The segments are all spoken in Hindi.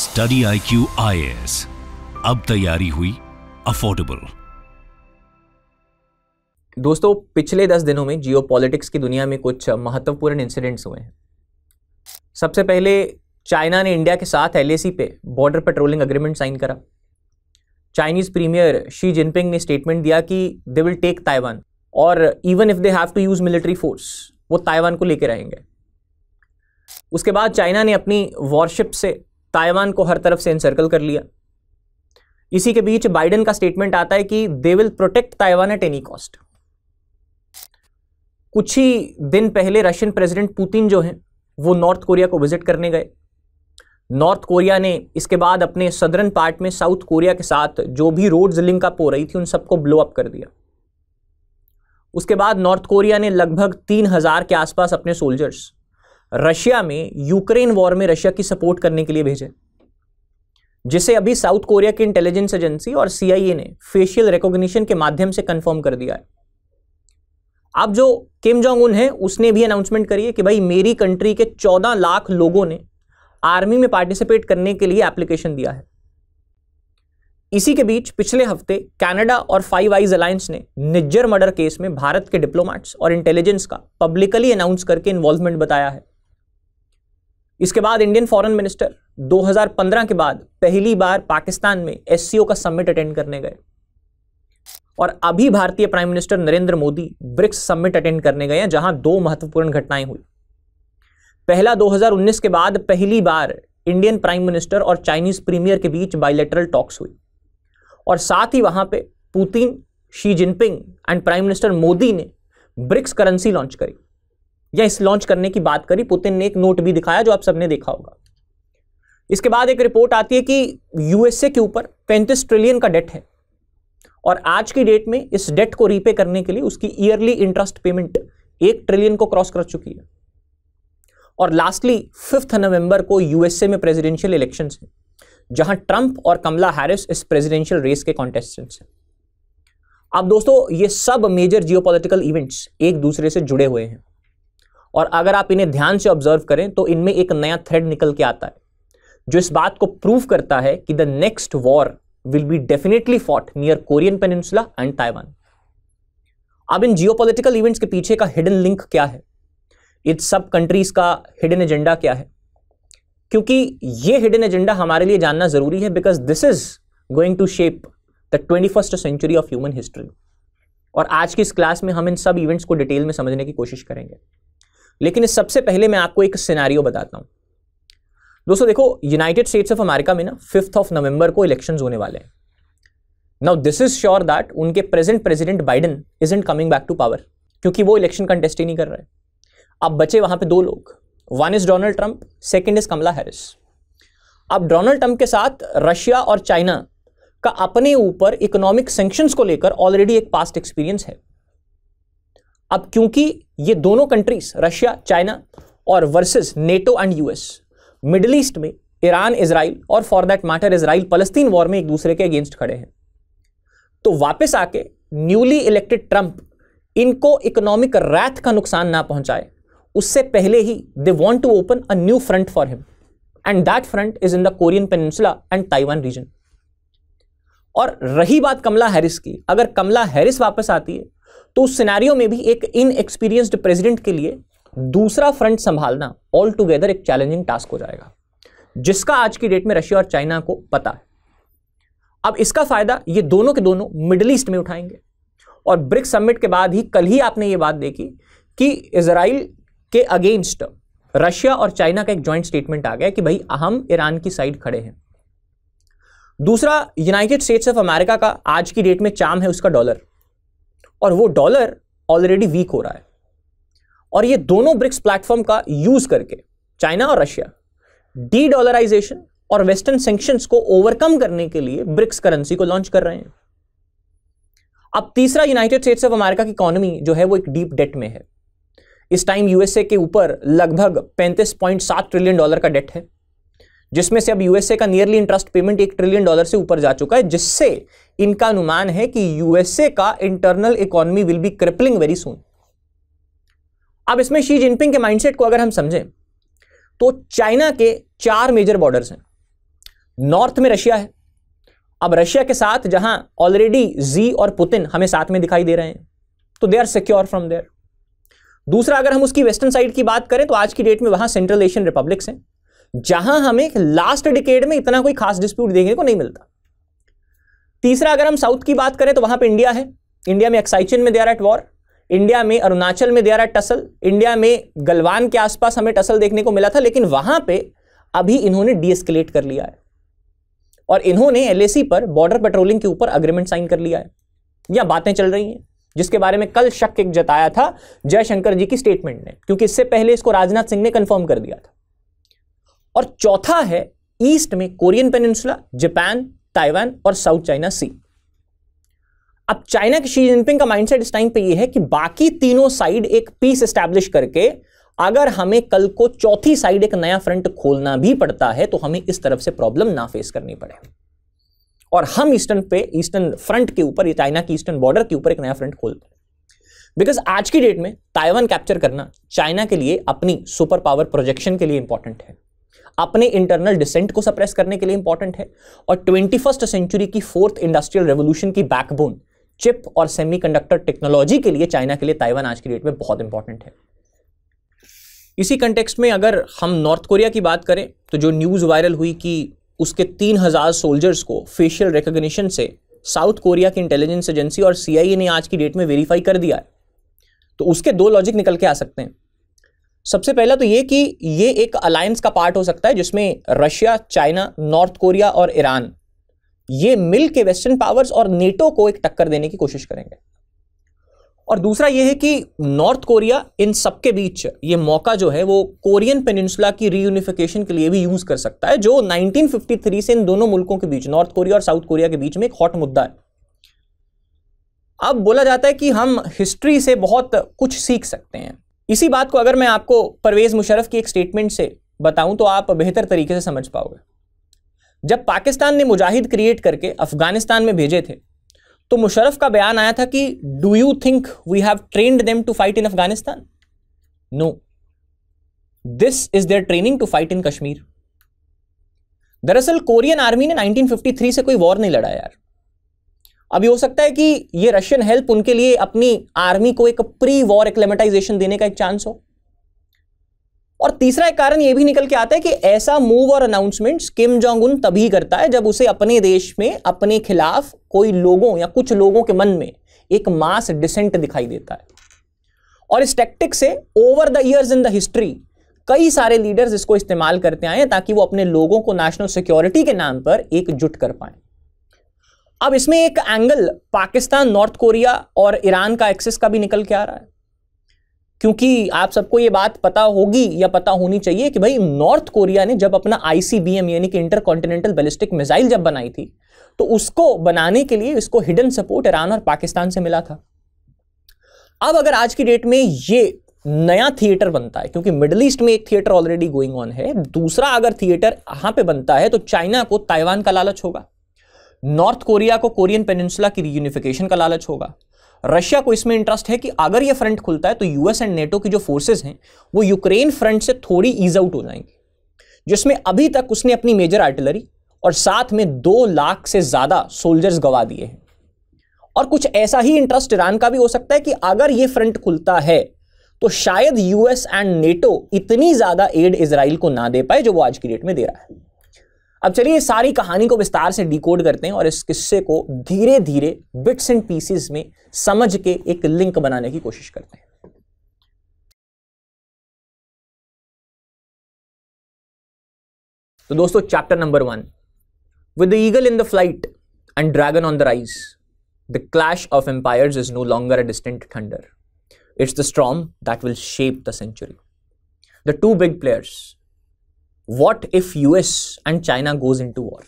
Study I Q I S अब तैयारी हुई अफोर्डेबल दोस्तों पिछले दस दिनों में जियो की दुनिया में कुछ महत्वपूर्ण इंसिडेंट्स हुए हैं सबसे पहले चाइना ने इंडिया के साथ एल पे बॉर्डर पेट्रोलिंग अग्रीमेंट साइन करा चाइनीज़ प्रीमियर शी जिनपिंग ने स्टेटमेंट दिया कि दे विल टेक ताइवान और even if they have to use military force वो ताइवान को लेकर आएंगे उसके बाद चाइना ने अपनी वॉरशिप से ताइवान को हर तरफ से इंसर्कल कर लिया इसी के बीच बाइडेन का स्टेटमेंट आता है कि they will protect Taiwan at any cost कुछ ही दिन पहले रशियन प्रेसिडेंट पुतिन जो हैं वो नॉर्थ कोरिया को विजिट करने गए नॉर्थ कोरिया ने इसके बाद अपने सदरन पार्ट में साउथ कोरिया के साथ जो भी रोड्स लिंक अप हो रही थी उन सबको ब्लो अप कर दिया उसके बाद नॉर्थ कोरिया ने लगभग तीन हज़ार के आसपास अपने सोल्जर्स रशिया में यूक्रेन वॉर में रशिया की सपोर्ट करने के लिए भेजे जिसे अभी साउथ कोरिया की इंटेलिजेंस एजेंसी और सीआईए ने फेशियल रिकॉग्निशन के माध्यम से कंफर्म कर दिया है अब जो किम जोंग उन है उसने भी अनाउंसमेंट करी है कि भाई मेरी कंट्री के 14 लाख लोगों ने आर्मी में पार्टिसिपेट करने के लिए एप्लीकेशन दिया है इसी के बीच पिछले हफ्ते कैनेडा और फाइव आइज अलायंस ने निज्जर मर्डर केस में भारत के डिप्लोमैट्स और इंटेलिजेंस का पब्लिकली अनाउंस करके इन्वॉल्वमेंट बताया है इसके बाद इंडियन फॉरेन मिनिस्टर 2015 के बाद पहली बार पाकिस्तान में एस का समिट अटेंड करने गए और अभी भारतीय prime minister Narendra Modi BRICS summit attend करने गए हैं जहां दो महत्वपूर्ण घटनाएं हुई पहला 2019 के बाद पहली बार इंडियन प्राइम मिनिस्टर और चाइनीज प्रीमियर के बीच बाइलेटरल टॉक्स हुई और साथ ही वहां पे Putin Xi Jinping and prime minister Modi ने ब्रिक्स करेंसी लॉन्च करी या इस लॉन्च करने की बात करी पुतिन ने एक नोट भी दिखाया जो आप सबने देखा होगा इसके बाद एक रिपोर्ट आती है कि यूएसए के ऊपर पैंतीस ट्रिलियन का डेट है और आज की डेट में इस डेट को रीपे करने के लिए उसकी ईयरली इंटरेस्ट पेमेंट एक ट्रिलियन को क्रॉस कर चुकी है और लास्टली फिफ्थ नवंबर को यूएसए में प्रेसिडेंशियल इलेक्शन है जहां ट्रंप और कमला हैरिस इस प्रेसिडेंशियल रेस के कॉन्टेस्टेंट्स हैं अब दोस्तों ये सब मेजर जियोपॉलिटिकल इवेंट्स एक दूसरे से जुड़े हुए हैं और अगर आप इन्हें ध्यान से ऑब्जर्व करें तो इनमें एक नया थ्रेड निकल के आता है जो इस बात को प्रूव करता है कि the next war will be definitely fought near Korean peninsula and Taiwan अब इन पोलिटिकल इवेंट्स के पीछे का हिडन लिंक क्या है इन सब कंट्रीज का हिडन एजेंडा क्या है क्योंकि ये हिडन एजेंडा हमारे लिए जानना जरूरी है because this is going to shape the twenty first century of human history और आज की इस क्लास में हम इन सब इवेंट्स को डिटेल में समझने की कोशिश करेंगे लेकिन इस सबसे पहले मैं आपको एक सिनारियो बताता हूँ दोस्तों देखो यूनाइटेड स्टेट्स ऑफ अमेरिका में ना फिफ्थ ऑफ नवंबर को इलेक्शन होने वाले हैं now this is sure that उनके present president Biden is in coming back to power क्योंकि वो इलेक्शन कंटेस्ट ही नहीं कर रहे अब बचे वहाँ पे दो लोग one is Donald Trump second is Kamala Harris अब डोनाल्ड ट्रंप के साथ रशिया और चाइना का अपने ऊपर इकोनॉमिक सेंक्शंस को लेकर ऑलरेडी एक पास्ट एक्सपीरियंस है अब क्योंकि ये दोनों कंट्रीज रशिया चाइना और versus NATO and US Middle East में ईरान इसराइल और फॉर दैट मैटर इसराइल फलस्तीन वॉर में एक दूसरे के अगेंस्ट खड़े हैं तो वापस आके न्यूली इलेक्टेड ट्रंप इनको इकोनॉमिक रैथ का नुकसान ना पहुंचाए उससे पहले ही they want to open a new front for him and that front is in the Korean peninsula and Taiwan region और रही बात कमला हैरिस की अगर कमला हैरिस वापस आती है तो उस सिनारियों में भी एक इनएक्सपीरियंस्ड प्रेसिडेंट के लिए दूसरा फ्रंट संभालना ऑल टुगेदर एक चैलेंजिंग टास्क हो जाएगा जिसका आज की डेट में रशिया और चाइना को पता है अब इसका फायदा ये दोनों के दोनों मिडल ईस्ट में उठाएंगे और ब्रिक्स समिट के बाद ही कल ही आपने ये बात देखी कि इसराइल के अगेंस्ट रशिया और चाइना का एक ज्वाइंट स्टेटमेंट आ गया कि भाई हम ईरान की साइड खड़े हैं दूसरा यूनाइटेड स्टेट्स ऑफ अमेरिका का आज की डेट में चाम है उसका डॉलर और वो डॉलर ऑलरेडी वीक हो रहा है और ये दोनों ब्रिक्स प्लेटफॉर्म का यूज करके चाइना और रशिया डी डॉलराइजेशन और वेस्टर्न सेंक्शन को ओवरकम करने के लिए ब्रिक्स करेंसी को लॉन्च कर रहे हैं अब तीसरा यूनाइटेड स्टेट्स ऑफ अमेरिका की इकोनॉमी जो है वो एक डीप डेट में है इस टाइम यूएसए के ऊपर लगभग 35.7 ट्रिलियन डॉलर का डेट है जिसमें से अब यूएसए का नियरली इंटरेस्ट पेमेंट एक ट्रिलियन डॉलर से ऊपर जा चुका है जिससे इनका अनुमान है कि यूएसए का internal economy will be crippling very soon अब इसमें शी जिनपिंग के माइंडसेट को अगर हम समझें तो चाइना के चार मेजर बॉर्डर्स हैं नॉर्थ में रशिया है अब रशिया के साथ जहां ऑलरेडी जी और पुतिन हमें साथ में दिखाई दे रहे हैं तो they are secure from there दूसरा अगर हम उसकी वेस्टर्न साइड की बात करें तो आज की डेट में वहां सेंट्रल एशियन रिपब्लिक्स हैं जहां हमें लास्ट डिकेड में इतना कोई खास डिस्प्यूट देखने को नहीं मिलता तीसरा अगर हम साउथ की बात करें तो वहां पर इंडिया है इंडिया में एक्साइचिन में they are at war India में अरुणाचल में they are at tussle India में गलवान के आसपास हमें टसल देखने को मिला था लेकिन वहां पर अभी इन्होंने डीएस्केलेट कर लिया है और इन्होंने एलएसी पर बॉर्डर पेट्रोलिंग के ऊपर अग्रीमेंट साइन कर लिया है या बातें चल रही हैं जिसके बारे में कल शक एक जताया था जयशंकर जी की स्टेटमेंट ने क्योंकि इससे पहले इसको राजनाथ सिंह ने कंफर्म कर दिया था और चौथा है ईस्ट में कोरियन पेनिनसुला जापान ताइवान और साउथ चाइना सी अब चाइना के शी जिनपिंग का माइंडसेट इस टाइम पे ये है कि बाकी तीनों साइड एक पीस एस्टैब्लिश करके अगर हमें कल को चौथी साइड एक नया फ्रंट खोलना भी पड़ता है तो हमें इस तरफ से प्रॉब्लम ना फेस करनी पड़े और हम ईस्टर्न पे ईस्टर्न फ्रंट के ऊपर चाइना की ईस्टर्न बॉर्डर के ऊपर एक नया फ्रंट खोल हैं बिकॉज आज की डेट में ताइवान कैप्चर करना चाइना के लिए अपनी सुपर पावर प्रोजेक्शन के लिए इंपॉर्टेंट है अपने इंटरनल डिसेंट को सप्रेस करने के लिए इंपॉर्टेंट है और ट्वेंटी फर्स्ट सेंचुरी की फोर्थ इंडस्ट्रियल रेवोल्यूशन की बैकबोन चिप और सेमीकंडक्टर टेक्नोलॉजी के लिए चाइना के लिए ताइवान आज की डेट में बहुत इंपॉर्टेंट है इसी कंटेक्स्ट में अगर हम नॉर्थ कोरिया की बात करें तो जो न्यूज़ वायरल हुई कि उसके तीन सोल्जर्स को फेशियल रिकग्निशन से साउथ कोरिया की इंटेलिजेंस एजेंसी और सीआईए ने आज की डेट में वेरीफाई कर दिया है तो उसके दो लॉजिक निकल के आ सकते हैं सबसे पहला तो ये कि ये एक अलायंस का पार्ट हो सकता है जिसमें रशिया चाइना नॉर्थ कोरिया और ईरान ये मिल के वेस्टर्न पावर्स और नेटो को एक टक्कर देने की कोशिश करेंगे और दूसरा यह है कि नॉर्थ कोरिया इन सबके बीच ये मौका जो है वो कोरियन पेनिनसुला की रीयूनिफिकेशन के लिए भी यूज कर सकता है जो 1953 से इन दोनों मुल्कों के बीच नॉर्थ कोरिया और साउथ कोरिया के बीच में एक हॉट मुद्दा है अब बोला जाता है कि हम हिस्ट्री से बहुत कुछ सीख सकते हैं इसी बात को अगर मैं आपको परवेज़ मुशरफ की एक स्टेटमेंट से बताऊं तो आप बेहतर तरीके से समझ पाओगे जब पाकिस्तान ने मुजाहिद क्रिएट करके अफगानिस्तान में भेजे थे तो मुशरफ का बयान आया था कि do you think we have trained them to fight in Afghanistan no this is their training to fight in Kashmir दरअसल कोरियन आर्मी ने 1953 से कोई वॉर नहीं लड़ा यार अभी हो सकता है कि ये रशियन हेल्प उनके लिए अपनी आर्मी को एक प्री वॉर एक्लेमेटाइजेशन देने का एक चांस हो और तीसरा एक कारण यह भी निकल के आता है कि ऐसा मूव और अनाउंसमेंट किम जोंग उन तभी करता है जब उसे अपने देश में अपने खिलाफ कोई लोगों या कुछ लोगों के मन में एक मास डिसेंट दिखाई देता है और इस टैक्टिक से over the years in the history कई सारे लीडर्स इसको इस्तेमाल करते आए ताकि वो अपने लोगों को नेशनल सिक्योरिटी के नाम पर एकजुट कर पाएं अब इसमें एक एंगल पाकिस्तान नॉर्थ कोरिया और ईरान का एक्सेस का भी निकल के आ रहा है क्योंकि आप सबको ये बात पता होगी या पता होनी चाहिए कि भाई नॉर्थ कोरिया ने जब अपना आईसीबीएम यानी कि इंटर कॉन्टिनेंटल बैलिस्टिक मिसाइल जब बनाई थी तो उसको बनाने के लिए इसको हिडन सपोर्ट ईरान और पाकिस्तान से मिला था अब अगर आज की डेट में ये नया थिएटर बनता है क्योंकि मिडल ईस्ट में एक थिएटर ऑलरेडी गोइंग ऑन है दूसरा अगर थिएटर यहां पे बनता है तो चाइना को ताइवान का लालच होगा नॉर्थ कोरिया को कोरियन पेनिनसुला की रीयूनिफिकेशन का लालच होगा रशिया को इसमें इंटरेस्ट है कि अगर ये फ्रंट खुलता है तो यूएस एंड नेटो की जो फोर्सेज हैं वो यूक्रेन फ्रंट से थोड़ी ईज आउट हो जाएंगी जिसमें अभी तक उसने अपनी मेजर आर्टिलरी और साथ में दो लाख से ज़्यादा सोल्जर्स गवा दिए हैं और कुछ ऐसा ही इंटरेस्ट ईरान का भी हो सकता है कि अगर ये फ्रंट खुलता है तो शायद यूएस एंड नेटो इतनी ज़्यादा एड इसराइल को ना दे पाए जो वो आज की डेट में दे रहा है अब चलिए इस सारी कहानी को विस्तार से डिकोड करते हैं और इस किस्से को धीरे धीरे बिट्स एंड पीसेस में समझ के एक लिंक बनाने की कोशिश करते हैं तो दोस्तों chapter number one with the eagle in the flight and dragon on the rise the clash of empires is no longer a distant thunder it's the strong that will shape the century the two big players what if US and China goes into war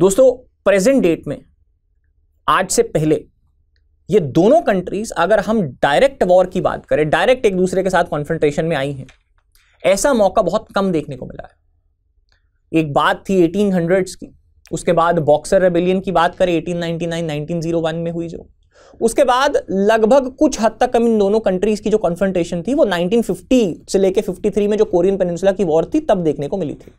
दोस्तों प्रेजेंट डेट में आज से पहले ये दोनों कंट्रीज अगर हम डायरेक्ट वॉर की बात करें डायरेक्ट एक दूसरे के साथ कॉन्फ्रेंट्रेशन में आई हैं ऐसा मौका बहुत कम देखने को मिला है एक बात थी एटीन हंड्रेड्स की उसके बाद बॉक्सर रेबेलियन की बात करें eighteen ninety nine nineteen zero one में हुई जो उसके बाद लगभग कुछ हद तक इन दोनों कंट्रीज की जो कॉन्फ्रेंटेशन थी वो 1950 से लेकर 53 में जो कोरियन पेनिनसुला की वॉर थी तब देखने को मिली थी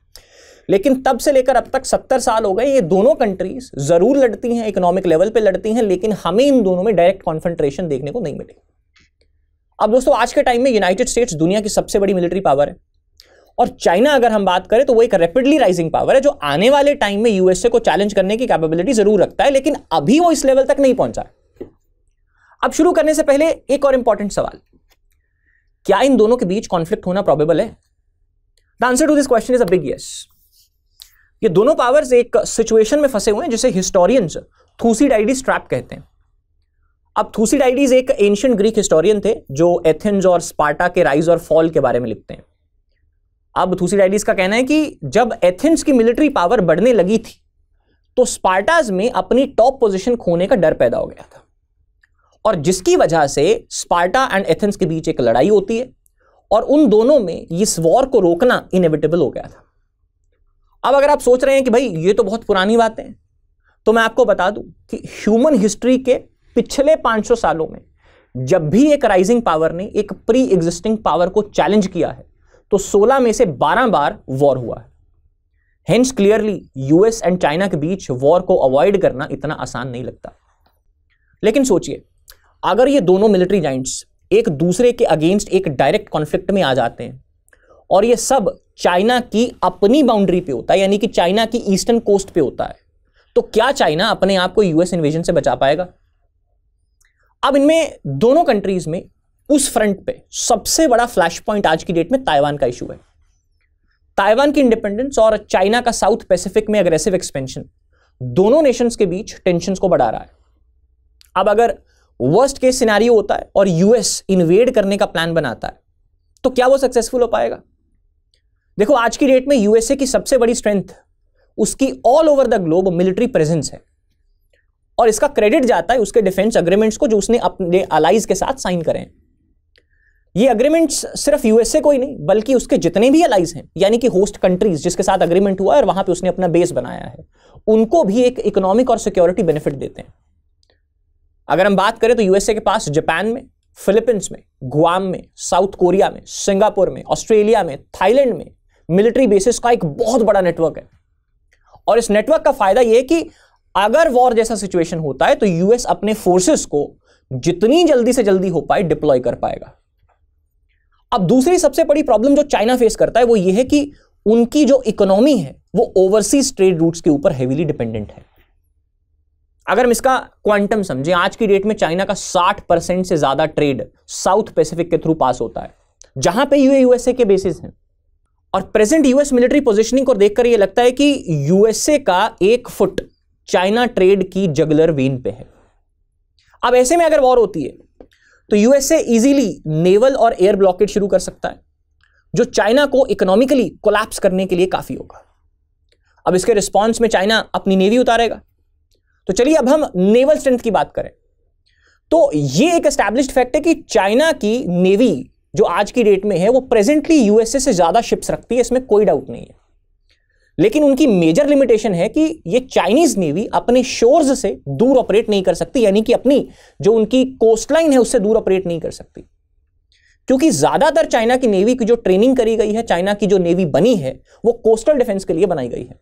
लेकिन तब से लेकर अब तक 70 साल हो गए ये दोनों कंट्रीज ज़रूर लड़ती हैं इकोनॉमिक लेवल पे लड़ती हैं लेकिन हमें इन दोनों में डायरेक्ट कॉन्फ्रेंट्रेशन देखने को नहीं मिली अब दोस्तों आज के टाइम में यूनाइटेड स्टेट्स दुनिया की सबसे बड़ी मिलिट्री पावर है और चाइना अगर हम बात करें तो वो एक रैपिडली राइजिंग पावर है जो आने वाले टाइम में यूएसए को चैलेंज करने की कैपेबिलिटी जरूर रखता है लेकिन अभी वो इस लेवल तक नहीं पहुंचा है अब शुरू करने से पहले एक और इंपॉर्टेंट सवाल क्या इन दोनों के बीच कॉन्फ्लिक्ट होना प्रॉबेबल है the answer to this question is uh yes ये दोनों पावर्स एक सिचुएशन में फंसे हुए हैं जिसे हिस्टोरियंस थूसीडाइडिस ट्रैप कहते हैं अब थूसीडाइडिस एक एंशियंट ग्रीक हिस्टोरियन थे जो एथेंस और स्पार्टा के राइज और फॉल के बारे में लिखते हैं अब थूसी डाइडीज का कहना है कि जब एथेंस की मिलिट्री पावर बढ़ने लगी थी तो स्पार्टाज में अपनी टॉप पोजिशन खोने का डर पैदा हो गया था और जिसकी वजह से स्पार्टा एंड एथेंस के बीच एक लड़ाई होती है और उन दोनों में इस वॉर को रोकना इनएविटेबल हो गया था अब अगर आप सोच रहे हैं कि भाई ये तो बहुत पुरानी बात है तो मैं आपको बता दूं कि ह्यूमन हिस्ट्री के पिछले 500 सालों में जब भी एक राइजिंग पावर ने एक प्री एग्जिस्टिंग पावर को चैलेंज किया है तो 16 में से 12 बार वॉर हुआ है hence clearly US and China के बीच वॉर को अवॉइड करना इतना आसान नहीं लगता लेकिन सोचिए अगर ये दोनों मिलिट्री जाइंट्स एक दूसरे के अगेंस्ट एक डायरेक्ट कॉन्फ्लिक्ट में आ जाते हैं और ये सब चाइना की अपनी बाउंड्री पे होता है यानी कि चाइना की ईस्टर्न कोस्ट पे होता है तो क्या चाइना अपने आप को यूएस इन्वेजन से बचा पाएगा अब इनमें दोनों कंट्रीज में उस फ्रंट पे सबसे बड़ा फ्लैश पॉइंट आज की डेट में ताइवान का इशू है ताइवान की इंडिपेंडेंस और चाइना का साउथ पैसिफिक में अग्रेसिव एक्सपेंशन दोनों नेशंस के बीच टेंशन को बढ़ा रहा है अब अगर वर्स्ट केस सिनारियो होता है और यूएस इन्वेड करने का प्लान बनाता है तो क्या वो सक्सेसफुल हो पाएगा देखो आज की डेट में यूएसए की सबसे बड़ी स्ट्रेंथ उसकी all over the globe military presence है और इसका क्रेडिट जाता है उसके डिफेंस अग्रीमेंट्स को जो उसने अपने अलाइज के साथ साइन करें ये अग्रीमेंट्स सिर्फ यूएसए को ही नहीं बल्कि उसके जितने भी अलाइज हैं यानी कि होस्ट कंट्रीज जिसके साथ अग्रीमेंट हुआ है और वहां पे उसने अपना बेस बनाया है उनको भी एक इकोनॉमिक और सिक्योरिटी बेनिफिट देते हैं अगर हम बात करें तो यूएसए के पास जापान में फिलीपींस में गुआम में साउथ कोरिया में सिंगापुर में ऑस्ट्रेलिया में थाईलैंड में मिलिट्री बेसिस का एक बहुत बड़ा नेटवर्क है और इस नेटवर्क का फायदा यह कि अगर वॉर जैसा सिचुएशन होता है तो यूएस अपने फोर्सेस को जितनी जल्दी से जल्दी हो पाए डिप्लॉय कर पाएगा अब दूसरी सबसे बड़ी प्रॉब्लम जो चाइना फेस करता है वो ये है कि उनकी जो इकोनॉमी है वो ओवरसीज ट्रेड रूट्स के ऊपर हेवीली डिपेंडेंट है अगर हम इसका क्वांटम समझें आज की डेट में चाइना का 60 परसेंट से ज़्यादा ट्रेड साउथ पैसिफिक के थ्रू पास होता है जहां पे यूए यूएसए के बेसिस हैं और प्रेजेंट यूएस मिलिट्री पोजीशनिंग को देखकर यह लगता है कि यूएसए का एक फुट चाइना ट्रेड की जगलर वीन पे है अब ऐसे में अगर वॉर होती है तो यूएसए इजिली नेवल और एयर ब्लॉकेट शुरू कर सकता है जो चाइना को इकोनॉमिकली कोलैप्स करने के लिए काफ़ी होगा अब इसके रिस्पॉन्स में चाइना अपनी नेवी उतारेगा तो चलिए अब हम नेवल स्ट्रेंथ की बात करें तो ये एक एस्टैब्लिश फैक्ट है कि चाइना की नेवी जो आज की डेट में है वो प्रेजेंटली यूएसए से ज़्यादा शिप्स रखती है इसमें कोई डाउट नहीं है लेकिन उनकी मेजर लिमिटेशन है कि ये चाइनीज नेवी अपने शोर्स से दूर ऑपरेट नहीं कर सकती यानी कि अपनी जो उनकी कोस्टलाइन है उससे दूर ऑपरेट नहीं कर सकती क्योंकि ज़्यादातर चाइना की नेवी की जो ट्रेनिंग करी गई है चाइना की जो नेवी बनी है वो कोस्टल डिफेंस के लिए बनाई गई है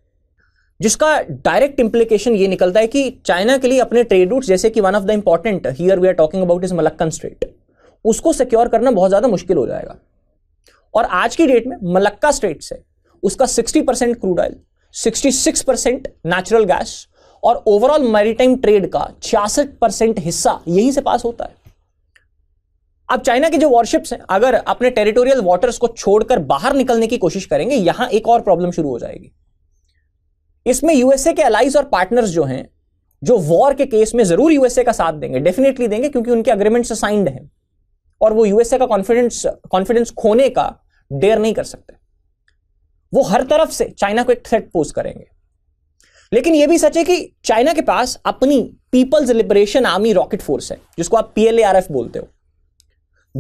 जिसका डायरेक्ट इंप्लीकेशन ये निकलता है कि चाइना के लिए अपने ट्रेड रूट जैसे कि one of the important here we are talking about is Malaccan strait उसको सिक्योर करना बहुत ज़्यादा मुश्किल हो जाएगा और आज की डेट में मलक्का स्ट्रेट से उसका 60 percent crude oil 66 percent natural gas और ओवरऑल मैरिटाइम ट्रेड का छियासठ परसेंट हिस्सा यहीं से पास होता है अब चाइना के जो वॉरशिप्स हैं अगर अपने टेरिटोरियल वाटर्स को छोड़कर बाहर निकलने की कोशिश करेंगे यहां एक और प्रॉब्लम शुरू हो जाएगी इसमें यूएसए के अलाइज और पार्टनर्स जो हैं जो वॉर के केस में जरूर यूएसए का साथ देंगे डेफिनेटली देंगे क्योंकि उनके अग्रीमेंट साइंड हैं और वो यूएसए का कॉन्फिडेंस कॉन्फिडेंस खोने का डेयर नहीं कर सकते वो हर तरफ से चाइना को एक थ्रेट पोज करेंगे लेकिन यह भी सच है कि चाइना के पास अपनी People's Liberation Army Rocket Force है जिसको आप पीएलएआरएफ बोलते हो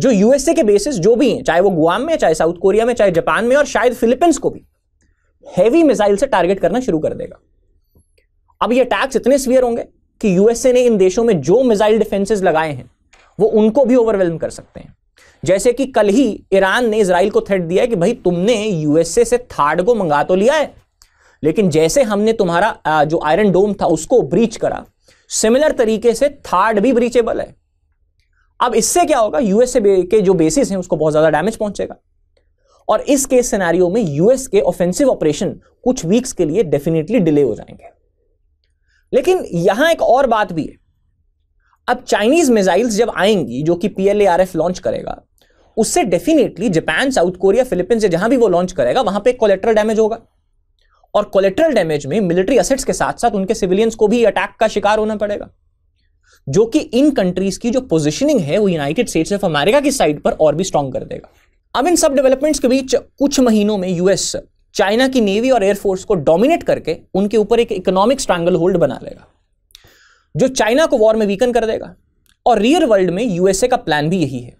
जो यूएसए के बेसिस जो भी हैं चाहे वो गुआम में चाहे साउथ कोरिया में चाहे जापान में और शायद फिलीपींस को भी हैवी मिसाइल से टारगेट करना शुरू कर देगा अब ये अटैक्स इतने स्वियर होंगे कि यूएसए ने इन देशों में जो मिसाइल डिफेंसेस लगाए हैं वो उनको भी ओवरवेलम कर सकते हैं जैसे कि कल ही ईरान ने इसराइल को थ्रेट दिया है कि भाई तुमने यूएसए से थार्ड को मंगा तो लिया है लेकिन जैसे हमने तुम्हारा जो आयरन डोम था उसको ब्रीच करा सिमिलर तरीके से थार्ड भी ब्रीचेबल है अब इससे क्या होगा यूएसए के जो बेसिस हैं उसको बहुत ज्यादा डैमेज पहुंचेगा और इस केस सिनेरियो में यूएस के ऑफेंसिव ऑपरेशन कुछ वीक्स के लिए डेफिनेटली डिले हो जाएंगे लेकिन यहां एक और बात भी है अब चाइनीज मिसाइल्स जब आएंगी जो कि पीएलएआरएफ लॉन्च करेगा उससे definitely Japan South Korea Philippines जहां भी वो लॉन्च करेगा वहां पे कोलेट्रल डैमेज होगा और कोलेट्रल डैमेज में मिलिट्री असेट्स के साथ साथ उनके सिविलियंस को भी अटैक का शिकार होना पड़ेगा जो कि इन कंट्रीज की जो पोजीशनिंग है वो यूनाइटेड स्टेट्स ऑफ अमेरिका की साइड पर और भी स्ट्रांग कर देगा अब इन सब डेवलपमेंट्स के बीच कुछ महीनों में यूएस चाइना की नेवी और एयरफोर्स को डोमिनेट करके उनके ऊपर एक इकोनॉमिक स्ट्रैंगल होल्ड बना लेगा जो चाइना को वॉर में वीकन कर देगा और रियल वर्ल्ड में यूएसए का प्लान भी यही है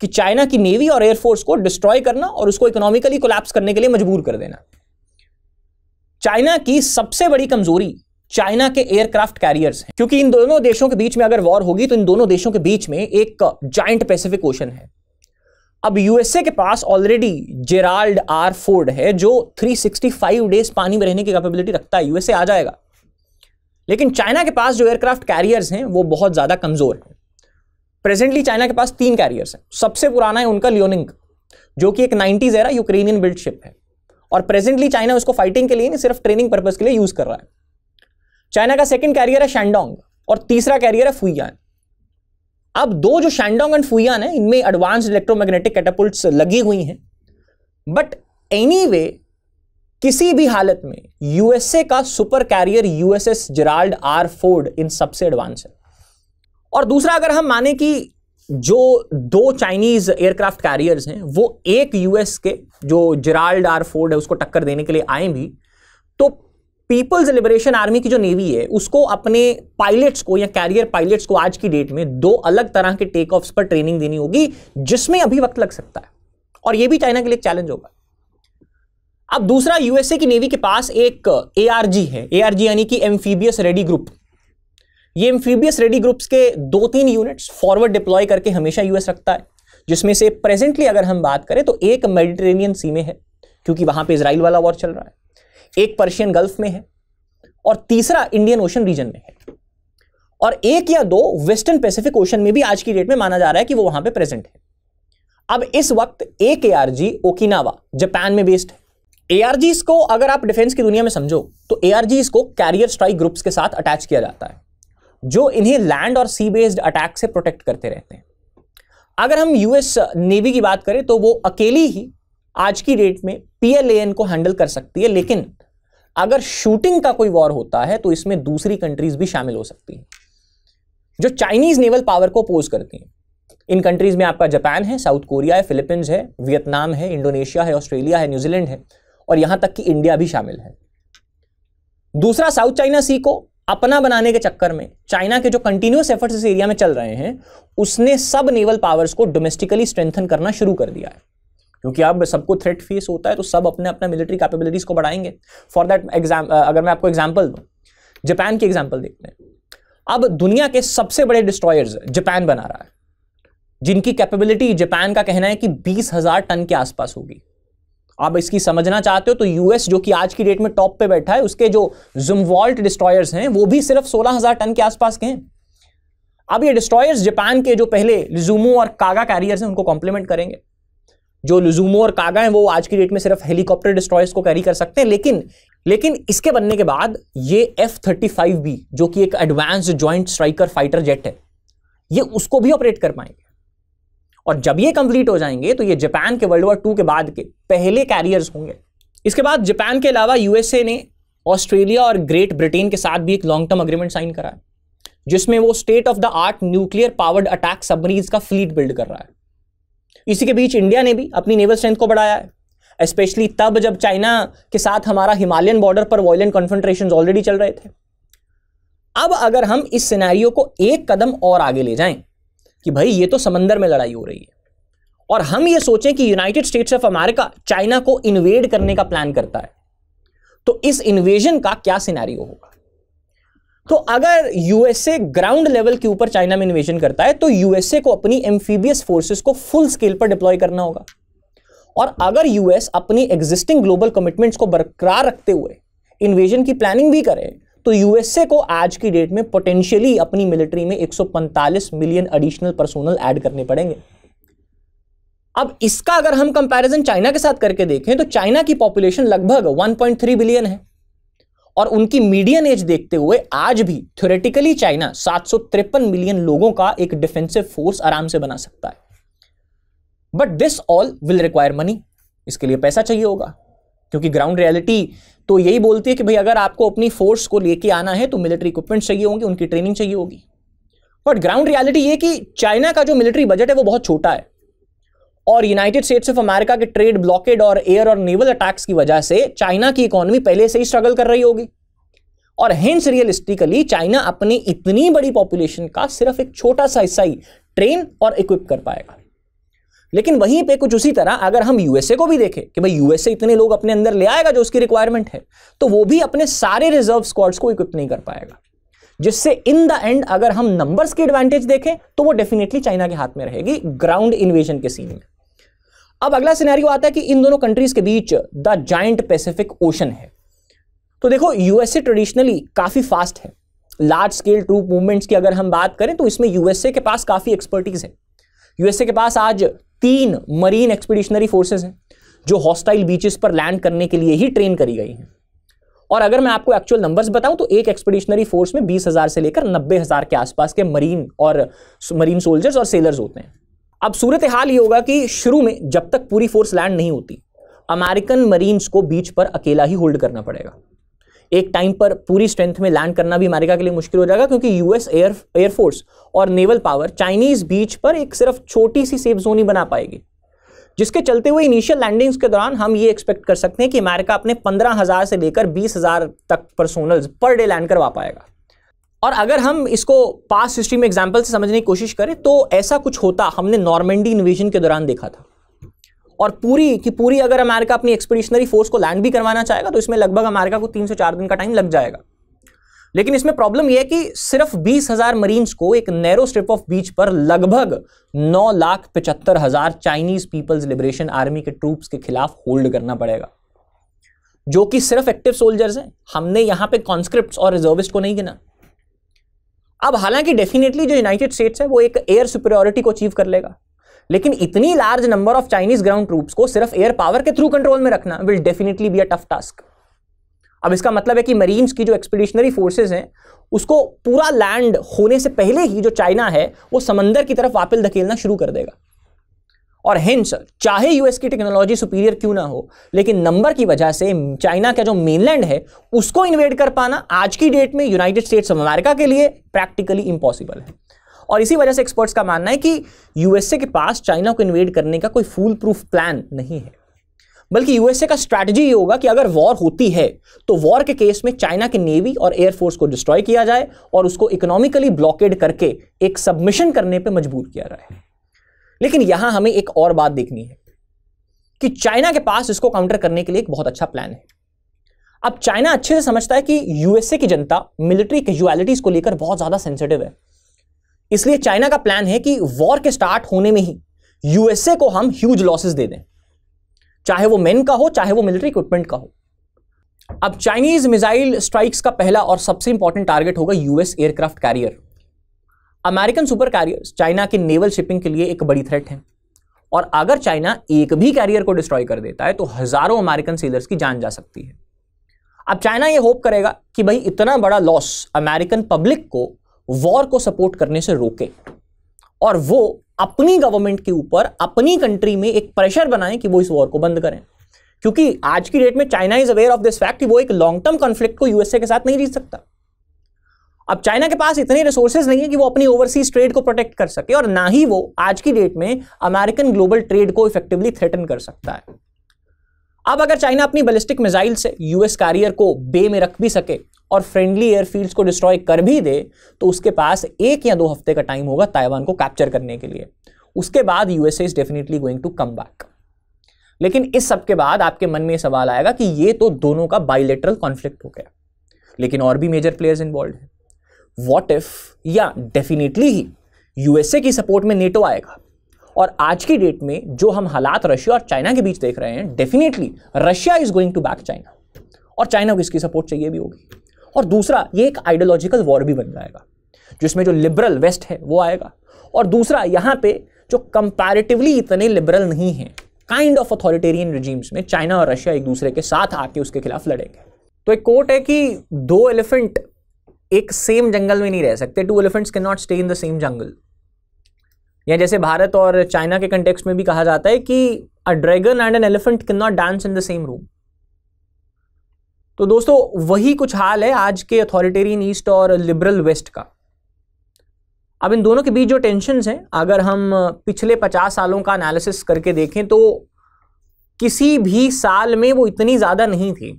कि चाइना की नेवी और एयरफोर्स को डिस्ट्रॉय करना और उसको इकोनॉमिकली कोलैप्स करने के लिए मजबूर कर देना चाइना की सबसे बड़ी कमजोरी चाइना के एयरक्राफ्ट कैरियर्स हैं क्योंकि इन दोनों देशों के बीच में अगर वॉर होगी तो इन दोनों देशों के बीच में एक जॉइंट पैसिफिक ओशन है अब यूएसए के पास ऑलरेडी जेराल्ड आर फोर्ड है जो 365 डेज पानी में रहने की कैपेबिलिटी रखता है यूएसए आ जाएगा लेकिन चाइना के पास जो एयरक्राफ्ट कैरियर्स हैं वो बहुत ज़्यादा कमज़ोर हैं प्रेजेंटली चाइना के पास तीन कैरियर्स हैं सबसे पुराना है उनका लियोनिंग जो कि एक ninety era Ukrainian build ship है और प्रेजेंटली चाइना उसको फाइटिंग के लिए नहीं सिर्फ ट्रेनिंग पर्पज के लिए यूज़ कर रहा है चाइना का सेकेंड कैरियर है शैंडोंग और तीसरा कैरियर है फुयान अब दो जो शैंडोंग एंड फुयान है इनमें एडवांस इलेक्ट्रोमैग्नेटिक कैटापुल्स लगी हुई हैं बट एनी anyway, किसी भी हालत में यूएसए का super carrier USS Gerald R Ford इन सबसे एडवांस है और दूसरा अगर हम माने कि जो दो चाइनीज एयरक्राफ्ट कैरियर्स हैं वो एक यूएस के जो जेराल्ड आर फोर्ड है उसको टक्कर देने के लिए आए भी तो पीपल्स लिबरेशन आर्मी की जो नेवी है उसको अपने पायलट्स को या कैरियर पायलट्स को आज की डेट में दो अलग तरह के टेक ऑफ्स पर ट्रेनिंग देनी होगी जिसमें अभी वक्त लग सकता है और यह भी चाइना के लिए चैलेंज होगा अब दूसरा यूएसए की नेवी के पास एक ए है ए यानी कि एम्फीबियस रेडी ग्रुप ये एम्फीबियस रेडी ग्रुप्स के दो तीन यूनिट्स फॉरवर्ड डिप्लॉय करके हमेशा यूएस रखता है जिसमें से प्रेजेंटली अगर हम बात करें तो एक मेडिटेरेनियन सी में है क्योंकि वहां पे इसराइल वाला वॉर चल रहा है एक पर्शियन गल्फ में है और तीसरा इंडियन ओशन रीजन में है और एक या दो वेस्टर्न पैसिफिक ओशन में भी आज की डेट में माना जा रहा है कि वो वहां पे प्रेजेंट है अब इस वक्त ए के आर जी ओकिनावा जापान में बेस्ड है को अगर आप डिफेंस की दुनिया में समझो तो एआरजीस को कैरियर स्ट्राइक ग्रुप्स के साथ अटैच किया जाता है जो इन्हें लैंड और सी बेस्ड अटैक से प्रोटेक्ट करते रहते हैं अगर हम यूएस नेवी की बात करें तो वो अकेली ही आज की डेट में पीएलएएन को हैंडल कर सकती है लेकिन अगर शूटिंग का कोई वॉर होता है तो इसमें दूसरी कंट्रीज भी शामिल हो सकती हैं जो चाइनीज नेवल पावर को अपोज करती हैं इन कंट्रीज में आपका जापान है साउथ कोरिया है फिलीपींस है वियतनाम है इंडोनेशिया है ऑस्ट्रेलिया है न्यूजीलैंड है और यहां तक कि इंडिया भी शामिल है दूसरा साउथ चाइना सी को अपना बनाने के चक्कर में चाइना के जो कंटिन्यूस एफर्ट्स इस एरिया में चल रहे हैं उसने सब नेवल पावर्स को डोमेस्टिकली स्ट्रेंथन करना शुरू कर दिया है क्योंकि अब सबको थ्रेट फेस होता है तो सब अपने अपने मिलिट्री कैपेबिलिटीज़ को बढ़ाएंगे फॉर दैट एग्जाम अगर मैं आपको एग्जाम्पल दूँ जापान की एग्जाम्पल देखते हैं अब दुनिया के सबसे बड़े डिस्ट्रॉयर्स जापान बना रहा है जिनकी कैपेबिलिटी जापान का कहना है कि बीस हज़ार टन के आसपास होगी आप इसकी समझना चाहते हो तो यूएस जो कि आज की डेट में टॉप पे बैठा है उसके जो जुमवॉल्ट डिस्ट्रॉयर्स हैं वो भी सिर्फ सोलह हजार टन के आसपास के हैं अब ये डिस्ट्रॉयर्स जापान के जो पहले लिजुमो और कागा कैरियर्स हैं उनको कॉम्प्लीमेंट करेंगे जो लुजूमो और कागा हैं वो आज की डेट में सिर्फ हेलीकॉप्टर डिस्ट्रॉयर्स को कैरी कर सकते हैं लेकिन लेकिन इसके बनने के बाद ये एफ थर्टी फाइव बी जो कि एक advance joint striker fighter jet है ये उसको भी ऑपरेट कर पाएंगे और जब ये कंप्लीट हो जाएंगे तो ये जापान के वर्ल्ड वॉर टू के बाद के पहले कैरियर्स होंगे इसके बाद जापान के अलावा यूएसए ने ऑस्ट्रेलिया और ग्रेट ब्रिटेन के साथ भी एक लॉन्ग टर्म अग्रीमेंट साइन करा है जिसमें वो state of the art nuclear powered attack submarines का फ्लीट बिल्ड कर रहा है इसी के बीच इंडिया ने भी अपनी नेवल स्ट्रेंथ को बढ़ाया है स्पेशली तब जब चाइना के साथ हमारा हिमालयन बॉर्डर पर वॉयलेंट कॉन्फेंट्रेशन ऑलरेडी चल रहे थे अब अगर हम इस सिनेरियो को एक कदम और आगे ले जाएं कि भाई ये तो समंदर में लड़ाई हो रही है और हम ये सोचें कि United States of America China को इन्वेड करने का प्लान करता है तो इस इन्वेजन का क्या सिनेरियो होगा तो अगर यूएसए ग्राउंड लेवल के ऊपर चाइना में इन्वेशन करता है तो यूएसए को अपनी एम्फीबियस फोर्सेस को फुल स्केल पर डिप्लॉय करना होगा और अगर यूएस अपनी एग्जिस्टिंग ग्लोबल कमिटमेंट्स को बरकरार रखते हुए इन्वेजन की प्लानिंग भी करे तो यूएसए को आज की डेट में पोटेंशियली अपनी मिलिट्री में 145 मिलियन एडिशनल पर्सोनल ऐड करने पड़ेंगे अब इसका अगर हम कंपैरिजन चाइना के साथ करके देखें तो चाइना की पॉपुलेशन लगभग 1.3 बिलियन है और उनकी मीडियन एज देखते हुए आज भी थ्योरेटिकली चाइना सात मिलियन लोगों का एक डिफेंसिव फोर्स आराम से बना सकता है but this all will require money इसके लिए पैसा चाहिए होगा क्योंकि ग्राउंड रियलिटी तो यही बोलती है कि भाई अगर आपको अपनी फोर्स को लेके आना है तो मिलिट्री इक्विपमेंट चाहिए होंगे उनकी ट्रेनिंग चाहिए होगी बट ग्राउंड रियलिटी ये कि चाइना का जो मिलिट्री बजट है वो बहुत छोटा है और यूनाइटेड स्टेट्स ऑफ अमेरिका के ट्रेड ब्लॉकेड और एयर और नेवल अटैक्स की वजह से चाइना की इकोनॉमी पहले से ही स्ट्रगल कर रही होगी और हिंस रियलिस्टिकली चाइना अपनी इतनी बड़ी पॉपुलेशन का सिर्फ एक छोटा सा हिस्सा ही ट्रेन और इक्विप कर पाएगा लेकिन वहीं पे कुछ उसी तरह अगर हम यूएसए को भी देखें कि भाई यूएसए इतने लोग अपने अंदर ले आएगा जो उसकी रिक्वायरमेंट है तो वो भी अपने सारे रिजर्व स्क्वाड्स को इक्विप नहीं कर पाएगा जिससे इन द एंड अगर हम नंबर्स की एडवांटेज देखें तो वो डेफिनेटली चाइना के हाथ में रहेगी ग्राउंड इन्वेजन के सीन में अब अगला सिनेरियो आता है कि इन दोनों कंट्रीज के बीच द जाइंट पैसिफिक ओशन है तो देखो यूएसए ट्रेडिशनली काफ़ी फास्ट है लार्ज स्केल ट्रूप मूवमेंट्स की अगर हम बात करें तो इसमें यूएसए के पास काफ़ी एक्सपर्टीज़ है यूएसए के पास आज तीन मरीन एक्सपीडिशनरी फोर्सेज हैं जो हॉस्टाइल बीचेस पर लैंड करने के लिए ही ट्रेन करी गई हैं और अगर मैं आपको एक्चुअल नंबर्स बताऊं तो एक एक्सपीडिशनरी फोर्स में बीस हज़ार से लेकर नब्बे हज़ार के आसपास के मरीन और मरीन सोल्जर्स और सेलर्स होते हैं अब सूरत हाल ये होगा कि शुरू में जब तक पूरी फोर्स लैंड नहीं होती अमेरिकन मरीन्स को बीच पर अकेला ही होल्ड करना पड़ेगा एक टाइम पर पूरी स्ट्रेंथ में लैंड करना भी अमेरिका के लिए मुश्किल हो जाएगा क्योंकि यूएस एयर एयरफोर्स और नेवल पावर चाइनीज बीच पर एक सिर्फ छोटी सी सेफ जोन ही बना पाएगी जिसके चलते हुए इनिशियल लैंडिंग्स के दौरान हम ये एक्सपेक्ट कर सकते हैं कि अमेरिका अपने पंद्रह हज़ार से लेकर बीस हज़ार तक पर्सोनल्स पर डे लैंड करवा पाएगा और अगर हम इसको पास हिस्ट्री में एग्जाम्पल से समझने की कोशिश करें तो ऐसा कुछ होता हमने नॉर्मेंडी इन्वेजन के दौरान देखा था और पूरी कि पूरी अगर अमेरिका अपनी एक्सपडिशनरी फोर्स को लैंड भी करवाना चाहेगा तो इसमें लगभग अमेरिका को तीन से चार दिन का टाइम लग जाएगा लेकिन इसमें प्रॉब्लम यह है कि सिर्फ बीस हजार मरीन्स को एक नैरो स्ट्रिप ऑफ बीच पर लगभग नौ लाख पचहत्तर हजार चाइनीज पीपल्स लिबरेशन आर्मी के ट्रूप्स के खिलाफ होल्ड करना पड़ेगा जो कि सिर्फ एक्टिव सोल्जर्स हैं हमने यहां पे कॉन्स्क्रिप्ट और रिजर्विस्ट को नहीं गिना अब हालांकि डेफिनेटली जो यूनाइटेड स्टेट्स है वो एक एयर सुपरियोरिटी को अचीव कर लेगा लेकिन इतनी large number of Chinese ground troops को सिर्फ एयर पावर के थ्रू कंट्रोल में रखना will definitely be a tough task अब इसका मतलब है कि मरीन्स की जो एक्सपीडिशनरी फोर्सेज हैं उसको पूरा लैंड होने से पहले ही जो चाइना है वो समंदर की तरफ वापस धकेलना शुरू कर देगा और हिंस चाहे यूएस की टेक्नोलॉजी सुपीरियर क्यों ना हो लेकिन नंबर की वजह से चाइना का जो मेनलैंड है उसको इन्वेड कर पाना आज की डेट में यूनाइटेड स्टेट्स ऑफ अमेरिका के लिए प्रैक्टिकली इम्पॉसिबल है और इसी वजह से एक्सपर्ट्स का मानना है कि यूएसए के पास चाइना को इन्वेड करने का कोई फूल प्रूफ प्लान नहीं है बल्कि यूएसए का स्ट्रैटेजी ये होगा कि अगर वॉर होती है तो वॉर के केस में चाइना के नेवी और एयरफोर्स को डिस्ट्रॉय किया जाए और उसको इकोनॉमिकली ब्लॉकेड करके एक सबमिशन करने पर मजबूर किया जाए लेकिन यहां हमें एक और बात देखनी है कि चाइना के पास इसको काउंटर करने के लिए एक बहुत अच्छा प्लान है अब चाइना अच्छे से समझता है कि यूएसए की जनता मिलिट्री कैजुअलिटीज को लेकर बहुत ज्यादा सेंसिटिव है इसलिए चाइना का प्लान है कि वॉर के स्टार्ट होने में ही यूएसए को हम ह्यूज लॉसेस दे दें चाहे वो मेन का हो चाहे वो मिलिट्री इक्विपमेंट का हो अब चाइनीज मिसाइल स्ट्राइक्स का पहला और सबसे इंपॉर्टेंट टारगेट होगा US aircraft carrier American super carrier China के नेवल शिपिंग के लिए एक बड़ी थ्रेट है और अगर चाइना एक भी कैरियर को डिस्ट्रॉय कर देता है तो हजारों अमेरिकन सेलर्स की जान जा सकती है अब चाइना ये होप करेगा कि भाई इतना बड़ा लॉस अमेरिकन पब्लिक को वॉर को सपोर्ट करने से रोके और वो अपनी गवर्नमेंट के ऊपर अपनी कंट्री में एक प्रेशर बनाए कि वो इस वॉर को बंद करें क्योंकि आज की डेट में China is aware of this fact कि वो एक लॉन्ग टर्म कॉन्फ्लिक्ट को यूएसए के साथ नहीं जीत सकता अब चाइना के पास इतने रिसोर्सेज नहीं है कि वो अपनी ओवरसीज ट्रेड को प्रोटेक्ट कर सके और ना ही वो आज की डेट में अमेरिकन ग्लोबल ट्रेड को इफेक्टिवली थ्रेटन कर सकता है अब अगर चाइना अपनी बैलिस्टिक मिसाइल से यूएस कैरियर को बे में रख भी सके और फ्रेंडली एयरफील्ड्स को डिस्ट्रॉय कर भी दे तो उसके पास एक या दो हफ्ते का टाइम होगा ताइवान को कैप्चर करने के लिए उसके बाद USA is definitely going to come back लेकिन इस सब के बाद आपके मन में सवाल आएगा कि ये तो दोनों का बाइलेटरल कॉन्फ्लिक्ट हो गया लेकिन और भी मेजर प्लेयर्स इन्वॉल्व हैं वॉट इफ या डेफिनेटली ही यूएसए की सपोर्ट में नेटो आएगा और आज की डेट में जो हम हालात रशिया और चाइना के बीच देख रहे हैं definitely Russia is going to back China और चाइना को इसकी सपोर्ट चाहिए भी होगी और दूसरा ये एक आइडियोलॉजिकल वॉर भी बन जाएगा जिसमें जो लिबरल वेस्ट है वो आएगा और दूसरा यहाँ पे जो कंपैरेटिवली इतने लिबरल नहीं हैं काइंड ऑफ अथॉरिटेरियन रिजीम्स में चाइना और रशिया एक दूसरे के साथ आके उसके खिलाफ लड़ेंगे तो एक कोट है कि दो एलिफेंट एक सेम जंगल में नहीं रह सकते two elephants can not stay in the same jungle या जैसे भारत और चाइना के कंटेक्स में भी कहा जाता है कि a dragon and an elephant can not dance in the same room तो दोस्तों वही कुछ हाल है आज के अथॉरिटेरियन ईस्ट और लिबरल वेस्ट का अब इन दोनों के बीच जो टेंशन हैं अगर हम पिछले पचास सालों का एनालिसिस करके देखें तो किसी भी साल में वो इतनी ज़्यादा नहीं थी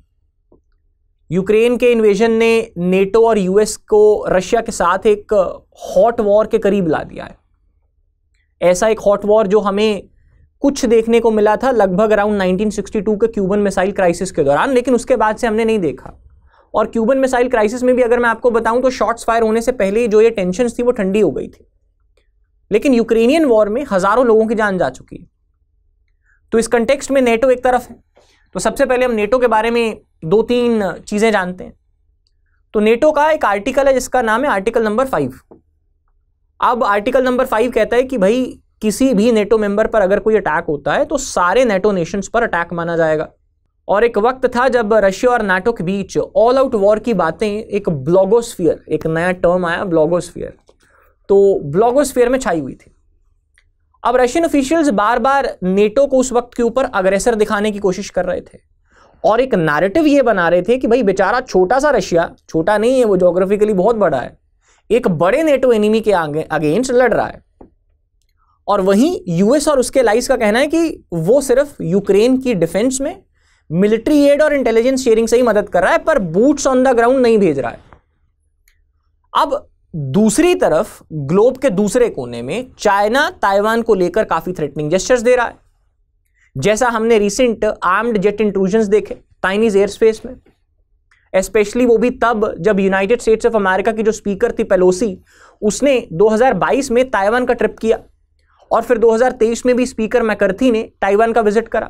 यूक्रेन के इन्वेजन ने नेटो और यूएस को रशिया के साथ एक हॉट uh, वॉर के करीब ला दिया है ऐसा एक हॉट वॉर जो हमें कुछ देखने को मिला था लगभग अराउंड 1962 के क्यूबन मिसाइल क्राइसिस के दौरान लेकिन उसके बाद से हमने नहीं देखा और क्यूबन मिसाइल क्राइसिस में भी अगर मैं आपको बताऊं तो शॉट्स फायर होने से पहले जो ये टेंशन थी वो ठंडी हो गई थी लेकिन यूक्रेनियन वॉर में हज़ारों लोगों की जान जा चुकी है तो इस कंटेक्स्ट में नेटो एक तरफ है तो सबसे पहले हम नेटो के बारे में दो तीन चीज़ें जानते हैं तो नेटो का एक आर्टिकल है जिसका नाम है आर्टिकल नंबर फाइव अब आर्टिकल नंबर फाइव कहता है कि भाई किसी भी नेटो मेंबर पर अगर कोई अटैक होता है तो सारे नेटो नेशंस पर अटैक माना जाएगा और एक वक्त था जब रशिया और नाटो के बीच ऑल आउट वॉर की बातें एक ब्लॉगोस्फियर एक नया टर्म आया ब्लॉगोस्फियर तो ब्लॉगोस्फियर में छाई हुई थी अब रशियन ऑफिशियल्स बार बार नेटो को उस वक्त के ऊपर अग्रेसर दिखाने की कोशिश कर रहे थे और एक नैरेटिव ये बना रहे थे कि भाई बेचारा छोटा सा रशिया छोटा नहीं है वो जोग्राफिकली बहुत बड़ा है एक बड़े नेटो एनिमी के आगे अगेंस्ट लड़ रहा है और वहीं यूएस और उसके लाइस का कहना है कि वो सिर्फ यूक्रेन की डिफेंस में मिलिट्री एड और इंटेलिजेंस शेयरिंग से ही मदद कर रहा है पर बूट्स ऑन द ग्राउंड नहीं भेज रहा है अब दूसरी तरफ ग्लोब के दूसरे कोने में चाइना ताइवान को लेकर काफी थ्रेटनिंग जेस्टर्स दे रहा है जैसा हमने रिसेंट आर्म्ड जेट इंट्रूजन देखे चाइनीज एयर स्पेस में स्पेशली वो भी तब जब यूनाइटेड स्टेट्स ऑफ अमेरिका की जो स्पीकर थी पेलोसी उसने 2022 में ताइवान का ट्रिप किया और फिर 2023 में भी स्पीकर मैकर्थी ने ताइवान का विजिट करा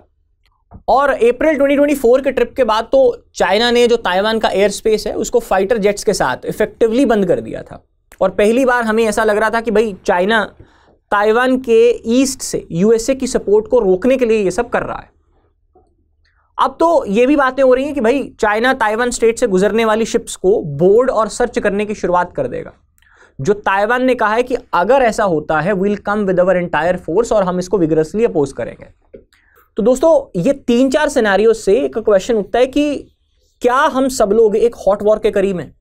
और अप्रैल 2024 के ट्रिप के बाद तो चाइना ने जो ताइवान का एयर स्पेस है उसको फाइटर जेट्स के साथ इफेक्टिवली बंद कर दिया था और पहली बार हमें ऐसा लग रहा था कि भाई चाइना ताइवान के ईस्ट से यूएसए की सपोर्ट को रोकने के लिए ये सब कर रहा है अब तो ये भी बातें हो रही हैं कि भाई चाइना ताइवान स्टेट से गुजरने वाली शिप्स को बोर्ड और सर्च करने की शुरुआत कर देगा जो ताइवान ने कहा है कि अगर ऐसा होता है will come with our entire force और हम इसको विग्रसली अपोज करेंगे तो दोस्तों ये तीन चार सिनारियों से एक क्वेश्चन उठता है कि क्या हम सब लोग एक हॉट वॉर के करीब हैं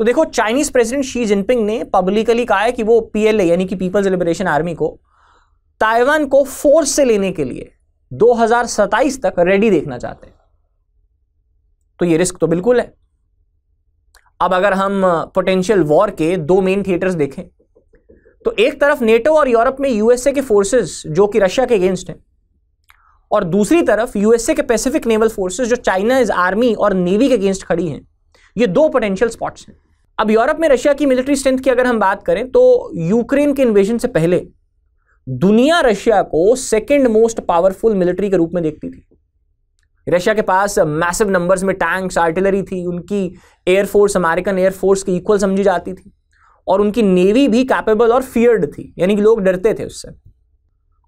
तो देखो चाइनीज प्रेसिडेंट शी जिनपिंग ने पब्लिकली कहा है कि वो पीएलए यानी कि पीपल्स लिबरेशन आर्मी को ताइवान को फोर्स से लेने के लिए दो तक रेडी देखना चाहते हैं तो ये रिस्क तो बिल्कुल है अब अगर हम पोटेंशियल वॉर के दो मेन थिएटर्स देखें तो एक तरफ नेटो और यूरोप में यूएसए के फोर्सेस जो कि रशिया के अगेंस्ट हैं और दूसरी तरफ यूएसए के पैसिफिक नेवल फोर्सेस जो चाइना इज आर्मी और नेवी के अगेंस्ट खड़ी हैं ये दो पोटेंशियल स्पॉट्स हैं अब यूरोप में रशिया की मिलिट्री स्ट्रेंथ की अगर हम बात करें तो यूक्रेन के इन्वेजन से पहले दुनिया रशिया को सेकेंड मोस्ट पावरफुल मिलिट्री के रूप में देखती थी रशिया के पास मैसिव नंबर्स में टैंक्स आर्टिलरी थी उनकी एयरफोर्स अमेरिकन एयरफोर्स की इक्वल समझी जाती थी और उनकी नेवी भी कैपेबल और फियर्ड थी यानी कि लोग डरते थे उससे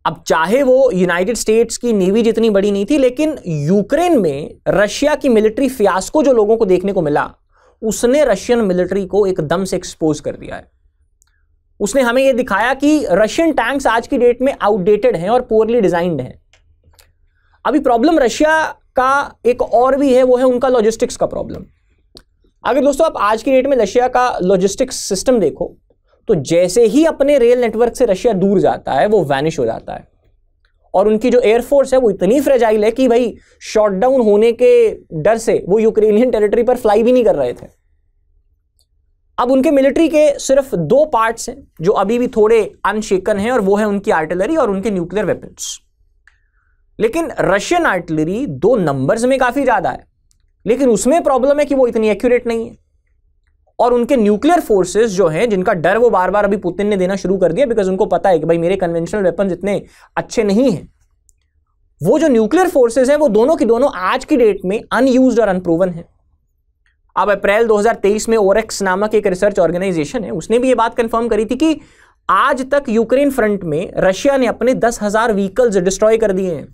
अब चाहे वो यूनाइटेड स्टेट्स की नेवी जितनी बड़ी नहीं थी लेकिन यूक्रेन में रशिया की मिलिट्री फियास्को जो लोगों को देखने को मिला उसने रशियन मिलिट्री को एकदम से एक्सपोज कर दिया है उसने हमें यह दिखाया कि रशियन टैंक्स आज की डेट में आउटडेटेड हैं और पोअरली डिजाइंड हैं अभी प्रॉब्लम रशिया का एक और भी है वो है उनका लॉजिस्टिक्स का प्रॉब्लम अगर दोस्तों आप आज की डेट में रशिया का लॉजिस्टिक्स सिस्टम देखो तो जैसे ही अपने रेल नेटवर्क से रशिया दूर जाता है वो वैनिश हो जाता है और उनकी जो एयरफोर्स है वो इतनी फ्रेजाइल है कि भाई शॉट डाउन होने के डर से वो यूक्रेनियन टेरिटरी पर फ्लाई भी नहीं कर रहे थे अब उनके मिलिट्री के सिर्फ दो पार्ट्स हैं जो अभी भी थोड़े अनशेकन हैं और वो है उनकी आर्टिलरी और उनके न्यूक्लियर वेपन्स लेकिन रशियन आर्टिलरी दो नंबर्स में काफ़ी ज़्यादा है लेकिन उसमें प्रॉब्लम है कि वो इतनी एक्यूरेट नहीं है और उनके न्यूक्लियर फोर्सेस जो हैं जिनका डर वो बार बार अभी पुतिन ने देना शुरू कर दिया बिकॉज उनको पता है कि भाई मेरे कन्वेंशनल वेपन इतने अच्छे नहीं हैं वो जो न्यूक्लियर फोर्सेज हैं वो दोनों की दोनों आज की डेट में अनयूज और अनप्रूवन है अब अप्रैल 2023 में ओरेक्स नामक एक रिसर्च ऑर्गेनाइजेशन है उसने भी ये बात कंफर्म करी थी कि आज तक यूक्रेन फ्रंट में रशिया ने अपने दस हजार व्हीकल्स डिस्ट्रॉय कर दिए हैं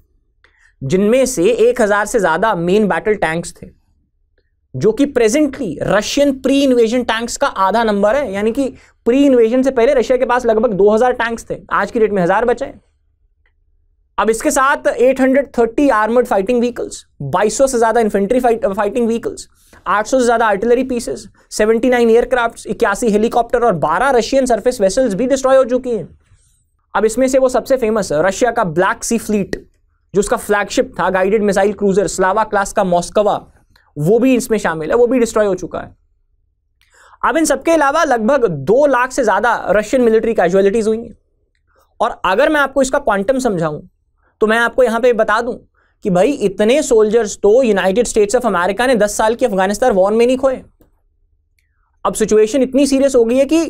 जिनमें से एक हजार से ज्यादा मेन बैटल टैंक्स थे जो कि presently Russian pre invasion tanks का आधा नंबर है यानी कि प्री इन्वेजन से पहले रशिया के पास लगभग 2000 टैंक्स थे आज की डेट में हजार बचे अब इसके साथ 830 आर्मर्ड फाइटिंग व्हीकल्स 2200 से ज्यादा इन्फेंट्री फाइटिंग व्हीकल्स 800 से ज्यादा आर्टिलरी पीसेस 79 एयरक्राफ्ट इक्यासी हेलीकॉप्टर और 12 रशियन सर्फेस वेसल्स भी डिस्ट्रॉय हो चुकी हैं अब इसमें से वो सबसे फेमस है रशिया का ब्लैक सी फ्लीट जो उसका फ्लैगशिप था guided missile cruiser Slava class का मॉस्कवा वो भी इसमें शामिल है वो भी डिस्ट्रॉय हो चुका है अब इन सबके अलावा लगभग दो लाख से ज़्यादा रशियन मिलिट्री कैजुअलिटीज़ हुई हैं और अगर मैं आपको इसका क्वांटम समझाऊं तो मैं आपको यहां पे बता दूं कि भाई इतने सोल्जर्स तो यूनाइटेड स्टेट्स ऑफ अमेरिका ने 10 साल की अफगानिस्तान वॉर में नहीं खोए अब सिचुएशन इतनी सीरियस हो गई है कि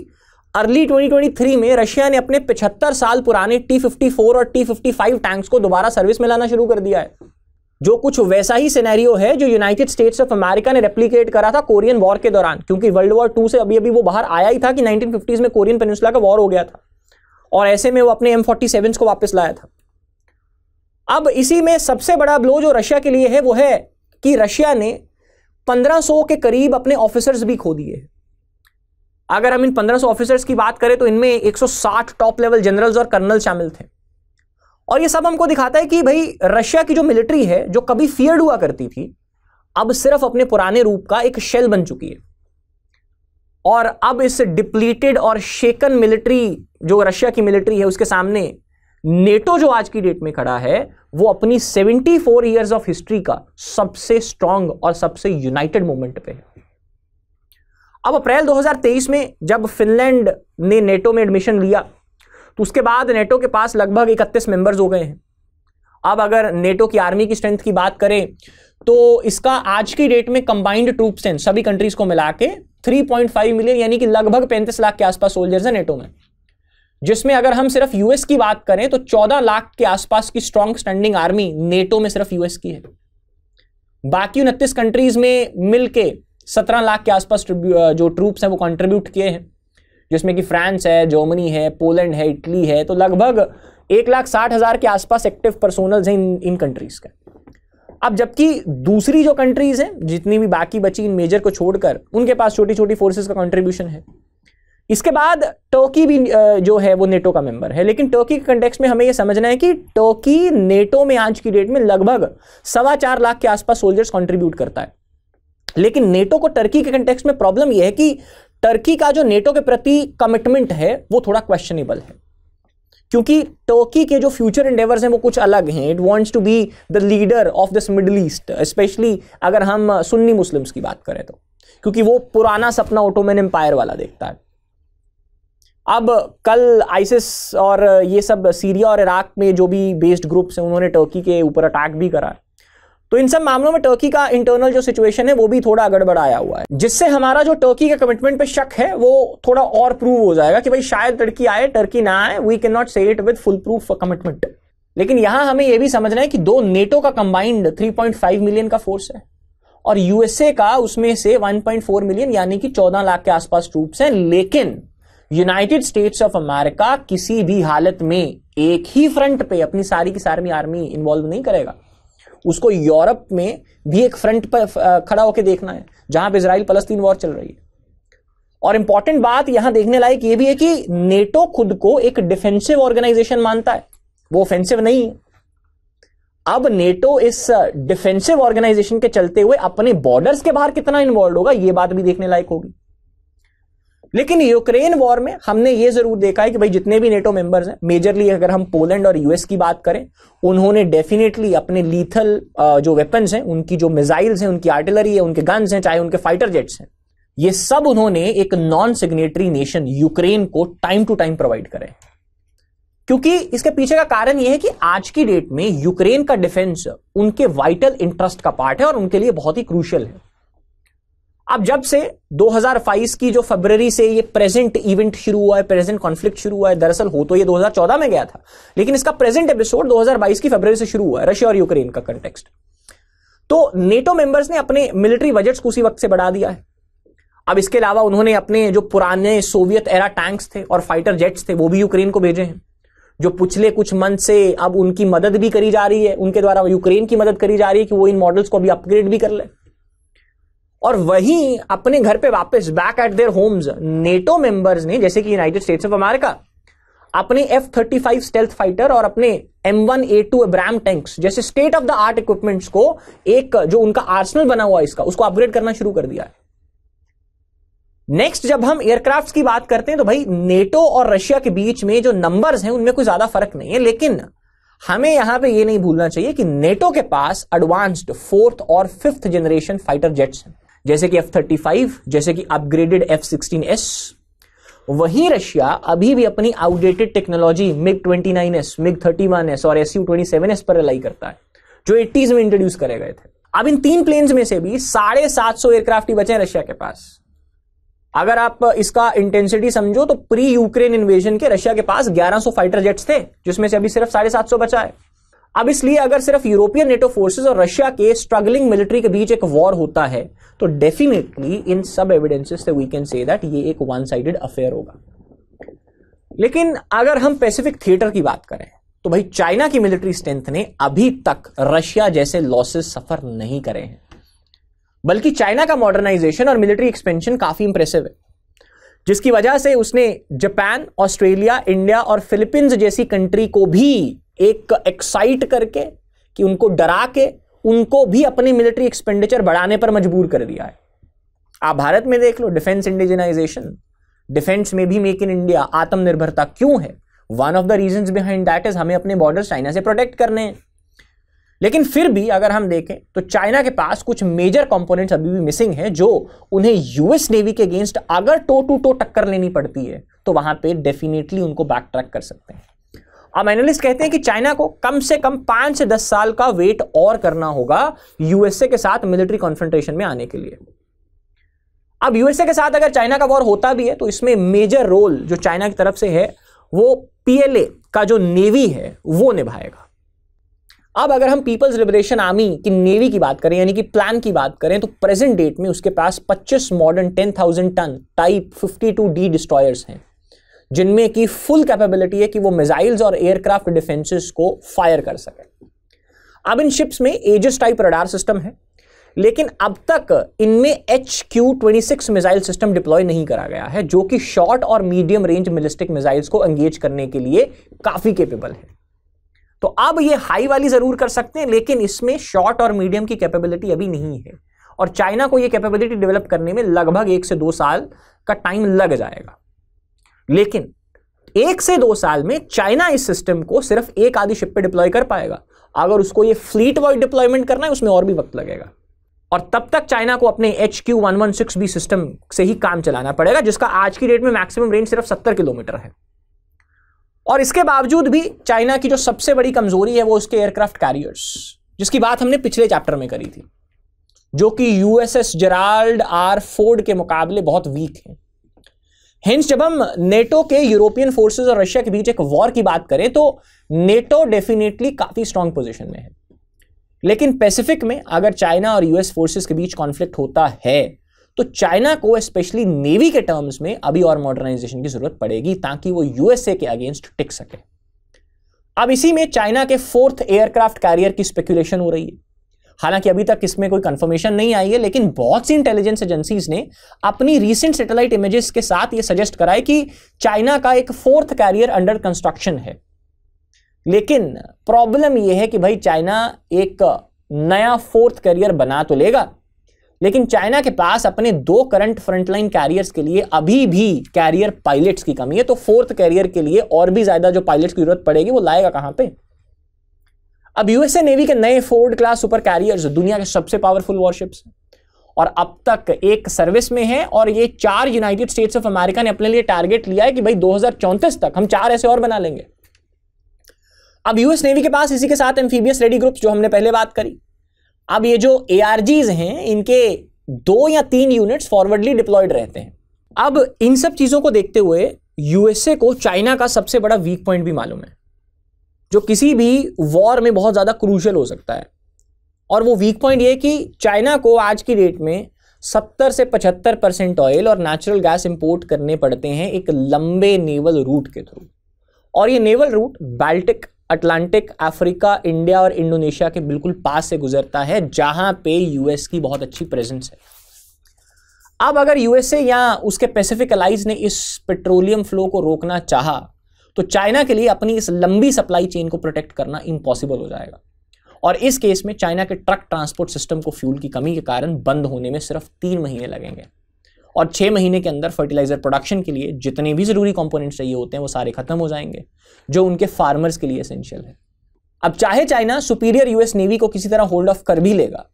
अर्ली 2023 में रशिया ने अपने 75 साल पुराने टी 54 और टी 55 टैंक्स को दोबारा सर्विस में लाना शुरू कर दिया है जो कुछ वैसा ही सिनेरियो है जो यूनाइटेड स्टेट्स ऑफ अमेरिका ने रेप्लीकेट करा था कोरियन वॉर के दौरान क्योंकि वर्ल्ड वॉर टू से अभी अभी वो बाहर आया ही था कि 1950s में कोरियन पेनिसुला का वॉर हो गया था और ऐसे में वो अपने एम फोर्टी को वापस लाया था अब इसी में सबसे बड़ा ब्लो जो रशिया के लिए है वो है कि रशिया ने 1500 के करीब अपने ऑफिसर्स भी खो दिए अगर हम इन 1500 ऑफिसर्स की बात करें तो इनमें 160 टॉप लेवल जनरल्स और कर्नल शामिल थे और ये सब हमको दिखाता है कि भाई रशिया की जो मिलिट्री है जो कभी फियर्ड हुआ करती थी अब सिर्फ अपने पुराने रूप का एक शेल बन चुकी है और अब इस डिप्लीटेड और शेकन मिलिट्री जो रशिया की मिलिट्री है उसके सामने नेटो जो आज की डेट में खड़ा है वो अपनी 74 फोर ईयर्स ऑफ हिस्ट्री का सबसे स्ट्रांग और सबसे यूनाइटेड मूवमेंट पे है अब अप्रैल 2023 में जब फिनलैंड ने नेटो में एडमिशन लिया तो उसके बाद नेटो के पास लगभग इकतीस मेंबर्स हो गए हैं अब अगर नेटो की आर्मी की स्ट्रेंथ की बात करें तो इसका आज की डेट में कंबाइंड ट्रूप स्ट्रेंथ सभी कंट्रीज को मिला के मिलियन यानी कि लगभग पैंतीस लाख के आसपास सोल्जर्स हैं नेटो में जिसमें अगर हम सिर्फ यूएस की बात करें तो 14 लाख के आसपास की स्ट्रॉन्ग स्टैंडिंग आर्मी नेटो में सिर्फ यूएस की है बाकी उनतीस कंट्रीज में मिलके 17 लाख के आसपास जो ट्रूप्स हैं वो कंट्रीब्यूट किए हैं जिसमें कि फ्रांस है जर्मनी है पोलैंड है इटली है तो लगभग एक लाख साठ हज़ार के आसपास एक्टिव पर्सोनल्स हैं इन इन कंट्रीज़ का अब जबकि दूसरी जो कंट्रीज़ हैं जितनी भी बाकी बची इन मेजर को छोड़कर उनके पास छोटी छोटी फोर्सेज का कंट्रीब्यूशन है इसके बाद टर्की भी जो है वो नेटो का मेंबर है लेकिन टर्की के कंटेक्स में हमें ये समझना है कि टर्की नेटो में आज की डेट में लगभग सवा चार लाख के आसपास सोल्जर्स कंट्रीब्यूट करता है लेकिन नेटो को टर्की के कंटेक्स में प्रॉब्लम यह है कि टर्की का जो नेटो के प्रति कमिटमेंट है वो थोड़ा क्वेश्चनेबल है क्योंकि टर्की के जो फ्यूचर इंडेवर्स हैं वो कुछ अलग हैं it wants to be the leader of this Middle East specially अगर हम सुन्नी मुस्लिम्स की बात करें तो क्योंकि वो पुराना सपना ओटोमन एम्पायर वाला देखता है अब कल आइसिस और ये सब सीरिया और इराक में जो भी बेस्ड ग्रुप्स हैं उन्होंने टर्की के ऊपर अटैक भी करा है तो इन सब मामलों में टर्की का इंटरनल जो सिचुएशन है वो भी थोड़ा गड़बड़ाया हुआ है जिससे हमारा जो टर्की का कमिटमेंट पे शक है वो थोड़ा और प्रूव हो जाएगा कि भाई शायद टर्की आए टर्की ना आए we can not say it with full proof commitment लेकिन यहां हमें यह भी समझना है कि दो नेटो का कंबाइंड 3.5 मिलियन का फोर्स है और यूएसए का उसमें से 1.4 मिलियन यानी कि 14 लाख के आसपास ट्रूप्स हैं लेकिन यूनाइटेड स्टेट्स ऑफ अमेरिका किसी भी हालत में एक ही फ्रंट पे अपनी सारी की सारी आर्मी इन्वॉल्व नहीं करेगा उसको यूरोप में भी एक फ्रंट पर खड़ा होकर देखना है जहां पर इसराइल फलस्तीन वॉर चल रही है और इंपॉर्टेंट बात यहां देखने लायक यह भी है कि नेटो खुद को एक डिफेंसिव ऑर्गेनाइजेशन मानता है वो ऑफेंसिव नहीं है अब नेटो इस डिफेंसिव ऑर्गेनाइजेशन के चलते हुए अपने बॉर्डर्स के बाहर कितना इन्वॉल्व होगा यह बात भी देखने लायक होगी लेकिन यूक्रेन वॉर में हमने ये जरूर देखा है कि भाई जितने भी नेटो मेंबर्स हैं मेजरली अगर हम पोलैंड और यूएस की बात करें उन्होंने डेफिनेटली अपने लीथल जो वेपन्स हैं उनकी जो मिसाइल्स हैं उनकी आर्टिलरी है उनके गन्स हैं चाहे उनके फाइटर जेट्स हैं ये सब उन्होंने एक नॉन सिग्नेटरी नेशन यूक्रेन को टाइम टू टाइम प्रोवाइड करे क्योंकि इसके पीछे का कारण यह है कि आज की डेट में यूक्रेन का डिफेंस उनके वाइटल इंटरेस्ट का पार्ट है और उनके लिए बहुत ही क्रूशियल है अब जब से 2022 की जो फरवरी से ये प्रेजेंट इवेंट शुरू हुआ है प्रेजेंट कॉन्फ्लिक्ट शुरू हुआ है दरअसल हो तो ये 2014 में गया था लेकिन इसका प्रेजेंट एपिसोड 2022 की फरवरी से शुरू हुआ है रशिया और यूक्रेन का कंटेक्सट तो नेटो मेंबर्स ने अपने मिलिट्री बजट्स को उसी वक्त से बढ़ा दिया है अब इसके अलावा उन्होंने अपने जो पुराने सोवियत एरा टैंक्स थे और फाइटर जेट्स थे वो भी यूक्रेन को भेजे हैं जो पिछले कुछ मंथ से अब उनकी मदद भी करी जा रही है उनके द्वारा यूक्रेन की मदद करी जा रही है कि वो इन मॉडल्स को अभी अपग्रेड भी कर ले और वहीं अपने घर पे वापस back at their homes NATO members ने जैसे कि यूनाइटेड स्टेट्स ऑफ अमेरिका अपने F thirty five stealth fighter और अपने M one A two Abram tanks जैसे state of the art equipments को एक जो उनका आर्सनल बना हुआ है इसका उसको अपग्रेड करना शुरू कर दिया है नेक्स्ट जब हम एयरक्राफ्ट की बात करते हैं तो भाई नेटो और रशिया के बीच में जो नंबर्स हैं उनमें कोई ज्यादा फर्क नहीं है लेकिन हमें यहां पे ये नहीं भूलना चाहिए कि नेटो के पास एडवांस्ड फोर्थ और फिफ्थ जनरेशन फाइटर जेट्स हैं जैसे कि एफ थर्टी फाइव जैसे कि अपग्रेडेड एफ सिक्सटीन एस वही रशिया अभी भी अपनी outdated technology MiG twenty nine s MiG thirty one s और S U twenty seven s पर रिलाई करता है जो एट्टीज में इंट्रोड्यूस करे गए थे अब इन तीन प्लेन्स में से भी साढ़े सात सौ एयरक्राफ्ट ही बचे हैं रशिया के पास अगर आप इसका इंटेंसिटी समझो तो प्री यूक्रेन इन्वेजन के रशिया के पास 1100 फाइटर जेट्स थे जिसमें से अभी सिर्फ साढ़े सात सौ बचा है अब इसलिए अगर सिर्फ यूरोपियन नेटो फोर्सेस और रशिया के स्ट्रगलिंग मिलिट्री के बीच एक वॉर होता है तो डेफिनेटली इन सब एविडेंसेस से वी कैन से दैट ये एक वन साइडेड अफेयर होगा लेकिन अगर हम पैसिफिक थिएटर की बात करें तो भाई चाइना की मिलिट्री स्ट्रेंथ ने अभी तक रशिया जैसे लॉसेस सफर नहीं करे हैं बल्कि चाइना का मॉडर्नाइजेशन और मिलिट्री एक्सपेंशन काफी इंप्रेसिव है जिसकी वजह से उसने जापान ऑस्ट्रेलिया इंडिया और फिलीपींस जैसी कंट्री को भी एक एक्साइट करके कि उनको डरा के उनको भी अपने मिलिट्री एक्सपेंडिचर बढ़ाने पर मजबूर कर दिया है आप भारत में देख लो डिफेंस इंडिजनाइजेशन डिफेंस में भी मेक इन इंडिया आत्मनिर्भरता क्यों है one of the reason behind that is हमें अपने बॉर्डर चाइना से प्रोटेक्ट करने हैं लेकिन फिर भी अगर हम देखें तो चाइना के पास कुछ मेजर कंपोनेंट्स अभी भी मिसिंग हैं जो उन्हें यूएस नेवी के अगेंस्ट अगर टो टू टो टक्कर लेनी पड़ती है तो वहां पे डेफिनेटली उनको बैक ट्रैक कर सकते हैं अब एनालिस्ट कहते हैं कि चाइना को कम से कम पांच से दस साल का वेट और करना होगा यूएसए के साथ मिलिट्री कॉन्फेंट्रेशन में आने के लिए अब यूएसए के साथ अगर चाइना का वॉर होता भी है तो इसमें मेजर रोल जो चाइना की तरफ से है वो पीएलए का जो नेवी है वो निभाएगा अब अगर हम पीपल्स लिबरेशन आर्मी की नेवी की बात करें यानी कि प्लान की बात करें तो प्रेजेंट डेट में उसके पास 25 modern 10,000 ton type 52 D destroyers हैं जिनमें की फुल कैपेबिलिटी है कि वो मिसाइल्स और एयरक्राफ्ट डिफेंसेस को फायर कर सके अब इन शिप्स में एजिस टाइप रडार सिस्टम है लेकिन अब तक इनमें H Q twenty six missile system deploy नहीं करा गया है जो कि शॉर्ट और मीडियम रेंज मिलिस्टिक मिसाइल्स को एंगेज करने के लिए काफी केपेबल है तो अब ये हाई वाली जरूर कर सकते हैं लेकिन इसमें शॉर्ट और मीडियम की कैपेबिलिटी अभी नहीं है और चाइना को ये कैपेबिलिटी डेवलप करने में लगभग एक से दो साल का टाइम लग जाएगा लेकिन एक से दो साल में चाइना इस सिस्टम को सिर्फ एक आदि शिप पे डिप्लॉय कर पाएगा अगर उसको ये फ्लीट वाइड डिप्लॉयमेंट करना है उसमें और भी वक्त लगेगा और तब तक चाइना को अपने H Q one one six B system से ही काम चलाना पड़ेगा जिसका आज की डेट में मैक्सिमम रेंज सिर्फ सत्तर किलोमीटर है और इसके बावजूद भी चाइना की जो सबसे बड़ी कमजोरी है वो उसके एयरक्राफ्ट कैरियर्स जिसकी बात हमने पिछले चैप्टर में करी थी जो कि यूएसएस जेराल्ड आर फोर्ड के मुकाबले बहुत वीक है हिंस जब हम नेटो के यूरोपियन फोर्सेस और रशिया के बीच एक वॉर की बात करें तो नेटो डेफिनेटली काफी स्ट्रांग पोजिशन में है लेकिन पैसिफिक में अगर चाइना और यूएस फोर्सेज के बीच कॉन्फ्लिक्ट होता है तो चाइना को स्पेशली नेवी के टर्म्स में अभी और मॉडर्नाइजेशन की जरूरत पड़ेगी ताकि वो यूएसए के अगेंस्ट टिक सके अब इसी में चाइना के फोर्थ एयरक्राफ्ट कैरियर की स्पेकुलेशन हो रही है हालांकि अभी तक इसमें कोई कंफर्मेशन नहीं आई है लेकिन बहुत सी इंटेलिजेंस एजेंसीज ने अपनी रीसेंट सैटेलाइट इमेजेस के साथ ये सजेस्ट कराए कि चाइना का एक फोर्थ कैरियर अंडर कंस्ट्रक्शन है लेकिन प्रॉब्लम यह है कि भाई चाइना एक नया फोर्थ कैरियर बना तो लेगा लेकिन चाइना के पास अपने दो करंट फ्रंटलाइन कैरियर्स के लिए अभी भी कैरियर पायलट्स की कमी है तो फोर्थ कैरियर के लिए और भी ज्यादा जो पायलट्स की जरूरत पड़ेगी वो लाएगा कहां पे अब यूएसए नेवी के नए फोर्ड क्लास सुपर कैरियर्स दुनिया के सबसे पावरफुल वॉरशिप्स और अब तक एक सर्विस में है और ये चार यूनाइटेड स्टेट्स ऑफ अमेरिका ने अपने लिए टारगेट लिया है कि भाई दो तक हम चार ऐसे और बना लेंगे अब यूएस नेवी के पास इसी के साथ एम्फीबियस रेडी ग्रुप जो हमने पहले बात करी अब ये जो ए हैं इनके दो या तीन यूनिट्स फॉरवर्डली डिप्लॉयड रहते हैं अब इन सब चीज़ों को देखते हुए यूएसए को चाइना का सबसे बड़ा वीक पॉइंट भी मालूम है जो किसी भी वॉर में बहुत ज़्यादा क्रूशल हो सकता है और वो वीक पॉइंट ये कि चाइना को आज की डेट में 70 से 75 परसेंट ऑयल और नेचुरल गैस इंपोर्ट करने पड़ते हैं एक लंबे नेवल रूट के थ्रू और ये naval route Baltic Atlantic Africa India और इंडोनेशिया के बिल्कुल पास से गुजरता है जहां पे यूएस की बहुत अच्छी प्रेजेंस है अब अगर यूएसए या उसके पैसिफिक अलाइज ने इस पेट्रोलियम फ्लो को रोकना चाहा तो चाइना के लिए अपनी इस लंबी सप्लाई चेन को प्रोटेक्ट करना इम्पॉसिबल हो जाएगा और इस केस में चाइना के ट्रक ट्रांसपोर्ट सिस्टम को फ्यूल की कमी के कारण बंद होने में सिर्फ तीन महीने लगेंगे और छः महीने के अंदर फर्टिलाइज़र प्रोडक्शन के लिए जितने भी ज़रूरी कॉम्पोनेंट्स चाहिए होते हैं वो सारे ख़त्म हो जाएंगे जो उनके फार्मर्स के लिए असेंशियल है अब चाहे चाइना सुपीरियर यूएस नेवी को किसी तरह होल्ड ऑफ कर भी लेगा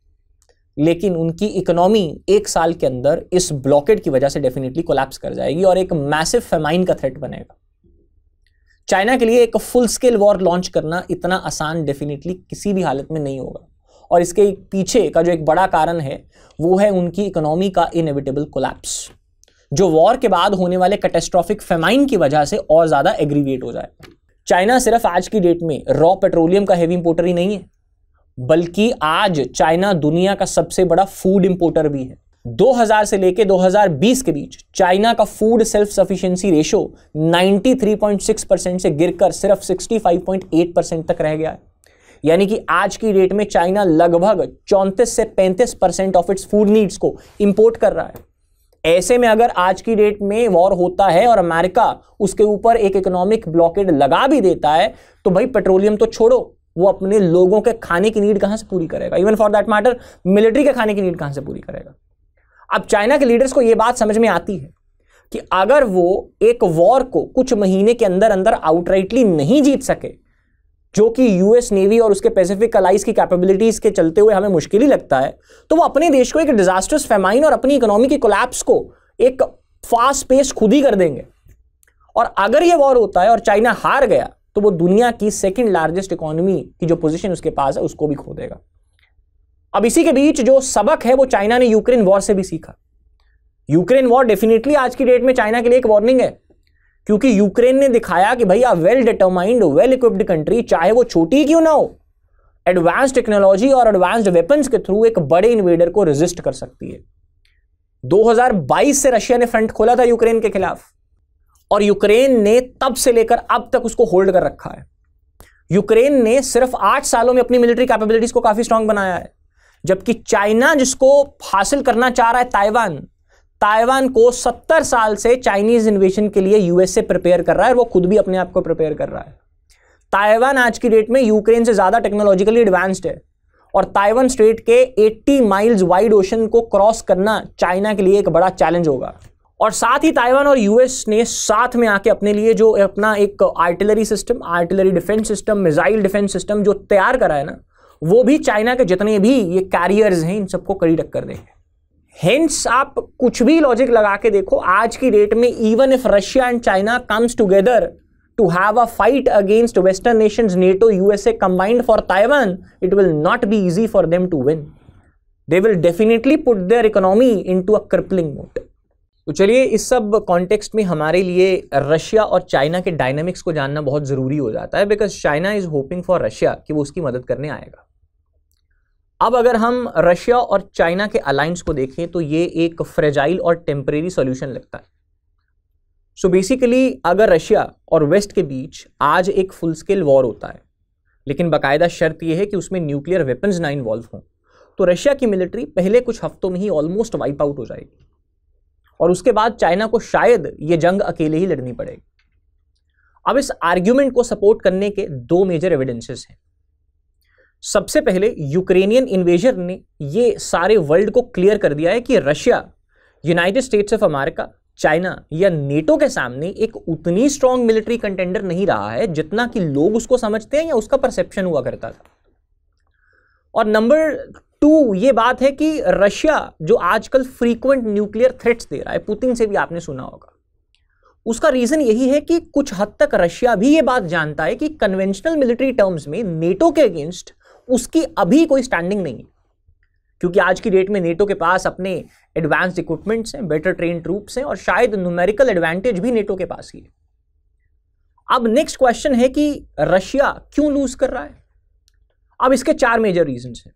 लेकिन उनकी इकोनॉमी एक साल के अंदर इस ब्लॉकेट की वजह से डेफिनेटली कोलैप्स कर जाएगी और एक मैसिव फेमाइन का थ्रेट बनेगा चाइना के लिए एक फुल स्केल वॉर लॉन्च करना इतना आसान डेफिनेटली किसी भी हालत में नहीं होगा और इसके पीछे का जो एक बड़ा कारण है वो है उनकी इकोनॉमी का इनएविटेबल कोलैप्स जो वॉर के बाद होने वाले कैटेस्ट्रॉफिक फेमाइन की वजह से और ज़्यादा एग्रीवेट हो जाएगा चाइना सिर्फ आज की डेट में रॉ पेट्रोलियम का हैवी इंपोर्टर ही नहीं है बल्कि आज चाइना दुनिया का सबसे बड़ा फूड इंपोर्टर भी है 2000 से लेकर 2020 के बीच चाइना का food self sufficiency ratio 93.6 percent से गिरकर सिर्फ 65.8 परसेंट तक रह गया है यानी कि आज की डेट में चाइना लगभग चौंतीस से पैंतीस percent of its food needs को इम्पोर्ट कर रहा है ऐसे में अगर आज की डेट में वॉर होता है और अमेरिका उसके ऊपर एक इकोनॉमिक ब्लॉकेट लगा भी देता है तो भाई पेट्रोलियम तो छोड़ो वो अपने लोगों के खाने की नीड कहां से पूरी करेगा even for that matter military के खाने की नीड कहां से पूरी करेगा अब चाइना के लीडर्स को यह बात समझ में आती है कि अगर वो एक वॉर को कुछ महीने के अंदर अंदर आउटराइटली नहीं जीत सके जो कि यूएस नेवी और उसके पैसिफिक अलाइज की कैपेबिलिटीज के चलते हुए हमें मुश्किल ही लगता है तो वो अपने देश को एक डिजास्टर्स फेमाइन और अपनी इकोनॉमी के कोलैप्स को एक फास्ट पेस खुद ही कर देंगे और अगर ये वॉर होता है और चाइना हार गया तो वो दुनिया की सेकेंड लार्जेस्ट इकोनॉमी की जो पोजिशन उसके पास है उसको भी खो देगा अब इसी के बीच जो सबक है वो चाइना ने यूक्रेन वॉर से भी सीखा यूक्रेन वॉर डेफिनेटली आज की डेट में चाइना के लिए एक वार्निंग है क्योंकि यूक्रेन ने दिखाया कि भाई a well determined well equipped country चाहे वो छोटी क्यों ना हो एडवांस टेक्नोलॉजी और एडवांस्ड वेपन्स के थ्रू एक बड़े इन्वेडर को रेजिस्ट कर सकती है 2022 से रशिया ने फ्रंट खोला था यूक्रेन के खिलाफ और यूक्रेन ने तब से लेकर अब तक उसको होल्ड कर रखा है यूक्रेन ने सिर्फ आठ सालों में अपनी मिलिट्री कैपेबिलिटीज को काफी स्ट्रांग बनाया है जबकि चाइना जिसको हासिल करना चाह रहा है ताइवान ताइवान को 70 साल से चाइनीज इन्वेशन के लिए यूएस से प्रिपेयर कर रहा है और वो खुद भी अपने आप को प्रिपेयर कर रहा है ताइवान आज की डेट में यूक्रेन से ज़्यादा टेक्नोलॉजिकली एडवांस्ड है और ताइवान स्टेट के 80 माइल्स वाइड ओशन को क्रॉस करना चाइना के लिए एक बड़ा चैलेंज होगा और साथ ही ताइवान और यूएस ने साथ में आके अपने लिए जो अपना एक artillery system artillery defence system missile defence system जो तैयार करा है ना वो भी चाइना के जितने भी ये कैरियर्स हैं इन सबको कड़ी टक्कर देंगे हेंस आप कुछ भी लॉजिक लगा के देखो आज की डेट में even if Russia and China comes together to have a fight against western nations NATO USA combined for Taiwan it will not be easy for them to win they will definitely put their economy into a crippling mode तो चलिए इस सब कॉन्टेक्स्ट में हमारे लिए रशिया और चाइना के डायनामिक्स को जानना बहुत ज़रूरी हो जाता है because China is hoping for Russia कि वो उसकी मदद करने आएगा अब अगर हम रशिया और चाइना के अलायंस को देखें तो ये एक फ्रेजाइल और टेम्परेरी सॉल्यूशन लगता है सो so बेसिकली अगर रशिया और वेस्ट के बीच आज एक फुल स्केल वॉर होता है लेकिन बाकायदा शर्त यह है कि उसमें न्यूक्लियर वेपन्स ना इन्वॉल्व हों तो रशिया की मिलिट्री पहले कुछ हफ्तों में ही ऑलमोस्ट वाइप आउट हो जाएगी और उसके बाद चाइना को शायद ये जंग अकेले ही लड़नी पड़ेगी अब इस आर्ग्यूमेंट को सपोर्ट करने के दो मेजर एविडेंसेस हैं सबसे पहले यूक्रेनियन इन्वेजर ने ये सारे वर्ल्ड को क्लियर कर दिया है कि Russia United States of America China या नेटो के सामने एक उतनी स्ट्रांग मिलिट्री कंटेंडर नहीं रहा है जितना कि लोग उसको समझते हैं या उसका परसेप्शन हुआ करता था और नंबर टू ये बात है कि रशिया जो आजकल फ्रीक्वेंट न्यूक्लियर थ्रेट्स दे रहा है पुतिन से भी आपने सुना होगा उसका रीज़न यही है कि कुछ हद तक रशिया भी ये बात जानता है कि कन्वेंशनल मिलिट्री टर्म्स में नेटो के अगेंस्ट उसकी अभी कोई स्टैंडिंग नहीं है क्योंकि आज की डेट में नेटो के पास अपने एडवांस इक्विपमेंट्स हैं बेटर ट्रेन ट्रूप्स हैं और शायद न्यूमेरिकल एडवांटेज भी नेटो के पास ही है अब नेक्स्ट क्वेश्चन है कि रशिया क्यों लूज कर रहा है अब इसके चार मेजर रीजंस हैं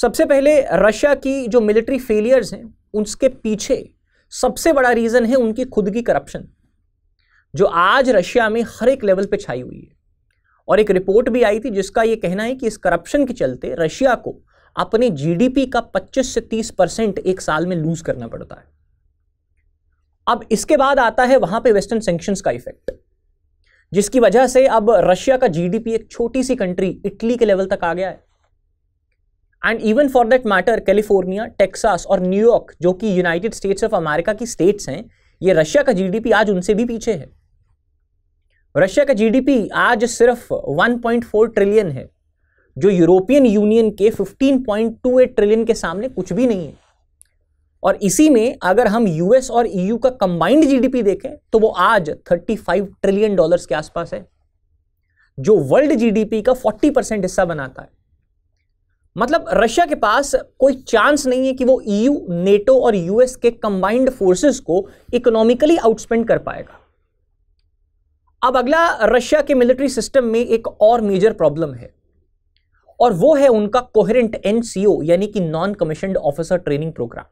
सबसे पहले रशिया की जो मिलिट्री फेलियर्स हैं उसके पीछे सबसे बड़ा रीज़न है उनकी खुद की करप्शन जो आज रशिया में हर एक लेवल पे छाई हुई है और एक रिपोर्ट भी आई थी जिसका ये कहना है कि इस करप्शन के चलते रशिया को अपने जीडीपी का 25 से 30 परसेंट एक साल में लूज करना पड़ता है अब इसके बाद आता है वहां पे वेस्टर्न सेंक्शंस का इफेक्ट जिसकी वजह से अब रशिया का जीडीपी एक छोटी सी कंट्री इटली के लेवल तक आ गया है and even for that matter California Texas और न्यूयॉर्क जो कि यूनाइटेड स्टेट्स ऑफ अमेरिका की स्टेट्स हैं ये रशिया का जीडीपी आज उनसे भी पीछे है रशिया का जीडीपी आज सिर्फ 1.4 ट्रिलियन है जो यूरोपियन यूनियन के 15.28 ट्रिलियन के सामने कुछ भी नहीं है और इसी में अगर हम यूएस और ईयू e का कंबाइंड जीडीपी देखें तो वो आज 35 ट्रिलियन डॉलर्स के आसपास है जो वर्ल्ड जीडीपी का 40 परसेंट हिस्सा बनाता है मतलब रशिया के पास कोई चांस नहीं है कि वो ईयू e नेटो और यूएस के कंबाइंड फोर्सेस को इकोनॉमिकली आउटस्पेंड कर पाएगा अब अगला रशिया के मिलिट्री सिस्टम में एक और मेजर प्रॉब्लम है और वो है उनका कोहरेंट एनसीओ यानी कि non commission officer training program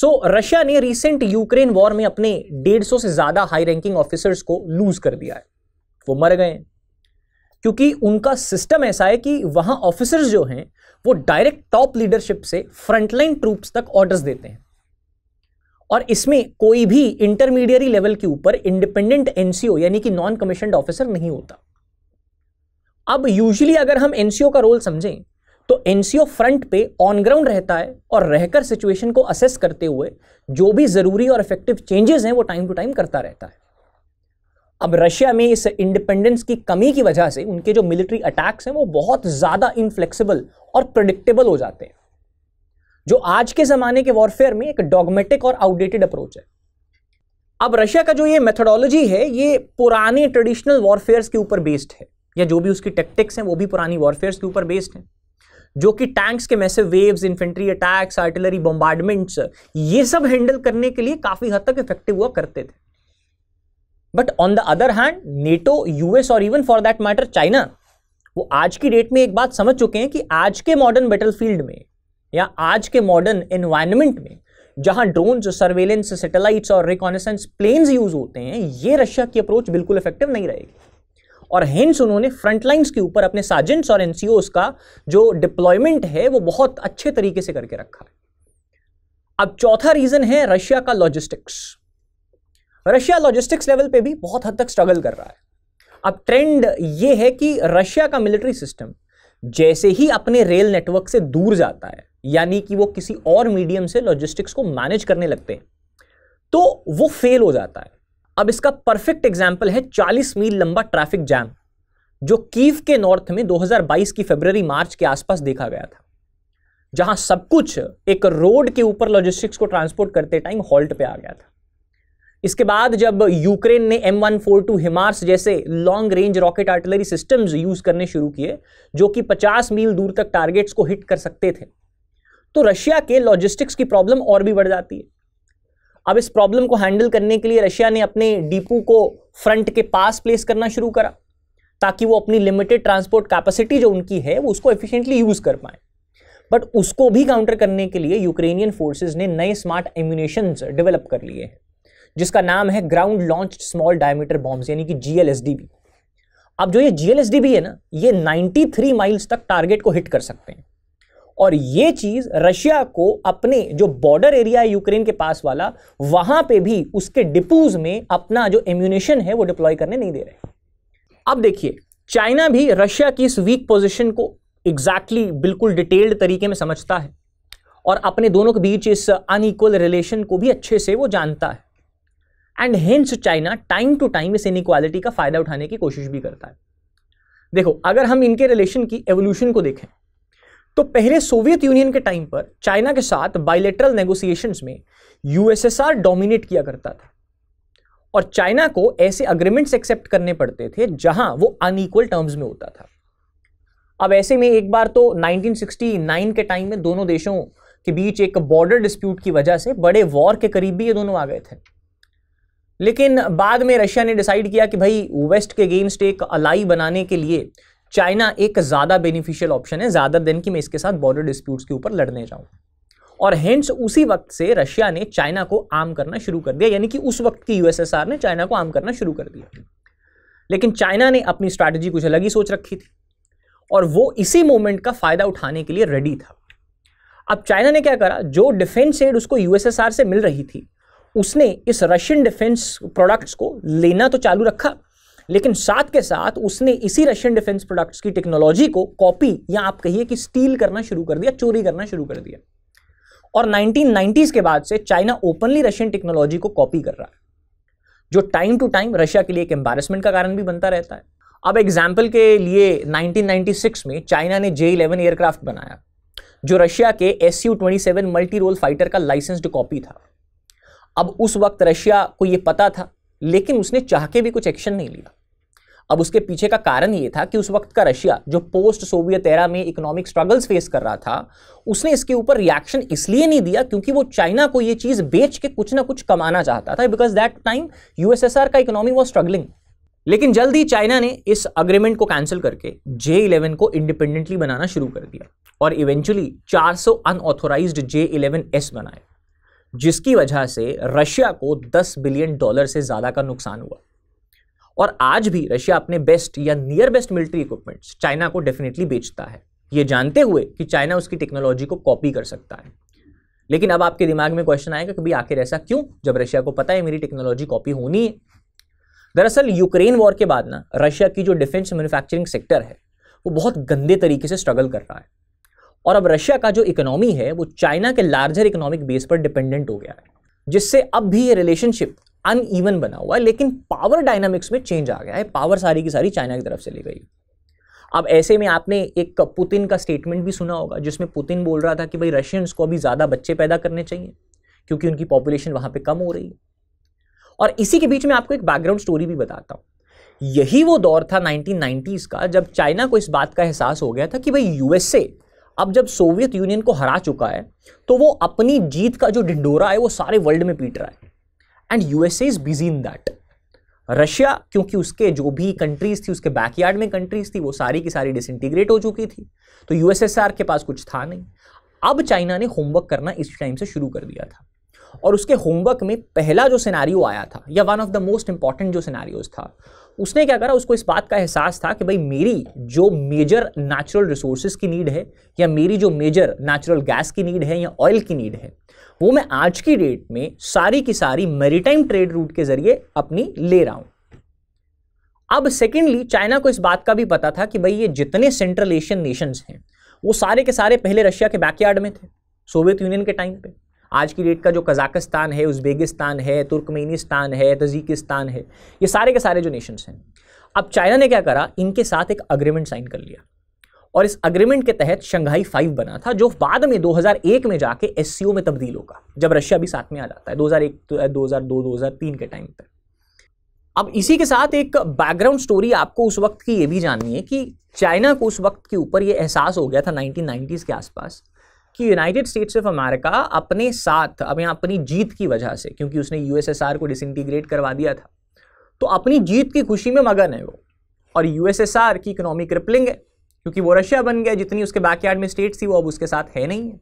so Russia ने रिसेंट यूक्रेन वॉर में अपने 150 से ज्यादा हाई रैंकिंग ऑफिसर्स को लूज कर दिया है वो मर गए क्योंकि उनका सिस्टम ऐसा है कि वहां ऑफिसर्स जो हैं वो डायरेक्ट टॉप लीडरशिप से फ्रंटलाइन ट्रूप्स तक ऑर्डर्स देते हैं और इसमें कोई भी इंटरमीडियरी लेवल के ऊपर इंडिपेंडेंट एनसीओ यानी कि नॉन कमीशन ऑफिसर नहीं होता अब यूजुअली अगर हम एनसीओ का रोल समझें तो एनसीओ फ्रंट पे ऑन ग्राउंड रहता है और रहकर सिचुएशन को असेस करते हुए जो भी ज़रूरी और इफेक्टिव चेंजेस हैं वो टाइम टू टाइम करता रहता है अब रशिया में इस इंडिपेंडेंस की कमी की वजह से उनके जो मिलिट्री अटैक्स हैं वो बहुत ज़्यादा इनफ्लेक्सिबल और प्रडिक्टेबल हो जाते हैं जो आज के ज़माने के वॉरफेयर में एक डॉगमेटिक और आउटडेटेड अप्रोच है अब रशिया का जो ये मेथोडोलॉजी है ये पुराने ट्रेडिशनल वॉरफेयर्स के ऊपर बेस्ड है या जो भी उसकी टेक्टिक्स हैं वो भी पुरानी वॉरफेयर्स के ऊपर बेस्ड हैं जो कि टैंक्स के massive waves infantry attacks artillery bombardments ये सब हैंडल करने के लिए काफ़ी हद तक इफेक्टिव हुआ करते थे but on the other hand NATO US और even for that matter China वो आज की डेट में एक बात समझ चुके हैं कि आज के मॉडर्न बैटलफील्ड में या आज के मॉडर्न एनवायरमेंट में जहां ड्रोन्स सर्वेलेंस सेटेलाइट और रिकॉनेसेंस प्लेन्स यूज होते हैं ये रशिया की अप्रोच बिल्कुल इफेक्टिव नहीं रहेगी और हिंस उन्होंने फ्रंटलाइंस के ऊपर अपने साजेंट्स और एनसीओ का जो डिप्लॉयमेंट है वो बहुत अच्छे तरीके से करके रखा है अब चौथा रीजन है रशिया का लॉजिस्टिक्स रशिया लॉजिस्टिक्स लेवल पे भी बहुत हद तक स्ट्रगल कर रहा है अब ट्रेंड ये है कि रशिया का मिलिट्री सिस्टम जैसे ही अपने रेल नेटवर्क से दूर जाता है यानी कि वो किसी और मीडियम से लॉजिस्टिक्स को मैनेज करने लगते हैं तो वो फेल हो जाता है अब इसका परफेक्ट एग्जाम्पल है 40 मील लंबा ट्रैफिक जैम जो कीव के नॉर्थ में 2022 की फरवरी मार्च के आसपास देखा गया था जहां सब कुछ एक रोड के ऊपर लॉजिस्टिक्स को ट्रांसपोर्ट करते टाइम हॉल्ट पे आ गया था इसके बाद जब यूक्रेन ने M one four two HIMARS जैसे long range rocket artillery systems use करने शुरू किए जो कि 50 मील दूर तक टारगेट्स को हिट कर सकते थे तो रशिया के लॉजिस्टिक्स की प्रॉब्लम और भी बढ़ जाती है अब इस प्रॉब्लम को हैंडल करने के लिए रशिया ने अपने डीपू को फ्रंट के पास प्लेस करना शुरू करा ताकि वो अपनी लिमिटेड ट्रांसपोर्ट कैपेसिटी जो उनकी है वो उसको एफिशिएंटली यूज़ कर पाएँ बट उसको भी काउंटर करने के लिए यूक्रेनियन फोर्सेज ने नए स्मार्ट एम्यूनेशन डेवलप कर लिए हैं जिसका नाम है ground launch small diameter bomb यानी कि जीएलएसडीबी अब जो ये जीएलएसडीबी है ना ये 93 माइल्स तक टारगेट को हिट कर सकते हैं और ये चीज रशिया को अपने जो बॉर्डर एरिया है यूक्रेन के पास वाला वहां पे भी उसके डिपूज में अपना जो एम्यूनेशन है वो डिप्लॉय करने नहीं दे रहे अब देखिए चाइना भी रशिया की इस वीक पोजीशन को एग्जैक्टली exactly, बिल्कुल डिटेल्ड तरीके में समझता है और अपने दोनों के बीच इस अनइक्वल रिलेशन को भी अच्छे से वो जानता है and hence China time to time इस इनक्वालिटी का फायदा उठाने की कोशिश भी करता है देखो अगर हम इनके रिलेशन की एवोल्यूशन को देखें तो पहले सोवियत यूनियन के टाइम पर चाइना के साथ बाइलेटरल नेगोशिएशंस में यूएसएसआर डोमिनेट किया करता था और चाइना को ऐसे अग्रीमेंट्स एक्सेप्ट करने पड़ते थे जहां वो अनइक्वल टर्म्स में होता था अब ऐसे में एक बार तो 1969 के टाइम में दोनों देशों के बीच एक बॉर्डर डिस्प्यूट की वजह से बड़े वॉर के करीब भी ये दोनों आ गए थे लेकिन बाद में रशिया ने डिसाइड किया कि भाई वेस्ट के अगेंस्ट एक अलाई बनाने के लिए चाइना एक ज़्यादा बेनिफिशियल ऑप्शन है ज़्यादा दिन कि मैं इसके साथ बॉर्डर डिस्प्यूट्स के ऊपर लड़ने जाऊँ और हेंस उसी वक्त से रशिया ने चाइना को आम करना शुरू कर दिया यानी कि उस वक्त की यूएसएसआर ने चाइना को आम करना शुरू कर दिया लेकिन चाइना ने अपनी स्ट्रैटेजी कुछ अलग ही सोच रखी थी और वो इसी मोमेंट का फ़ायदा उठाने के लिए रेडी था अब चाइना ने क्या करा जो डिफेंस एड उसको यूएसएसआर से मिल रही थी उसने इस रशियन डिफेंस प्रोडक्ट्स को लेना तो चालू रखा लेकिन साथ के साथ उसने इसी रशियन डिफेंस प्रोडक्ट्स की टेक्नोलॉजी को कॉपी या आप कहिए कि स्टील करना शुरू कर दिया चोरी करना शुरू कर दिया और 1990s के बाद से चाइना ओपनली रशियन टेक्नोलॉजी को कॉपी कर रहा है जो टाइम टू टाइम रशिया के लिए एक एम्बेरसमेंट का कारण भी बनता रहता है अब एग्जाम्पल के लिए 1996 में चाइना ने जे इलेवन एयरक्राफ्ट बनाया जो रशिया के S U twenty seven multi role fighter का लाइसेंस्ड कॉपी था अब उस वक्त रशिया को ये पता था लेकिन उसने चाह के भी कुछ एक्शन नहीं लिया अब उसके पीछे का कारण ये था कि उस वक्त का रशिया जो पोस्ट सोवियत एरा में इकोनॉमिक स्ट्रगल्स फेस कर रहा था उसने इसके ऊपर रिएक्शन इसलिए नहीं दिया क्योंकि वो चाइना को ये चीज़ बेच के कुछ ना कुछ कमाना चाहता था बिकॉज दैट टाइम यूएसएसआर का इकोनॉमी वॉज स्ट्रगलिंग लेकिन जल्द ही चाइना ने इस अग्रीमेंट को कैंसिल करके जे इलेवन को इंडिपेंडेंटली बनाना शुरू कर दिया और eventually 400 unauthorize J eleven S बनाए जिसकी वजह से रशिया को 10 बिलियन डॉलर से ज़्यादा का नुकसान हुआ और आज भी रशिया अपने बेस्ट या near best military equipments China को डेफिनेटली बेचता है ये जानते हुए कि चाइना उसकी टेक्नोलॉजी को कॉपी कर सकता है लेकिन अब आपके दिमाग में क्वेश्चन आएगा कि भाई आखिर ऐसा क्यों जब रशिया को पता है मेरी टेक्नोलॉजी कॉपी होनी है दरअसल यूक्रेन वॉर के बाद ना रशिया की जो डिफेंस मैन्युफैक्चरिंग सेक्टर है वो बहुत गंदे तरीके से स्ट्रगल कर रहा है और अब रशिया का जो इकोनॉमी है वो चाइना के लार्जर इकोनॉमिक बेस पर डिपेंडेंट हो गया है जिससे अब भी ये रिलेशनशिप अनईवन बना हुआ है लेकिन पावर डायनामिक्स में चेंज आ गया है पावर सारी की सारी चाइना की तरफ से ले गई अब ऐसे में आपने एक पुतिन का स्टेटमेंट भी सुना होगा जिसमें पुतिन बोल रहा था कि भाई रशियंस को अभी ज़्यादा बच्चे पैदा करने चाहिए क्योंकि उनकी पॉपुलेशन वहाँ पर कम हो रही है और इसी के बीच में आपको एक बैकग्राउंड स्टोरी भी बताता हूँ यही वो दौर था 1990s का जब चाइना को इस बात का एहसास हो गया था कि भाई यूएसए अब जब सोवियत यूनियन को हरा चुका है तो वो अपनी जीत का जो ढिंडोरा है वो सारे वर्ल्ड में पीट रहा है and USA is busy in that Russia क्योंकि उसके जो भी कंट्रीज थी उसके बैकयार्ड में कंट्रीज थी वो सारी की सारी डिसइंटीग्रेट हो चुकी थी तो यूएसएसआर के पास कुछ था नहीं अब चाइना ने होमवर्क करना इस टाइम से शुरू कर दिया था और उसके होमवर्क में पहला जो सिनारियो आया था या one of the most important जो सिनारियोज था उसने क्या करा उसको इस बात का एहसास था कि भाई मेरी जो मेजर नेचुरल रिसोर्सेज की नीड है या मेरी जो मेजर नेचुरल गैस की नीड है या ऑयल की नीड है वो मैं आज की डेट में सारी की सारी मेरीटाइम ट्रेड रूट के जरिए अपनी ले रहा हूँ अब सेकेंडली चाइना को इस बात का भी पता था कि भाई ये जितने सेंट्रल एशियन नेशंस हैं वो सारे के सारे पहले रशिया के बैकयार्ड में थे सोवियत यूनियन के टाइम पे आज की डेट का जो कजाकिस्तान है उज्बेगिस्तान है तुर्कमेनिस्तान है तजिकिस्तान है ये सारे के सारे जो नेशंस हैं अब चाइना ने क्या करा इनके साथ एक अग्रीमेंट साइन कर लिया और इस अग्रीमेंट के तहत शंघाई फाइव बना था जो बाद में 2001 में जाके एस में तब्दील होगा जब रशिया भी साथ में आ जाता है 2001 2002 2003 के टाइम पर अब इसी के साथ एक बैकग्राउंड स्टोरी आपको उस वक्त की ये भी जाननी है कि चाइना को उस वक्त के ऊपर ये एहसास हो गया था नाइनटीन के आसपास कि यूनाइटेड स्टेट्स ऑफ अमेरिका अपने साथ अब यहाँ अपनी जीत की वजह से क्योंकि उसने यूएसएसआर को डिसइंटीग्रेट करवा दिया था तो अपनी जीत की खुशी में मगन है वो और यूएसएसआर की इकोनॉमी क्रिपलिंग है क्योंकि वो रशिया बन गया जितनी उसके बैकयार्ड में स्टेट्स थी वो अब उसके साथ है नहीं है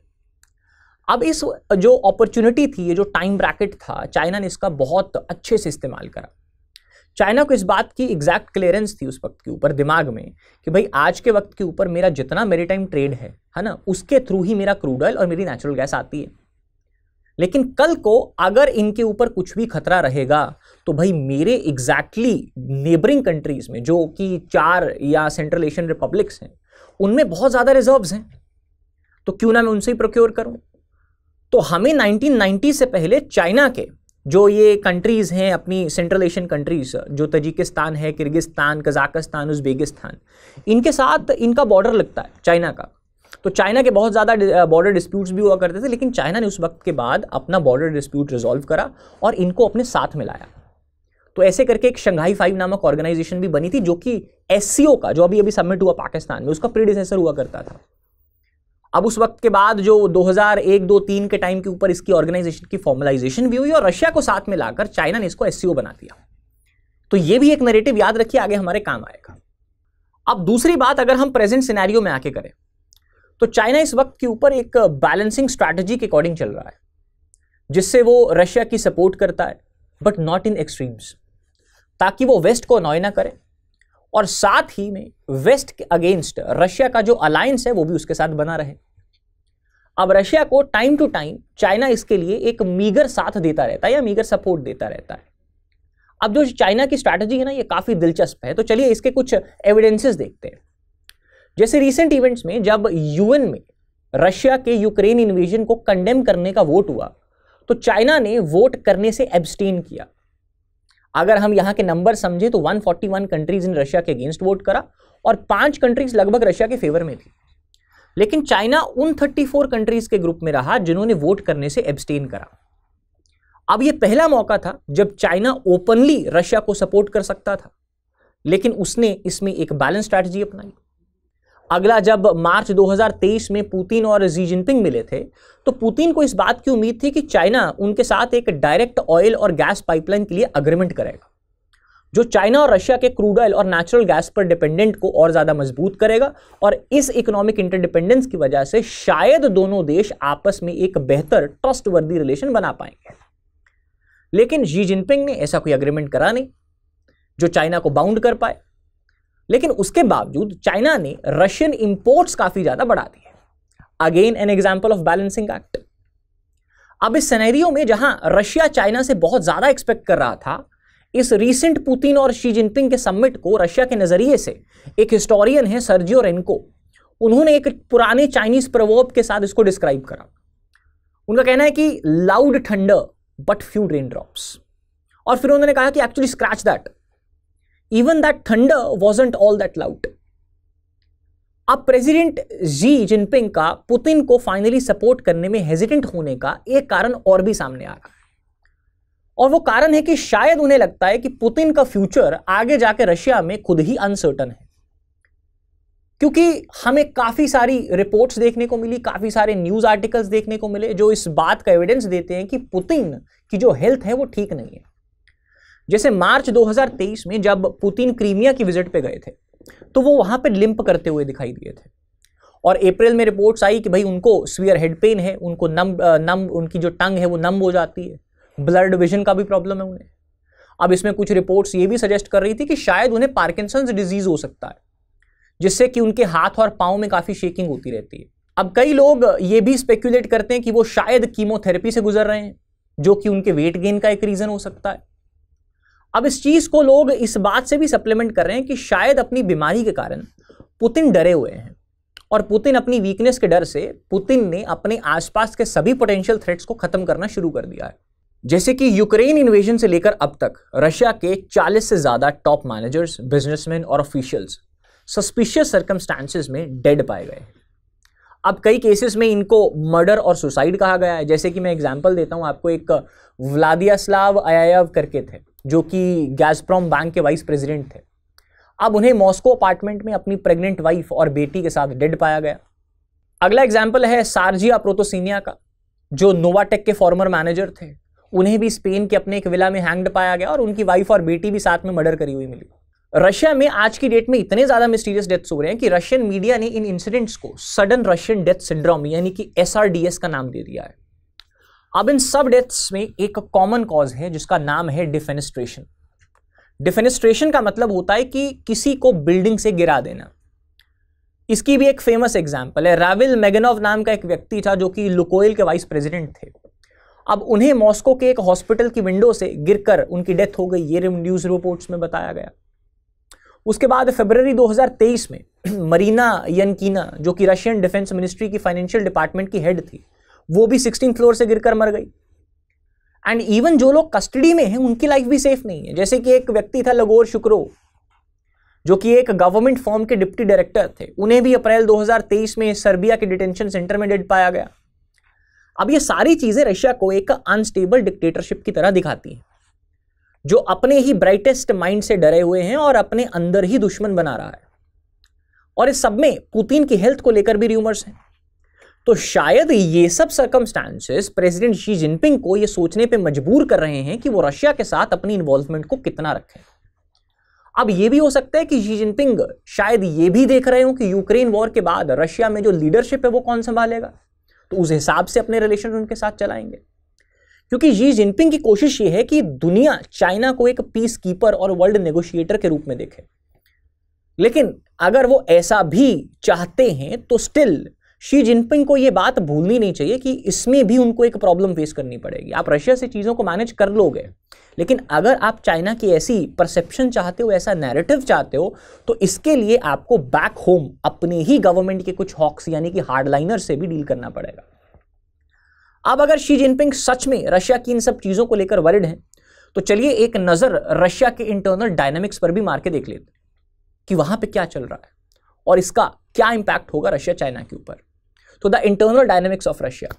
अब इस जो अपॉर्चुनिटी थी ये जो टाइम ब्रैकेट था चाइना ने इसका बहुत अच्छे से इस्तेमाल करा चाइना को इस बात की एग्जैक्ट क्लियरेंस थी उस वक्त के ऊपर दिमाग में कि भाई आज के वक्त के ऊपर मेरा जितना मेरी टाइम ट्रेड है है ना उसके थ्रू ही मेरा क्रूड ऑयल और मेरी नेचुरल गैस आती है लेकिन कल को अगर इनके ऊपर कुछ भी खतरा रहेगा तो भाई मेरे एग्जैक्टली नेबरिंग कंट्रीज़ में जो कि चार या सेंट्रल एशियन रिपब्लिक्स हैं उनमें बहुत ज़्यादा रिजर्व्स हैं तो क्यों ना मैं उनसे ही प्रोक्योर करूं तो हमें 1990 से पहले चाइना के जो ये कंट्रीज़ हैं अपनी सेंट्रल एशियन कंट्रीज़ जो तजिकिस्तान है किर्गिस्तान कजाकिस्तान उजबेगिस्तान इनके साथ इनका बॉर्डर लगता है चाइना का तो चाइना के बहुत ज़्यादा बॉर्डर डिस्प्यूट्स भी हुआ करते थे लेकिन चाइना ने उस वक्त के बाद अपना बॉर्डर डिस्प्यूट रिजॉल्व करा और इनको अपने साथ मिलाया तो ऐसे करके एक शंघाई फाइव नामक ऑर्गेनाइजेशन भी बनी थी जो कि एस का जो अभी अभी सबमिट हुआ पाकिस्तान में उसका प्रीडिसेसर हुआ करता था अब उस वक्त के बाद जो 2001 दो तीन के टाइम के ऊपर इसकी ऑर्गेनाइजेशन की फॉर्मलाइजेशन भी हुई और रशिया को साथ में लाकर चाइना ने इसको एस बना दिया तो ये भी एक नेरेटिव याद रखिए आगे हमारे काम आएगा अब दूसरी बात अगर हम प्रेजेंट सिनेरियो में आके करें तो चाइना इस वक्त के ऊपर एक बैलेंसिंग स्ट्रैटेजी के अकॉर्डिंग चल रहा है जिससे वो रशिया की सपोर्ट करता है बट नॉट इन एक्सट्रीम्स ताकि वो वेस्ट को अनॉय ना करें और साथ ही में वेस्ट के अगेंस्ट रशिया का जो अलायंस है वो भी उसके साथ बना रहे अब रशिया को टाइम टू टाइम चाइना इसके लिए एक मीगर साथ देता रहता है या मीगर सपोर्ट देता रहता है अब जो चाइना की स्ट्रैटेजी है ना ये काफ़ी दिलचस्प है तो चलिए इसके कुछ एविडेंसेस देखते हैं जैसे रिसेंट इवेंट्स में जब यूएन में रशिया के यूक्रेन इन्वेजन को कंडेम करने का वोट हुआ तो चाइना ने वोट करने से एब्सटेन किया अगर हम यहाँ के नंबर समझे तो 141 कंट्रीज इन रशिया के अगेंस्ट वोट करा और पांच कंट्रीज लगभग रशिया के फेवर में थी लेकिन चाइना उन 34 कंट्रीज के ग्रुप में रहा जिन्होंने वोट करने से एब्सटेन करा अब यह पहला मौका था जब चाइना ओपनली रशिया को सपोर्ट कर सकता था लेकिन उसने इसमें एक बैलेंस स्ट्रैटेजी अपनाई अगला जब मार्च 2023 में पुतिन और जी जिनपिंग मिले थे तो पुतिन को इस बात की उम्मीद थी कि चाइना उनके साथ एक डायरेक्ट ऑयल और गैस पाइपलाइन के लिए अग्रीमेंट करेगा जो चाइना और रशिया के क्रूड ऑयल और नेचुरल गैस पर डिपेंडेंट को और ज़्यादा मजबूत करेगा और इस इकोनॉमिक इंटरडिपेंडेंस की वजह से शायद दोनों देश आपस में एक बेहतर ट्रस्टवर्दी रिलेशन बना पाएंगे लेकिन जी जिनपिंग ने ऐसा कोई अग्रीमेंट करा नहीं जो चाइना को बाउंड कर पाए लेकिन उसके बावजूद चाइना ने रशियन इंपोर्ट्स काफी ज्यादा बढ़ा दिए again an example of balancing act अब इस सिनेरियो में जहां रशिया चाइना से बहुत ज्यादा एक्सपेक्ट कर रहा था इस रीसेंट पुतिन और शी जिनपिंग के सम्मिट को रशिया के नजरिए से एक हिस्टोरियन है सर्जियो रेनको उन्होंने एक पुराने चाइनीज प्रवोप के साथ इसको डिस्क्राइब करा उनका कहना है कि loud thunder but few rain drops और फिर उन्होंने कहा कि actually scratch that even that thunder wasn't all that loud अब प्रेसिडेंट जी जिनपिंग का पुतिन को फाइनली सपोर्ट करने में हेजिडेंट होने का एक कारण और भी सामने आ रहा है और वो कारण है कि शायद उन्हें लगता है कि पुतिन का फ्यूचर आगे जाकर रशिया में खुद ही अनसर्टन है क्योंकि हमें काफ़ी सारी रिपोर्ट्स देखने को मिली काफ़ी सारे न्यूज़ आर्टिकल्स देखने को मिले जो इस बात का एविडेंस देते हैं कि पुतिन की जो हेल्थ है वो ठीक नहीं है जैसे मार्च 2023 में जब पुतिन क्रीमिया की विजिट पे गए थे तो वो वहाँ पे लिंप करते हुए दिखाई दिए थे और अप्रैल में रिपोर्ट्स आई कि भाई उनको स्वियर हेड पेन है उनको नम नम उनकी जो टंग है वो नम हो जाती है ब्लड विजन का भी प्रॉब्लम है उन्हें अब इसमें कुछ रिपोर्ट्स ये भी सजेस्ट कर रही थी कि शायद उन्हें पार्किसंस डिजीज़ हो सकता है जिससे कि उनके हाथ और पाँव में काफ़ी शेकिंग होती रहती है अब कई लोग ये भी स्पेक्यूलेट करते हैं कि वो शायद कीमोथेरेपी से गुजर रहे हैं जो कि उनके वेट गेन का एक रीज़न हो सकता है अब इस चीज़ को लोग इस बात से भी सप्लीमेंट कर रहे हैं कि शायद अपनी बीमारी के कारण पुतिन डरे हुए हैं और पुतिन अपनी वीकनेस के डर से पुतिन ने अपने आसपास के सभी पोटेंशियल थ्रेट्स को खत्म करना शुरू कर दिया है जैसे कि यूक्रेन इन्वेजन से लेकर अब तक रशिया के 40 से ज़्यादा टॉप मैनेजर्स बिजनेसमैन और ऑफिशियल्स सस्पिशियस सर्कमस्टांसिस में डेड पाए गए अब कई केसेस में इनको मर्डर और सुसाइड कहा गया है जैसे कि मैं एग्जाम्पल देता हूँ आपको एक व्लादियास्लाव अयायव करके थे जो कि गैजप्रॉम बैंक के वाइस प्रेसिडेंट थे अब उन्हें मॉस्को अपार्टमेंट में अपनी प्रेग्नेंट वाइफ और बेटी के साथ डेड पाया गया अगला एग्जाम्पल है सार्जिया प्रोतोसिनिया का जो नोवाटेक के फॉर्मर मैनेजर थे उन्हें भी स्पेन के अपने एक विला में हैंग्ड पाया गया और उनकी वाइफ और बेटी भी साथ में मर्डर करी हुई मिली रशिया में आज की डेट में इतने ज़्यादा मिस्टीरियस डेथ्स हो रहे हैं कि रशियन मीडिया ने इन इंसिडेंट्स को सडन रशियन डेथ सिंड्रोम यानी कि एस का नाम दे दिया है अब इन सब डेथ्स में एक कॉमन कॉज है जिसका नाम है डिफेनिस्ट्रेशन डिफेनिस्ट्रेशन का मतलब होता है कि किसी को बिल्डिंग से गिरा देना इसकी भी एक फेमस एग्जाम्पल है राविल मेगनोव नाम का एक व्यक्ति था जो कि लुकोयल के वाइस प्रेसिडेंट थे अब उन्हें मॉस्को के एक हॉस्पिटल की विंडो से गिरकर उनकी डेथ हो गई ये न्यूज़ रिपोर्ट्स में बताया गया उसके बाद फेबररी 2023 में मरीना यनकीना जो कि रशियन डिफेंस मिनिस्ट्री की फाइनेंशियल डिपार्टमेंट की हेड थी वो भी सिक्सटीन फ्लोर से गिरकर मर गई एंड इवन जो लोग कस्टडी में हैं उनकी लाइफ भी सेफ नहीं है जैसे कि एक व्यक्ति था लगोर शुक्रो जो कि एक गवर्नमेंट फॉर्म के डिप्टी डायरेक्टर थे उन्हें भी अप्रैल 2023 में सर्बिया के डिटेंशन सेंटर में डेड पाया गया अब ये सारी चीज़ें रशिया को एक अनस्टेबल डिक्टेटरशिप की तरह दिखाती हैं जो अपने ही ब्राइटेस्ट माइंड से डरे हुए हैं और अपने अंदर ही दुश्मन बना रहा है और इस सब में पुतिन की हेल्थ को लेकर भी र्यूमर्स हैं तो शायद ये सब सर्कमस्टांसेस प्रेसिडेंट शी जिनपिंग को ये सोचने पे मजबूर कर रहे हैं कि वो रशिया के साथ अपनी इन्वॉल्वमेंट को कितना रखें अब ये भी हो सकता है कि शी जिनपिंग शायद ये भी देख रहे हो कि यूक्रेन वॉर के बाद रशिया में जो लीडरशिप है वो कौन संभालेगा तो उस हिसाब से अपने रिलेशन उनके साथ चलाएंगे क्योंकि शी जिनपिंग की कोशिश ये है कि दुनिया चाइना को एक पीस कीपर और वर्ल्ड नेगोशिएटर के रूप में देखे लेकिन अगर वो ऐसा भी चाहते हैं तो स्टिल शी जिनपिंग को ये बात भूलनी नहीं चाहिए कि इसमें भी उनको एक प्रॉब्लम फेस करनी पड़ेगी आप रशिया से चीज़ों को मैनेज कर लोगे लेकिन अगर आप चाइना की ऐसी परसेप्शन चाहते हो ऐसा नैरेटिव चाहते हो तो इसके लिए आपको बैक होम अपने ही गवर्नमेंट के कुछ हॉक्स यानी कि हार्डलाइनर से भी डील करना पड़ेगा अब अगर शी जिनपिंग सच में रशिया की इन सब चीज़ों को लेकर वर्ड हैं तो चलिए एक नज़र रशिया के इंटरनल डायनामिक्स पर भी मार के देख लेते कि वहाँ पर क्या चल रहा है और इसका क्या इम्पैक्ट होगा रशिया चाइना के ऊपर to the internal dynamics of Russia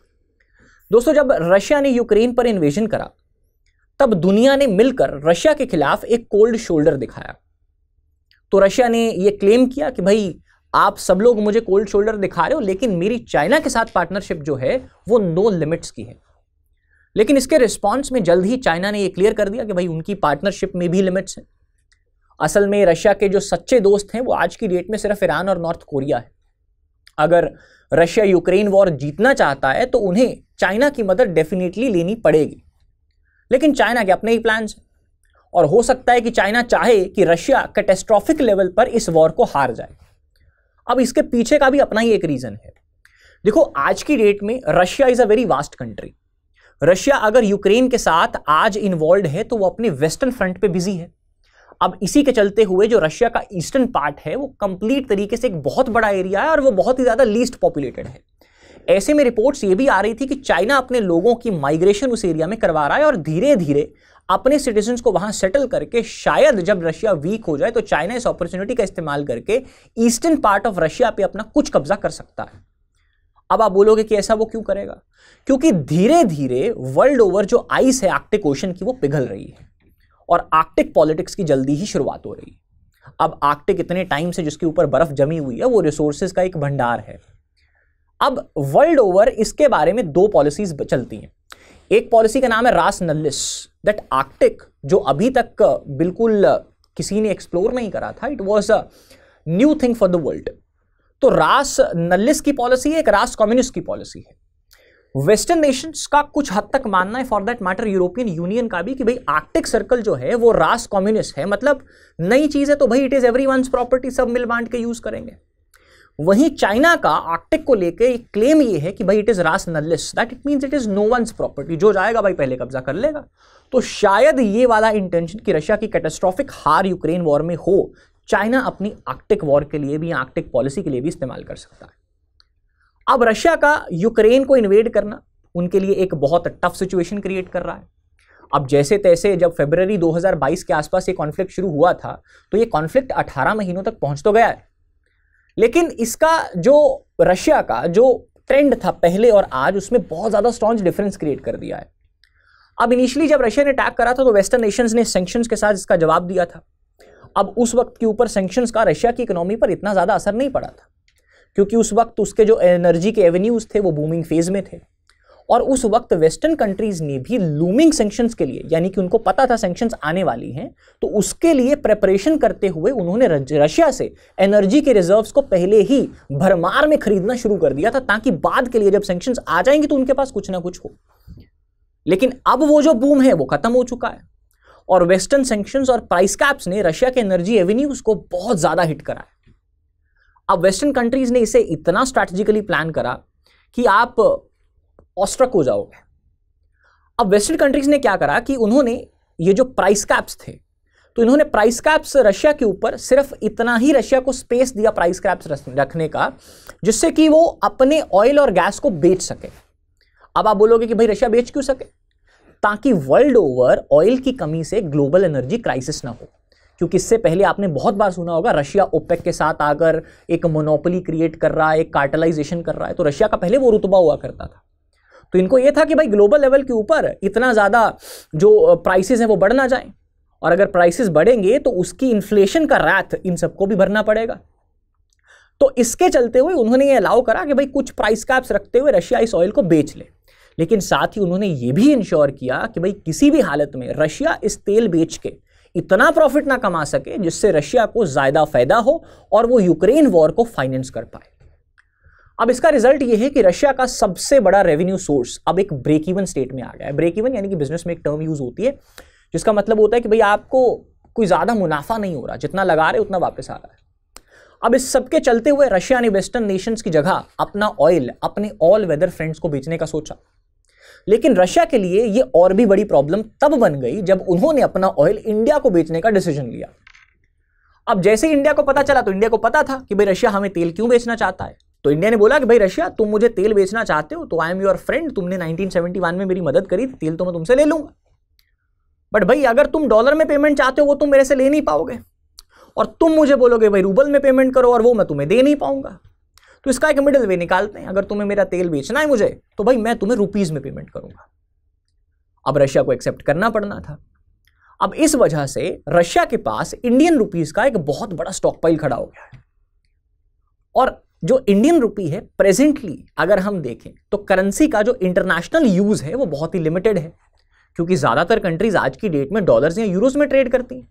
दोस्तों जब रशिया ने यूक्रेन पर इन्वेजन करा तब दुनिया ने मिलकर रशिया के खिलाफ एक कोल्ड शोल्डर दिखाया तो रशिया ने यह क्लेम किया कि भाई आप सब लोग मुझे कोल्ड शोल्डर दिखा रहे हो लेकिन मेरी चाइना के साथ पार्टनरशिप जो है वो नो लिमिट्स की है लेकिन इसके रिस्पॉन्स में जल्द ही चाइना ने यह क्लियर कर दिया कि भाई उनकी पार्टनरशिप में भी लिमिट्स हैं असल में रशिया के जो सच्चे दोस्त हैं वो आज की डेट में सिर्फ ईरान और नॉर्थ कोरिया है अगर रशिया यूक्रेन वॉर जीतना चाहता है तो उन्हें चाइना की मदद डेफिनेटली लेनी पड़ेगी लेकिन चाइना के अपने ही प्लान्स हैं और हो सकता है कि चाइना चाहे कि रशिया कैटेस्ट्रॉफिक लेवल पर इस वॉर को हार जाए अब इसके पीछे का भी अपना ही एक रीज़न है देखो आज की डेट में Russia is a very vast country Russia अगर यूक्रेन के साथ आज इन्वॉल्व है तो वो अपने वेस्टर्न फ्रंट पे बिजी है अब इसी के चलते हुए जो रशिया का ईस्टर्न पार्ट है वो कंप्लीट तरीके से एक बहुत बड़ा एरिया है और वो बहुत ही ज़्यादा लीस्ट पॉपुलेटेड है ऐसे में रिपोर्ट्स ये भी आ रही थी कि चाइना अपने लोगों की माइग्रेशन उस एरिया में करवा रहा है और धीरे धीरे अपने सिटीजन्स को वहां सेटल करके शायद जब रशिया वीक हो जाए तो चाइना इस अपॉर्चुनिटी का इस्तेमाल करके ईस्टर्न पार्ट ऑफ रशिया पे अपना कुछ कब्जा कर सकता है अब आप बोलोगे कि ऐसा वो क्यों करेगा क्योंकि धीरे धीरे वर्ल्ड ओवर जो आइस है आर्टिक ओशन की वो पिघल रही है और आर्कटिक पॉलिटिक्स की जल्दी ही शुरुआत हो रही है अब आर्कटिक इतने टाइम से जिसके ऊपर बर्फ जमी हुई है वो रिसोर्सेज का एक भंडार है अब वर्ल्ड ओवर इसके बारे में दो पॉलिसीज चलती हैं एक पॉलिसी का नाम है रास नल्लिस दैट आर्कटिक जो अभी तक बिल्कुल किसी ने एक्सप्लोर नहीं करा था it was a new thing for the world तो रास नल्लिस की पॉलिसी है एक रास कम्युनिस्ट की पॉलिसी है वेस्टर्न नेशंस का कुछ हद तक मानना है for that matter European Union का भी कि भाई आर्टिक सर्कल जो है वो रास कॉम्युनिस्ट है मतलब नई चीज़ है तो भाई इट इज़ एवरी प्रॉपर्टी सब मिल बांट के यूज़ करेंगे वहीं चाइना का आर्टिक को लेके क्लेम ये है कि भाई it is res nullius that it means it is no one's property जो जाएगा भाई पहले कब्जा कर लेगा तो शायद ये वाला इंटेंशन कि रशिया की कैटेस्ट्रॉफिक हार यूक्रेन वॉर में हो चाइना अपनी आर्टिक वॉर के लिए भी आर्टिक पॉलिसी के लिए भी इस्तेमाल कर सकता है अब रशिया का यूक्रेन को इन्वेड करना उनके लिए एक बहुत टफ सिचुएशन क्रिएट कर रहा है अब जैसे तैसे जब फेबररी 2022 के आसपास ये कॉन्फ्लिक्ट शुरू हुआ था तो ये कॉन्फ्लिक्ट 18 महीनों तक पहुंच तो गया है लेकिन इसका जो रशिया का जो ट्रेंड था पहले और आज उसमें बहुत ज़्यादा स्ट्रॉन्ज डिफरेंस क्रिएट कर दिया है अब इनिशियली जब रशिया ने अटैक करा था तो वेस्टर्न नेशंस ने सेंक्शंस के साथ इसका जवाब दिया था अब उस वक्त के ऊपर सेंक्शंस का रशिया की इकोनॉमी पर इतना ज़्यादा असर नहीं पड़ा था क्योंकि उस वक्त उसके जो एनर्जी के एवेन्यूज थे वो बूमिंग फेज में थे और उस वक्त वेस्टर्न कंट्रीज़ ने भी लूमिंग सेंक्शंस के लिए यानी कि उनको पता था सेंक्शंस आने वाली हैं तो उसके लिए प्रेपरेशन करते हुए उन्होंने रशिया से एनर्जी के रिजर्व्स को पहले ही भरमार में खरीदना शुरू कर दिया था ताकि बाद के लिए जब सेंक्शंस आ जाएंगे तो उनके पास कुछ ना कुछ हो लेकिन अब वो जो बूम है वो खत्म हो चुका है और वेस्टर्न सेंक्शंस और प्राइस कैप्स ने रशिया के एनर्जी एवेन्यूज को बहुत ज़्यादा हिट कराया अब वेस्टर्न कंट्रीज़ ने इसे इतना स्ट्रैटेजिकली प्लान करा कि आप ऑस्ट्रक हो जाओगे अब वेस्टर्न कंट्रीज़ ने क्या करा कि उन्होंने ये जो प्राइस कैप्स थे तो इन्होंने प्राइस कैप्स रशिया के ऊपर सिर्फ इतना ही रशिया को स्पेस दिया प्राइस कैप्स रखने का जिससे कि वो अपने ऑयल और गैस को बेच सके अब आप बोलोगे कि भाई रशिया बेच क्यों सके ताकि वर्ल्ड ओवर ऑयल की कमी से ग्लोबल एनर्जी क्राइसिस ना हो क्योंकि इससे पहले आपने बहुत बार सुना होगा रशिया ओपेक के साथ आकर एक मोनोपली क्रिएट कर रहा है एक कार्टलाइजेशन कर रहा है तो रशिया का पहले वो रुतबा हुआ करता था तो इनको ये था कि भाई ग्लोबल लेवल के ऊपर इतना ज़्यादा जो प्राइसेस हैं वो बढ़ ना जाएं और अगर प्राइसेस बढ़ेंगे तो उसकी इन्फ्लेशन का रैथ इन सबको भी भरना पड़ेगा तो इसके चलते हुए उन्होंने ये अलाउ करा कि भाई कुछ प्राइस कैप्स रखते हुए रशिया इस ऑयल को बेच ले लेकिन साथ ही उन्होंने ये भी इंश्योर किया कि भाई किसी भी हालत में रशिया इस तेल बेच के इतना प्रॉफिट ना कमा सके जिससे रशिया को ज़्यादा फायदा हो और वो यूक्रेन वॉर को फाइनेंस कर पाए अब इसका रिजल्ट ये है कि रशिया का सबसे बड़ा रेवेन्यू सोर्स अब एक ब्रेक इवन स्टेट में आ गया है ब्रेक इवन यानी कि बिजनेस में एक टर्म यूज होती है जिसका मतलब होता है कि भाई आपको कोई ज़्यादा मुनाफा नहीं हो रहा जितना लगा रहे उतना वापस आ रहा है अब इस सबके चलते हुए रशिया ने वेस्टर्न नेशंस की जगह अपना ऑयल अपने ऑल वेदर फ्रेंड्स को बेचने का सोचा लेकिन रशिया के लिए ये और भी बड़ी प्रॉब्लम तब बन गई जब उन्होंने अपना ऑयल इंडिया को बेचने का डिसीजन लिया अब जैसे इंडिया को पता चला तो इंडिया को पता था कि भाई रशिया हमें तेल क्यों बेचना चाहता है तो इंडिया ने बोला कि भाई रशिया तुम मुझे तेल बेचना चाहते हो तो आई एम योर फ्रेंड तुमने 1971 में मेरी मदद करी तेल तो मैं तुमसे ले लूंगा बट भाई अगर तुम डॉलर में पेमेंट चाहते हो वो तुम मेरे से ले नहीं पाओगे और तुम मुझे बोलोगे भाई रूबल में पेमेंट करो और वो मैं तुम्हें दे नहीं पाऊंगा तो इसका एक मिडिल वे निकालते हैं अगर तुम्हें मेरा तेल बेचना है मुझे तो भाई मैं तुम्हें रुपीज़ में पेमेंट करूंगा अब रशिया को एक्सेप्ट करना पड़ना था अब इस वजह से रशिया के पास इंडियन रुपीज़ का एक बहुत बड़ा स्टॉकपाइल खड़ा हो गया है और जो इंडियन रुपी है प्रेजेंटली अगर हम देखें तो करेंसी का जो इंटरनेशनल यूज़ है वो बहुत ही लिमिटेड है क्योंकि ज़्यादातर कंट्रीज़ आज की डेट में डॉलर्स या यूरोज में ट्रेड करती हैं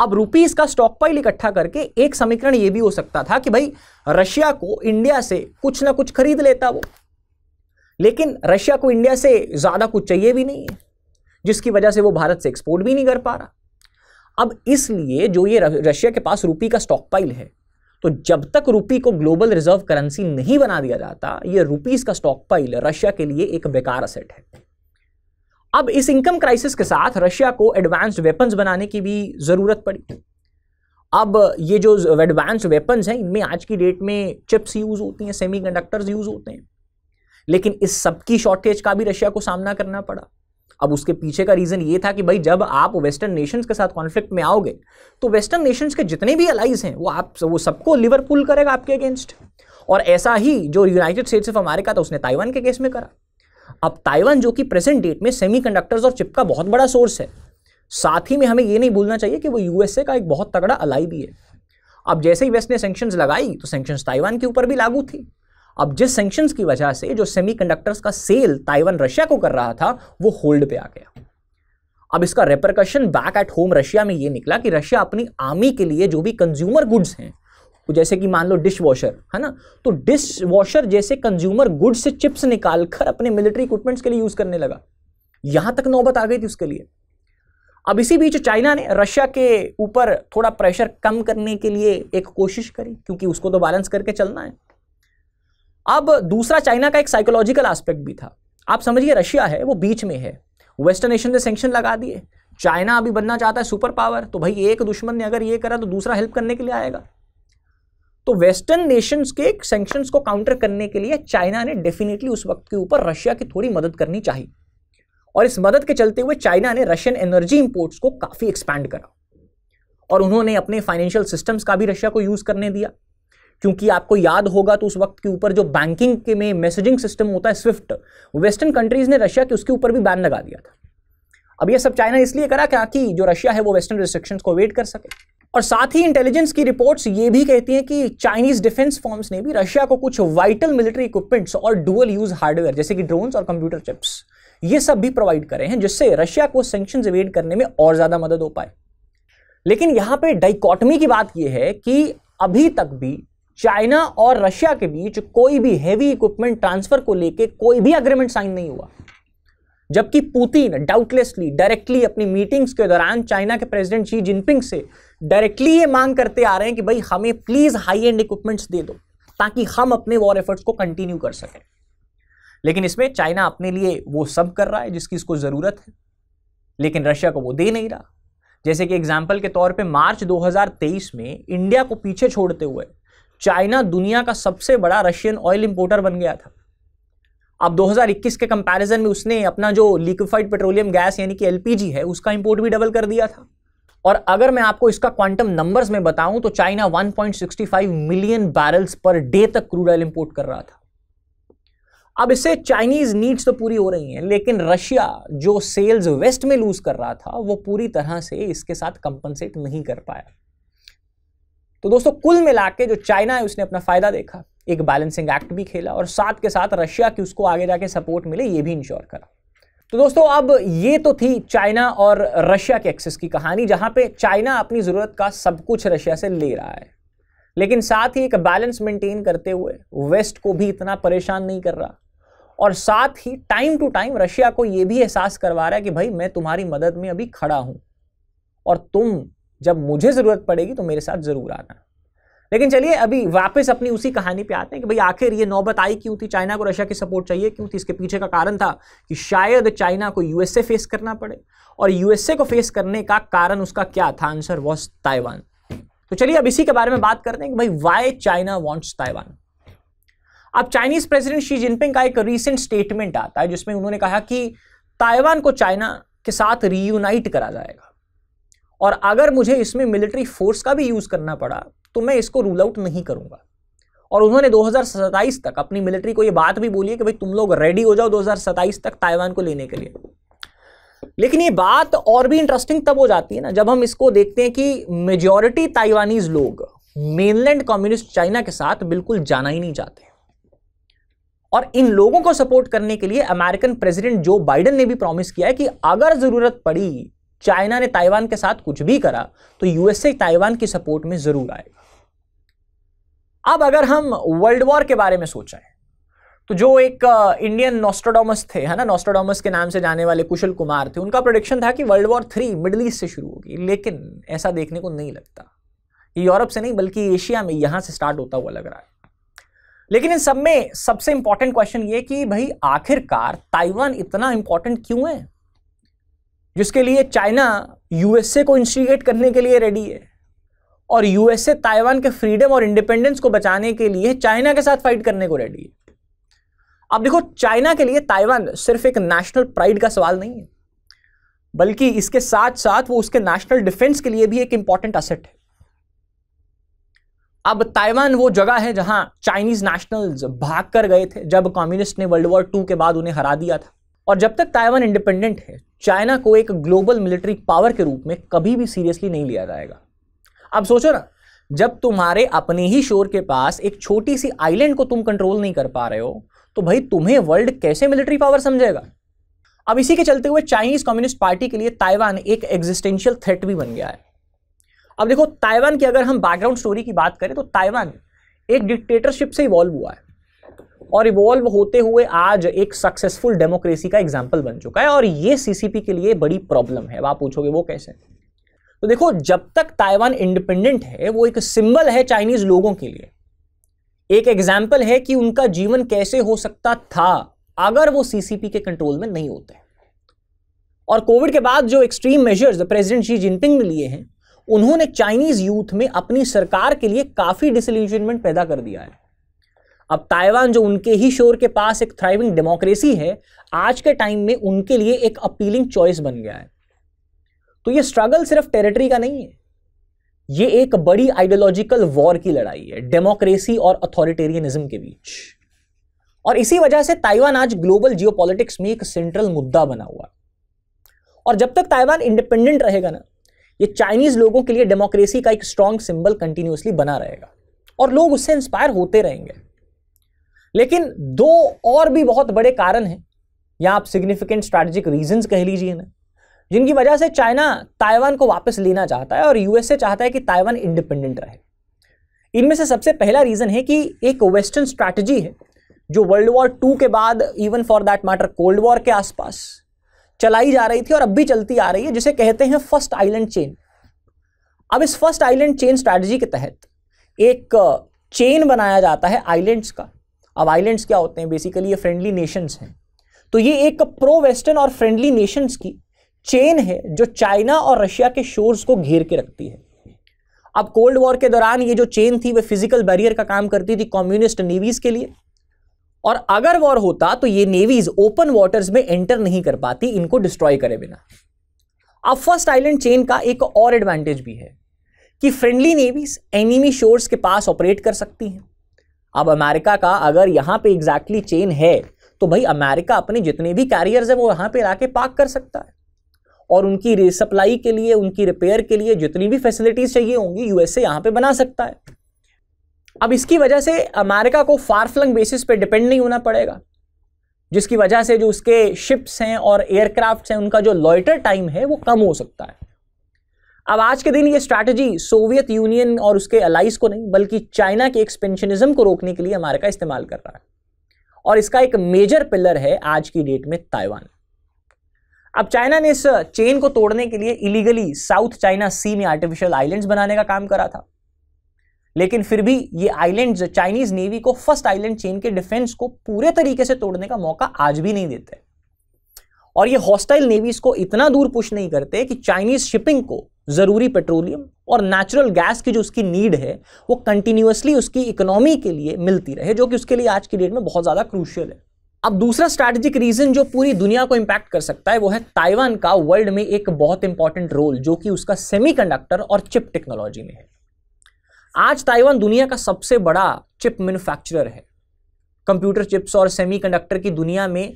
अब रुपीस का स्टॉकपाइल इकट्ठा करके एक समीकरण यह भी हो सकता था कि भाई रशिया को इंडिया से कुछ ना कुछ खरीद लेता वो लेकिन रशिया को इंडिया से ज़्यादा कुछ चाहिए भी नहीं है जिसकी वजह से वो भारत से एक्सपोर्ट भी नहीं कर पा रहा अब इसलिए जो ये रशिया के पास रूपी का स्टॉकपाइल है तो जब तक रूपी को ग्लोबल रिजर्व करेंसी नहीं बना दिया जाता ये रूपीज का स्टॉकपाइल रशिया के लिए एक बेकार असेट है अब इस इनकम क्राइसिस के साथ रशिया को एडवांस्ड वेपन्स बनाने की भी ज़रूरत पड़ी अब ये जो एडवांस वेपन्स हैं इनमें आज की डेट में चिप्स यूज़ होती हैं सेमी यूज़ होते हैं लेकिन इस सब की शॉर्टेज का भी रशिया को सामना करना पड़ा अब उसके पीछे का रीज़न ये था कि भाई जब आप वेस्टर्न नेशंस के साथ कॉन्फ्लिक्ट में आओगे तो वेस्टर्न नेशंस के जितने भी अलाइज हैं वो आप वो सबको लिवर पुल करेगा आपके अगेंस्ट और ऐसा ही जो यूनाइटेड स्टेट्स ऑफ अमेरिका था उसने ताइवान के केस में करा अब ताइवान जो कि प्रेजेंट डेट में सेमी और चिप का बहुत बड़ा सोर्स है साथ ही में हमें ये नहीं भूलना चाहिए कि वो यूएसए का एक बहुत तगड़ा अलाई भी है अब जैसे ही वेस्ट ने सेंक्शंस लगाई तो सेंक्शंस ताइवान के ऊपर भी लागू थी अब जिस सेंक्शंस की वजह से जो सेमी का सेल ताइवान रशिया को कर रहा था वो होल्ड पे आ गया अब इसका repercussion back at home Russia में ये निकला कि रशिया अपनी आर्मी के लिए जो भी कंज्यूमर गुड्स हैं तो जैसे कि मान लो डिश वॉशर है ना तो डिश वॉशर जैसे कंज्यूमर गुड से चिप्स निकालकर अपने मिलिट्री इक्विपमेंट्स के लिए यूज करने लगा यहां तक नौबत आ गई थी उसके लिए अब इसी बीच चाइना ने रशिया के ऊपर थोड़ा प्रेशर कम करने के लिए एक कोशिश करी क्योंकि उसको तो बैलेंस करके चलना है अब दूसरा चाइना का एक साइकोलॉजिकल एस्पेक्ट भी था आप समझिए रशिया है वो बीच में है वेस्टर्न नेशन ने सेंक्शन लगा दिए चाइना अभी बनना चाहता है सुपर पावर तो भाई एक दुश्मन ने अगर ये करा तो दूसरा हेल्प करने के लिए आएगा तो वेस्टर्न नेशंस के सेंक्शंस को काउंटर करने के लिए चाइना ने डेफिनेटली उस वक्त के ऊपर रशिया की थोड़ी मदद करनी चाहिए और इस मदद के चलते हुए चाइना ने रशियन एनर्जी इंपोर्ट्स को काफ़ी एक्सपैंड करा और उन्होंने अपने फाइनेंशियल सिस्टम्स का भी रशिया को यूज़ करने दिया क्योंकि आपको याद होगा तो उस वक्त के ऊपर जो बैंकिंग के में मैसेजिंग सिस्टम होता है स्विफ्ट वेस्टर्न कंट्रीज ने रशिया के उसके ऊपर भी बैन लगा दिया था अब यह सब चाइना इसलिए करा क्या कि जो रशिया है वो वेस्टर्न रिस्ट्रिक्शंस को वेट कर सके और साथ ही इंटेलिजेंस की रिपोर्ट्स ये भी कहती हैं कि चाइनीज डिफेंस फॉर्म्स ने भी रशिया को कुछ वाइटल मिलिट्री इक्विपमेंट्स और डुअल यूज हार्डवेयर जैसे कि ड्रोन्स और कंप्यूटर चिप्स ये सब भी प्रोवाइड करे हैं जिससे रशिया को सेंक्शन इवेड करने में और ज़्यादा मदद हो पाए लेकिन यहां पर डाइकॉटमी की बात यह है कि अभी तक भी चाइना और रशिया के बीच कोई भी हैवी इक्विपमेंट ट्रांसफर को लेकर कोई भी अग्रीमेंट साइन नहीं हुआ जबकि पुतिन डाउटलेसली डायरेक्टली अपनी मीटिंग्स के दौरान चाइना के प्रेसिडेंट शी जिनपिंग से डायरेक्टली ये मांग करते आ रहे हैं कि भाई हमें प्लीज हाई एंड इक्विपमेंट्स दे दो ताकि हम अपने वॉर एफर्ट्स को कंटिन्यू कर सकें लेकिन इसमें चाइना अपने लिए वो सब कर रहा है जिसकी इसको ज़रूरत है लेकिन रशिया को वो दे नहीं रहा जैसे कि एग्जाम्पल के तौर पर मार्च दो में इंडिया को पीछे छोड़ते हुए चाइना दुनिया का सबसे बड़ा रशियन ऑयल इंपोर्टर बन गया था अब 2021 के कंपैरिजन में उसने अपना जो लिक्विफाइड पेट्रोलियम गैस यानी कि एलपीजी है उसका इंपोर्ट भी डबल कर दिया था और अगर मैं आपको इसका क्वांटम नंबर्स में बताऊं तो China 1.65 million barrels per day तक क्रूड ऑयल इंपोर्ट कर रहा था अब इससे चाइनीज नीड्स तो पूरी हो रही हैं लेकिन रशिया जो सेल्स वेस्ट में लूज कर रहा था वो पूरी तरह से इसके साथ कंपनसेट नहीं कर पाया तो दोस्तों कुल मिला के जो चाइना है उसने अपना फायदा देखा एक बैलेंसिंग एक्ट भी खेला और साथ के साथ रशिया की उसको आगे जाके सपोर्ट मिले ये भी इंश्योर करा तो दोस्तों अब ये तो थी चाइना और रशिया के एक्सेस की कहानी जहां पे चाइना अपनी ज़रूरत का सब कुछ रशिया से ले रहा है लेकिन साथ ही एक बैलेंस मेंटेन करते हुए वेस्ट को भी इतना परेशान नहीं कर रहा और साथ ही टाइम टू टाइम रशिया को ये भी एहसास करवा रहा है कि भाई मैं तुम्हारी मदद में अभी खड़ा हूं और तुम जब मुझे ज़रूरत पड़ेगी तो मेरे साथ ज़रूर आना लेकिन चलिए अभी वापस अपनी उसी कहानी पे आते हैं कि भाई आखिर ये नौबत आई क्यों थी चाइना को रशिया की सपोर्ट चाहिए क्यों थी इसके पीछे का कारण था कि शायद चाइना को यूएसए फेस करना पड़े और यूएसए को फेस करने का कारण उसका क्या था आंसर वॉज ताइवान तो चलिए अब इसी के बारे में बात करते हैं कि भाई वाई चाइना वॉन्ट्स ताइवान अब चाइनीज प्रेसिडेंट शी जिनपिंग का एक रीसेंट स्टेटमेंट आता है जिसमें उन्होंने कहा कि ताइवान को चाइना के साथ रीयूनाइट करा जाएगा और अगर मुझे इसमें मिलिट्री फोर्स का भी यूज करना पड़ा तो मैं इसको रूल आउट नहीं करूंगा और उन्होंने दो तक अपनी मिलिट्री को यह बात भी बोली है कि भाई तुम लोग रेडी हो जाओ दो तक ताइवान को लेने के लिए लेकिन ये बात और भी इंटरेस्टिंग तब हो जाती है ना जब हम इसको देखते हैं कि मेजोरिटी ताइवानीज लोग मेनलैंड कम्युनिस्ट चाइना के साथ बिल्कुल जाना ही नहीं चाहते और इन लोगों को सपोर्ट करने के लिए अमेरिकन प्रेसिडेंट जो बाइडेन ने भी प्रॉमिस किया है कि अगर जरूरत पड़ी चाइना ने ताइवान के साथ कुछ भी करा तो यूएसए ताइवान की सपोर्ट में जरूर आएगा अब अगर हम वर्ल्ड वॉर के बारे में सोचा है तो जो एक इंडियन नोस्टोडोमस थे है ना नोस्टोडोमस के नाम से जाने वाले कुशल कुमार थे उनका प्रोडिक्शन था कि world war three middle east से शुरू होगी लेकिन ऐसा देखने को नहीं लगता ये यूरोप से नहीं बल्कि एशिया में यहां से स्टार्ट होता हुआ लग रहा है लेकिन इन सब में सबसे इंपॉर्टेंट क्वेश्चन ये कि भाई आखिरकार ताइवान इतना इंपॉर्टेंट क्यों है जिसके लिए चाइना यूएसए को इंस्टिगेट करने के लिए रेडी है और यूएसए ताइवान के फ्रीडम और इंडिपेंडेंस को बचाने के लिए चाइना के साथ फाइट करने को रेडी है अब देखो चाइना के लिए ताइवान सिर्फ एक नेशनल प्राइड का सवाल नहीं है बल्कि इसके साथ साथ वो उसके नेशनल डिफेंस के लिए भी एक इंपॉर्टेंट असेट है अब ताइवान वो जगह है जहां चाइनीज नेशनल्स भाग कर गए थे जब कम्युनिस्ट ने वर्ल्ड वॉर टू के बाद उन्हें हरा दिया था और जब तक ताइवान इंडिपेंडेंट है चाइना को एक ग्लोबल मिलिट्री पावर के रूप में कभी भी सीरियसली नहीं लिया जाएगा अब सोचो ना जब तुम्हारे अपने ही शोर के पास एक छोटी सी आइलैंड को तुम कंट्रोल नहीं कर पा रहे हो तो भाई तुम्हें वर्ल्ड कैसे मिलिट्री पावर समझेगा अब इसी के चलते हुए चाइनीज कम्युनिस्ट पार्टी के लिए ताइवान एक एग्जिस्टेंशियल थ्रेट भी बन गया है अब देखो ताइवान की अगर हम बैकग्राउंड स्टोरी की बात करें तो ताइवान एक डिक्टेटरशिप से इवॉल्व हुआ है और इवॉल्व होते हुए आज एक सक्सेसफुल डेमोक्रेसी का एग्जाम्पल बन चुका है और ये सीसीपी के लिए बड़ी प्रॉब्लम है आप पूछोगे वो कैसे तो देखो जब तक ताइवान इंडिपेंडेंट है वो एक सिंबल है चाइनीज लोगों के लिए एक एग्जाम्पल है कि उनका जीवन कैसे हो सकता था अगर वो सीसीपी के कंट्रोल में नहीं होते और कोविड के बाद जो extreme measures president Xi Jinping ने लिए हैं उन्होंने चाइनीज यूथ में अपनी सरकार के लिए काफी डिसल्यूजनमेंट पैदा कर दिया है अब ताइवान जो उनके ही शोर के पास एक थ्राइविंग डेमोक्रेसी है आज के टाइम में उनके लिए एक अपीलिंग चॉइस बन गया है तो ये स्ट्रगल सिर्फ टेरिटरी का नहीं है ये एक बड़ी आइडियोलॉजिकल वॉर की लड़ाई है डेमोक्रेसी और अथॉरिटेरियनिज्म के बीच और इसी वजह से ताइवान आज ग्लोबल जियोपॉलिटिक्स में एक सेंट्रल मुद्दा बना हुआ और जब तक ताइवान इंडिपेंडेंट रहेगा ना ये चाइनीज लोगों के लिए डेमोक्रेसी का एक स्ट्रांग सिंबल कंटिन्यूसली बना रहेगा और लोग उससे इंस्पायर होते रहेंगे लेकिन दो और भी बहुत बड़े कारण हैं या आप सिग्निफिकेंट स्ट्रैटेजिक रीजंस कह लीजिए ना जिनकी वजह से चाइना ताइवान को वापस लेना चाहता है और यूएसए चाहता है कि ताइवान इंडिपेंडेंट रहे इनमें से सबसे पहला रीज़न है कि एक वेस्टर्न स्ट्रैटेजी है जो वर्ल्ड वॉर टू के बाद even for that matter cold war के आसपास चलाई जा रही थी और अब भी चलती आ रही है जिसे कहते हैं फर्स्ट आइलैंड चेन अब इस फर्स्ट आइलैंड चेन स्ट्रैटेजी के तहत एक चेन uh, बनाया जाता है आइलैंड्स का अब आइलैंड्स क्या होते हैं बेसिकली ये फ्रेंडली नेशंस हैं तो ये एक प्रो वेस्टर्न और फ्रेंडली नेशंस की चेन है जो चाइना और रशिया के शोर्स को घेर के रखती है अब कोल्ड वॉर के दौरान ये जो चेन थी वह फिजिकल बैरियर का काम करती थी कम्युनिस्ट नेवीज के लिए और अगर वॉर होता तो ये नेवीज ओपन वाटर्स में एंटर नहीं कर पाती इनको डिस्ट्रॉय करे बिना अब फर्स्ट आइलैंड चेन का एक और एडवांटेज भी है कि फ्रेंडली नेवीज एनिमी शोर्स के पास ऑपरेट कर सकती हैं अब अमेरिका का अगर यहाँ पे एग्जैक्टली exactly चेन है तो भाई अमेरिका अपने जितने भी कैरियर्स हैं वो यहाँ पे लाके पार्क कर सकता है और उनकी रिसप्लाई के लिए उनकी रिपेयर के लिए जितनी भी फैसिलिटीज़ चाहिए होंगी यूएसए यहाँ पे बना सकता है अब इसकी वजह से अमेरिका को फारफ्लंग बेसिस पे डिपेंड नहीं होना पड़ेगा जिसकी वजह से जो उसके शिप्स हैं और एयरक्राफ्ट हैं उनका जो लॉयटर टाइम है वो कम हो सकता है अब आज के दिन ये स्ट्रैटेजी सोवियत यूनियन और उसके अलाइज को नहीं बल्कि चाइना के एक्सपेंशनिज्म को रोकने के लिए अमेरिका इस्तेमाल कर रहा है और इसका एक मेजर पिलर है आज की डेट में ताइवान अब चाइना ने इस चेन को तोड़ने के लिए इलीगली साउथ चाइना सी में आर्टिफिशियल आइलैंड्स बनाने का काम करा था लेकिन फिर भी ये आइलैंड्स चाइनीज नेवी को फर्स्ट आइलैंड चेन के डिफेंस को पूरे तरीके से तोड़ने का मौका आज भी नहीं देते और ये हॉस्टाइल नेवीज को इतना दूर पुश नहीं करते कि चाइनीज शिपिंग को जरूरी पेट्रोलियम और नेचुरल गैस की जो उसकी नीड है वो कंटिन्यूसली उसकी इकोनॉमी के लिए मिलती रहे जो कि उसके लिए आज की डेट में बहुत ज्यादा क्रूशियल है अब दूसरा स्ट्रैटेजिक रीजन जो पूरी दुनिया को इम्पैक्ट कर सकता है वो है ताइवान का वर्ल्ड में एक बहुत इंपॉर्टेंट रोल जो कि उसका सेमीकंडक्टर और चिप टेक्नोलॉजी में है आज ताइवान दुनिया का सबसे बड़ा चिप मैन्युफैक्चरर है कंप्यूटर चिप्स और सेमीकंडक्टर की दुनिया में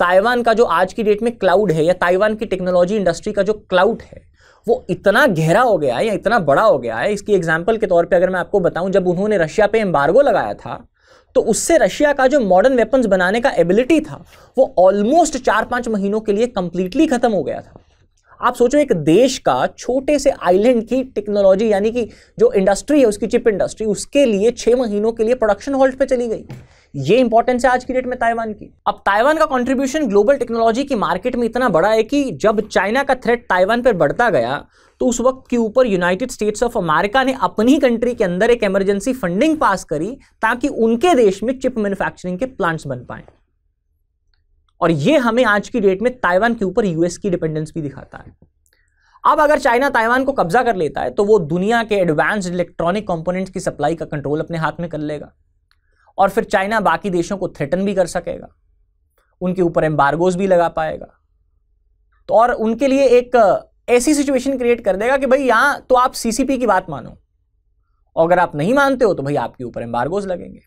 ताइवान का जो आज की डेट में क्लाउड है या ताइवान की टेक्नोलॉजी इंडस्ट्री का जो क्लाउड है वो इतना गहरा हो गया है या इतना बड़ा हो गया है इसकी एग्जाम्पल के तौर पर अगर मैं आपको बताऊं जब उन्होंने रशिया पर एम्बार्गो लगाया था तो उससे रशिया का जो मॉडर्न वेपन्स बनाने का एबिलिटी था वो ऑलमोस्ट चार पांच महीनों के लिए कंप्लीटली ख़त्म हो गया था आप सोचो एक देश का छोटे से आइलैंड की टेक्नोलॉजी यानी कि जो इंडस्ट्री है उसकी चिप इंडस्ट्री उसके लिए छह महीनों के लिए प्रोडक्शन हॉल्ट पे चली गई ये इंपॉर्टेंस है आज की डेट में ताइवान की अब ताइवान का कंट्रीब्यूशन ग्लोबल टेक्नोलॉजी की मार्केट में इतना बड़ा है कि जब चाइना का थ्रेट ताइवान पर बढ़ता गया तो उस वक्त के ऊपर यूनाइटेड स्टेट्स ऑफ अमेरिका ने अपनी कंट्री के अंदर एक इमरजेंसी फंडिंग पास करी ताकि उनके देश में चिप मैन्युफैक्चरिंग के प्लांट्स बन पाए और ये हमें आज की डेट में ताइवान के ऊपर यूएस की डिपेंडेंस भी दिखाता है अब अगर चाइना ताइवान को कब्जा कर लेता है तो वो दुनिया के एडवांस्ड इलेक्ट्रॉनिक कंपोनेंट्स की सप्लाई का कंट्रोल अपने हाथ में कर लेगा और फिर चाइना बाकी देशों को थ्रेटन भी कर सकेगा उनके ऊपर एम्बार्गोज भी लगा पाएगा तो और उनके लिए एक ऐसी सिचुएशन क्रिएट कर देगा कि भाई यहां तो आप सीसीपी की बात मानो और अगर आप नहीं मानते हो तो भाई आपके ऊपर एम्बार्गोज लगेंगे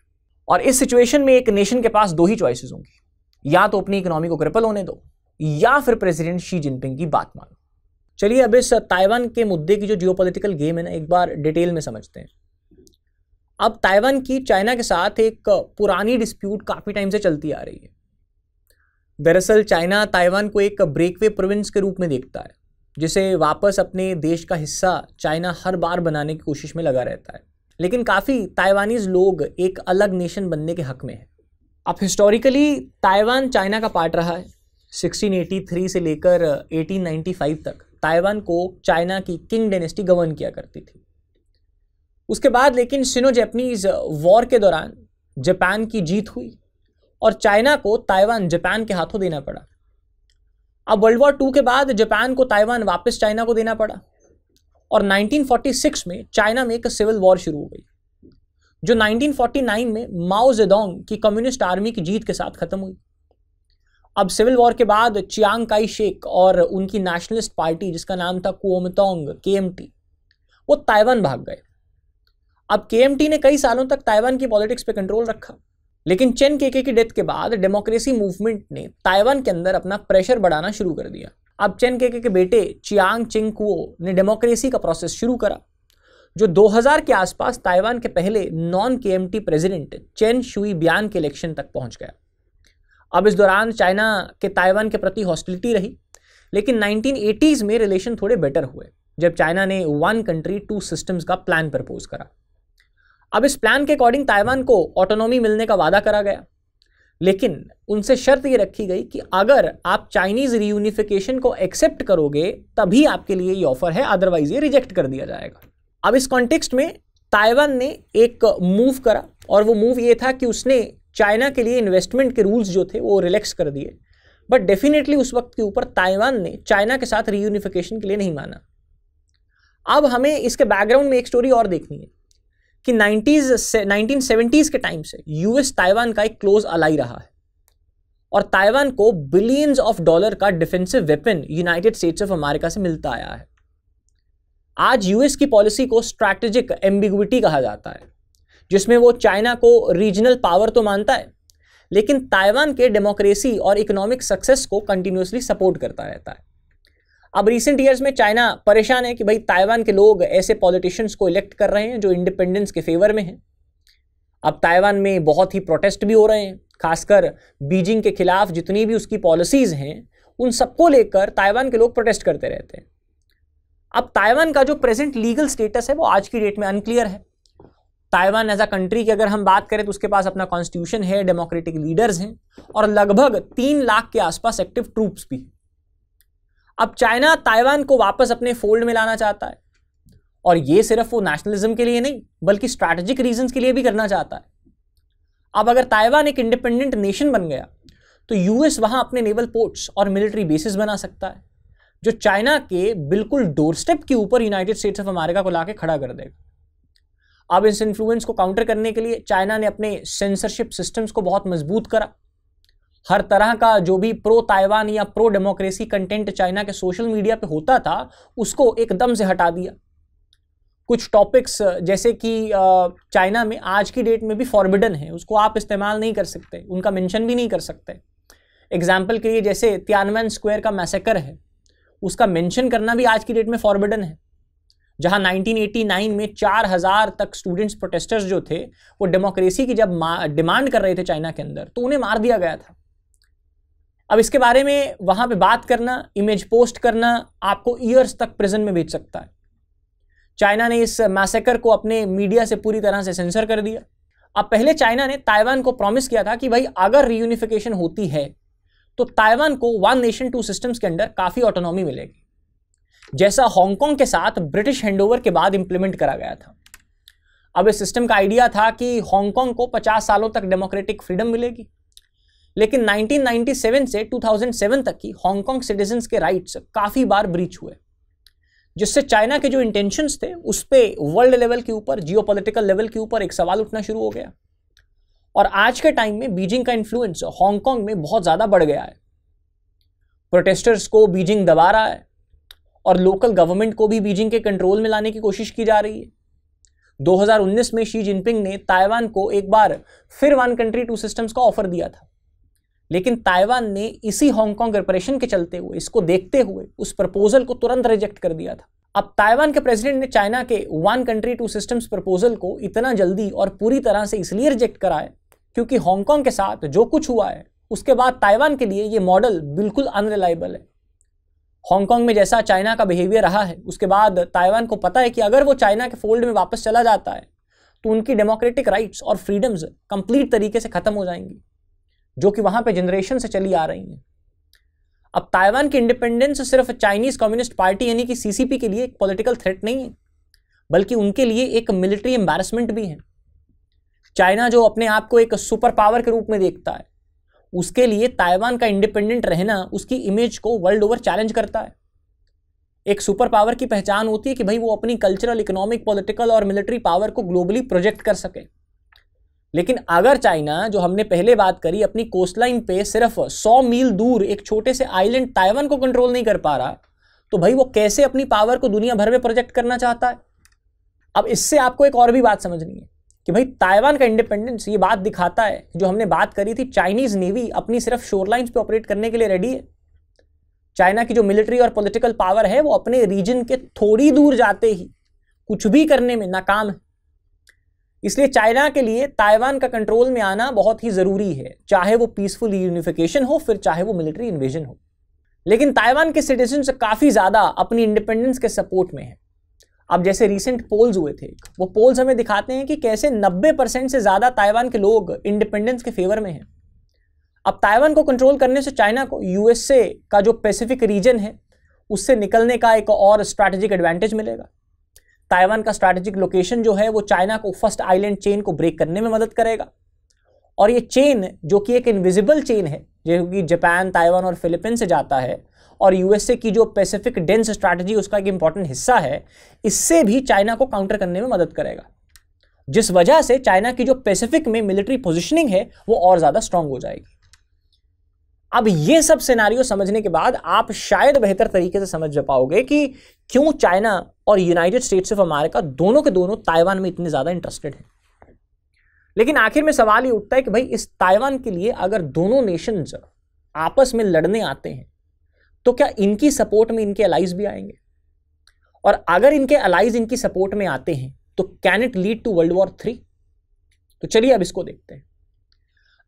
और इस सिचुएशन में एक नेशन के पास दो ही चॉइसेस होंगी या तो अपनी इकोनॉमी को क्रिपल होने दो या फिर प्रेसिडेंट शी जिनपिंग की बात मानो चलिए अब इस ताइवान के मुद्दे की जो जियो गेम है ना एक बार डिटेल में समझते हैं अब ताइवान की चाइना के साथ एक पुरानी डिस्प्यूट काफ़ी टाइम से चलती आ रही है दरअसल चाइना ताइवान को एक ब्रेकवे प्रोविंस के रूप में देखता है जिसे वापस अपने देश का हिस्सा चाइना हर बार बनाने की कोशिश में लगा रहता है लेकिन काफ़ी ताइवानीज लोग एक अलग नेशन बनने के हक में हैं अब हिस्टोरिकली ताइवान चाइना का पार्ट रहा है 1683 से लेकर 1895 तक ताइवान को चाइना की किंग डेनेस्टी गवर्न किया करती थी उसके बाद लेकिन सिनो जैपनीज वॉर के दौरान जापान की जीत हुई और चाइना को ताइवान जापान के हाथों देना पड़ा अब वर्ल्ड वॉर टू के बाद जापान को ताइवान वापस चाइना को देना पड़ा और 1946 में चाइना में एक सिविल वॉर शुरू हो गई जो 1949 में माओ जेदोंग की कम्युनिस्ट आर्मी की जीत के साथ खत्म हुई अब सिविल वॉर के बाद चियांग काई शेख और उनकी नेशनलिस्ट पार्टी जिसका नाम था कुओमतोंग के वो ताइवान भाग गए अब के ने कई सालों तक ताइवान की पॉलिटिक्स पे कंट्रोल रखा लेकिन चेन केके की डेथ के बाद डेमोक्रेसी मूवमेंट ने ताइवान के अंदर अपना प्रेशर बढ़ाना शुरू कर दिया अब चेन केके के बेटे चियांग चिंग कुओ ने डेमोक्रेसी का प्रोसेस शुरू करा जो 2000 के आसपास ताइवान के पहले non K M T president Chen Shui Bian के इलेक्शन तक पहुंच गया अब इस दौरान चाइना के ताइवान के प्रति हॉस्टिलिटी रही लेकिन 1980s में रिलेशन थोड़े बेटर हुए जब चाइना ने वन कंट्री टू सिस्टम्स का प्लान प्रपोज करा अब इस प्लान के अकॉर्डिंग ताइवान को ऑटोनॉमी मिलने का वादा करा गया लेकिन उनसे शर्त ये रखी गई कि अगर आप चाइनीज रीयूनिफिकेशन को एक्सेप्ट करोगे तभी आपके लिए ये ऑफर है अदरवाइज ये रिजेक्ट कर दिया जाएगा अब इस कॉन्टेक्स्ट में ताइवान ने एक मूव करा और वो मूव ये था कि उसने चाइना के लिए इन्वेस्टमेंट के रूल्स जो थे वो रिलैक्स कर दिए बट डेफिनेटली उस वक्त के ऊपर ताइवान ने चाइना के साथ रीयूनिफिकेशन के लिए नहीं माना अब हमें इसके बैकग्राउंड में एक स्टोरी और देखनी है कि नाइन्टीज नाइनटीन सेवेंटीज के टाइम से यूएस ताइवान का एक क्लोज अलाई रहा है और ताइवान को बिलियंस ऑफ डॉलर का defensive weapon United States of America से मिलता आया है आज यूएस की पॉलिसी को स्ट्रैटेजिक एम्बिगुइटी कहा जाता है जिसमें वो चाइना को रीजनल पावर तो मानता है लेकिन ताइवान के डेमोक्रेसी और इकोनॉमिक सक्सेस को कंटिन्यूसली सपोर्ट करता रहता है अब रिसेंट ईयर्स में चाइना परेशान है कि भाई ताइवान के लोग ऐसे पॉलिटिशियंस को इलेक्ट कर रहे हैं जो इंडिपेंडेंस के फेवर में हैं अब ताइवान में बहुत ही प्रोटेस्ट भी हो रहे हैं खासकर बीजिंग के खिलाफ जितनी भी उसकी पॉलिसीज़ हैं उन सबको लेकर ताइवान के लोग प्रोटेस्ट करते रहते हैं अब ताइवान का जो प्रेजेंट लीगल स्टेटस है वो आज की डेट में अनक्लियर है ताइवान एज अ कंट्री की अगर हम बात करें तो उसके पास अपना कॉन्स्टिट्यूशन है डेमोक्रेटिक लीडर्स हैं और लगभग तीन लाख के आसपास एक्टिव ट्रूप्स भी अब चाइना ताइवान को वापस अपने फोल्ड में लाना चाहता है और ये सिर्फ वो नेशनलिज्म के लिए नहीं बल्कि स्ट्रैटेजिक रीजंस के लिए भी करना चाहता है अब अगर ताइवान एक इंडिपेंडेंट नेशन बन गया तो यूएस वहां अपने नेवल पोर्ट्स और मिलिट्री बेसिस बना सकता है जो चाइना के बिल्कुल डोरस्टेप के ऊपर यूनाइटेड स्टेट्स ऑफ अमेरिका को लाके खड़ा कर देगा अब इस इन्फ्लुएंस को काउंटर करने के लिए चाइना ने अपने सेंसरशिप सिस्टम्स को बहुत मजबूत करा हर तरह का जो भी प्रो ताइवान या प्रो डेमोक्रेसी कंटेंट चाइना के सोशल मीडिया पे होता था उसको एकदम से हटा दिया कुछ टॉपिक्स जैसे कि चाइना में आज की डेट में भी फॉरबिडन है उसको आप इस्तेमाल नहीं कर सकते उनका मेंशन भी नहीं कर सकते एग्जाम्पल के लिए जैसे तियानमैन स्क्वायर का मैसेकर है उसका मेंशन करना भी आज की डेट में फॉरबिडन है जहां 1989 में 4000 तक स्टूडेंट्स प्रोटेस्टर्स जो थे वो डेमोक्रेसी की जब डिमांड कर रहे थे चाइना के अंदर तो उन्हें मार दिया गया था अब इसके बारे में वहां पे बात करना इमेज पोस्ट करना आपको ईयर्स तक प्रिजन में भेज सकता है चाइना ने इस मैसेकर को अपने मीडिया से पूरी तरह से सेंसर कर दिया अब पहले चाइना ने ताइवान को प्रॉमिस किया था कि भाई अगर रीयूनिफिकेशन होती है तो ताइवान को वन नेशन टू सिस्टम्स के अंडर काफ़ी ऑटोनॉमी मिलेगी जैसा हांगकॉन्ग के साथ ब्रिटिश हैंडओवर के बाद इंप्लीमेंट करा गया था अब इस सिस्टम का आइडिया था कि हांगकॉन्ग को 50 सालों तक डेमोक्रेटिक फ्रीडम मिलेगी लेकिन 1997 से 2007 तक की हांगकांग सिटीजन के राइट्स काफ़ी बार ब्रीच हुए जिससे चाइना के जो इंटेंशंस थे उस पर वर्ल्ड लेवल के ऊपर जियो लेवल के ऊपर एक सवाल उठना शुरू हो गया और आज के टाइम में बीजिंग का इन्फ्लुएंस हांगकांग में बहुत ज़्यादा बढ़ गया है प्रोटेस्टर्स को बीजिंग दबा रहा है और लोकल गवर्नमेंट को भी बीजिंग के कंट्रोल में लाने की कोशिश की जा रही है 2019 में शी जिनपिंग ने ताइवान को एक बार फिर वन कंट्री टू सिस्टम्स का ऑफर दिया था लेकिन ताइवान ने इसी हांगकांग रिपरेशन के चलते हुए इसको देखते हुए उस प्रपोजल को तुरंत रिजेक्ट कर दिया था अब ताइवान के प्रेसिडेंट ने चाइना के one country two systems proposal को इतना जल्दी और पूरी तरह से इसलिए रिजेक्ट करा है क्योंकि हांगकांग के साथ जो कुछ हुआ है उसके बाद ताइवान के लिए ये मॉडल बिल्कुल अनरिलायबल है हांगकांग में जैसा चाइना का बिहेवियर रहा है उसके बाद ताइवान को पता है कि अगर वो चाइना के फोल्ड में वापस चला जाता है तो उनकी डेमोक्रेटिक राइट्स और फ्रीडम्स कंप्लीट तरीके से खत्म हो जाएंगी जो कि वहां पे जनरेशन से चली आ रही हैं अब ताइवान की इंडिपेंडेंस सिर्फ चाइनीज कम्युनिस्ट पार्टी यानी कि सीसीपी के लिए एक पॉलिटिकल थ्रेट नहीं है बल्कि उनके लिए एक मिलिट्री एम्बेरसमेंट भी है चाइना जो अपने आप को एक सुपर पावर के रूप में देखता है उसके लिए ताइवान का इंडिपेंडेंट रहना उसकी इमेज को वर्ल्ड ओवर चैलेंज करता है एक सुपर पावर की पहचान होती है कि भाई वो अपनी कल्चरल इकोनॉमिक पॉलिटिकल और मिलिट्री पावर को ग्लोबली प्रोजेक्ट कर सके लेकिन अगर चाइना जो हमने पहले बात करी अपनी कोस्टलाइन पे सिर्फ 100 मील दूर एक छोटे से आइलैंड ताइवान को कंट्रोल नहीं कर पा रहा तो भाई वो कैसे अपनी पावर को दुनिया भर में प्रोजेक्ट करना चाहता है अब इससे आपको एक और भी बात समझनी है कि भाई ताइवान का इंडिपेंडेंस ये बात दिखाता है जो हमने बात करी थी चाइनीज नेवी अपनी सिर्फ शोरलाइंस पर ऑपरेट करने के लिए रेडी है चाइना की जो मिलिट्री और पोलिटिकल पावर है वो अपने रीजन के थोड़ी दूर जाते ही कुछ भी करने में नाकाम है इसलिए चाइना के लिए ताइवान का कंट्रोल में आना बहुत ही ज़रूरी है चाहे वो पीसफुल यूनिफिकेशन हो फिर चाहे वो मिलिट्री इन्वेजन हो लेकिन ताइवान के सिटीजन काफ़ी ज़्यादा अपनी इंडिपेंडेंस के सपोर्ट में है अब जैसे रिसेंट पोल्स हुए थे वो पोल्स हमें दिखाते हैं कि कैसे 90 परसेंट से ज़्यादा ताइवान के लोग इंडिपेंडेंस के फेवर में हैं अब ताइवान को कंट्रोल करने से चाइना को यूएसए का जो पैसिफिक रीजन है उससे निकलने का एक और स्ट्रैटेजिक एडवांटेज मिलेगा ताइवान का स्ट्रैटेजिक लोकेशन जो है वो चाइना को फर्स्ट आइलैंड चेन को ब्रेक करने में मदद करेगा और ये चेन जो कि एक इनविजिबल चेन है जो कि जापान ताइवान और फिलीपीन से जाता है और यूएसए की जो पैसिफिक डेंस स्ट्रैटेजी उसका एक इंपॉर्टेंट हिस्सा है इससे भी चाइना को काउंटर करने में मदद करेगा जिस वजह से चाइना की जो पैसिफिक में मिलिट्री पोजिशनिंग है वो और ज़्यादा स्ट्रांग हो जाएगी अब ये सब सिनारियों समझने के बाद आप शायद बेहतर तरीके से समझ पाओगे कि क्यों चाइना और यूनाइटेड स्टेट्स ऑफ अमेरिका दोनों के दोनों ताइवान में इतने ज़्यादा इंटरेस्टेड हैं लेकिन आखिर में सवाल ये उठता है कि भाई इस ताइवान के लिए अगर दोनों नेशंस आपस में लड़ने आते हैं तो क्या इनकी सपोर्ट में इनके अलाइज भी आएंगे और अगर इनके अलाइज इनकी सपोर्ट में आते हैं तो can it lead to world war three तो चलिए अब इसको देखते हैं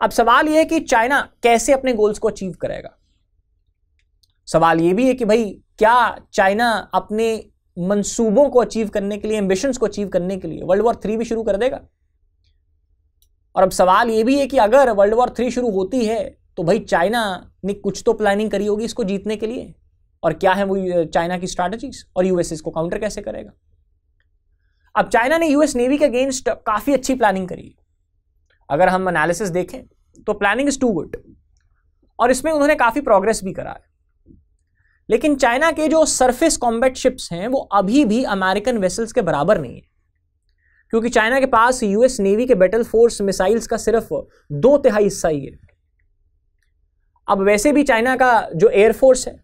अब सवाल यह है कि चाइना कैसे अपने गोल्स को अचीव करेगा सवाल यह भी है कि भाई क्या चाइना अपने मंसूबों को अचीव करने के लिए एम्बिशंस को अचीव करने के लिए वर्ल्ड वॉर थ्री भी शुरू कर देगा और अब सवाल यह भी है कि अगर वर्ल्ड वॉर थ्री शुरू होती है तो भाई चाइना ने कुछ तो प्लानिंग करी होगी इसको जीतने के लिए और क्या है वो चाइना की स्ट्रैटेजीज और यूएस इसको काउंटर कैसे करेगा अब चाइना ने यूएस नेवी के अगेंस्ट काफ़ी अच्छी प्लानिंग करी अगर हम एनालिसिस देखें तो प्लानिंग इज टू गुड और इसमें उन्होंने काफ़ी प्रोग्रेस भी करा है लेकिन चाइना के जो सरफेस कॉम्बैट शिप्स हैं वो अभी भी अमेरिकन वेसल्स के बराबर नहीं है क्योंकि चाइना के पास यूएस नेवी के बैटल फोर्स मिसाइल्स का सिर्फ दो तिहाई हिस्सा ही है अब वैसे भी चाइना का जो एयरफोर्स है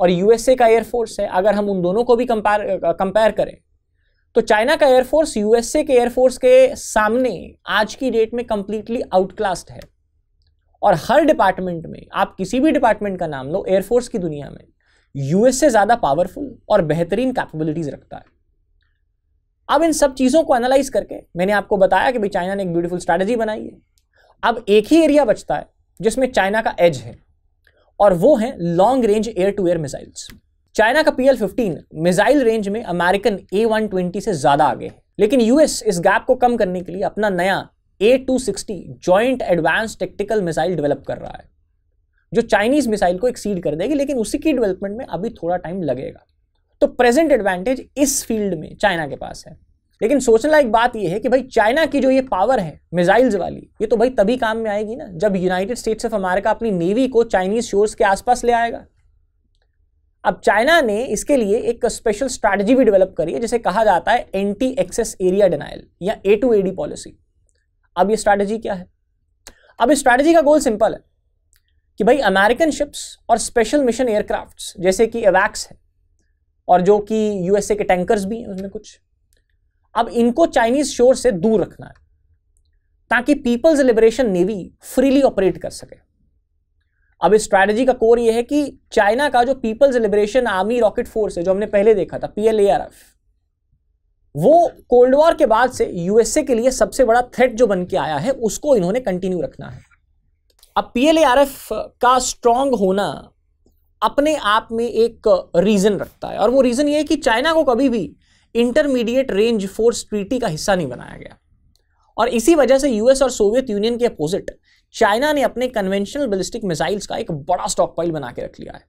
और यूएसए का एयरफोर्स है अगर हम उन दोनों को भी कंपेयर कंपेयर करें तो चाइना का एयरफोर्स यूएसए के एयरफोर्स के सामने आज की डेट में कंप्लीटली आउटक्लास्ट है और हर डिपार्टमेंट में आप किसी भी डिपार्टमेंट का नाम लो एयरफोर्स की दुनिया में यूएस से ज़्यादा पावरफुल और बेहतरीन कैपेबिलिटीज़ रखता है अब इन सब चीज़ों को एनालाइज करके मैंने आपको बताया कि भाई चाइना ने एक ब्यूटीफुल स्ट्रैटेजी बनाई है अब एक ही एरिया बचता है जिसमें चाइना का एज है और वो है long range air to air missiles China का P L fifteen missile range में अमेरिकन ए वन ट्वेंटी से ज़्यादा आगे है लेकिन यूएस इस गैप को कम करने के लिए अपना नया A two sixty joint advance tactical missile develop कर रहा है जो चाइनीज मिसाइल को एक्सीड कर देगी लेकिन उसी की डेवलपमेंट में अभी थोड़ा टाइम लगेगा तो प्रेजेंट एडवांटेज इस फील्ड में चाइना के पास है लेकिन सोचने लायक बात यह है कि भाई चाइना की जो ये पावर है मिसाइल्स वाली ये तो भाई तभी काम में आएगी ना जब यूनाइटेड स्टेट्स ऑफ अमेरिका अपनी नेवी को चाइनीज शोर्स के आसपास ले आएगा अब चाइना ने इसके लिए एक स्पेशल स्ट्रैटेजी भी डेवलप करी है जिसे कहा जाता है एंटी एक्सेस एरिया डिनाइल या A two A D policy अब ये स्ट्रैटेजी क्या है अब इस स्ट्रैटेजी का गोल सिंपल है कि भाई अमेरिकन शिप्स और स्पेशल मिशन एयरक्राफ्ट्स जैसे कि एवैक्स है और जो कि यूएसए के टैंकर्स भी हैं उसमें कुछ अब इनको चाइनीज शोर से दूर रखना है ताकि People's Liberation Navy freely operate कर सके अब इस स्ट्रैटेजी का कोर यह है कि चाइना का जो People's Liberation Army Rocket Force है जो हमने पहले देखा था पीएलएआरएफ वो कोल्ड वॉर के बाद से यूएसए के लिए सबसे बड़ा थ्रेट जो बन के आया है उसको इन्होंने कंटिन्यू रखना है अब पीएलएआरएफ का स्ट्रांग होना अपने आप में एक रीज़न रखता है और वो रीज़न ये है कि चाइना को कभी भी इंटरमीडिएट रेंज फोर्स ट्रीटी का हिस्सा नहीं बनाया गया और इसी वजह से यूएस और सोवियत यूनियन के अपोजिट चाइना ने अपने कन्वेंशनल बैलिस्टिक मिसाइल्स का एक बड़ा स्टॉकपाइल बना के रख लिया है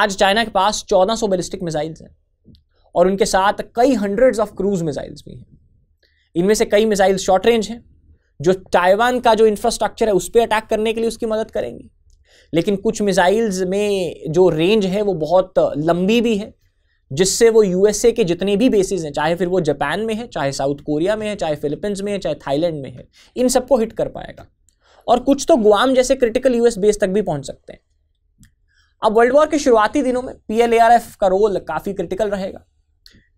आज चाइना के पास 1400 बैलिस्टिक मिसाइल्स हैं और उनके साथ कई हंड्रेड्स ऑफ क्रूज मिसाइल्स भी हैं इनमें से कई मिसाइल शॉर्ट रेंज हैं जो ताइवान का जो इंफ्रास्ट्रक्चर है उस पर अटैक करने के लिए उसकी मदद करेंगी लेकिन कुछ मिसाइल्स में जो रेंज है वो बहुत लंबी भी है जिससे वो यूएसए के जितने भी बेसिस हैं चाहे फिर वो जापान में है चाहे साउथ कोरिया में है चाहे फिलीपींस में है चाहे थाईलैंड में है इन सबको हिट कर पाएगा और कुछ तो गुआम जैसे क्रिटिकल यूएस बेस तक भी पहुंच सकते हैं अब वर्ल्ड वॉर के शुरुआती दिनों में पीएलएआरएफ का रोल काफ़ी क्रिटिकल रहेगा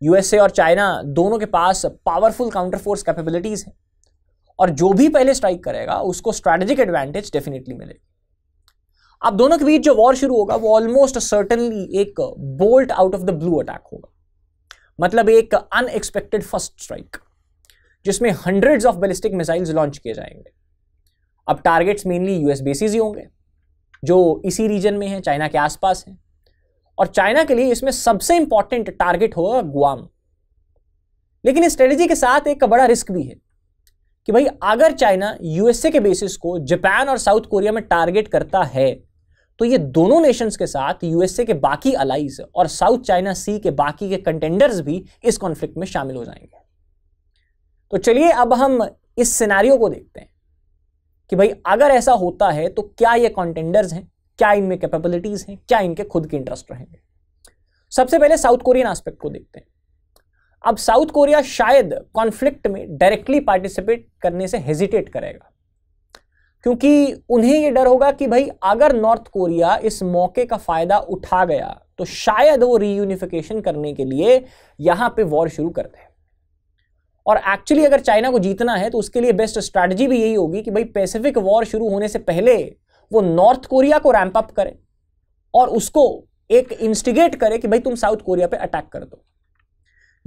यूएसए और चाइना दोनों के पास पावरफुल काउंटर फोर्स कैपेबिलिटीज हैं और जो भी पहले स्ट्राइक करेगा उसको स्ट्रैटेजिक एडवांटेज डेफिनेटली मिलेगी अब दोनों के बीच जो वॉर शुरू होगा वो ऑलमोस्ट सर्टनली एक bolt out of the blue attack होगा मतलब एक अनएक्सपेक्टेड फर्स्ट स्ट्राइक जिसमें hundreds of ballistic missiles launch किए जाएंगे अब टारगेट्स मेनली यूएस बेसिस ही होंगे जो इसी रीजन में है चाइना के आसपास हैं और चाइना के लिए इसमें सबसे इंपॉर्टेंट टारगेट होगा गुआम लेकिन इस स्ट्रेटेजी के साथ एक बड़ा रिस्क भी है कि भाई अगर चाइना यूएसए के बेसिस को जापान और साउथ कोरिया में टारगेट करता है तो ये दोनों नेशंस के साथ यूएसए के बाकी अलाइज और साउथ चाइना सी के बाकी के कंटेंडर्स भी इस कॉन्फ्लिक्ट में शामिल हो जाएंगे तो चलिए अब हम इस सिनारियो को देखते हैं कि भाई अगर ऐसा होता है तो क्या ये कॉन्टेंडर्स हैं क्या इनमें कैपेबिलिटीज हैं क्या इनके खुद के इंटरेस्ट रहेंगे सबसे पहले साउथ कोरियन एस्पेक्ट को देखते हैं अब साउथ कोरिया शायद कॉन्फ्लिक्ट में डायरेक्टली पार्टिसिपेट करने से हेजिटेट करेगा क्योंकि उन्हें यह डर होगा कि भाई अगर नॉर्थ कोरिया इस मौके का फायदा उठा गया तो शायद वो रीयूनिफिकेशन करने के लिए यहां पे वॉर शुरू कर दे और एक्चुअली अगर चाइना को जीतना है तो उसके लिए बेस्ट स्ट्रैटेजी भी यही होगी कि भाई पैसिफिक वॉर शुरू होने से पहले वो नॉर्थ कोरिया को रैंप अप करे और उसको एक इंस्टिगेट करे कि भाई तुम साउथ कोरिया पे अटैक कर दो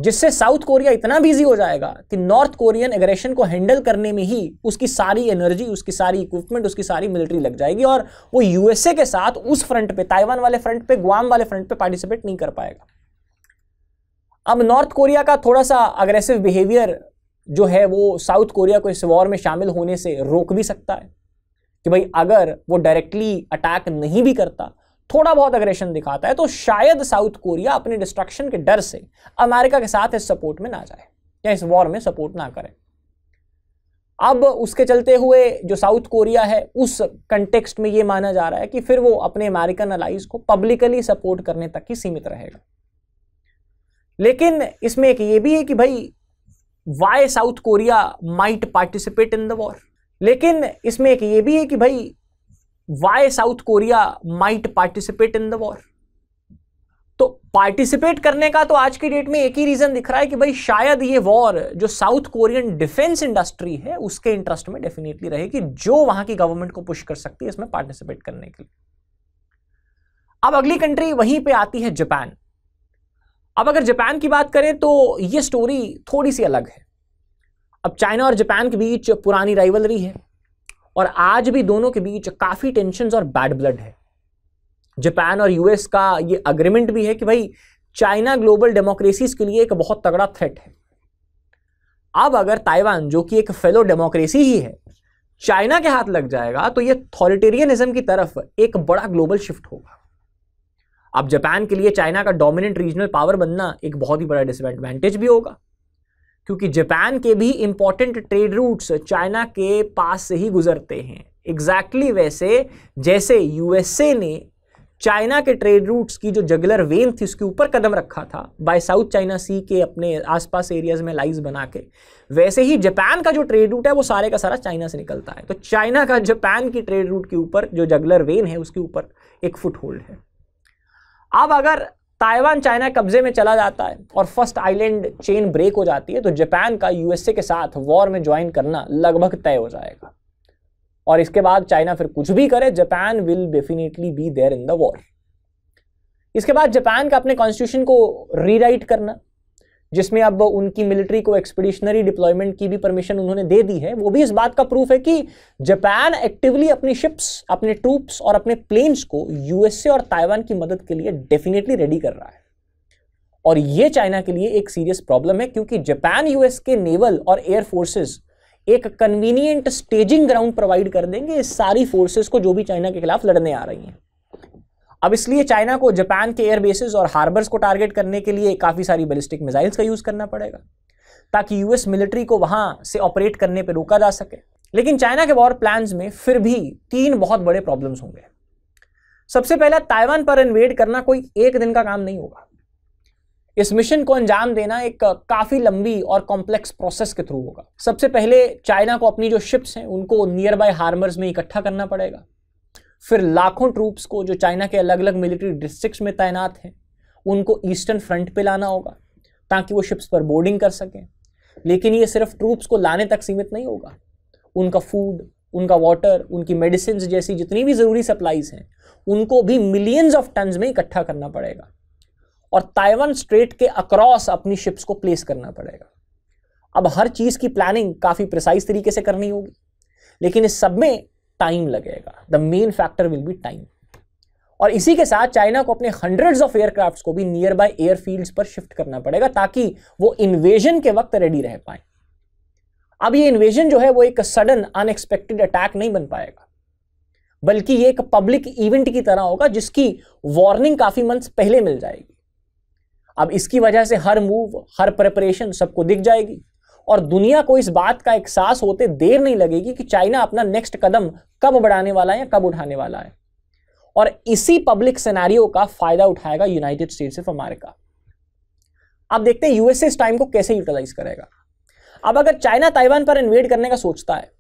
जिससे साउथ कोरिया इतना बिजी हो जाएगा कि नॉर्थ कोरियन एग्रेशन को हैंडल करने में ही उसकी सारी एनर्जी उसकी सारी इक्विपमेंट उसकी सारी मिलिट्री लग जाएगी और वो यूएसए के साथ उस फ्रंट पे ताइवान वाले फ्रंट पे ग्वाम वाले फ्रंट पे पार्टिसिपेट नहीं कर पाएगा अब नॉर्थ कोरिया का थोड़ा सा अग्रेसिव बिहेवियर जो है वो साउथ कोरिया को इस वॉर में शामिल होने से रोक भी सकता है कि भाई अगर वो डायरेक्टली अटैक नहीं भी करता थोड़ा बहुत अग्रेशन दिखाता है तो शायद साउथ कोरिया अपने डिस्ट्रक्शन के डर से अमेरिका के साथ इस सपोर्ट में ना जाए या इस वॉर में सपोर्ट ना करे अब उसके चलते हुए जो साउथ कोरिया है उस कंटेक्स्ट में ये माना जा रहा है कि फिर वो अपने अमेरिकन अलाइज को पब्लिकली सपोर्ट करने तक ही सीमित रहेगा लेकिन इसमें एक ये भी है कि भाई why South Korea might participate in the war लेकिन इसमें एक ये भी है कि भाई why South Korea might participate in the war तो पार्टिसिपेट करने का तो आज की डेट में एक ही रीजन दिख रहा है कि भाई शायद ये वॉर जो साउथ कोरियन डिफेंस इंडस्ट्री है उसके इंटरेस्ट में डेफिनेटली रहेगी जो वहां की गवर्नमेंट को पुश कर सकती है इसमें पार्टिसिपेट करने के लिए अब अगली कंट्री वहीं पे आती है जापान अब अगर जापान की बात करें तो ये स्टोरी थोड़ी सी अलग है अब चाइना और जापान के बीच पुरानी राइवलरी है और आज भी दोनों के बीच काफ़ी टेंशन और बैड ब्लड है जापान और यूएस का ये अग्रीमेंट भी है कि भाई चाइना ग्लोबल डेमोक्रेसीज के लिए एक बहुत तगड़ा थ्रेट है अब अगर ताइवान जो कि एक फेलो डेमोक्रेसी ही है चाइना के हाथ लग जाएगा तो ये थॉरिटेरियनिज्म की तरफ एक बड़ा ग्लोबल शिफ्ट होगा अब जापान के लिए चाइना का डोमिनेंट रीजनल पावर बनना एक बहुत ही बड़ा डिसएडवांटेज भी होगा क्योंकि जापान के भी इम्पॉर्टेंट ट्रेड रूट्स चाइना के पास से ही गुजरते हैं एग्जैक्टली exactly वैसे जैसे यूएसए ने चाइना के ट्रेड रूट्स की जो जगलर वेन थी उसके ऊपर कदम रखा था बाय साउथ चाइना सी के अपने आसपास एरियाज में लाइज बना के वैसे ही जापान का जो ट्रेड रूट है वो सारे का सारा चाइना से निकलता है तो चाइना का जापान की ट्रेड रूट के ऊपर जो जगलर वेन है उसके ऊपर एक फुट होल्ड है अब अगर ताइवान चाइना कब्जे में चला जाता है और फर्स्ट आइलैंड चेन ब्रेक हो जाती है तो जापान का यूएसए के साथ वॉर में ज्वाइन करना लगभग तय हो जाएगा और इसके बाद चाइना फिर कुछ भी करे Japan will definitely be there in the war इसके बाद जापान का अपने कॉन्स्टिट्यूशन को रीराइट करना जिसमें अब उनकी मिलिट्री को एक्सपीडिशनरी डिप्लॉयमेंट की भी परमिशन उन्होंने दे दी है वो भी इस बात का प्रूफ है कि जापान एक्टिवली अपनी शिप्स अपने ट्रूप्स और अपने प्लेन्स को यूएसए और ताइवान की मदद के लिए डेफिनेटली रेडी कर रहा है और ये चाइना के लिए एक सीरियस प्रॉब्लम है क्योंकि जापान यूएस के नेवल और एयर फोर्सेज एक कन्वीनियंट स्टेजिंग ग्राउंड प्रोवाइड कर देंगे इस सारी फोर्सेस को जो भी चाइना के खिलाफ लड़ने आ रही हैं अब इसलिए चाइना को जापान के एयरबेसिस और हार्बर्स को टारगेट करने के लिए काफ़ी सारी बैलिस्टिक मिसाइल्स का यूज़ करना पड़ेगा ताकि यूएस मिलिट्री को वहां से ऑपरेट करने पर रोका जा सके लेकिन चाइना के वॉर प्लान्स में फिर भी तीन बहुत बड़े प्रॉब्लम्स होंगे सबसे पहला ताइवान पर इन्वेड करना कोई एक दिन का काम नहीं होगा इस मिशन को अंजाम देना एक काफ़ी लंबी और कॉम्प्लेक्स प्रोसेस के थ्रू होगा सबसे पहले चाइना को अपनी जो शिप्स हैं उनको नियर बाय हार्मर्स में इकट्ठा करना पड़ेगा फिर लाखों ट्रूप्स को जो चाइना के अलग अलग मिलिट्री डिस्ट्रिक्ट्स में तैनात हैं उनको ईस्टर्न फ्रंट पे लाना होगा ताकि वो शिप्स पर बोर्डिंग कर सकें लेकिन ये सिर्फ ट्रूप्स को लाने तक सीमित नहीं होगा उनका फूड उनका वाटर उनकी मेडिसिन जैसी जितनी भी ज़रूरी सप्लाईज हैं उनको भी मिलियंस ऑफ टन्स में इकट्ठा करना पड़ेगा और ताइवान स्ट्रेट के अक्रॉस अपनी शिप्स को प्लेस करना पड़ेगा अब हर चीज़ की प्लानिंग काफ़ी प्रिसाइज तरीके से करनी होगी लेकिन इस सब में टाइम लगेगा the main factor will be time और इसी के साथ चाइना को अपने हंड्रेड्स ऑफ एयरक्राफ्ट को भी नियर बाय एयरफील्ड्स पर शिफ्ट करना पड़ेगा ताकि वो इन्वेजन के वक्त रेडी रह पाए अब ये इन्वेजन जो है वो एक सडन अनएक्सपेक्टेड अटैक नहीं बन पाएगा बल्कि ये एक पब्लिक इवेंट की तरह होगा जिसकी वार्निंग काफी मंथ्स पहले मिल जाएगी अब इसकी वजह से हर मूव हर प्रिपरेशन सबको दिख जाएगी और दुनिया को इस बात का एहसास होते देर नहीं लगेगी कि चाइना अपना नेक्स्ट कदम कब बढ़ाने वाला है या कब उठाने वाला है और इसी पब्लिक सिनेरियो का फायदा उठाएगा यूनाइटेड स्टेट्स ऑफ अमेरिका अब देखते हैं यूएसए इस टाइम को कैसे यूटिलाइज करेगा अब अगर चाइना ताइवान पर इन्वेड करने का सोचता है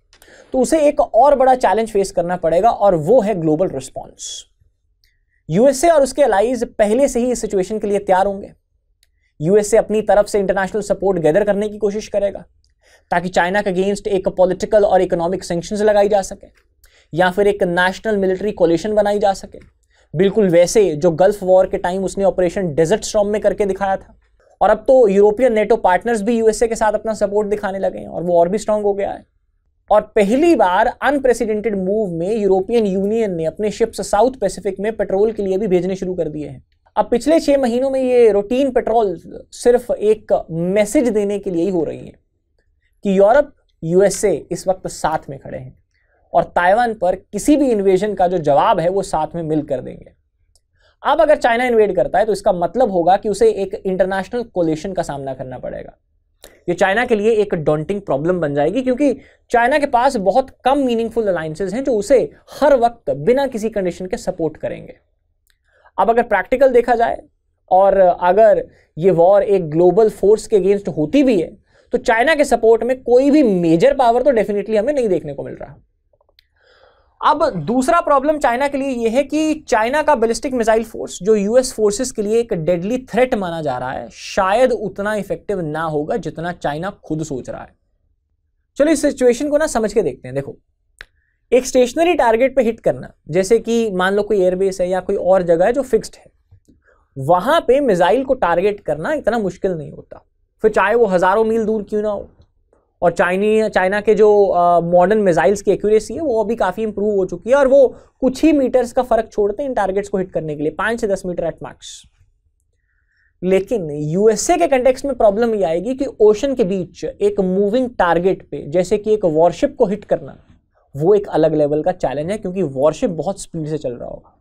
तो उसे एक और बड़ा चैलेंज फेस करना पड़ेगा और वो है ग्लोबल रिस्पॉन्स यूएसए और उसके अलाइज पहले से ही इस सिचुएशन के लिए तैयार होंगे यूएसए अपनी तरफ से इंटरनेशनल सपोर्ट गैदर करने की कोशिश करेगा ताकि चाइना के अगेंस्ट एक पॉलिटिकल और इकोनॉमिक सेंक्शन लगाई जा सके या फिर एक नेशनल मिलिट्री कोलेशन बनाई जा सके बिल्कुल वैसे जो गल्फ वॉर के टाइम उसने ऑपरेशन डेजर्ट स्ट्रॉम में करके दिखाया था और अब तो यूरोपियन नेटो पार्टनर्स भी यूएसए के साथ अपना सपोर्ट दिखाने लगे हैं और वो और भी स्ट्रांग हो गया है और पहली बार अनप्रेसिडेंटेड मूव में यूरोपियन यूनियन ने अपने शिप्स साउथ पैसिफिक में पेट्रोल के लिए भी भेजने शुरू कर दिए हैं अब पिछले छह महीनों में ये रूटीन पेट्रोल सिर्फ एक मैसेज देने के लिए ही हो रही है कि यूरोप यूएसए इस वक्त साथ में खड़े हैं और ताइवान पर किसी भी इन्वेजन का जो जवाब है वो साथ में मिल कर देंगे अब अगर चाइना इन्वेड करता है तो इसका मतलब होगा कि उसे एक इंटरनेशनल कोलेशन का सामना करना पड़ेगा ये चाइना के लिए एक डॉन्टिंग प्रॉब्लम बन जाएगी क्योंकि चाइना के पास बहुत कम मीनिंगफुल अलायंसेज हैं जो उसे हर वक्त बिना किसी कंडीशन के सपोर्ट करेंगे अब अगर प्रैक्टिकल देखा जाए और अगर ये वॉर एक ग्लोबल फोर्स के अगेंस्ट होती भी है तो चाइना के सपोर्ट में कोई भी मेजर पावर तो डेफिनेटली हमें नहीं देखने को मिल रहा अब दूसरा प्रॉब्लम चाइना के लिए यह है कि चाइना का बैलिस्टिक मिसाइल फोर्स जो यूएस फोर्सेस के लिए एक डेडली थ्रेट माना जा रहा है शायद उतना इफेक्टिव ना होगा जितना चाइना खुद सोच रहा है चलो इस सिचुएशन को ना समझ के देखते हैं देखो एक स्टेशनरी टारगेट पे हिट करना जैसे कि मान लो कोई एयरबेस है या कोई और जगह है जो फिक्स्ड है वहाँ पे मिज़ाइल को टारगेट करना इतना मुश्किल नहीं होता फिर चाहे वो हज़ारों मील दूर क्यों ना हो और चाइनी चाइना के जो मॉडर्न मिज़ाइल्स की एक्यूरेसी है वो अभी काफ़ी इंप्रूव हो चुकी है और वो कुछ ही मीटर्स का फ़र्क छोड़ते हैं इन टारगेट्स को हिट करने के लिए पाँच से दस मीटर एट मार्क्स लेकिन यूएसए के कंटेक्स में प्रॉब्लम ये आएगी कि ओशन के बीच एक मूविंग टारगेट पे जैसे कि एक वॉरशिप को हिट करना वो एक अलग लेवल का चैलेंज है क्योंकि वॉरशिप बहुत स्पीड से चल रहा होगा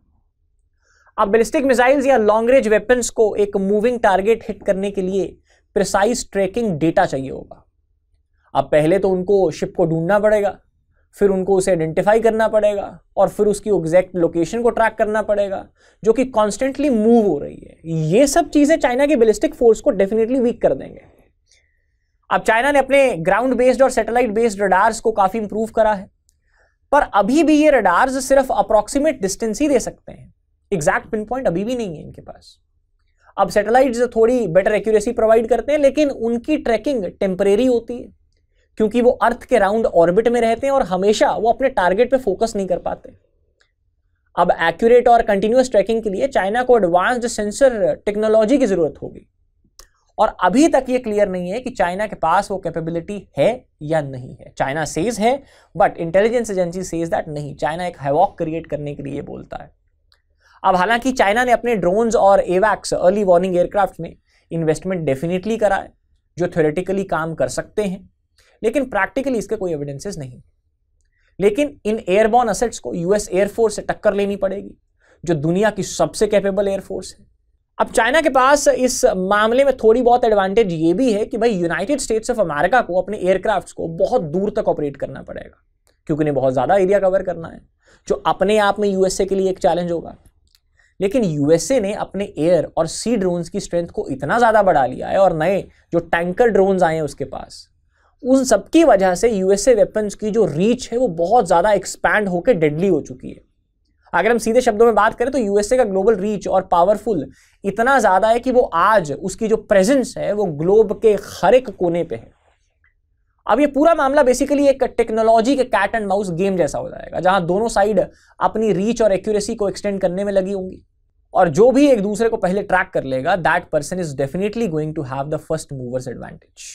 अब बेलिस्टिक मिसाइल्स या लॉन्ग रेंज वेपन्स को एक मूविंग टारगेट हिट करने के लिए प्रिसाइज ट्रैकिंग डेटा चाहिए होगा अब पहले तो उनको शिप को ढूंढना पड़ेगा फिर उनको उसे आइडेंटिफाई करना पड़ेगा और फिर उसकी एग्जैक्ट लोकेशन को ट्रैक करना पड़ेगा जो कि कॉन्स्टेंटली मूव हो रही है ये सब चीज़ें चाइना की बेलिस्टिक फोर्स को डेफिनेटली वीक कर देंगे अब चाइना ने अपने ग्राउंड बेस्ड और सैटेलाइट बेस्ड रडार्स को काफ़ी इंप्रूव करा है पर अभी भी ये रडार्स सिर्फ अप्रोक्सीमेट डिस्टेंस ही दे सकते हैं एग्जैक्ट पिन पॉइंट अभी भी नहीं है इनके पास अब सैटेलाइट थोड़ी बेटर एक्यूरेसी प्रोवाइड करते हैं लेकिन उनकी ट्रैकिंग टेम्परेरी होती है क्योंकि वो अर्थ के राउंड ऑर्बिट में रहते हैं और हमेशा वो अपने टारगेट पे फोकस नहीं कर पाते अब एक्यूरेट और कंटिन्यूस ट्रैकिंग के लिए चाइना को एडवांस्ड सेंसर टेक्नोलॉजी की जरूरत होगी और अभी तक ये क्लियर नहीं है कि चाइना के पास वो कैपेबिलिटी है या नहीं है चाइना सेज है but intelligence agency says that नहीं चाइना एक हैवॉक क्रिएट करने के लिए बोलता है अब हालांकि चाइना ने अपने ड्रोन्स और एवैक्स अर्ली वार्निंग एयरक्राफ्ट में इन्वेस्टमेंट डेफिनेटली करा है जो थ्योरेटिकली काम कर सकते हैं लेकिन प्रैक्टिकली इसके कोई एविडेंसेस नहीं लेकिन इन एयरबॉर्न असेट्स को यूएस एयरफोर्स से टक्कर लेनी पड़ेगी जो दुनिया की सबसे कैपेबल एयरफोर्स है अब चाइना के पास इस मामले में थोड़ी बहुत एडवांटेज ये भी है कि भाई यूनाइटेड स्टेट्स ऑफ अमेरिका को अपने एयरक्राफ्ट को बहुत दूर तक ऑपरेट करना पड़ेगा क्योंकि उन्हें बहुत ज़्यादा एरिया कवर करना है जो अपने आप में यूएसए के लिए एक चैलेंज होगा लेकिन यूएसए ने अपने एयर और सी ड्रोन्स की स्ट्रेंथ को इतना ज़्यादा बढ़ा लिया है और नए जो टैंकर ड्रोन्स आए हैं उसके पास उन सबकी वजह से यूएसए वेपन्स की जो रीच है वो बहुत ज़्यादा एक्सपैंड होकर डेडली हो चुकी है अगर हम सीधे शब्दों में बात करें तो यूएसए का ग्लोबल रीच और पावरफुल इतना ज़्यादा है कि वो आज उसकी जो प्रेजेंस है वो ग्लोब के हर एक कोने पे है अब ये पूरा मामला बेसिकली एक टेक्नोलॉजी के कैट एंड माउस गेम जैसा हो जाएगा जहां दोनों साइड अपनी रीच और एक्यूरेसी को एक्सटेंड करने में लगी होंगी और जो भी एक दूसरे को पहले ट्रैक कर लेगा that person is definitely going to have the first movers advantage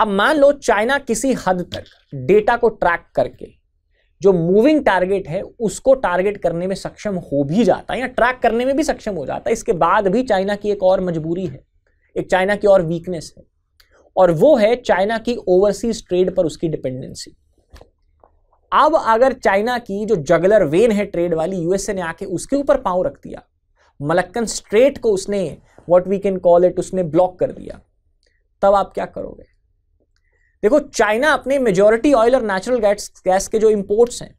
अब मान लो चाइना किसी हद तक डेटा को ट्रैक करके जो मूविंग टारगेट है उसको टारगेट करने में सक्षम हो भी जाता है या ट्रैक करने में भी सक्षम हो जाता है इसके बाद भी चाइना की एक और मजबूरी है एक चाइना की और वीकनेस है और वो है चाइना की ओवरसीज ट्रेड पर उसकी डिपेंडेंसी अब अगर चाइना की जो जगलर वेन है ट्रेड वाली यूएसए ने आके उसके ऊपर पांव रख दिया मलक्कन स्ट्रेट को उसने what we can call it उसने ब्लॉक कर दिया तब आप क्या करोगे देखो चाइना अपने मेजोरिटी ऑयल और नेचुरल गैस गैस के जो इंपोर्ट्स हैं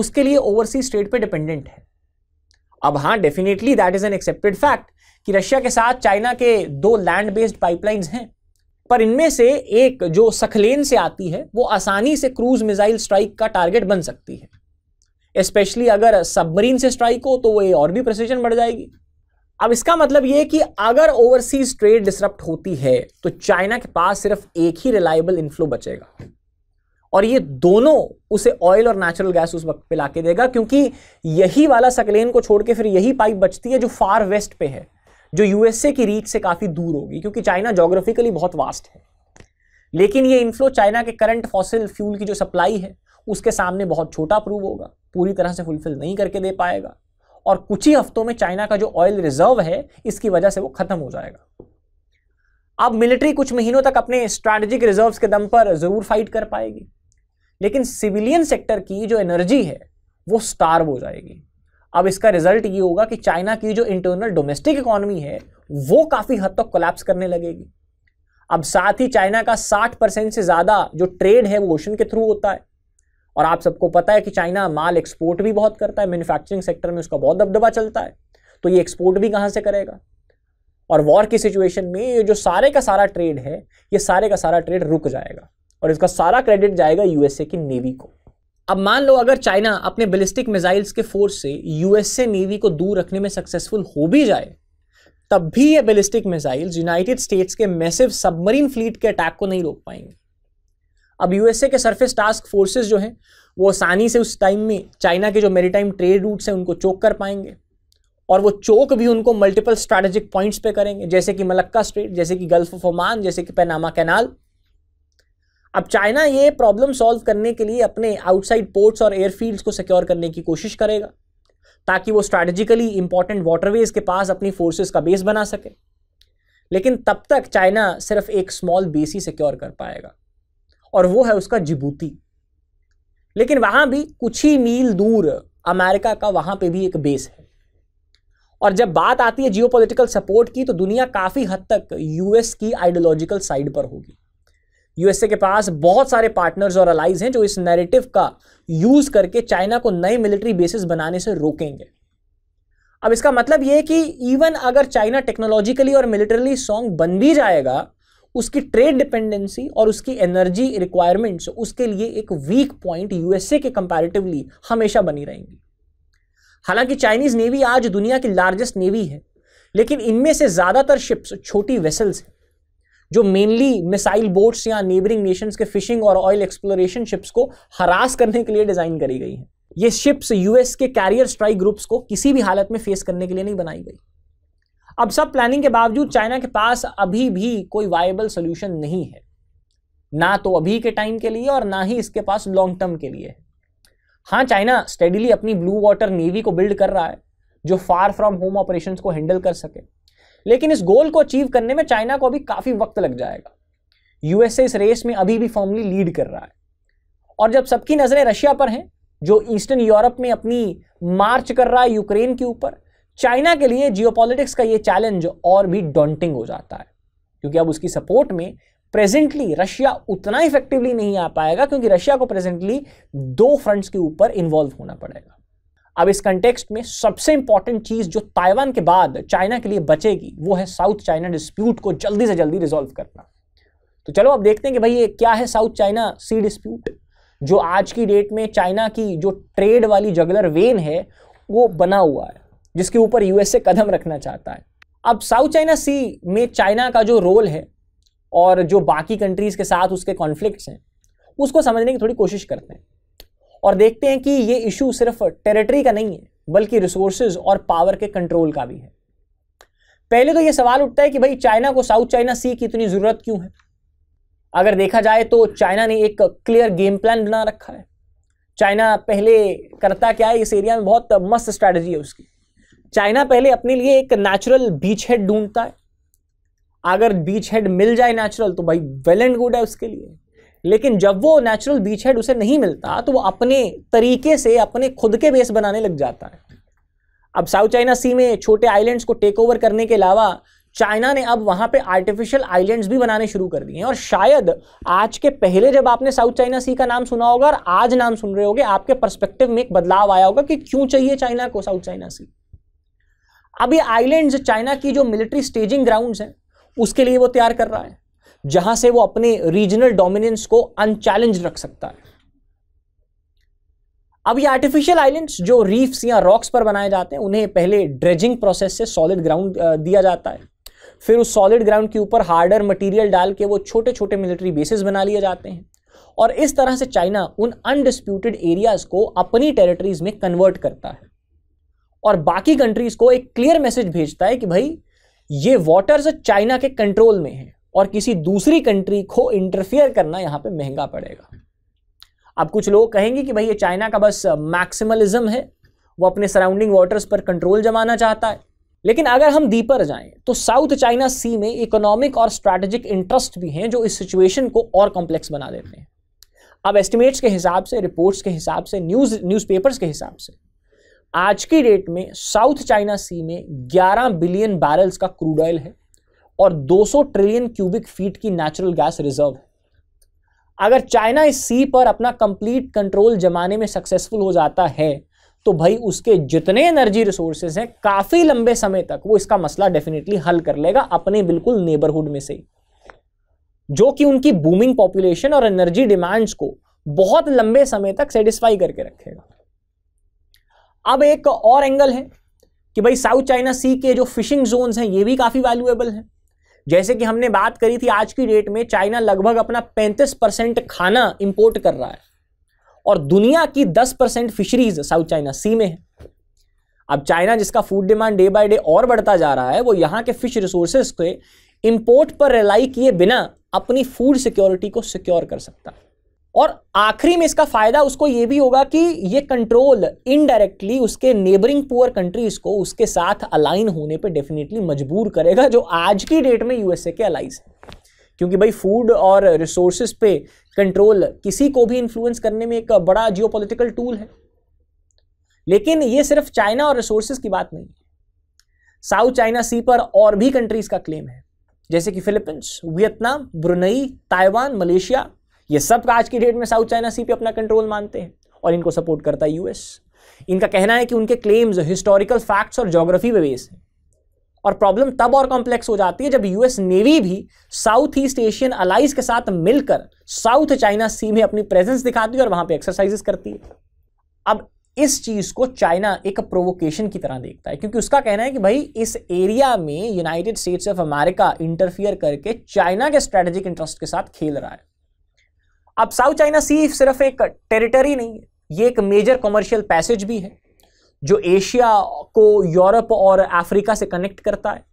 उसके लिए ओवरसीज स्टेट पे डिपेंडेंट है अब हाँ definitely that is an accepted fact कि रशिया के साथ चाइना के दो लैंड बेस्ड पाइपलाइंस हैं पर इनमें से एक जो सखलेन से आती है वो आसानी से क्रूज मिसाइल स्ट्राइक का टारगेट बन सकती है स्पेशली अगर सबमरीन से स्ट्राइक हो तो वो और भी प्रोसीजन बढ़ जाएगी अब इसका मतलब यह कि अगर ओवरसीज ट्रेड डिसरप्ट होती है तो चाइना के पास सिर्फ एक ही रिलायबल इन्फ्लो बचेगा और ये दोनों उसे ऑयल और नेचुरल गैस उस वक्त पे ला के देगा क्योंकि यही वाला सकलेन को छोड़ के फिर यही पाइप बचती है जो फार वेस्ट पे है जो यूएसए की रीच से काफ़ी दूर होगी क्योंकि चाइना जोग्राफिकली बहुत वास्ट है लेकिन ये इन्फ्लो चाइना के करंट फॉसिल फ्यूल की जो सप्लाई है उसके सामने बहुत छोटा प्रूव होगा पूरी तरह से फुलफिल नहीं करके दे पाएगा और कुछ ही हफ्तों में चाइना का जो ऑयल रिजर्व है इसकी वजह से वो खत्म हो जाएगा अब मिलिट्री कुछ महीनों तक अपने स्ट्रैटेजिक रिजर्व्स के दम पर जरूर फाइट कर पाएगी लेकिन सिविलियन सेक्टर की जो एनर्जी है वो स्टार्व हो जाएगी अब इसका रिजल्ट ये होगा कि चाइना की जो इंटरनल डोमेस्टिक इकोनॉमी है वो काफ़ी हद तक कोलैप्स करने लगेगी अब साथ ही चाइना का 60 परसेंट से ज़्यादा जो ट्रेड है वो ओशन के थ्रू होता है और आप सबको पता है कि चाइना माल एक्सपोर्ट भी बहुत करता है मैन्युफैक्चरिंग सेक्टर में उसका बहुत दबदबा चलता है तो ये एक्सपोर्ट भी कहाँ से करेगा और वॉर की सिचुएशन में ये जो सारे का सारा ट्रेड है ये सारे का सारा ट्रेड रुक जाएगा और इसका सारा क्रेडिट जाएगा यूएसए की नेवी को अब मान लो अगर चाइना अपने बेलिस्टिक मिसाइल्स के फोर्स से यूएसए नेवी को दूर रखने में सक्सेसफुल हो भी जाए तब भी ये बेलिस्टिक मिसाइल्स यूनाइटेड स्टेट्स के मैसिव सबमरीन फ्लीट के अटैक को नहीं रोक पाएंगे अब यूएसए के सरफेस टास्क फोर्सेज जो हैं वो आसानी से उस टाइम में चाइना के जो मेरी ट्रेड रूट्स हैं उनको चोक कर पाएंगे और वो चोक भी उनको मल्टीपल स्ट्रैटेजिक पॉइंट्स पे करेंगे जैसे कि मलक्का स्ट्रेट जैसे कि गल्फ ऑफ ओमान जैसे कि पैनामा कैनाल अब चाइना ये प्रॉब्लम सॉल्व करने के लिए अपने आउटसाइड पोर्ट्स और एयरफील्ड्स को सिक्योर करने की कोशिश करेगा ताकि वो स्ट्रैटेजिकली इंपॉर्टेंट वाटरवेज के पास अपनी फोर्सेज का बेस बना सके लेकिन तब तक चाइना सिर्फ एक स्मॉल बेस ही सिक्योर कर पाएगा और वो है उसका जिबूती लेकिन वहां भी कुछ ही मील दूर अमेरिका का वहां पे भी एक बेस है और जब बात आती है जियोपॉलिटिकल सपोर्ट की तो दुनिया काफ़ी हद तक यूएस की आइडियोलॉजिकल साइड पर होगी यूएसए के पास बहुत सारे पार्टनर्स और अलाइज हैं जो इस नैरेटिव का यूज करके चाइना को नए मिलिट्री बेसिस बनाने से रोकेंगे अब इसका मतलब यह कि इवन अगर चाइना टेक्नोलॉजिकली और मिलिटरली सॉन्ग बन भी जाएगा उसकी ट्रेड डिपेंडेंसी और उसकी एनर्जी रिक्वायरमेंट्स उसके लिए एक वीक पॉइंट यूएसए के कंपैरेटिवली हमेशा बनी रहेंगी हालांकि चाइनीज नेवी आज दुनिया की लार्जेस्ट नेवी है लेकिन इनमें से ज़्यादातर शिप्स छोटी वेसल्स हैं जो मेनली मिसाइल बोट्स या नेबरिंग नेशंस के फिशिंग और ऑयल एक्सप्लोरेशन शिप्स को हरास करने के लिए डिज़ाइन करी गई हैं ये शिप्स यूएस के कैरियर स्ट्राइक ग्रुप्स को किसी भी हालत में फेस करने के लिए नहीं बनाई गई अब सब प्लानिंग के बावजूद चाइना के पास अभी भी कोई वायबल सोल्यूशन नहीं है ना तो अभी के टाइम के लिए और ना ही इसके पास लॉन्ग टर्म के लिए हाँ चाइना स्टेडिली अपनी ब्लू वाटर नेवी को बिल्ड कर रहा है जो फार फ्रॉम होम ऑपरेशंस को हैंडल कर सके लेकिन इस गोल को अचीव करने में चाइना को अभी काफ़ी वक्त लग जाएगा यूएसए इस रेस में अभी भी फॉर्मली लीड कर रहा है और जब सबकी नज़रें रशिया पर हैं जो ईस्टर्न यूरोप में अपनी मार्च कर रहा है यूक्रेन के ऊपर चाइना के लिए जियोपॉलिटिक्स का ये चैलेंज और भी डॉन्टिंग हो जाता है क्योंकि अब उसकी सपोर्ट में प्रेजेंटली रशिया उतना इफेक्टिवली नहीं आ पाएगा क्योंकि रशिया को प्रेजेंटली दो फ्रंट्स के ऊपर इन्वॉल्व होना पड़ेगा अब इस कंटेक्स्ट में सबसे इंपॉर्टेंट चीज जो ताइवान के बाद चाइना के लिए बचेगी वो है साउथ चाइना डिस्प्यूट को जल्दी से जल्दी रिजॉल्व करना तो चलो अब देखते हैं कि भाई ये क्या है साउथ चाइना सी डिस्प्यूट जो आज की डेट में चाइना की जो ट्रेड वाली जगलर वेन है वो बना हुआ है जिसके ऊपर यूएसए कदम रखना चाहता है अब साउथ चाइना सी में चाइना का जो रोल है और जो बाकी कंट्रीज़ के साथ उसके कॉन्फ्लिक्ट्स हैं उसको समझने की थोड़ी कोशिश करते हैं और देखते हैं कि ये इशू सिर्फ टेरिटरी का नहीं है बल्कि रिसोर्सेज और पावर के कंट्रोल का भी है पहले तो ये सवाल उठता है कि भाई चाइना को साउथ चाइना सी की इतनी ज़रूरत क्यों है अगर देखा जाए तो चाइना ने एक क्लियर गेम प्लान बना रखा है चाइना पहले करता क्या है इस एरिया में बहुत मस्त स्ट्रैटेजी है उसकी चाइना पहले अपने लिए एक नेचुरल बीच हेड ढूंढता है अगर बीच हेड मिल जाए नेचुरल तो भाई वेल एंड गुड है उसके लिए लेकिन जब वो नेचुरल बीच हेड उसे नहीं मिलता तो वो अपने तरीके से अपने खुद के बेस बनाने लग जाता है अब साउथ चाइना सी में छोटे आइलैंड्स को टेक ओवर करने के अलावा चाइना ने अब वहां पे आर्टिफिशियल आइलैंड्स भी बनाने शुरू कर दिए हैं और शायद आज के पहले जब आपने साउथ चाइना सी का नाम सुना होगा और आज नाम सुन रहे होगे आपके पर्सपेक्टिव में एक बदलाव आया होगा कि क्यों चाहिए चाइना को साउथ चाइना सी अब ये आइलैंड्स चाइना की जो मिलिट्री स्टेजिंग ग्राउंड्स हैं उसके लिए वो तैयार कर रहा है जहां से वो अपने रीजनल डोमिनेंस को अनचैलेंज रख सकता है अब ये आर्टिफिशियल आइलैंड्स जो रीफ्स या रॉक्स पर बनाए जाते हैं उन्हें पहले ड्रेजिंग प्रोसेस से सॉलिड ग्राउंड दिया जाता है फिर उस सॉलिड ग्राउंड के ऊपर हार्डर मटेरियल डाल के वो छोटे छोटे मिलिट्री बेसिस बना लिए जाते हैं और इस तरह से चाइना उन अनडिस्प्यूटेड एरियाज को अपनी टेरिटरीज में कन्वर्ट करता है और बाकी कंट्रीज को एक क्लियर मैसेज भेजता है कि भाई ये वाटर्स चाइना के कंट्रोल में है और किसी दूसरी कंट्री को इंटरफियर करना यहाँ पे महंगा पड़ेगा अब कुछ लोग कहेंगे कि भाई ये चाइना का बस मैक्सिमलिज्म है वो अपने सराउंडिंग वाटर्स पर कंट्रोल जमाना चाहता है लेकिन अगर हम दीपर जाएं तो साउथ चाइना सी में इकोनॉमिक और स्ट्रेटेजिक इंटरेस्ट भी हैं जो इस सिचुएशन को और कॉम्प्लेक्स बना देते हैं अब एस्टिमेट्स के हिसाब से रिपोर्ट्स के हिसाब से न्यूज़ न्यूज़पेपर्स के हिसाब से आज की डेट में साउथ चाइना सी में 11 बिलियन बैरल्स का क्रूड ऑयल है और 200 ट्रिलियन क्यूबिक फीट की नेचुरल गैस रिजर्व है अगर चाइना इस सी पर अपना कंप्लीट कंट्रोल जमाने में सक्सेसफुल हो जाता है तो भाई उसके जितने एनर्जी रिसोर्सेज हैं काफ़ी लंबे समय तक वो इसका मसला डेफिनेटली हल कर लेगा अपने बिल्कुल नेबरहुड में से जो कि उनकी बूमिंग पॉपुलेशन और एनर्जी डिमांड्स को बहुत लंबे समय तक सेटिस्फाई करके रखेगा अब एक और एंगल है कि भाई साउथ चाइना सी के जो फिशिंग जोन्स हैं ये भी काफ़ी वैल्यूएबल हैं जैसे कि हमने बात करी थी आज की डेट में चाइना लगभग अपना 35 परसेंट खाना इंपोर्ट कर रहा है और दुनिया की 10 percent fisheries South China sea में है अब चाइना जिसका food demand day by day और बढ़ता जा रहा है वो यहाँ के फिश रिसोर्सेज के इम्पोर्ट पर रिलाई किए बिना अपनी फूड सिक्योरिटी को सिक्योर कर सकता है और आखिरी में इसका फायदा उसको यह भी होगा कि ये कंट्रोल इनडायरेक्टली उसके नेबरिंग पुअर कंट्रीज को उसके साथ अलाइन होने पे डेफिनेटली मजबूर करेगा जो आज की डेट में यूएसए के अलाइज है क्योंकि भाई फूड और रिसोर्सेज पे कंट्रोल किसी को भी इन्फ्लुएंस करने में एक बड़ा जियो टूल है लेकिन ये सिर्फ चाइना और रिसोर्सेज की बात नहीं है साउथ चाइना सी पर और भी कंट्रीज का क्लेम है जैसे कि Philippines Vietnam Brunei Taiwan Malaysia ये सब आज की डेट में साउथ चाइना सी पे अपना कंट्रोल मानते हैं और इनको सपोर्ट करता है यूएस इनका कहना है कि उनके क्लेम्स हिस्टोरिकल फैक्ट्स और जोग्राफी पे बेस है और प्रॉब्लम तब और कॉम्प्लेक्स हो जाती है जब यूएस नेवी भी साउथ ईस्ट एशियन अलाइज के साथ मिलकर साउथ चाइना सी में अपनी प्रेजेंस दिखाती है और वहां पे एक्सरसाइजेस करती है अब इस चीज को चाइना एक प्रोवोकेशन की तरह देखता है क्योंकि उसका कहना है कि भाई इस एरिया में United States of America interfere करके चाइना के स्ट्रेटेजिक इंटरेस्ट के साथ खेल रहा है अब साउथ चाइना सी सिर्फ एक टेरिटरी नहीं है ये एक मेजर कमर्शियल पैसेज भी है जो एशिया को यूरोप और अफ्रीका से कनेक्ट करता है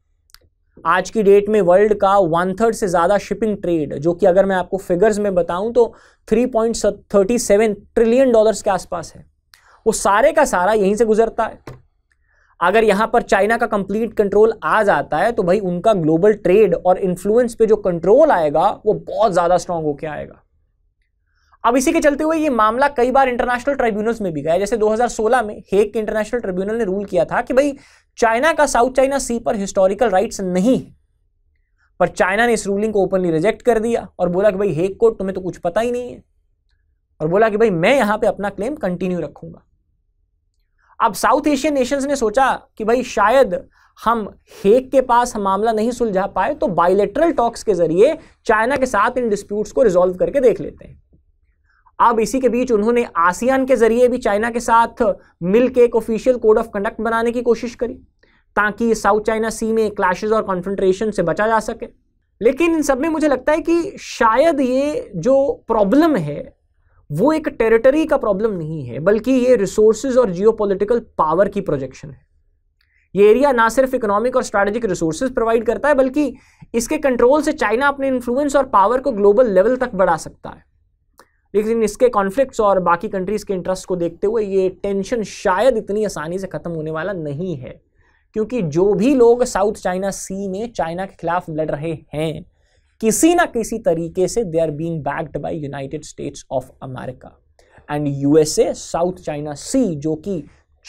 आज की डेट में वर्ल्ड का वन थर्ड से ज़्यादा शिपिंग ट्रेड जो कि अगर मैं आपको फिगर्स में बताऊं तो 3.37 ट्रिलियन डॉलर्स के आसपास है वो सारे का सारा यहीं से गुजरता है अगर यहाँ पर चाइना का कंप्लीट कंट्रोल आ जाता है तो भाई उनका ग्लोबल ट्रेड और इन्फ्लुएंस पे जो कंट्रोल आएगा वो बहुत ज़्यादा स्ट्रांग होके आएगा अब इसी के चलते हुए ये मामला कई बार इंटरनेशनल ट्रिब्यूनल्स में भी गया जैसे 2016 में हेक के इंटरनेशनल ट्रिब्यूनल ने रूल किया था कि भाई चाइना का साउथ चाइना सी पर हिस्टोरिकल राइट्स नहीं है पर चाइना ने इस रूलिंग को ओपनली रिजेक्ट कर दिया और बोला कि भाई हेक को तुम्हें तो कुछ पता ही नहीं है और बोला कि भाई मैं यहां पे अपना क्लेम कंटिन्यू रखूंगा अब साउथ एशियन नेशंस ने सोचा कि भाई शायद हम हेक के पास हम मामला नहीं सुलझा पाए तो बायोलेटरल टॉक्स के जरिए चाइना के साथ इन डिस्प्यूट्स को रिजोल्व करके देख लेते हैं अब इसी के बीच उन्होंने आसियान के जरिए भी चाइना के साथ मिलकर एक ऑफिशियल कोड ऑफ कंडक्ट बनाने की कोशिश करी ताकि साउथ चाइना सी में क्लाशेज और कॉन्फ्रेंट्रेशन से बचा जा सके लेकिन इन सब में मुझे लगता है कि शायद ये जो प्रॉब्लम है वो एक टेरिटरी का प्रॉब्लम नहीं है बल्कि ये रिसोर्स और जियो पावर की प्रोजेक्शन है ये एरिया ना सिर्फ इकोनॉमिक और स्ट्रैटेजिक रिसोर्सेज प्रोवाइड करता है बल्कि इसके कंट्रोल से चाइना अपने इन्फ्लुएंस और पावर को ग्लोबल लेवल तक बढ़ा सकता है लेकिन इसके कॉन्फ्लिक्ट्स और बाकी कंट्रीज़ के इंटरेस्ट को देखते हुए ये टेंशन शायद इतनी आसानी से ख़त्म होने वाला नहीं है क्योंकि जो भी लोग साउथ चाइना सी में चाइना के खिलाफ लड़ रहे हैं किसी ना किसी तरीके से they are being backed by United States of America and USA South China sea जो कि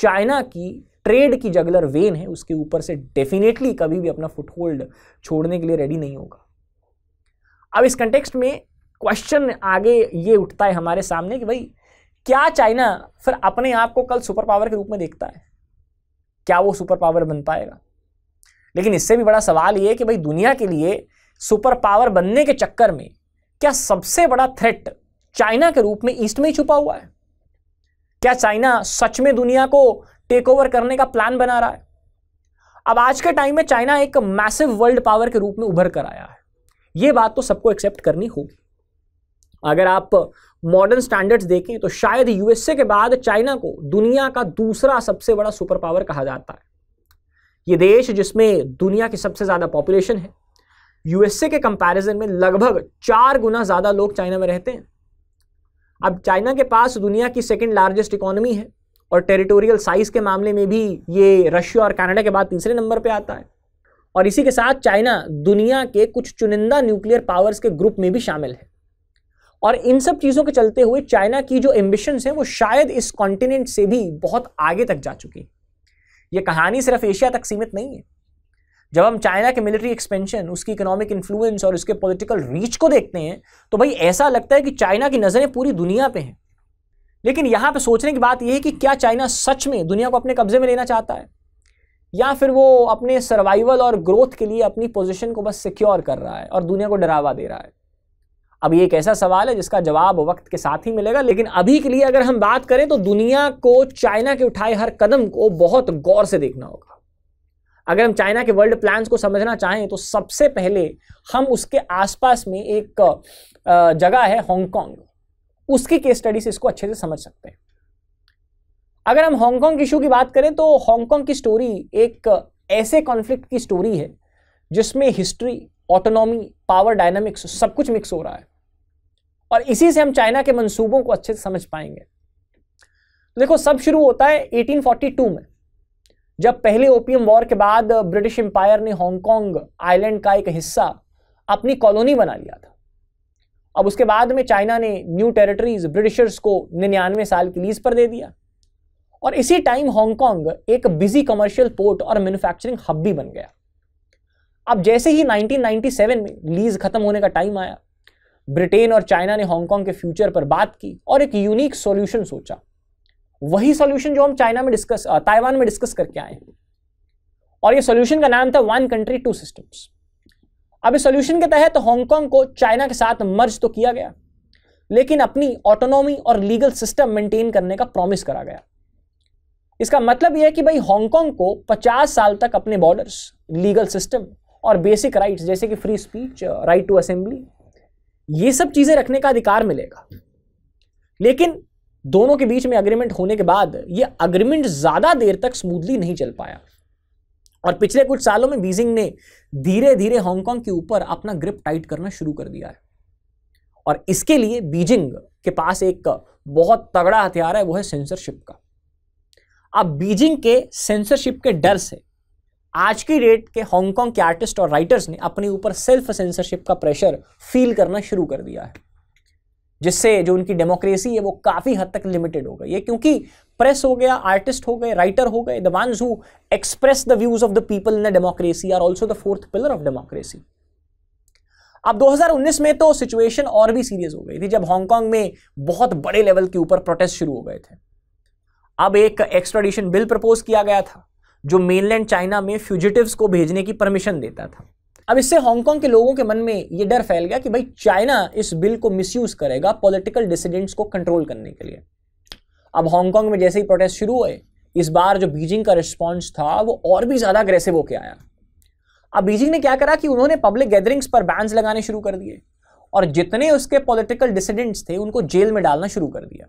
चाइना की ट्रेड की जगलर वेन है उसके ऊपर से डेफिनेटली कभी भी अपना फुटहोल्ड छोड़ने के लिए रेडी नहीं होगा अब इस कंटेक्स्ट में क्वेश्चन आगे ये उठता है हमारे सामने कि भाई क्या चाइना फिर अपने आप को कल सुपर पावर के रूप में देखता है क्या वो सुपर पावर बन पाएगा लेकिन इससे भी बड़ा सवाल ये कि भाई दुनिया के लिए सुपर पावर बनने के चक्कर में क्या सबसे बड़ा थ्रेट चाइना के रूप में ईस्ट में ही छुपा हुआ है क्या चाइना सच में दुनिया को टेक ओवर करने का प्लान बना रहा है अब आज के टाइम में चाइना एक मैसिव वर्ल्ड पावर के रूप में उभर कर आया है ये बात तो सबको एक्सेप्ट करनी होगी अगर आप मॉडर्न स्टैंडर्ड्स देखें तो शायद यूएसए के बाद चाइना को दुनिया का दूसरा सबसे बड़ा सुपर पावर कहा जाता है ये देश जिसमें दुनिया की सबसे ज़्यादा पॉपुलेशन है यूएसए के कंपैरिजन में लगभग चार गुना ज़्यादा लोग चाइना में रहते हैं अब चाइना के पास दुनिया की सेकेंड लार्जेस्ट इकोनॉमी है और टेरिटोरियल साइज़ के मामले में भी ये रशिया और कनाडा के बाद तीसरे नंबर पर आता है और इसी के साथ चाइना दुनिया के कुछ चुनिंदा न्यूक्लियर पावर्स के ग्रुप में भी शामिल है और इन सब चीज़ों के चलते हुए चाइना की जो एम्बिशंस हैं वो शायद इस कॉन्टिनेंट से भी बहुत आगे तक जा चुकी ये कहानी सिर्फ एशिया तक सीमित नहीं है जब हम चाइना के मिलिट्री एक्सपेंशन उसकी इकोनॉमिक इन्फ्लुएंस और उसके पॉलिटिकल रीच को देखते हैं तो भाई ऐसा लगता है कि चाइना की नज़रें पूरी दुनिया पे हैं लेकिन यहाँ पे सोचने की बात यह है कि क्या चाइना सच में दुनिया को अपने कब्जे में लेना चाहता है या फिर वो अपने सर्वाइवल और ग्रोथ के लिए अपनी पोजिशन को बस सिक्योर कर रहा है और दुनिया को डरावा दे रहा है अब ये एक ऐसा सवाल है जिसका जवाब वक्त के साथ ही मिलेगा लेकिन अभी के लिए अगर हम बात करें तो दुनिया को चाइना के उठाए हर कदम को बहुत गौर से देखना होगा अगर हम चाइना के वर्ल्ड प्लान्स को समझना चाहें तो सबसे पहले हम उसके आसपास में एक जगह है हांगकांग उसकी केस स्टडी से इसको अच्छे से समझ सकते हैं अगर हम हांगकांग इशू की बात करें तो हांगकांग की स्टोरी एक ऐसे कॉन्फ्लिक्ट की स्टोरी है जिसमें हिस्ट्री ऑटोनॉमी पावर डायनामिक्स सब कुछ मिक्स हो रहा है और इसी से हम चाइना के मंसूबों को अच्छे से समझ पाएंगे देखो सब शुरू होता है 1842 में जब पहले ओपियम वॉर के बाद ब्रिटिश एम्पायर ने हांगकांग आइलैंड का एक हिस्सा अपनी कॉलोनी बना लिया था अब उसके बाद में चाइना ने न्यू टेरिटरीज ब्रिटिशर्स को निन्यानवे साल की लीज पर दे दिया और इसी टाइम हांगकांग एक बिजी कमर्शियल पोर्ट और मैन्युफैक्चरिंग हब भी बन गया अब जैसे ही 1997 में लीज खत्म होने का टाइम आया ब्रिटेन और चाइना ने हांगकांग के फ्यूचर पर बात की और एक यूनिक सॉल्यूशन सोचा वही सॉल्यूशन जो हम चाइना में डिस्कस ताइवान में डिस्कस करके आए और ये सॉल्यूशन का नाम था वन कंट्री टू सिस्टम्स अब इस सॉल्यूशन के तहत तो हांगकांग को चाइना के साथ मर्ज तो किया गया लेकिन अपनी ऑटोनॉमी और लीगल सिस्टम मेंटेन करने का प्रॉमिस करा गया इसका मतलब यह है कि भाई हांगकांग को 50 साल तक अपने बॉर्डर्स लीगल सिस्टम और बेसिक राइट्स जैसे कि free speech right to assembly ये सब चीज़ें रखने का अधिकार मिलेगा लेकिन दोनों के बीच में अग्रीमेंट होने के बाद ये अग्रीमेंट ज़्यादा देर तक स्मूथली नहीं चल पाया और पिछले कुछ सालों में बीजिंग ने धीरे धीरे हांगकांग के ऊपर अपना ग्रिप टाइट करना शुरू कर दिया है और इसके लिए बीजिंग के पास एक बहुत तगड़ा हथियार है वो है सेंसरशिप का अब बीजिंग के सेंसरशिप के डर से आज की डेट के हांगकांग के आर्टिस्ट और राइटर्स ने अपने ऊपर सेल्फ सेंसरशिप का प्रेशर फील करना शुरू कर दिया है जिससे जो उनकी डेमोक्रेसी है वो काफ़ी हद तक लिमिटेड हो गई है क्योंकि प्रेस हो गया आर्टिस्ट हो गए राइटर हो गए the ones who express the views of the people in the democracy are also the fourth pillar of democracy अब 2019 में तो सिचुएशन और भी सीरियस हो गई थी जब हांगकांग में बहुत बड़े लेवल के ऊपर प्रोटेस्ट शुरू हो गए थे अब एक एक्स्ट्राडिशन बिल प्रपोज किया गया था जो मेनलैंड चाइना में फ्यूजिटिव्स को भेजने की परमिशन देता था अब इससे हांगकांग के लोगों के मन में ये डर फैल गया कि भाई चाइना इस बिल को मिसयूज करेगा पॉलिटिकल डिसिडेंट्स को कंट्रोल करने के लिए अब हांगकांग में जैसे ही प्रोटेस्ट शुरू हुए इस बार जो बीजिंग का रिस्पॉन्स था वो और भी ज़्यादा अग्रेसिव होकर आया अब बीजिंग ने क्या करा कि उन्होंने पब्लिक गैदरिंग्स पर बैंस लगाने शुरू कर दिए और जितने उसके पॉलिटिकल डिसिडेंट्स थे उनको जेल में डालना शुरू कर दिया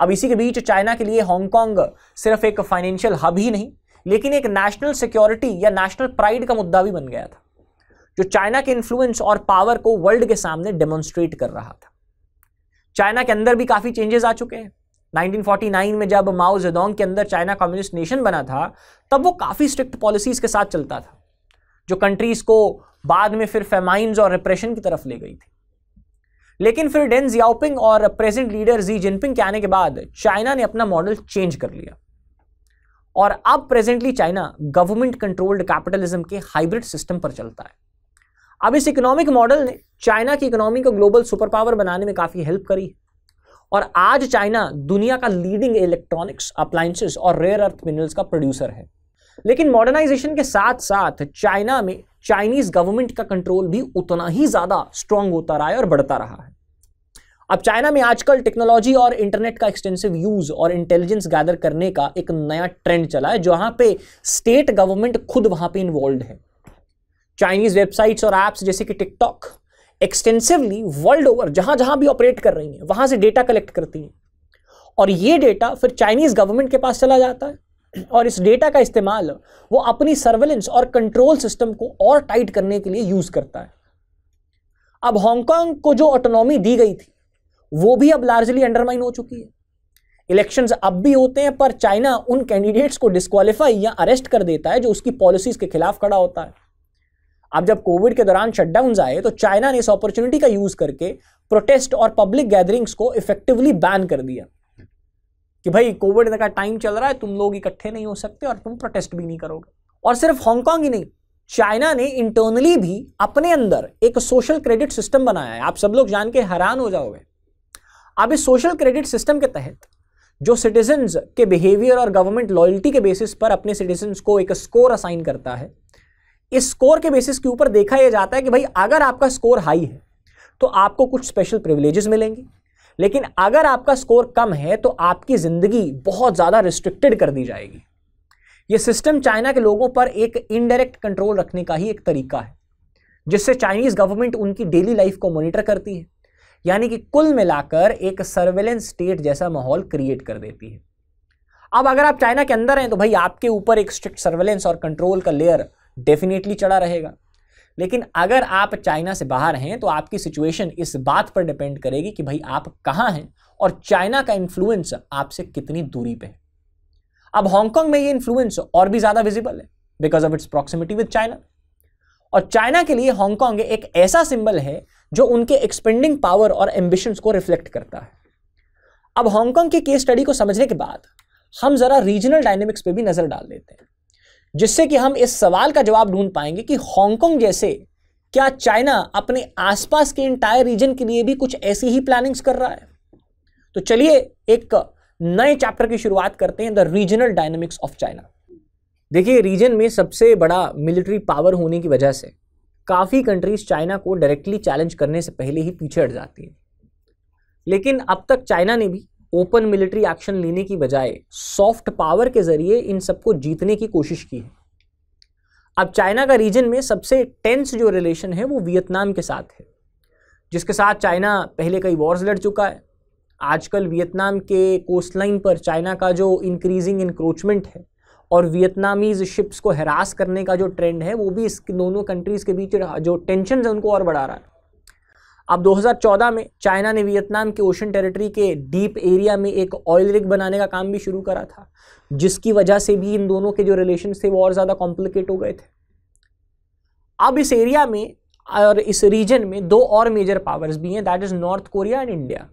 अब इसी के बीच चाइना के लिए हांगकांग सिर्फ एक फाइनेंशियल हब ही नहीं लेकिन एक नेशनल सिक्योरिटी या नेशनल प्राइड का मुद्दा भी बन गया था जो चाइना के इन्फ्लुएंस और पावर को वर्ल्ड के सामने डेमोन्स्ट्रेट कर रहा था चाइना के अंदर भी काफ़ी चेंजेस आ चुके हैं 1949 में जब माओ जेडोंग के अंदर चाइना कम्युनिस्ट नेशन बना था तब वो काफ़ी स्ट्रिक्ट पॉलिसीज़ के साथ चलता था जो कंट्रीज़ को बाद में फिर फेमाइंस और रिप्रेशन की तरफ ले गई थी लेकिन फिर डेन जियाओपिंग और प्रेजेंट लीडर जी जिनपिंग के आने के बाद चाइना ने अपना मॉडल चेंज कर लिया और अब presently China government controlled capitalism के हाइब्रिड सिस्टम पर चलता है अब इस इकोनॉमिक मॉडल ने चाइना की इकोनॉमी को ग्लोबल सुपर पावर बनाने में काफ़ी हेल्प करी और आज चाइना दुनिया का लीडिंग इलेक्ट्रॉनिक्स अप्लायंसेस और रेयर अर्थ मिनरल्स का प्रोड्यूसर है लेकिन मॉडर्नाइजेशन के साथ साथ चाइना में चाइनीज गवर्नमेंट का कंट्रोल भी उतना ही ज़्यादा स्ट्रांग होता रहा है और बढ़ता रहा है अब चाइना में आजकल टेक्नोलॉजी और इंटरनेट का एक्सटेंसिव यूज और इंटेलिजेंस गैदर करने का एक नया ट्रेंड चला है जहां पे स्टेट गवर्नमेंट खुद वहां पे इन्वॉल्व है चाइनीज वेबसाइट्स और ऐप्स जैसे कि टिकटॉक एक्सटेंसिवली वर्ल्ड ओवर जहां जहां भी ऑपरेट कर रही हैं वहां से डेटा कलेक्ट करती हैं और ये डेटा फिर चाइनीज गवर्नमेंट के पास चला जाता है और इस डेटा का इस्तेमाल वो अपनी सर्वेलेंस और कंट्रोल सिस्टम को और टाइट करने के लिए यूज करता है अब हांगकांग को जो ऑटोनॉमी दी गई थी वो भी अब लार्जली अंडरमाइन हो चुकी है इलेक्शंस अब भी होते हैं पर चाइना उन कैंडिडेट्स को डिस्कालीफाई या अरेस्ट कर देता है जो उसकी पॉलिसीज के खिलाफ खड़ा होता है अब जब कोविड के दौरान शटडाउन आए तो चाइना ने इस अपॉर्चुनिटी का यूज करके प्रोटेस्ट और पब्लिक गैदरिंग्स को इफेक्टिवली बैन कर दिया कि भाई कोविड का टाइम चल रहा है तुम लोग इकट्ठे नहीं हो सकते और तुम प्रोटेस्ट भी नहीं करोगे और सिर्फ हांगकॉन्ग ही नहीं चाइना ने इंटरनली भी अपने अंदर एक सोशल क्रेडिट सिस्टम बनाया है आप सब लोग जान के हैरान हो जाओगे अब इस सोशल क्रेडिट सिस्टम के तहत जो सिटीजन्स के बिहेवियर और गवर्नमेंट लॉयल्टी के बेसिस पर अपने सिटीजन्स को एक स्कोर असाइन करता है इस स्कोर के बेसिस के ऊपर देखा यह जाता है कि भाई अगर आपका स्कोर हाई है तो आपको कुछ स्पेशल प्रिविलेजेस मिलेंगे लेकिन अगर आपका स्कोर कम है तो आपकी ज़िंदगी बहुत ज़्यादा रिस्ट्रिक्टेड कर दी जाएगी ये सिस्टम चाइना के लोगों पर एक इनडायरेक्ट कंट्रोल रखने का ही एक तरीका है जिससे चाइनीज़ गवर्नमेंट उनकी डेली लाइफ को मॉनिटर करती है यानी कि कुल मिलाकर एक सर्वेलेंस स्टेट जैसा माहौल क्रिएट कर देती है अब अगर आप चाइना के अंदर हैं तो भाई आपके ऊपर एक स्ट्रिक्ट सर्वेलेंस और कंट्रोल का लेयर डेफिनेटली चढ़ा रहेगा लेकिन अगर आप चाइना से बाहर हैं तो आपकी सिचुएशन इस बात पर डिपेंड करेगी कि भाई आप कहाँ हैं और चाइना का इन्फ्लुएंस आपसे कितनी दूरी पे है अब हांगकांग में ये इन्फ्लुएंस और भी ज़्यादा विजिबल है because of its proximity with China और चाइना के लिए हांगकांग एक ऐसा सिंबल है जो उनके एक्सपेंडिंग पावर और एम्बिशंस को रिफ्लेक्ट करता है अब हांगकांग के केस स्टडी को समझने के बाद हम जरा रीजनल डायनेमिक्स पे भी नजर डाल देते हैं जिससे कि हम इस सवाल का जवाब ढूंढ पाएंगे कि हांगकांग जैसे क्या चाइना अपने आसपास के इंटायर रीजन के लिए भी कुछ ऐसी ही प्लानिंग्स कर रहा है तो चलिए एक नए चैप्टर की शुरुआत करते हैं the regional dynamics of China देखिए रीजन में सबसे बड़ा मिलिट्री पावर होने की वजह से काफ़ी कंट्रीज चाइना को डायरेक्टली चैलेंज करने से पहले ही पीछे हट जाती है लेकिन अब तक चाइना ने भी ओपन मिलिट्री एक्शन लेने की बजाय सॉफ्ट पावर के जरिए इन सबको जीतने की कोशिश की है अब चाइना का रीजन में सबसे टेंस जो रिलेशन है वो वियतनाम के साथ है जिसके साथ चाइना पहले कई वॉर्स लड़ चुका है आजकल वियतनाम के कोस्ट लाइन पर चाइना का जो इंक्रीजिंग इंक्रोचमेंट है और वियतनामीज शिप्स को हरास करने का जो ट्रेंड है वो भी इस दोनों कंट्रीज़ के बीच जो टेंशन है उनको और बढ़ा रहा है अब 2014 में चाइना ने वियतनाम के ओशन टेरिटरी के डीप एरिया में एक ऑयल रिग बनाने का काम भी शुरू करा था जिसकी वजह से भी इन दोनों के जो रिलेशन थे वो और ज़्यादा कॉम्प्लिकेट हो गए थे अब इस एरिया में और इस रीजन में दो और मेजर पावर्स भी हैं that is North Korea and India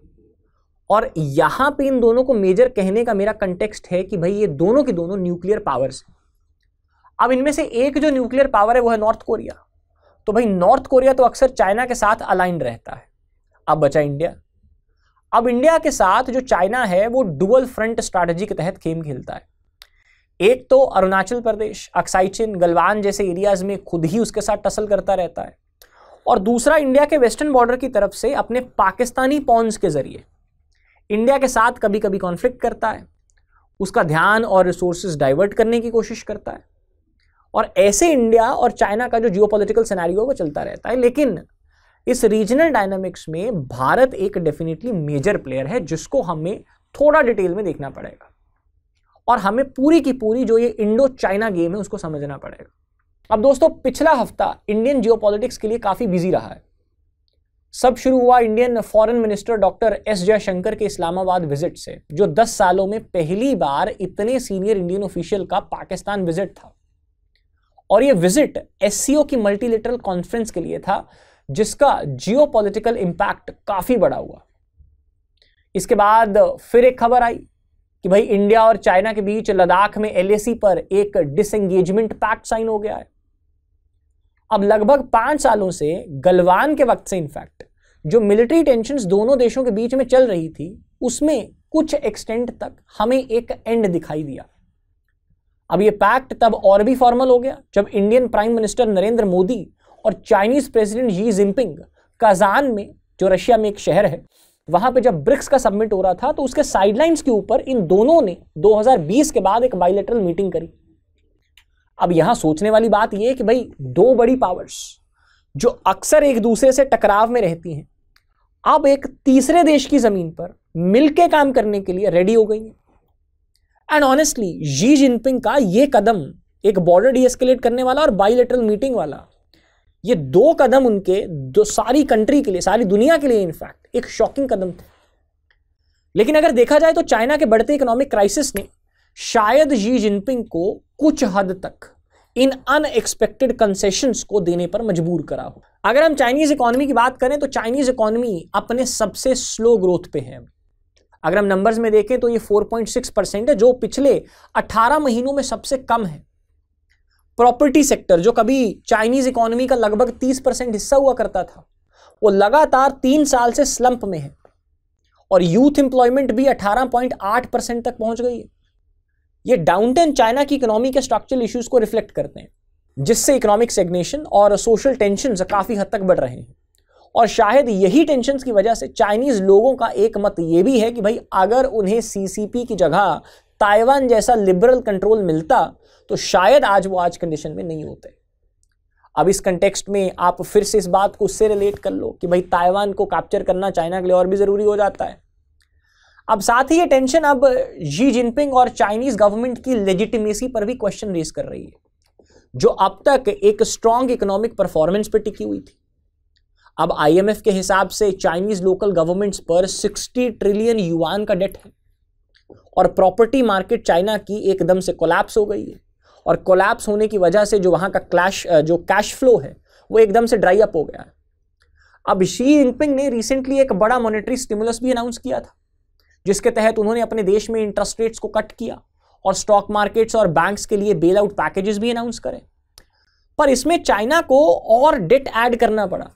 और यहां पे इन दोनों को मेजर कहने का मेरा कंटेक्स्ट है कि भाई ये दोनों की दोनों न्यूक्लियर पावर्स हैं अब इनमें से एक जो न्यूक्लियर पावर है वो है नॉर्थ कोरिया तो भाई नॉर्थ कोरिया तो अक्सर चाइना के साथ अलाइंड रहता है अब बचा इंडिया अब इंडिया के साथ जो चाइना है वो डुअल फ्रंट स्ट्रैटेजी के तहत खेम खेलता है एक तो अरुणाचल प्रदेश अक्साइचिन गलवान जैसे एरियाज में खुद ही उसके साथ टसल करता रहता है और दूसरा इंडिया के वेस्टर्न बॉर्डर की तरफ से अपने पाकिस्तानी पॉन्स के जरिए इंडिया के साथ कभी कभी कॉन्फ्लिक्ट करता है उसका ध्यान और रिसोर्सेज डाइवर्ट करने की कोशिश करता है और ऐसे इंडिया और चाइना का जो जियो पोलिटिकल है वो चलता रहता है लेकिन इस रीजनल डायनामिक्स में भारत एक डेफिनेटली मेजर प्लेयर है जिसको हमें थोड़ा डिटेल में देखना पड़ेगा और हमें पूरी की पूरी जो ये इंडो चाइना गेम है उसको समझना पड़ेगा अब दोस्तों पिछला हफ्ता इंडियन जियो के लिए काफ़ी बिजी रहा है सब शुरू हुआ Indian foreign minister doctor S Jaishankar के इस्लामाबाद विजिट से जो 10 सालों में पहली बार इतने सीनियर इंडियन ऑफिशियल का पाकिस्तान विजिट था और ये विजिट एस की मल्टीलेटरल कॉन्फ्रेंस के लिए था जिसका जियो इम्पैक्ट काफी बड़ा हुआ इसके बाद फिर एक खबर आई कि भाई इंडिया और चाइना के बीच लद्दाख में एल पर एक डिसंगेजमेंट पैक्ट साइन हो गया है अब लगभग पांच सालों से गलवान के वक्त से इनफैक्ट जो मिलिट्री टेंशन दोनों देशों के बीच में चल रही थी उसमें कुछ एक्सटेंट तक हमें एक एंड दिखाई दिया अब ये पैक्ट तब और भी फॉर्मल हो गया जब Indian prime minister Narendra Modi और Chinese president Xi Jinping Kazan में जो रशिया में एक शहर है वहां पे जब ब्रिक्स का सबमिट हो रहा था तो उसके साइडलाइंस के ऊपर इन दोनों ने 2020 के बाद एक बाइलेटरल मीटिंग करी अब यहां सोचने वाली बात यह कि भाई दो बड़ी पावर्स जो अक्सर एक दूसरे से टकराव में रहती हैं अब एक तीसरे देश की जमीन पर मिलके काम करने के लिए रेडी हो गई है एंड ऑनेस्टली जी जिनपिंग का ये कदम एक बॉर्डर डीएस्केलेट करने वाला और बाइलेटरल मीटिंग वाला ये दो कदम उनके दो सारी कंट्री के लिए सारी दुनिया के लिए इनफैक्ट एक शॉकिंग कदम थे लेकिन अगर देखा जाए तो चाइना के बढ़ते इकोनॉमिक क्राइसिस ने शायद जी जिनपिंग को कुछ हद तक इन अनएक्सपेक्टेड कंसेशंस को देने पर मजबूर करा हो अगर हम चाइनीज इकोनॉमी की बात करें तो चाइनीज इकोनॉमी अपने सबसे स्लो ग्रोथ पे है अगर हम नंबर्स में देखें तो ये 4.6 परसेंट है जो पिछले 18 महीनों में सबसे कम है प्रॉपर्टी सेक्टर जो कभी चाइनीज इकोनॉमी का लगभग 30 परसेंट हिस्सा हुआ करता था वो लगातार तीन साल से स्लंप में है और यूथ एम्प्लॉयमेंट भी 18.8 परसेंट तक पहुंच गई है ये डाउनटर्न चाइना की इकोनॉमी के स्ट्रक्चरल इश्यूज को रिफ्लेक्ट करते हैं जिससे इकोनॉमिक सेग्नेशन और सोशल टेंशन काफ़ी हद तक बढ़ रहे हैं और शायद यही टेंशन की वजह से चाइनीज़ लोगों का एक मत यह भी है कि भाई अगर उन्हें सीसीपी की जगह ताइवान जैसा लिबरल कंट्रोल मिलता तो शायद आज वो आज कंडीशन में नहीं होते अब इस कंटेक्स्ट में आप फिर से इस बात को उससे रिलेट कर लो कि भाई ताइवान को कैप्चर करना चाइना के लिए और भी ज़रूरी हो जाता है अब साथ ही ये टेंशन अब जी जिनपिंग और चाइनीज गवर्नमेंट की लेजिटिमेसी पर भी क्वेश्चन रेज कर रही है जो अब तक एक स्ट्रांग इकोनॉमिक परफॉर्मेंस पर टिकी हुई थी अब आईएमएफ के हिसाब से चाइनीज लोकल गवर्नमेंट्स पर 60 ट्रिलियन युआन का डेट है और प्रॉपर्टी मार्केट चाइना की एकदम से कोलैप्स हो गई है और कोलैप्स होने की वजह से जो वहां का क्लैश जो कैश फ्लो है वो एकदम से ड्राई अप हो गया है अब शी जिनपिंग ने रिसेंटली एक बड़ा मॉनेटरी स्टिमुलस भी अनाउंस किया था जिसके तहत उन्होंने अपने देश में इंटरेस्ट रेट्स को कट किया और स्टॉक मार्केट्स और बैंक्स के लिए बेल आउट पैकेजेस भी अनाउंस करे पर इसमें चाइना को और डेट ऐड करना पड़ा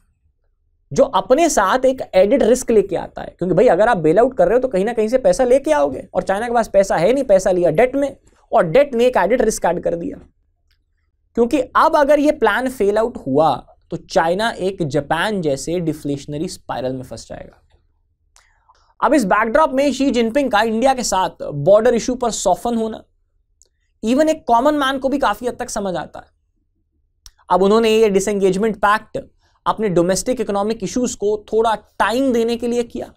जो अपने साथ एक एडिड रिस्क लेके आता है क्योंकि भाई अगर आप बेल आउट कर रहे हो तो कहीं ना कहीं से पैसा लेके आओगे और चाइना के पास पैसा है नहीं पैसा लिया डेट में और डेट ने एक एडिड रिस्क ऐड कर दिया क्योंकि अब अगर ये प्लान फेल आउट हुआ तो चाइना एक जापान जैसे डिफ्लेशनरी स्पाइरल में फंस जाएगा अब इस बैकड्रॉप में शी जिनपिंग का इंडिया के साथ बॉर्डर इशू पर सॉफन होना इवन एक कॉमन मैन को भी काफी हद तक समझ आता है अब उन्होंने ये डिसंगेजमेंट पैक्ट अपने डोमेस्टिक इकोनॉमिक इश्यूज को थोड़ा टाइम देने के लिए किया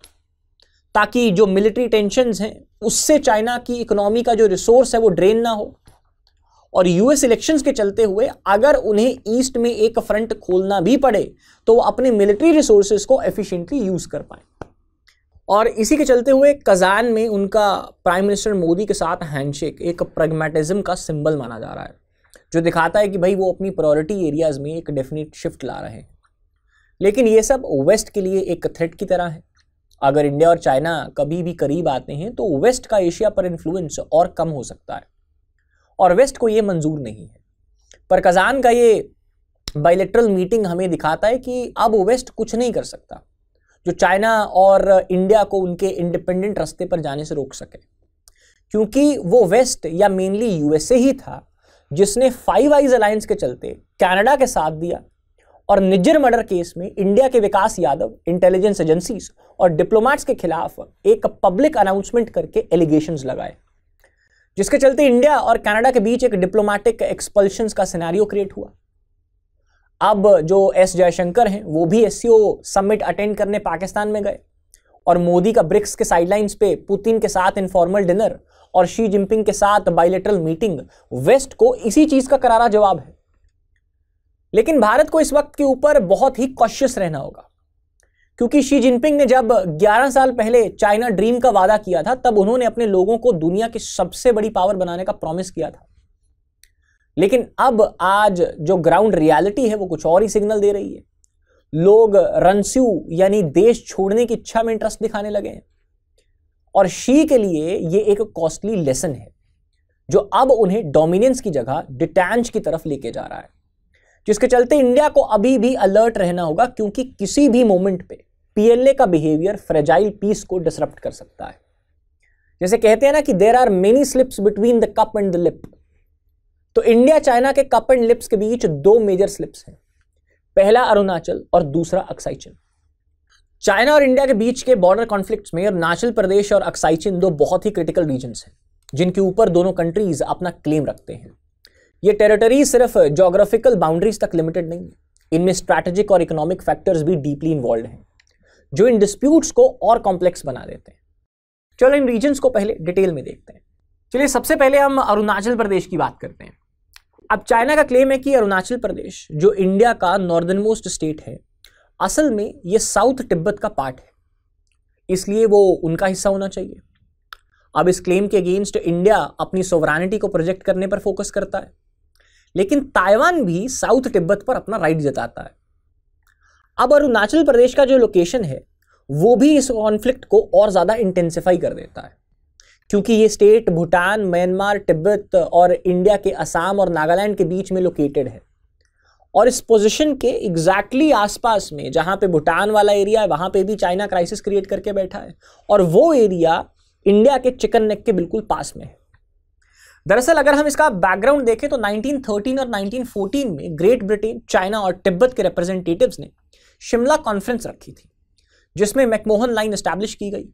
ताकि जो मिलिट्री टेंशन हैं उससे चाइना की इकोनॉमी का जो रिसोर्स है वो ड्रेन ना हो और यूएस इलेक्शंस के चलते हुए अगर उन्हें ईस्ट में एक फ्रंट खोलना भी पड़े तो वो अपने मिलिट्री रिसोर्सेज को एफिशिएंटली यूज कर पाए और इसी के चलते हुए कज़ान में उनका प्राइम मिनिस्टर मोदी के साथ हैंडशेक एक प्रगमेटिज़म का सिंबल माना जा रहा है जो दिखाता है कि भाई वो अपनी प्रायोरिटी एरियाज़ में एक डेफिनेट शिफ्ट ला रहे हैं लेकिन ये सब वेस्ट के लिए एक थ्रेट की तरह है अगर इंडिया और चाइना कभी भी करीब आते हैं तो वेस्ट का एशिया पर इन्फ्लुएंस और कम हो सकता है और वेस्ट को ये मंजूर नहीं है पर कज़ान का ये बाइलेक्ट्रल मीटिंग हमें दिखाता है कि अब वेस्ट कुछ नहीं कर सकता जो चाइना और इंडिया को उनके इंडिपेंडेंट रास्ते पर जाने से रोक सके क्योंकि वो वेस्ट या मेनली यूएसए ही था जिसने फाइव आइज अलायंस के चलते कनाडा के साथ दिया और निजर मर्डर केस में इंडिया के विकास यादव इंटेलिजेंस एजेंसीज और डिप्लोमैट्स के खिलाफ एक पब्लिक अनाउंसमेंट करके एलिगेशन लगाए जिसके चलते इंडिया और कनाडा के बीच एक डिप्लोमैटिक एक्सपल्शन का सिनारियो क्रिएट हुआ अब जो एस जयशंकर हैं वो भी एस समिट अटेंड करने पाकिस्तान में गए और मोदी का ब्रिक्स के साइडलाइंस पे पुतिन के साथ इनफॉर्मल डिनर और शी जिनपिंग के साथ बायलेटरल मीटिंग वेस्ट को इसी चीज का करारा जवाब है लेकिन भारत को इस वक्त के ऊपर बहुत ही कॉशियस रहना होगा क्योंकि शी जिनपिंग ने जब 11 साल पहले चाइना ड्रीम का वादा किया था तब उन्होंने अपने लोगों को दुनिया की सबसे बड़ी पावर बनाने का प्रॉमिस किया था लेकिन अब आज जो ग्राउंड रियलिटी है वो कुछ और ही सिग्नल दे रही है लोग रनस्यू यानी देश छोड़ने की इच्छा में इंटरेस्ट दिखाने लगे हैं और शी के लिए ये एक कॉस्टली लेसन है जो अब उन्हें डोमिनेंस की जगह डिटैच की तरफ लेके जा रहा है जिसके चलते इंडिया को अभी भी अलर्ट रहना होगा क्योंकि किसी भी मोमेंट पे पीएलए का बिहेवियर फ्रेजाइल पीस को डिसरप्ट कर सकता है जैसे कहते हैं ना कि there are many slips between the cup and the lip तो इंडिया चाइना के कप एंड लिप्स के बीच दो मेजर स्लिप्स हैं पहला अरुणाचल और दूसरा अक्साइचिन चाइना और इंडिया के बीच के बॉर्डर कॉन्फ्लिक्ट्स में अरुणाचल प्रदेश और अक्साइचिन दो बहुत ही क्रिटिकल रीजन्स हैं जिनके ऊपर दोनों कंट्रीज अपना क्लेम रखते हैं ये टेरिटरी सिर्फ जोग्राफिकल बाउंड्रीज तक लिमिटेड नहीं है इनमें स्ट्रैटेजिक और इकोनॉमिक फैक्टर्स भी डीपली इन्वॉल्व हैं जो इन डिस्प्यूट्स को और कॉम्प्लेक्स बना देते हैं चलो इन रीजन्स को पहले डिटेल में देखते हैं चलिए सबसे पहले हम अरुणाचल प्रदेश की बात करते हैं अब चाइना का क्लेम है कि अरुणाचल प्रदेश जो इंडिया का नॉर्दर्न मोस्ट स्टेट है असल में ये साउथ तिब्बत का पार्ट है इसलिए वो उनका हिस्सा होना चाहिए अब इस क्लेम के अगेंस्ट इंडिया अपनी सोवरानिटी को प्रोजेक्ट करने पर फोकस करता है लेकिन ताइवान भी साउथ तिब्बत पर अपना राइट जताता है अब अरुणाचल प्रदेश का जो लोकेशन है वो भी इस कॉन्फ्लिक्ट को और ज़्यादा इंटेंसिफाई कर देता है क्योंकि ये स्टेट भूटान म्यांमार तिब्बत और इंडिया के असम और नागालैंड के बीच में लोकेटेड है और इस पोजीशन के एग्जैक्टली exactly आसपास में जहाँ पे भूटान वाला एरिया है वहाँ पे भी चाइना क्राइसिस क्रिएट करके बैठा है और वो एरिया इंडिया के चिकन नेक के बिल्कुल पास में है दरअसल अगर हम इसका बैकग्राउंड देखें तो 1913 और 1914 में ग्रेट ब्रिटेन चाइना और तिब्बत के रिप्रेजेंटेटिव्स ने शिमला कॉन्फ्रेंस रखी थी जिसमें मैकमोहन लाइन इस्टेब्लिश की गई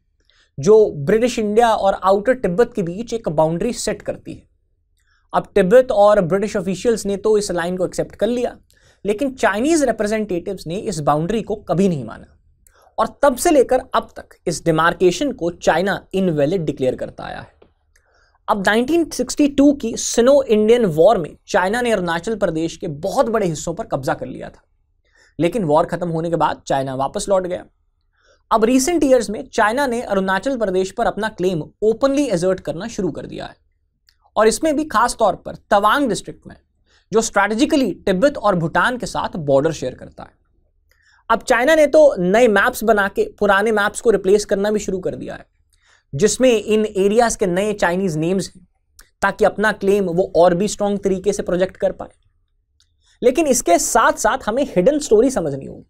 जो ब्रिटिश इंडिया और आउटर तिब्बत के बीच एक बाउंड्री सेट करती है अब तिब्बत और ब्रिटिश ऑफिशियल्स ने तो इस लाइन को एक्सेप्ट कर लिया लेकिन चाइनीज रिप्रेजेंटेटिव्स ने इस बाउंड्री को कभी नहीं माना और तब से लेकर अब तक इस डिमार्केशन को चाइना इनवैलिड डिक्लेयर करता आया है अब 1962 की सिनो इंडियन वॉर में चाइना ने अरुणाचल प्रदेश के बहुत बड़े हिस्सों पर कब्जा कर लिया था लेकिन वॉर खत्म होने के बाद चाइना वापस लौट गया अब रिसेंट ईयर्स में चाइना ने अरुणाचल प्रदेश पर अपना क्लेम ओपनली एजर्ट करना शुरू कर दिया है और इसमें भी खास तौर पर तवांग डिस्ट्रिक्ट में जो स्ट्रैटेजिकली तिब्बत और भूटान के साथ बॉर्डर शेयर करता है अब चाइना ने तो नए मैप्स बना के पुराने मैप्स को रिप्लेस करना भी शुरू कर दिया है जिसमें इन एरियाज के नए चाइनीज नेम्स हैं ताकि अपना क्लेम वो और भी स्ट्रॉन्ग तरीके से प्रोजेक्ट कर पाए लेकिन इसके साथ साथ हमें हिडन स्टोरी समझनी होगी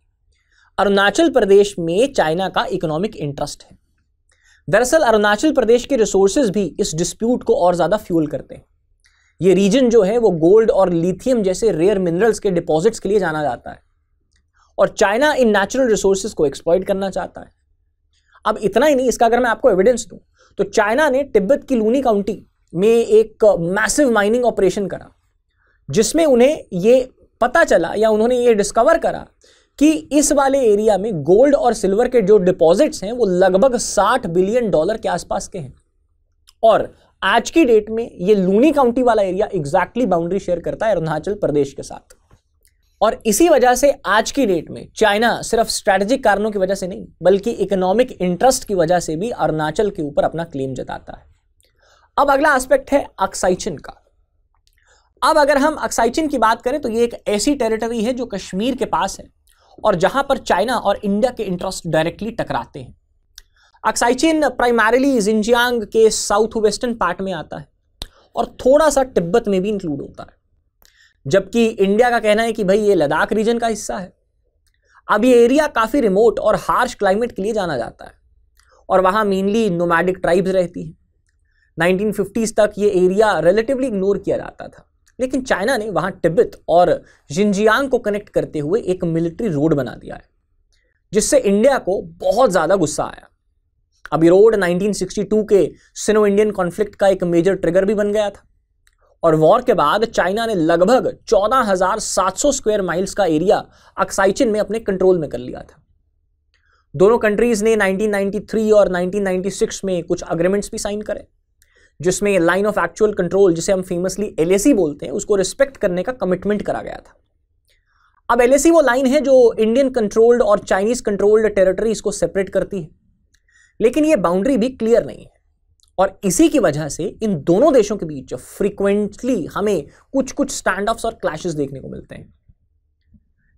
अरुणाचल प्रदेश में चाइना का इकोनॉमिक इंटरेस्ट है दरअसल अरुणाचल प्रदेश के रिसोर्सेज भी इस डिस्प्यूट को और ज़्यादा फ्यूल करते हैं ये रीजन जो है वो गोल्ड और लिथियम जैसे रेयर मिनरल्स के डिपॉजिट्स के लिए जाना जाता है और चाइना इन नेचुरल रिसोर्सेज को एक्सप्लॉइट करना चाहता है अब इतना ही नहीं इसका अगर मैं आपको एविडेंस दूं तो चाइना ने तिब्बत की लूनी काउंटी में एक मैसिव माइनिंग ऑपरेशन करा जिसमें उन्हें ये पता चला या उन्होंने ये डिस्कवर करा कि इस वाले एरिया में गोल्ड और सिल्वर के जो डिपॉजिट्स हैं वो लगभग 60 बिलियन डॉलर के आसपास के हैं और आज की डेट में ये लूनी काउंटी वाला एरिया एग्जैक्टली बाउंड्री शेयर करता है अरुणाचल प्रदेश के साथ और इसी वजह से आज की डेट में चाइना सिर्फ स्ट्रैटेजिक कारणों की वजह से नहीं बल्कि इकोनॉमिक इंटरेस्ट की वजह से भी अरुणाचल के ऊपर अपना क्लेम जताता है अब अगला एस्पेक्ट है अक्साइचिन का अब अगर हम अक्साइचिन की बात करें तो ये एक ऐसी टेरिटरी है जो कश्मीर के पास है और जहां पर चाइना और इंडिया के इंटरेस्ट डायरेक्टली टकराते हैं अक्साइचिन प्राइमारिली जिंजियांग के साउथ वेस्टर्न पार्ट में आता है और थोड़ा सा तिब्बत में भी इंक्लूड होता है जबकि इंडिया का कहना है कि भाई ये लद्दाख रीजन का हिस्सा है अब ये एरिया काफ़ी रिमोट और हार्श क्लाइमेट के लिए जाना जाता है और वहाँ मेनली नोमैडिक ट्राइब्स रहती हैं 1950s तक ये एरिया रिलेटिवली इग्नोर किया जाता था लेकिन चाइना ने वहाँ टिब्बत और जिंजियांग को कनेक्ट करते हुए एक मिलिट्री रोड बना दिया है जिससे इंडिया को बहुत ज़्यादा गुस्सा आया अब ये रोड 1962 के सिनो इंडियन कॉन्फ्लिक्ट का एक मेजर ट्रिगर भी बन गया था और वॉर के बाद चाइना ने लगभग 14,700 स्क्वायर माइल्स का एरिया अक्साइचिन में अपने कंट्रोल में कर लिया था दोनों कंट्रीज ने 1993 और 1996 में कुछ अग्रीमेंट्स भी साइन करे जिसमें लाइन ऑफ एक्चुअल कंट्रोल जिसे हम फेमसली एल बोलते हैं उसको रिस्पेक्ट करने का कमिटमेंट करा गया था अब एल वो लाइन है जो इंडियन कंट्रोल्ड और चाइनीज कंट्रोल्ड टेरिटरीज को सेपरेट करती है लेकिन ये बाउंड्री भी क्लियर नहीं है और इसी की वजह से इन दोनों देशों के बीच फ्रीक्वेंटली हमें कुछ कुछ स्टैंड ऑफ्स और क्लैशेस देखने को मिलते हैं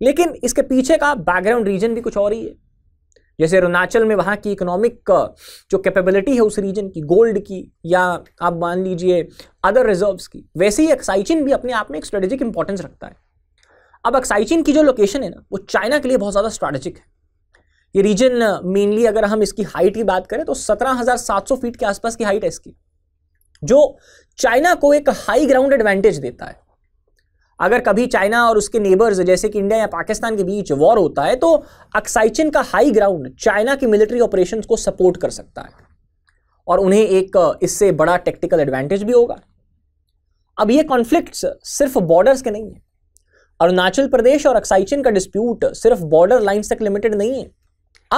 लेकिन इसके पीछे का बैकग्राउंड रीजन भी कुछ और ही है जैसे अरुणाचल में वहाँ की इकोनॉमिक uh, जो कैपेबिलिटी है उस रीजन की गोल्ड की या आप मान लीजिए अदर रिजर्व्स की वैसे ही एक्साइचिन भी अपने आप में एक स्ट्रेटेजिक इंपॉर्टेंस रखता है अब एक्साइचिन की जो लोकेशन है ना वो चाइना के लिए बहुत ज़्यादा स्ट्रेटेजिक है ये रीजन मेनली uh, अगर हम इसकी हाइट की बात करें तो सत्रह फीट के आसपास की हाइट है इसकी जो चाइना को एक हाई ग्राउंड एडवांटेज देता है अगर कभी चाइना और उसके नेबर्स जैसे कि इंडिया या पाकिस्तान के बीच वॉर होता है तो अक्साइचिन का हाई ग्राउंड चाइना की मिलिट्री ऑपरेशन को सपोर्ट कर सकता है और उन्हें एक इससे बड़ा टेक्टिकल एडवांटेज भी होगा अब ये कॉन्फ्लिक्ट्स सिर्फ बॉर्डर्स के नहीं है अरुणाचल प्रदेश और अक्साइचिन का डिस्प्यूट सिर्फ बॉर्डर लाइन्स तक लिमिटेड नहीं है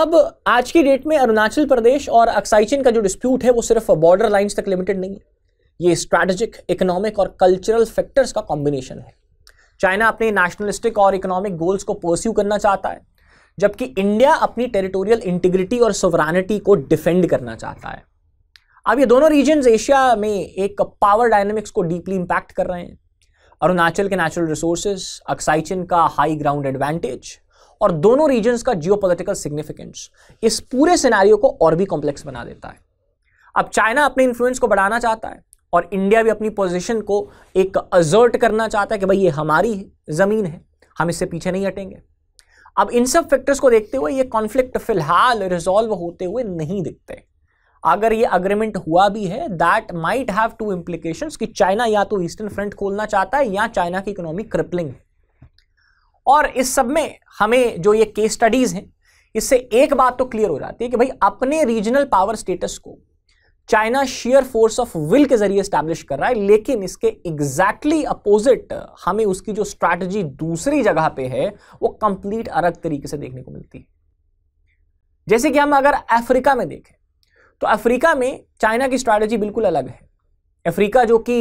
अब आज की डेट में अरुणाचल प्रदेश और अक्साइचिन का जो डिस्प्यूट है वो सिर्फ बॉर्डर लाइन्स तक लिमिटेड नहीं है ये स्ट्रैटेजिक इकोनॉमिक और कल्चरल फैक्टर्स का कॉम्बिनेशन है चाइना अपने नेशनलिस्टिक और इकोनॉमिक गोल्स को परस्यू करना चाहता है जबकि इंडिया अपनी टेरिटोरियल इंटीग्रिटी और सोवरानिटी को डिफेंड करना चाहता है अब ये दोनों रीजन्स एशिया में एक पावर डायनेमिक्स को डीपली इम्पैक्ट कर रहे हैं अरुणाचल के नेचुरल रिसोर्सेज अक्साइचिन का हाई ग्राउंड एडवांटेज और दोनों रीजन्स का पोलिटिकल सिग्निफिकेंस इस पूरे सिनारियो को और भी कॉम्प्लेक्स बना देता है अब चाइना अपने इन्फ्लुएंस को बढ़ाना चाहता है और इंडिया भी अपनी पोजीशन को एक अजर्ट करना चाहता है कि भाई ये हमारी ज़मीन है हम इससे पीछे नहीं हटेंगे अब इन सब फैक्टर्स को देखते हुए ये कॉन्फ्लिक्ट फिलहाल रिजॉल्व होते हुए नहीं दिखते अगर ये अग्रीमेंट हुआ भी है that might have two implications कि चाइना या तो ईस्टर्न फ्रंट खोलना चाहता है या चाइना की इकोनॉमी क्रिपलिंग है और इस सब में हमें जो ये केस स्टडीज़ हैं इससे एक बात तो क्लियर हो जाती है कि भाई अपने रीजनल पावर स्टेटस को China sheer force of will के जरिए स्टैब्लिश कर रहा है लेकिन इसके एग्जैक्टली exactly अपोजिट हमें उसकी जो स्ट्रैटेजी दूसरी जगह पे है वो कंप्लीट अलग तरीके से देखने को मिलती है जैसे कि हम अगर अफ्रीका में देखें तो अफ्रीका में चाइना की स्ट्रैटेजी बिल्कुल अलग है अफ्रीका जो कि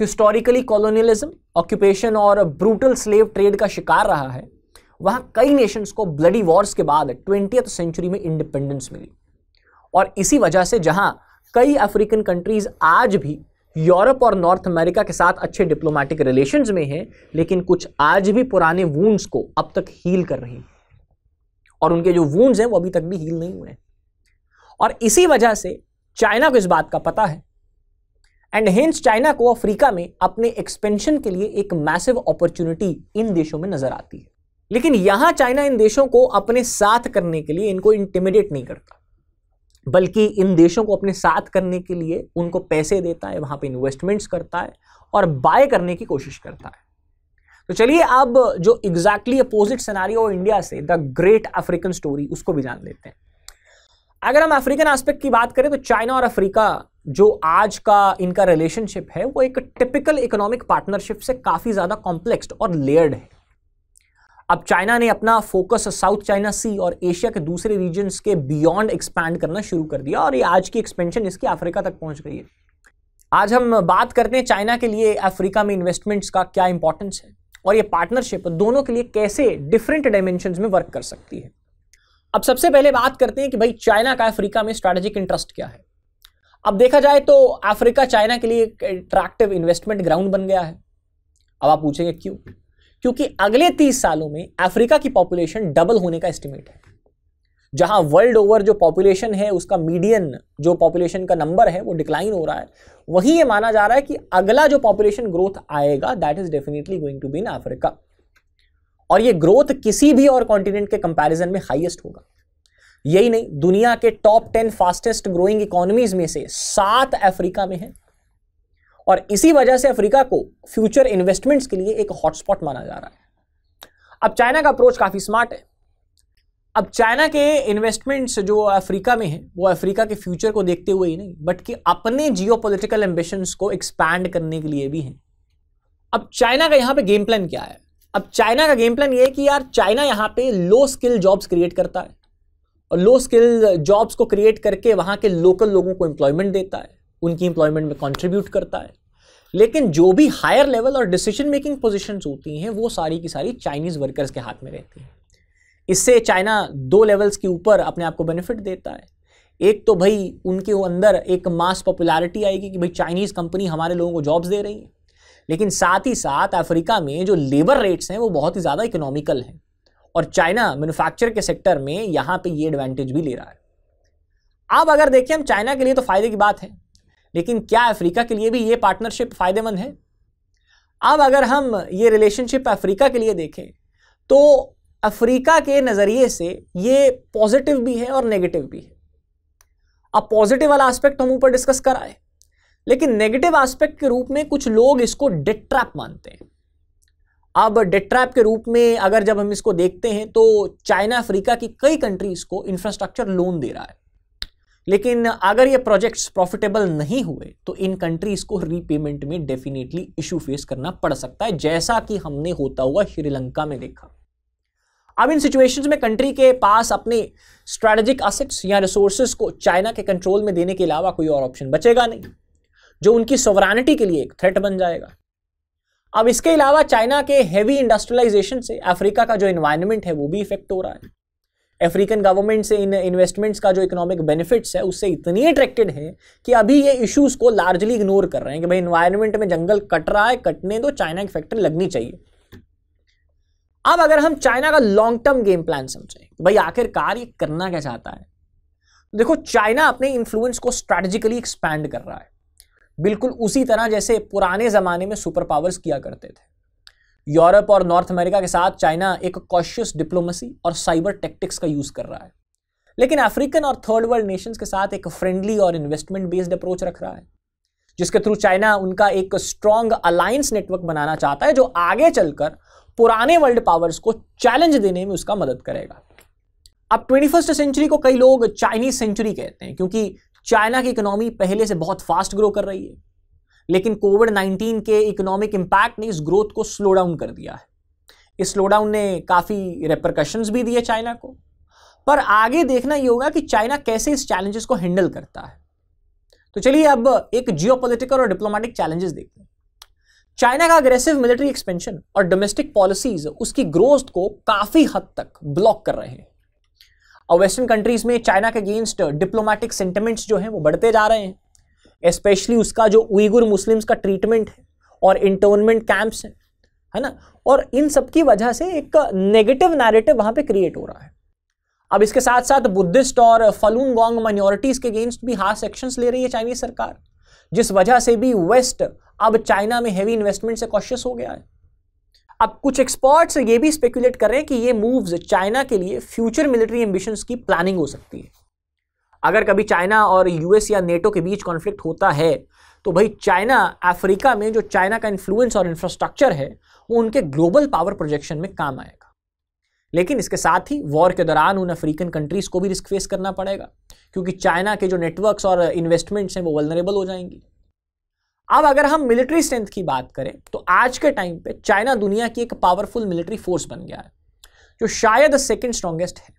हिस्टोरिकली कॉलोनियलिज्म ऑक्यूपेशन और ब्रूटल स्लेव ट्रेड का शिकार रहा है वहां कई नेशंस को ब्लडी वॉर्स के बाद ट्वेंटी सेंचुरी में इंडिपेंडेंस मिली और इसी वजह से जहां कई अफ्रीकन कंट्रीज़ आज भी यूरोप और नॉर्थ अमेरिका के साथ अच्छे डिप्लोमेटिक रिलेशंस में हैं लेकिन कुछ आज भी पुराने वूंड्स को अब तक हील कर रही हैं और उनके जो वूंड्स हैं वो अभी तक भी हील नहीं हुए हैं और इसी वजह से चाइना को इस बात का पता है एंड हेंस चाइना को अफ्रीका में अपने एक्सपेंशन के लिए एक मैसिव अपॉर्चुनिटी इन देशों में नजर आती है लेकिन यहां चाइना इन देशों को अपने साथ करने के लिए इनको इंटिमिडेट नहीं करता बल्कि इन देशों को अपने साथ करने के लिए उनको पैसे देता है वहाँ पे इन्वेस्टमेंट्स करता है और बाय करने की कोशिश करता है तो चलिए अब जो एग्जैक्टली अपोजिट सिनारियो इंडिया से द ग्रेट अफ्रीकन स्टोरी उसको भी जान लेते हैं अगर हम अफ्रीकन एस्पेक्ट की बात करें तो चाइना और अफ्रीका जो आज का इनका रिलेशनशिप है वो एक टिपिकल इकोनॉमिक पार्टनरशिप से काफ़ी ज़्यादा कॉम्प्लेक्स्ड और लेयर्ड है अब चाइना ने अपना फोकस साउथ चाइना सी और एशिया के दूसरे रीजन्स के बियॉन्ड एक्सपैंड करना शुरू कर दिया और ये आज की एक्सपेंशन इसकी अफ्रीका तक पहुंच गई है आज हम बात करते हैं चाइना के लिए अफ्रीका में इन्वेस्टमेंट्स का क्या इंपॉर्टेंस है और ये पार्टनरशिप दोनों के लिए कैसे डिफरेंट डायमेंशन में वर्क कर सकती है अब सबसे पहले बात करते हैं कि भाई चाइना का अफ्रीका में स्ट्रेटेजिक इंटरेस्ट क्या है अब देखा जाए तो अफ्रीका चाइना के लिए एक अट्रैक्टिव इन्वेस्टमेंट ग्राउंड बन गया है अब आप पूछेंगे क्यों क्योंकि अगले तीस सालों में अफ्रीका की पॉपुलेशन डबल होने का एस्टिमेट है जहां वर्ल्ड ओवर जो पॉपुलेशन है उसका मीडियन जो पॉपुलेशन का नंबर है वो डिक्लाइन हो रहा है वहीं ये माना जा रहा है कि अगला जो पॉपुलेशन ग्रोथ आएगा that is definitely going to be in Africa और ये ग्रोथ किसी भी और कॉन्टिनेंट के कंपैरिजन में हाईएस्ट होगा यही नहीं दुनिया के top ten fastest growing economies में से सात अफ्रीका में है और इसी वजह से अफ्रीका को फ्यूचर इन्वेस्टमेंट्स के लिए एक हॉटस्पॉट माना जा रहा है अब चाइना का अप्रोच काफ़ी स्मार्ट है अब चाइना के इन्वेस्टमेंट्स जो अफ्रीका में हैं वो अफ्रीका के फ्यूचर को देखते हुए ही नहीं बट कि अपने जियो पोलिटिकल एम्बिशंस को एक्सपैंड करने के लिए भी हैं अब चाइना का यहाँ पे गेम प्लान क्या है अब चाइना का गेम प्लान ये है कि यार चाइना यहाँ पे लो स्किल जॉब्स क्रिएट करता है और लो स्किल जॉब्स को क्रिएट करके वहाँ के लोकल लोगों को एम्प्लॉयमेंट देता है उनकी एम्प्लॉयमेंट में कंट्रीब्यूट करता है लेकिन जो भी हायर लेवल और डिसीजन मेकिंग पोजिशन होती हैं वो सारी की सारी चाइनीज़ वर्कर्स के हाथ में रहती हैं इससे चाइना दो लेवल्स के ऊपर अपने आप को बेनिफिट देता है एक तो भाई उनके अंदर एक मास पॉपुलैरिटी आएगी कि भाई चाइनीज़ कंपनी हमारे लोगों को जॉब्स दे रही है लेकिन साथ ही साथ अफ्रीका में जो लेबर रेट्स हैं वो बहुत ही ज़्यादा इकोनॉमिकल हैं और चाइना मैन्युफैक्चर के सेक्टर में यहाँ पे ये एडवांटेज भी ले रहा है अब अगर देखें हम चाइना के लिए तो फायदे की बात है लेकिन क्या अफ्रीका के लिए भी ये पार्टनरशिप फ़ायदेमंद है अब अगर हम ये रिलेशनशिप अफ्रीका के लिए देखें तो अफ्रीका के नज़रिए से ये पॉजिटिव भी है और नेगेटिव भी है अब पॉजिटिव वाला एस्पेक्ट हम ऊपर डिस्कस कर आए लेकिन नेगेटिव एस्पेक्ट के रूप में कुछ लोग इसको डेट ट्रैप मानते हैं अब डेट ट्रैप के रूप में अगर जब हम इसको देखते हैं तो चाइना अफ्रीका की कई कंट्रीज़ को इंफ्रास्ट्रक्चर लोन दे रहा है लेकिन अगर ये प्रोजेक्ट्स प्रॉफिटेबल नहीं हुए तो इन कंट्रीज को रीपेमेंट में डेफिनेटली इशू फेस करना पड़ सकता है जैसा कि हमने होता हुआ श्रीलंका में देखा अब इन सिचुएशंस में कंट्री के पास अपने स्ट्रेटेजिक असेट्स या रिसोर्सेज को चाइना के कंट्रोल में देने के अलावा कोई और ऑप्शन बचेगा नहीं जो उनकी सोवरानिटी के लिए एक थ्रेट बन जाएगा अब इसके अलावा चाइना के हैवी इंडस्ट्रियलाइजेशन से अफ्रीका का जो इन्वायरमेंट है वो भी इफेक्ट हो रहा है अफ्रीकन गवर्नमेंट से इन इन्वेस्टमेंट्स का जो इकोनॉमिक बेनिफिट्स है उससे इतनी अट्रैक्टेड है कि अभी ये इश्यूज़ को लार्जली इग्नोर कर रहे हैं कि भाई इन्वायरमेंट में जंगल कट रहा है कटने दो चाइना की फैक्ट्री लगनी चाहिए अब अगर हम चाइना का लॉन्ग टर्म गेम प्लान समझें भाई आखिरकार ये करना क्या चाहता है देखो चाइना अपने इन्फ्लुएंस को स्ट्रैटेजिकली एक्सपैंड कर रहा है बिल्कुल उसी तरह जैसे पुराने ज़माने में सुपर पावर्स किया करते थे यूरोप और नॉर्थ अमेरिका के साथ चाइना एक कॉशियस डिप्लोमेसी और साइबर टेक्टिक्स का यूज कर रहा है लेकिन अफ्रीकन और थर्ड वर्ल्ड नेशंस के साथ एक फ्रेंडली और इन्वेस्टमेंट बेस्ड अप्रोच रख रहा है जिसके थ्रू चाइना उनका एक स्ट्रॉन्ग अलायंस नेटवर्क बनाना चाहता है जो आगे चलकर पुराने वर्ल्ड पावर्स को चैलेंज देने में उसका मदद करेगा अब ट्वेंटी फर्स्ट सेंचुरी को कई लोग चाइनीज सेंचुरी कहते हैं क्योंकि चाइना की इकोनॉमी पहले से बहुत फास्ट ग्रो कर रही है लेकिन कोविड 19 के इकोनॉमिक इम्पैक्ट ने इस ग्रोथ को स्लो डाउन कर दिया है इस स्लो डाउन ने काफ़ी रेपरकशंस भी दिए चाइना को पर आगे देखना ये होगा कि चाइना कैसे इस चैलेंजेस को हैंडल करता है तो चलिए अब एक जियोपॉलिटिकल और डिप्लोमेटिक चैलेंजेस देखते हैं चाइना का अग्रेसिव मिलिट्री एक्सपेंशन और डोमेस्टिक पॉलिसीज उसकी ग्रोथ को काफी हद तक ब्लॉक कर रहे हैं और वेस्टर्न कंट्रीज में चाइना के अगेंस्ट डिप्लोमेटिक सेंटिमेंट्स जो हैं वो बढ़ते जा रहे हैं स्पेशली उसका जो उइगुर मुस्लिम्स का ट्रीटमेंट है और इंटोनमेंट कैंप्स हैं है ना और इन सब की वजह से एक नेगेटिव नैरेटिव वहाँ पे क्रिएट हो रहा है अब इसके साथ साथ बुद्धिस्ट और फलून गोंग माइनॉरिटीज़ के अगेंस्ट भी हार्स एक्शंस ले रही है चाइनीज सरकार जिस वजह से भी वेस्ट अब चाइना में हैवी इन्वेस्टमेंट से कॉशियस हो गया है अब कुछ एक्सपर्ट्स ये भी स्पेकुलेट कर रहे हैं कि ये मूव्स चाइना के लिए फ्यूचर मिलिट्री एम्बिशंस की प्लानिंग हो सकती है अगर कभी चाइना और यूएस या नेटो के बीच कॉन्फ्लिक्ट होता है तो भाई चाइना अफ्रीका में जो चाइना का इन्फ्लुएंस और इंफ्रास्ट्रक्चर है वो उनके ग्लोबल पावर प्रोजेक्शन में काम आएगा लेकिन इसके साथ ही वॉर के दौरान उन अफ्रीकन कंट्रीज़ को भी रिस्क फेस करना पड़ेगा क्योंकि चाइना के जो नेटवर्क्स और इन्वेस्टमेंट्स हैं वो वलनरेबल हो जाएंगी अब अगर हम मिलिट्री स्ट्रेंथ की बात करें तो आज के टाइम पे चाइना दुनिया की एक पावरफुल मिलिट्री फोर्स बन गया है जो शायद सेकेंड स्ट्रॉन्गेस्ट है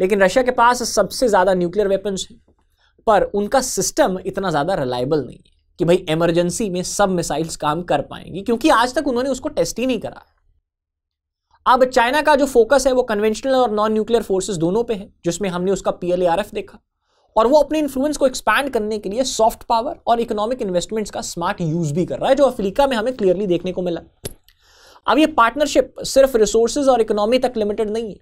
लेकिन रशिया के पास सबसे ज़्यादा न्यूक्लियर वेपन्स हैं पर उनका सिस्टम इतना ज़्यादा रिलायबल नहीं है कि भाई इमरजेंसी में सब मिसाइल्स काम कर पाएंगी क्योंकि आज तक उन्होंने उसको टेस्ट ही नहीं करा अब चाइना का जो फोकस है वो कन्वेंशनल और नॉन न्यूक्लियर फोर्सेस दोनों पे है जिसमें हमने उसका पीएलएआरएफ देखा और वो अपने इन्फ्लुएंस को एक्सपैंड करने के लिए सॉफ्ट पावर और इकोनॉमिक इन्वेस्टमेंट्स का स्मार्ट यूज भी कर रहा है जो अफ्रीका में हमें क्लियरली देखने को मिला अब ये पार्टनरशिप सिर्फ रिसोर्सेज और इकोनॉमी तक लिमिटेड नहीं है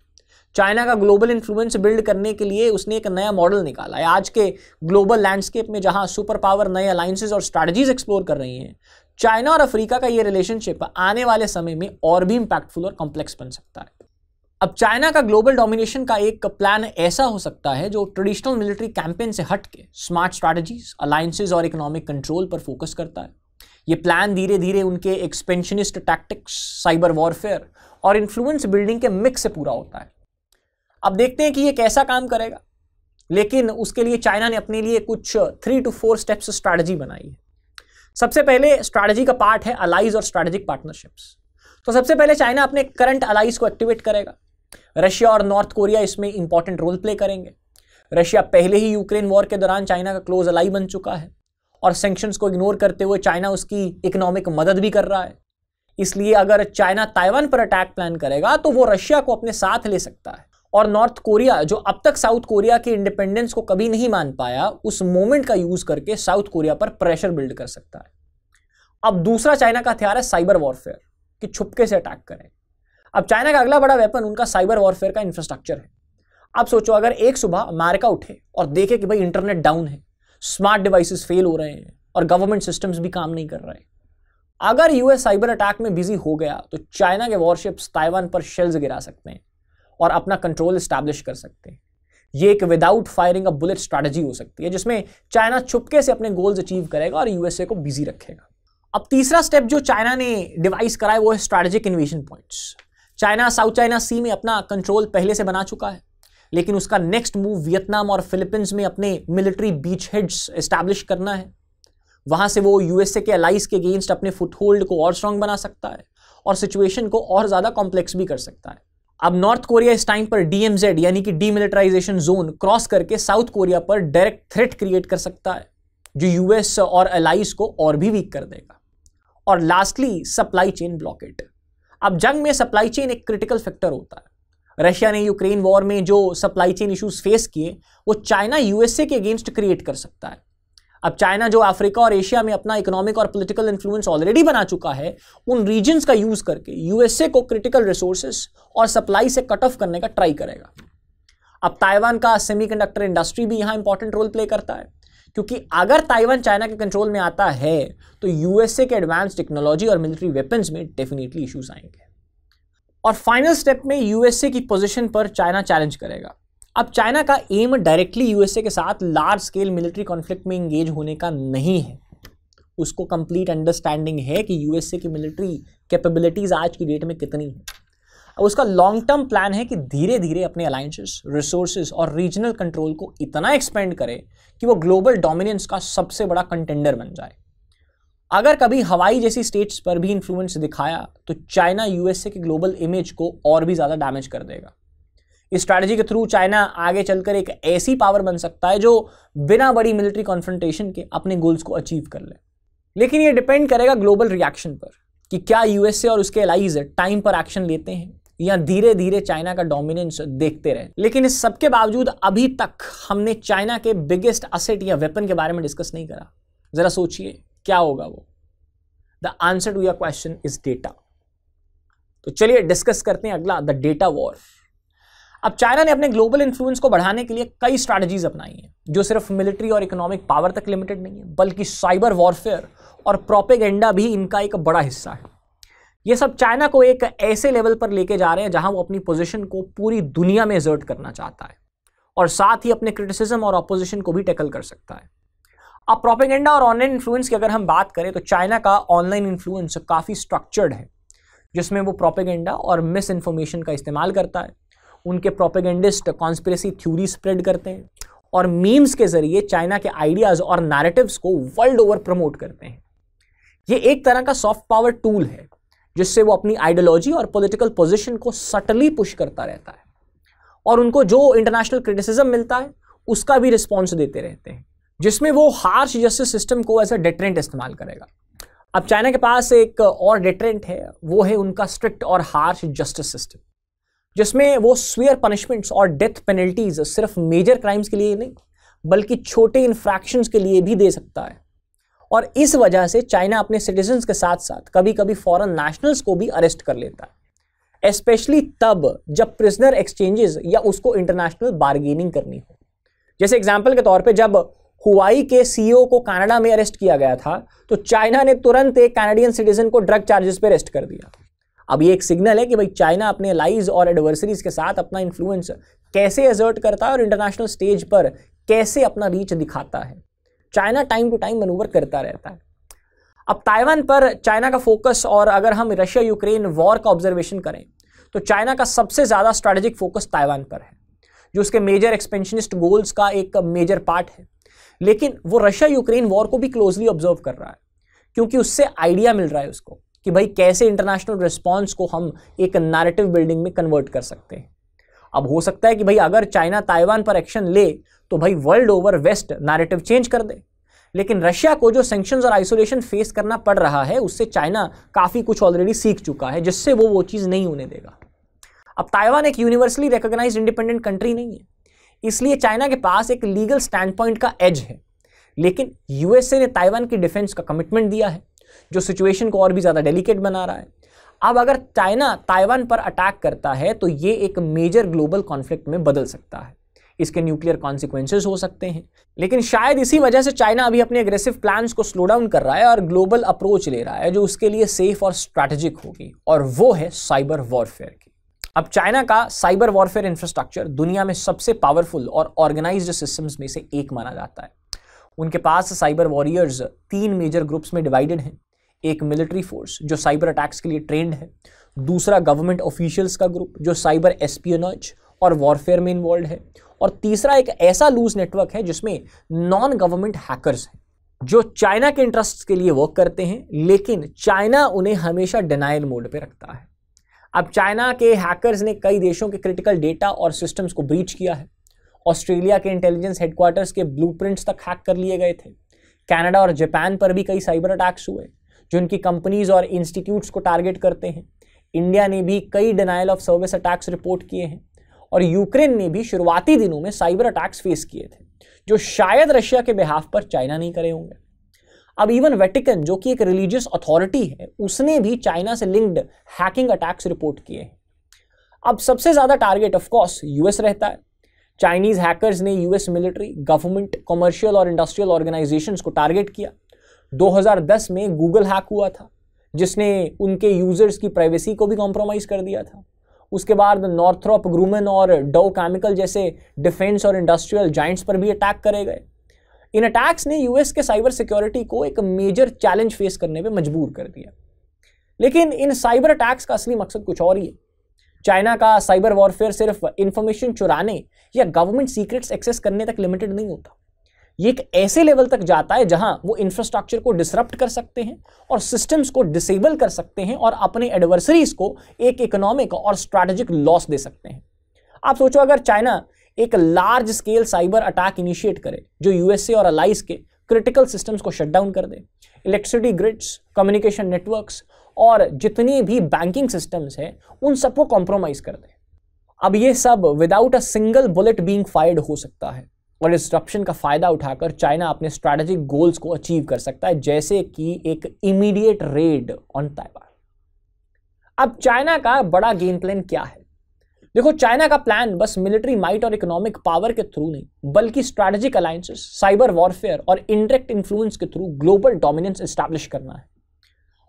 चाइना का ग्लोबल इन्फ्लुएंस बिल्ड करने के लिए उसने एक नया मॉडल निकाला है आज के ग्लोबल लैंडस्केप में जहां सुपर पावर नए अलायंसेज और स्ट्रैटेजीज एक्सप्लोर कर रही हैं चाइना और अफ्रीका का ये रिलेशनशिप आने वाले समय में और भी इम्पैक्टफुल और कॉम्प्लेक्स बन सकता है अब चाइना का ग्लोबल डोमिनेशन का एक प्लान ऐसा हो सकता है जो ट्रेडिशनल मिलिट्री कैंपेन से हट के स्मार्ट स्ट्रैटेजीज अलायंसेज और इकोनॉमिक कंट्रोल पर फोकस करता है ये प्लान धीरे धीरे उनके एक्सपेंशनिस्ट टैक्टिक्स साइबर वॉरफेयर और इन्फ्लुएंस बिल्डिंग के मिक्स से पूरा होता है अब देखते हैं कि ये कैसा काम करेगा लेकिन उसके लिए चाइना ने अपने लिए कुछ three two four steps strategy बनाई है सबसे पहले स्ट्रैटेजी का पार्ट है अलाइज और स्ट्रैटेजिक पार्टनरशिप्स तो सबसे पहले चाइना अपने करंट अलाइज को एक्टिवेट करेगा रशिया और नॉर्थ कोरिया इसमें इंपॉर्टेंट रोल प्ले करेंगे रशिया पहले ही यूक्रेन वॉर के दौरान चाइना का क्लोज अलाई बन चुका है और सेंक्शंस को इग्नोर करते हुए चाइना उसकी इकोनॉमिक मदद भी कर रहा है इसलिए अगर चाइना ताइवान पर अटैक प्लान करेगा तो वो रशिया को अपने साथ ले सकता है और नॉर्थ कोरिया जो अब तक साउथ कोरिया की इंडिपेंडेंस को कभी नहीं मान पाया उस मोमेंट का यूज करके साउथ कोरिया पर प्रेशर बिल्ड कर सकता है अब दूसरा चाइना का हथियार है साइबर वॉरफेयर कि छुपके से अटैक करें अब चाइना का अगला बड़ा वेपन उनका साइबर वॉरफेयर का इंफ्रास्ट्रक्चर है अब सोचो अगर एक सुबह अमेरिका उठे और देखे कि भाई इंटरनेट डाउन है स्मार्ट डिवाइसेस फेल हो रहे हैं और गवर्नमेंट सिस्टम्स भी काम नहीं कर रहे अगर यूएस साइबर अटैक में बिजी हो गया तो चाइना के वॉरशिप्स ताइवान पर शेल्स गिरा सकते हैं और अपना कंट्रोल स्टैब्लिश कर सकते हैं ये एक without firing a bullet strategy हो सकती है जिसमें चाइना छुपके से अपने गोल्स अचीव करेगा और यूएसए को बिजी रखेगा अब तीसरा स्टेप जो चाइना ने डिवाइस करा है वो है strategic invasion points China south China sea में अपना कंट्रोल पहले से बना चुका है लेकिन उसका नेक्स्ट मूव वियतनाम और फिलीपींस में अपने मिलिट्री बीच हेड्स एस्टैब्लिश करना है वहां से वो यूएसए के अलाइज के अगेंस्ट अपने फुटहोल्ड को और स्ट्रांग बना सकता है और सिचुएशन को और ज़्यादा कॉम्प्लेक्स भी कर सकता है अब नॉर्थ कोरिया इस टाइम पर डीएमजेड यानी कि डीमिलिटराइजेशन जोन क्रॉस करके साउथ कोरिया पर डायरेक्ट थ्रेट क्रिएट कर सकता है जो यूएस और अलाइज को और भी वीक कर देगा और लास्टली सप्लाई चेन ब्लॉकेट अब जंग में सप्लाई चेन एक क्रिटिकल फैक्टर होता है रशिया ने यूक्रेन वॉर में जो सप्लाई चेन इश्यूज फेस किए वो चाइना यूएसए के अगेंस्ट क्रिएट कर सकता है अब चाइना जो अफ्रीका और एशिया में अपना इकोनॉमिक और पॉलिटिकल इन्फ्लुएंस ऑलरेडी बना चुका है उन रीजन्स का यूज करके यूएसए को क्रिटिकल रिसोर्सेस और सप्लाई से कट ऑफ करने का ट्राई करेगा अब ताइवान का सेमीकंडक्टर इंडस्ट्री भी यहाँ इंपॉर्टेंट रोल प्ले करता है क्योंकि अगर ताइवान चाइना के कंट्रोल में आता है तो यूएसए के एडवांस टेक्नोलॉजी और मिलिट्री वेपन्स में डेफिनेटली इश्यूज आएंगे और फाइनल स्टेप में यूएसए की पोजीशन पर चाइना चैलेंज करेगा अब चाइना का एम डायरेक्टली यूएसए के साथ लार्ज स्केल मिलिट्री कॉन्फ्लिक्ट में इंगेज होने का नहीं है उसको कंप्लीट अंडरस्टैंडिंग है कि यूएसए की मिलिट्री कैपेबिलिटीज़ आज की डेट में कितनी है अब उसका लॉन्ग टर्म प्लान है कि धीरे धीरे अपने अलायंसेस रिसोर्सेज और रीजनल कंट्रोल को इतना एक्सपेंड करे कि वो ग्लोबल डोमिनेंस का सबसे बड़ा कंटेंडर बन जाए अगर कभी हवाई जैसी स्टेट्स पर भी इन्फ्लुएंस दिखाया तो चाइना यूएसए के ग्लोबल इमेज को और भी ज़्यादा डैमेज कर देगा स्ट्रैटेजी के थ्रू चाइना आगे चलकर एक ऐसी पावर बन सकता है जो बिना बड़ी मिलिट्री कॉन्फ्रेंटेशन के अपने गोल्स को अचीव कर ले लेकिन ये डिपेंड करेगा ग्लोबल रिएक्शन पर कि क्या यूएसए और उसके एलाइज टाइम पर एक्शन लेते हैं या धीरे धीरे चाइना का डोमिनेंस देखते रहे लेकिन इस सबके बावजूद अभी तक हमने चाइना के बिगेस्ट असेट या वेपन के बारे में डिस्कस नहीं करा जरा सोचिए क्या होगा वो the answer to your question is data तो चलिए डिस्कस करते हैं अगला द डेटा वॉर अब चाइना ने अपने ग्लोबल इन्फ्लुएंस को बढ़ाने के लिए कई स्ट्रैटेजीज अपनाई हैं जो सिर्फ मिलिट्री और इकोनॉमिक पावर तक लिमिटेड नहीं है बल्कि साइबर वॉरफेयर और प्रोपेगेंडा भी इनका एक बड़ा हिस्सा है ये सब चाइना को एक ऐसे लेवल पर लेके जा रहे हैं जहां वो अपनी पोजीशन को पूरी दुनिया में एजर्ट करना चाहता है और साथ ही अपने क्रिटिसिज्म और अपोजिशन को भी टैकल कर सकता है अब प्रोपेगेंडा और ऑनलाइन इन्फ्लुएंस की अगर हम बात करें तो चाइना का ऑनलाइन इन्फ्लुएंस काफ़ी स्ट्रक्चर्ड है जिसमें वो प्रोपेगेंडा और मिस इन्फॉर्मेशन का इस्तेमाल करता है उनके प्रोपेगेंडिस्ट कॉन्स्परेसी थ्यूरी स्प्रेड करते हैं और मीम्स के जरिए चाइना के आइडियाज और नैरेटिव्स को वर्ल्ड ओवर प्रमोट करते हैं ये एक तरह का सॉफ्ट पावर टूल है जिससे वो अपनी आइडियोलॉजी और पॉलिटिकल पोजीशन को सटली पुश करता रहता है और उनको जो इंटरनेशनल क्रिटिसिज्म मिलता है उसका भी रिस्पॉन्स देते रहते हैं जिसमें वो हार्श जस्टिस सिस्टम को एज अ डेटरेंट इस्तेमाल करेगा अब चाइना के पास एक और डेटरेंट है वो है उनका स्ट्रिक्ट और हार्श जस्टिस सिस्टम जिसमें वो स्वियर पनिशमेंट्स और डेथ पेनल्टीज सिर्फ मेजर क्राइम्स के लिए नहीं बल्कि छोटे इन्फ्रैक्शंस के लिए भी दे सकता है और इस वजह से चाइना अपने सिटीजन्स के साथ साथ कभी कभी फॉरेन नेशनल्स को भी अरेस्ट कर लेता है एस्पेशली तब जब प्रिजनर एक्सचेंजेस या उसको इंटरनेशनल बार्गेनिंग करनी हो जैसे एग्जाम्पल के तौर पे जब हुआई के सीईओ e को कनाडा में अरेस्ट किया गया था तो चाइना ने तुरंत एक कैनेडियन सिटीजन को ड्रग चार्जेस पे अरेस्ट कर दिया अब ये एक सिग्नल है कि भाई चाइना अपने लाइज और एडवर्सरीज के साथ अपना इन्फ्लुएंस कैसे एजर्ट करता है और इंटरनेशनल स्टेज पर कैसे अपना रीच दिखाता है China time to time manoeuvre करता रहता है अब ताइवान पर चाइना का फोकस और अगर हम रशिया यूक्रेन वॉर का ऑब्जर्वेशन करें तो चाइना का सबसे ज़्यादा स्ट्रैटेजिक फोकस ताइवान पर है जो उसके मेजर एक्सपेंशनिस्ट गोल्स का एक मेजर पार्ट है लेकिन वो रशिया यूक्रेन वॉर को भी क्लोजली ऑब्जर्व कर रहा है क्योंकि उससे आइडिया मिल रहा है उसको कि भाई कैसे इंटरनेशनल रिस्पॉन्स को हम एक नारेटिव बिल्डिंग में कन्वर्ट कर सकते हैं अब हो सकता है कि भाई अगर चाइना ताइवान पर एक्शन ले तो भाई world over west narrative change कर दे लेकिन रशिया को जो सेंक्शन और आइसोलेशन फेस करना पड़ रहा है उससे चाइना काफ़ी कुछ ऑलरेडी सीख चुका है जिससे वो वो चीज़ नहीं होने देगा अब ताइवान एक यूनिवर्सली रिकोगनाइज इंडिपेंडेंट कंट्री नहीं है इसलिए चाइना के पास एक लीगल स्टैंड पॉइंट का एज है लेकिन यूएसए ने ताइवान की डिफेंस का कमिटमेंट दिया है जो सिचुएशन को और भी ज़्यादा डेलीकेट बना रहा है अब अगर चाइना ताइवान पर अटैक करता है तो ये एक मेजर ग्लोबल कॉन्फ्लिक्ट में बदल सकता है इसके न्यूक्लियर कॉन्सिक्वेंसेज हो सकते हैं लेकिन शायद इसी वजह से चाइना अभी अपने अग्रेसिव प्लान्स को स्लो डाउन कर रहा है और ग्लोबल अप्रोच ले रहा है जो उसके लिए सेफ और स्ट्रैटेजिक होगी और वो है साइबर वॉरफेयर की अब चाइना का साइबर वॉरफेयर इंफ्रास्ट्रक्चर दुनिया में सबसे पावरफुल और ऑर्गेनाइज सिस्टम्स में से एक माना जाता है उनके पास साइबर वॉरियर्स तीन मेजर ग्रुप्स में डिवाइडेड हैं एक मिलिट्री फोर्स जो साइबर अटैक्स के लिए ट्रेंड है दूसरा गवर्नमेंट ऑफिशियल्स का ग्रुप जो साइबर एस्पियोनज और वॉरफेयर में इन्वॉल्व है और तीसरा एक ऐसा लूज नेटवर्क है जिसमें नॉन गवर्नमेंट हैकर्स हैं जो चाइना के इंटरेस्ट के लिए वर्क करते हैं लेकिन चाइना उन्हें हमेशा डिनाइल मोड पर रखता है अब चाइना के हैकर्स ने कई देशों के क्रिटिकल डेटा और सिस्टम्स को ब्रीच किया है ऑस्ट्रेलिया के इंटेलिजेंस हेडक्वार्टर्स के ब्लूप्रिंट्स तक हैक कर लिए गए थे कनाडा और जापान पर भी कई साइबर अटैक्स हुए जो इनकी कंपनीज और इंस्टीट्यूट्स को टारगेट करते हैं इंडिया ने भी कई denial of service attacks report किए हैं और यूक्रेन ने भी शुरुआती दिनों में साइबर अटैक्स फेस किए थे जो शायद रशिया के बिहाफ पर चाइना नहीं करे होंगे अब इवन वेटिकन जो कि एक रिलीजियस अथॉरिटी है उसने भी चाइना से लिंक्ड हैकिंग अटैक्स रिपोर्ट किए हैं अब सबसे ज्यादा टारगेट ऑफकोर्स यूएस रहता है चाइनीज हैकर्स ने यूएस मिलिट्री गवर्नमेंट कमर्शियल और इंडस्ट्रियल ऑर्गेनाइजेशन को टारगेट किया 2010 में गूगल हैक हुआ था जिसने उनके यूजर्स की प्राइवेसी को भी कॉम्प्रोमाइज़ कर दिया था उसके बाद नॉर्थरॉप ग्रूमन और डो केमिकल जैसे डिफेंस और इंडस्ट्रियल जाइंट्स पर भी अटैक करे गए इन अटैक्स ने यूएस के साइबर सिक्योरिटी को एक मेजर चैलेंज फेस करने पर मजबूर कर दिया लेकिन इन साइबर अटैक्स का असली मकसद कुछ और ही है चाइना का साइबर वॉरफेयर सिर्फ इंफॉर्मेशन चुराने या गवर्नमेंट सीक्रेट्स एक्सेस करने तक लिमिटेड नहीं होता ये एक ऐसे लेवल तक जाता है जहां वो इंफ्रास्ट्रक्चर को डिसरप्ट कर सकते हैं और सिस्टम्स को डिसेबल कर सकते हैं और अपने एडवर्सरीज को एक इकोनॉमिक और स्ट्रेटेजिक लॉस दे सकते हैं आप सोचो अगर चाइना एक large scale cyber attack initiate करे जो यूएसए और अलाइस के क्रिटिकल सिस्टम्स को शटडाउन कर दे इलेक्ट्रिसिटी ग्रिड्स कम्युनिकेशन नेटवर्क्स और जितनी भी बैंकिंग सिस्टम्स हैं उन सबको कॉम्प्रोमाइज कर दे अब ये सब without a single bullet being fired हो सकता है और डिस्ट्रप्शन का फ़ायदा उठाकर चाइना अपने स्ट्रैटेजिक गोल्स को अचीव कर सकता है जैसे कि एक इमीडिएट रेड ऑन ताइवान अब चाइना का बड़ा गेम प्लान क्या है देखो चाइना का प्लान बस मिलिट्री माइट और इकोनॉमिक पावर के थ्रू नहीं बल्कि स्ट्रैटेजिक अलायंसेस साइबर वॉरफेयर और इनडायरेक्ट इन्फ्लुएंस के थ्रू ग्लोबल डोमिनेंस स्टैब्लिश करना है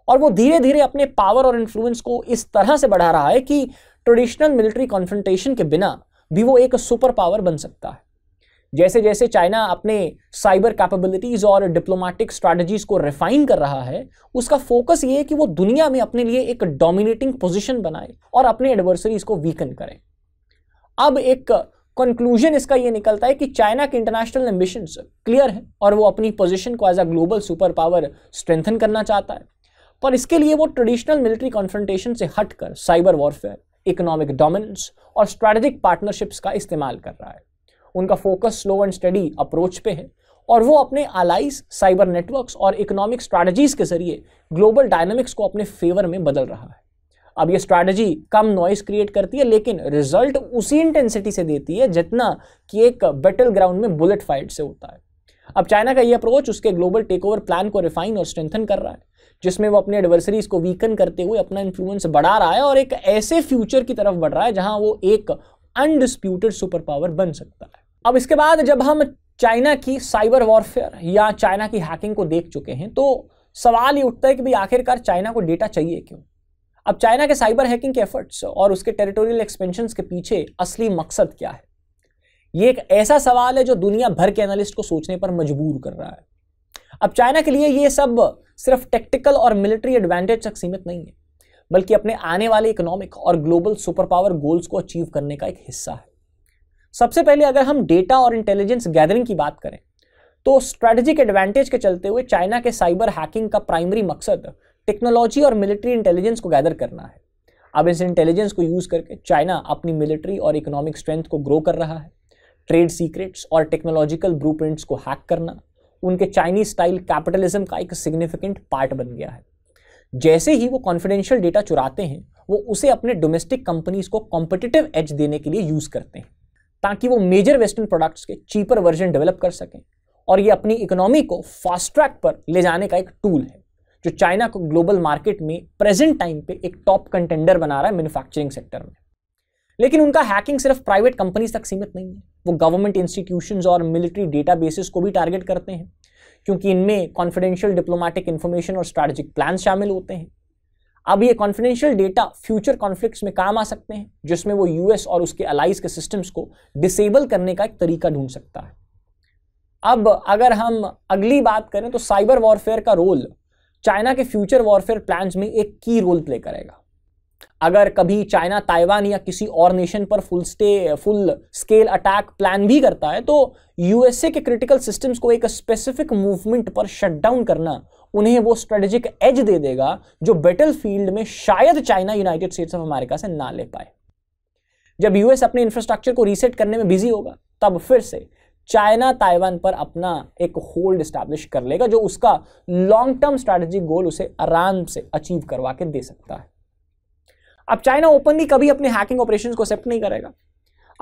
और वो धीरे धीरे अपने पावर और इन्फ्लुएंस को इस तरह से बढ़ा रहा है कि ट्रेडिशनल मिलिट्री कॉन्फ्रेंटेशन के बिना भी वो एक सुपर पावर बन सकता है जैसे जैसे चाइना अपने साइबर कैपेबिलिटीज़ और डिप्लोमेटिक स्ट्रैटेजीज़ को रिफाइन कर रहा है उसका फोकस ये है कि वो दुनिया में अपने लिए एक डोमिनेटिंग पोजीशन बनाए और अपने एडवर्सरीज को वीकन करें अब एक कंक्लूजन इसका ये निकलता है कि चाइना के इंटरनेशनल एम्बिशन क्लियर है और वो अपनी पोजिशन को as a global super power strengthen करना चाहता है पर इसके लिए वो ट्रेडिशनल मिलिट्री कॉन्फ्रेंटेशन से हटकर साइबर वॉरफेयर इकोनॉमिक डोमिनेंस और स्ट्रैटेजिक पार्टनरशिप्स का इस्तेमाल कर रहा है उनका focus slow and steady approach पे है और वो अपने अलाइज साइबर नेटवर्क्स और इकोनॉमिक स्ट्रैटेजीज के जरिए ग्लोबल डायनामिक्स को अपने फेवर में बदल रहा है अब ये स्ट्रैटेजी कम नॉइस क्रिएट करती है लेकिन रिजल्ट उसी इंटेंसिटी से देती है जितना कि एक बैटल ग्राउंड में बुलेट फाइट से होता है अब चाइना का ये अप्रोच उसके ग्लोबल टेक ओवर प्लान को रिफाइन और स्ट्रेंथन कर रहा है जिसमें वो अपने एडवर्सरीज को वीकन करते हुए अपना इन्फ्लुएंस बढ़ा रहा है और एक ऐसे फ्यूचर की तरफ बढ़ रहा है जहां वो एक अनडिस्प्यूटेड सुपर पावर बन सकता है अब इसके बाद जब हम चाइना की साइबर वॉरफेयर या चाइना की हैकिंग को देख चुके हैं तो सवाल ये उठता है कि भाई आखिरकार चाइना को डेटा चाहिए क्यों अब चाइना के साइबर हैकिंग के एफर्ट्स और उसके टेरिटोरियल एक्सपेंशन के पीछे असली मकसद क्या है ये एक ऐसा सवाल है जो दुनिया भर के एनालिस्ट को सोचने पर मजबूर कर रहा है अब चाइना के लिए ये सब सिर्फ टेक्टिकल और मिलिट्री एडवांटेज तक सीमित नहीं है बल्कि अपने आने वाले इकोनॉमिक और ग्लोबल सुपर पावर गोल्स को अचीव करने का एक हिस्सा है सबसे पहले अगर हम डेटा और इंटेलिजेंस गैदरिंग की बात करें तो स्ट्रैटेजिक एडवांटेज के चलते हुए चाइना के साइबर हैकिंग का प्राइमरी मकसद टेक्नोलॉजी और मिलिट्री इंटेलिजेंस को गैदर करना है अब इस इंटेलिजेंस को यूज़ करके चाइना अपनी मिलिट्री और इकोनॉमिक स्ट्रेंथ को ग्रो कर रहा है ट्रेड सीक्रेट्स और टेक्नोलॉजिकल ब्लू को हैक करना उनके चाइनीज स्टाइल कैपिटलिज्म का एक सिग्निफिकेंट पार्ट बन गया है जैसे ही वो कॉन्फिडेंशियल डेटा चुराते हैं वो उसे अपने डोमेस्टिक कंपनीज को कॉम्पिटिटिव एज देने के लिए यूज़ करते हैं ताकि वो मेजर वेस्टर्न प्रोडक्ट्स के चीपर वर्जन डेवलप कर सकें और ये अपनी इकोनॉमी को फास्ट ट्रैक पर ले जाने का एक टूल है जो चाइना को ग्लोबल मार्केट में प्रेजेंट टाइम पे एक टॉप कंटेंडर बना रहा है मैन्युफैक्चरिंग सेक्टर में लेकिन उनका हैकिंग सिर्फ प्राइवेट कंपनीज तक सीमित नहीं है वो गवर्नमेंट इंस्टीट्यूशन और मिलिट्री डेटा को भी टारगेट करते हैं क्योंकि इनमें कॉन्फिडेंशियल डिप्लोमेटिक इन्फॉर्मेशन और स्ट्रैटेजिक प्लान शामिल होते हैं अब ये कॉन्फिडेंशियल डेटा फ्यूचर कॉन्फ्लिक्ट्स में काम आ सकते हैं जिसमें वो यूएस और उसके अलाइज के सिस्टम्स को डिसेबल करने का एक तरीका ढूंढ सकता है अब अगर हम अगली बात करें तो साइबर वॉरफेयर का रोल चाइना के फ्यूचर वॉरफेयर प्लान में एक की रोल प्ले करेगा अगर कभी चाइना ताइवान या किसी और नेशन पर full stay full scale attack plan भी करता है तो यूएसए के क्रिटिकल सिस्टम्स को एक स्पेसिफिक मूवमेंट पर शट डाउन करना उन्हें वो स्ट्रेटेजिक एज दे देगा जो बेटल फील्ड में शायद China United States of America से ना ले पाए जब यूएस अपने इंफ्रास्ट्रक्चर को रीसेट करने में बिजी होगा तब फिर से चाइना ताइवान पर अपना एक होल्ड स्टैब्लिश कर लेगा जो उसका लॉन्ग टर्म स्ट्रैटेजिक गोल उसे आराम से अचीव करवा के दे सकता है अब चाइना ओपनली कभी अपने हैकिंग ऑपरेशन को एक्सेप्ट नहीं करेगा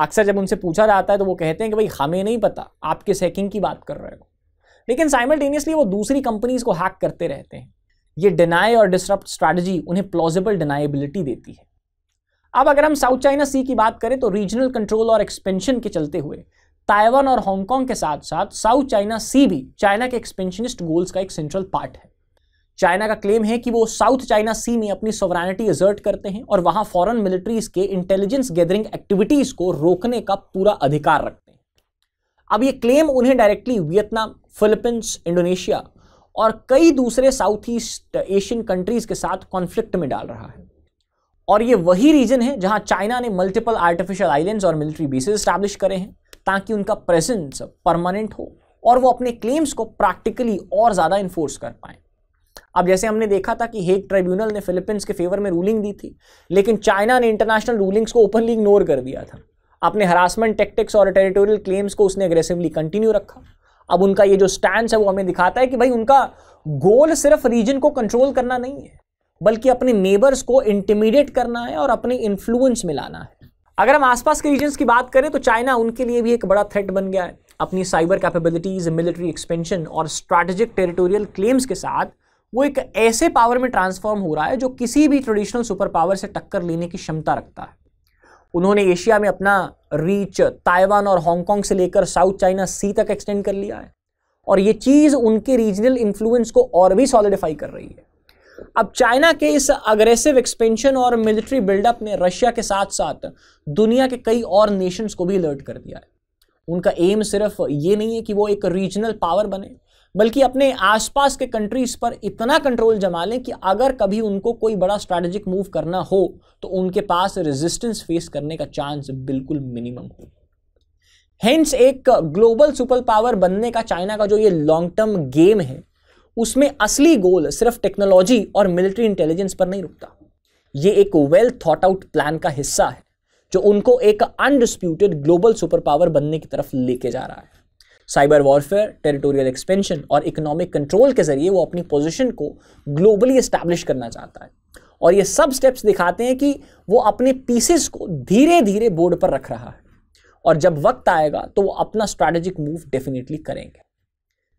अक्सर जब उनसे पूछा जाता है तो वो कहते हैं कि भाई हमें नहीं पता आप किस हैकिंग की बात कर रहे हो लेकिन साइमल्टेनियसली वो दूसरी कंपनीज को हैक करते रहते हैं ये डिनाई और डिस्ट्रप्ट स्ट्रैटेजी उन्हें प्लॉजिबल डिनाइबिलिटी देती है अब अगर हम साउथ चाइना सी की बात करें तो रीजनल कंट्रोल और एक्सपेंशन के चलते हुए ताइवान और हांगकांग के साथ साथ साउथ चाइना सी भी चाइना के एक्सपेंशनिस्ट गोल्स का एक सेंट्रल पार्ट है चाइना का क्लेम है कि वो साउथ चाइना सी में अपनी सोवरानिटी एजर्ट करते हैं और वहां फॉरेन मिलिट्रीज के इंटेलिजेंस गैदरिंग एक्टिविटीज को रोकने का पूरा अधिकार रखते हैं अब ये क्लेम उन्हें डायरेक्टली वियतनाम फिलीपींस इंडोनेशिया और कई दूसरे साउथ ईस्ट एशियन कंट्रीज के साथ कॉन्फ्लिक्ट में डाल रहा है और ये वही रीजन है जहां चाइना ने मल्टीपल आर्टिफिशियल आइलैंड्स और मिलिट्री बेसिस स्टैब्लिश करे हैं ताकि उनका प्रेजेंस परमानेंट हो और वो अपने क्लेम्स को प्रैक्टिकली और ज़्यादा इन्फोर्स कर पाएँ अब जैसे हमने देखा था कि हेग ट्रिब्यूनल ने फिलीपींस के फेवर में रूलिंग दी थी लेकिन चाइना ने इंटरनेशनल रूलिंग्स को ओपनली इग्नोर कर दिया था अपने हरासमेंट टेक्टिक्स और टेरिटोरियल क्लेम्स को उसने अग्रेसिवली कंटिन्यू रखा अब उनका ये जो स्टैंड है वो हमें दिखाता है कि भाई उनका गोल सिर्फ रीजन को कंट्रोल करना नहीं है बल्कि अपने नेबर्स को इंटीमिडिएट करना है और अपने इन्फ्लुएंस में लाना है अगर हम आसपास के रीजन्स की बात करें तो चाइना उनके लिए भी एक बड़ा थ्रेट बन गया है अपनी साइबर कैपेबिलिटीज मिलिट्री एक्सपेंशन और स्ट्रैटेजिक टेरिटोरियल क्लेम्स के साथ वो एक ऐसे पावर में ट्रांसफॉर्म हो रहा है जो किसी भी ट्रेडिशनल सुपर पावर से टक्कर लेने की क्षमता रखता है उन्होंने एशिया में अपना रीच ताइवान और हांगकांग से लेकर साउथ चाइना सी तक एक्सटेंड कर लिया है और ये चीज़ उनके रीजनल इन्फ्लुएंस को और भी सॉलिडिफाई कर रही है अब चाइना के इस अग्रेसिव एक्सपेंशन और मिलिट्री बिल्डअप ने रशिया के साथ साथ दुनिया के कई और नेशंस को भी अलर्ट कर दिया है उनका एम सिर्फ ये नहीं है कि वो एक रीजनल पावर बने बल्कि अपने आसपास के कंट्रीज पर इतना कंट्रोल जमा लें कि अगर कभी उनको कोई बड़ा स्ट्रैटेजिक मूव करना हो तो उनके पास रेजिस्टेंस फेस करने का चांस बिल्कुल मिनिमम हो हेंस एक ग्लोबल सुपर पावर बनने का चाइना का जो ये लॉन्ग टर्म गेम है उसमें असली गोल सिर्फ टेक्नोलॉजी और मिलिट्री इंटेलिजेंस पर नहीं रुकता ये एक वेल थॉट आउट प्लान का हिस्सा है जो उनको एक अनडिस्प्यूटेड ग्लोबल सुपर पावर बनने की तरफ लेके जा रहा है साइबर वॉरफेयर टेरिटोरियल एक्सपेंशन और इकोनॉमिक कंट्रोल के जरिए वो अपनी पोजीशन को ग्लोबली इस्टेब्लिश करना चाहता है और ये सब स्टेप्स दिखाते हैं कि वो अपने पीसेस को धीरे धीरे बोर्ड पर रख रहा है और जब वक्त आएगा तो वो अपना स्ट्रैटेजिक मूव डेफिनेटली करेंगे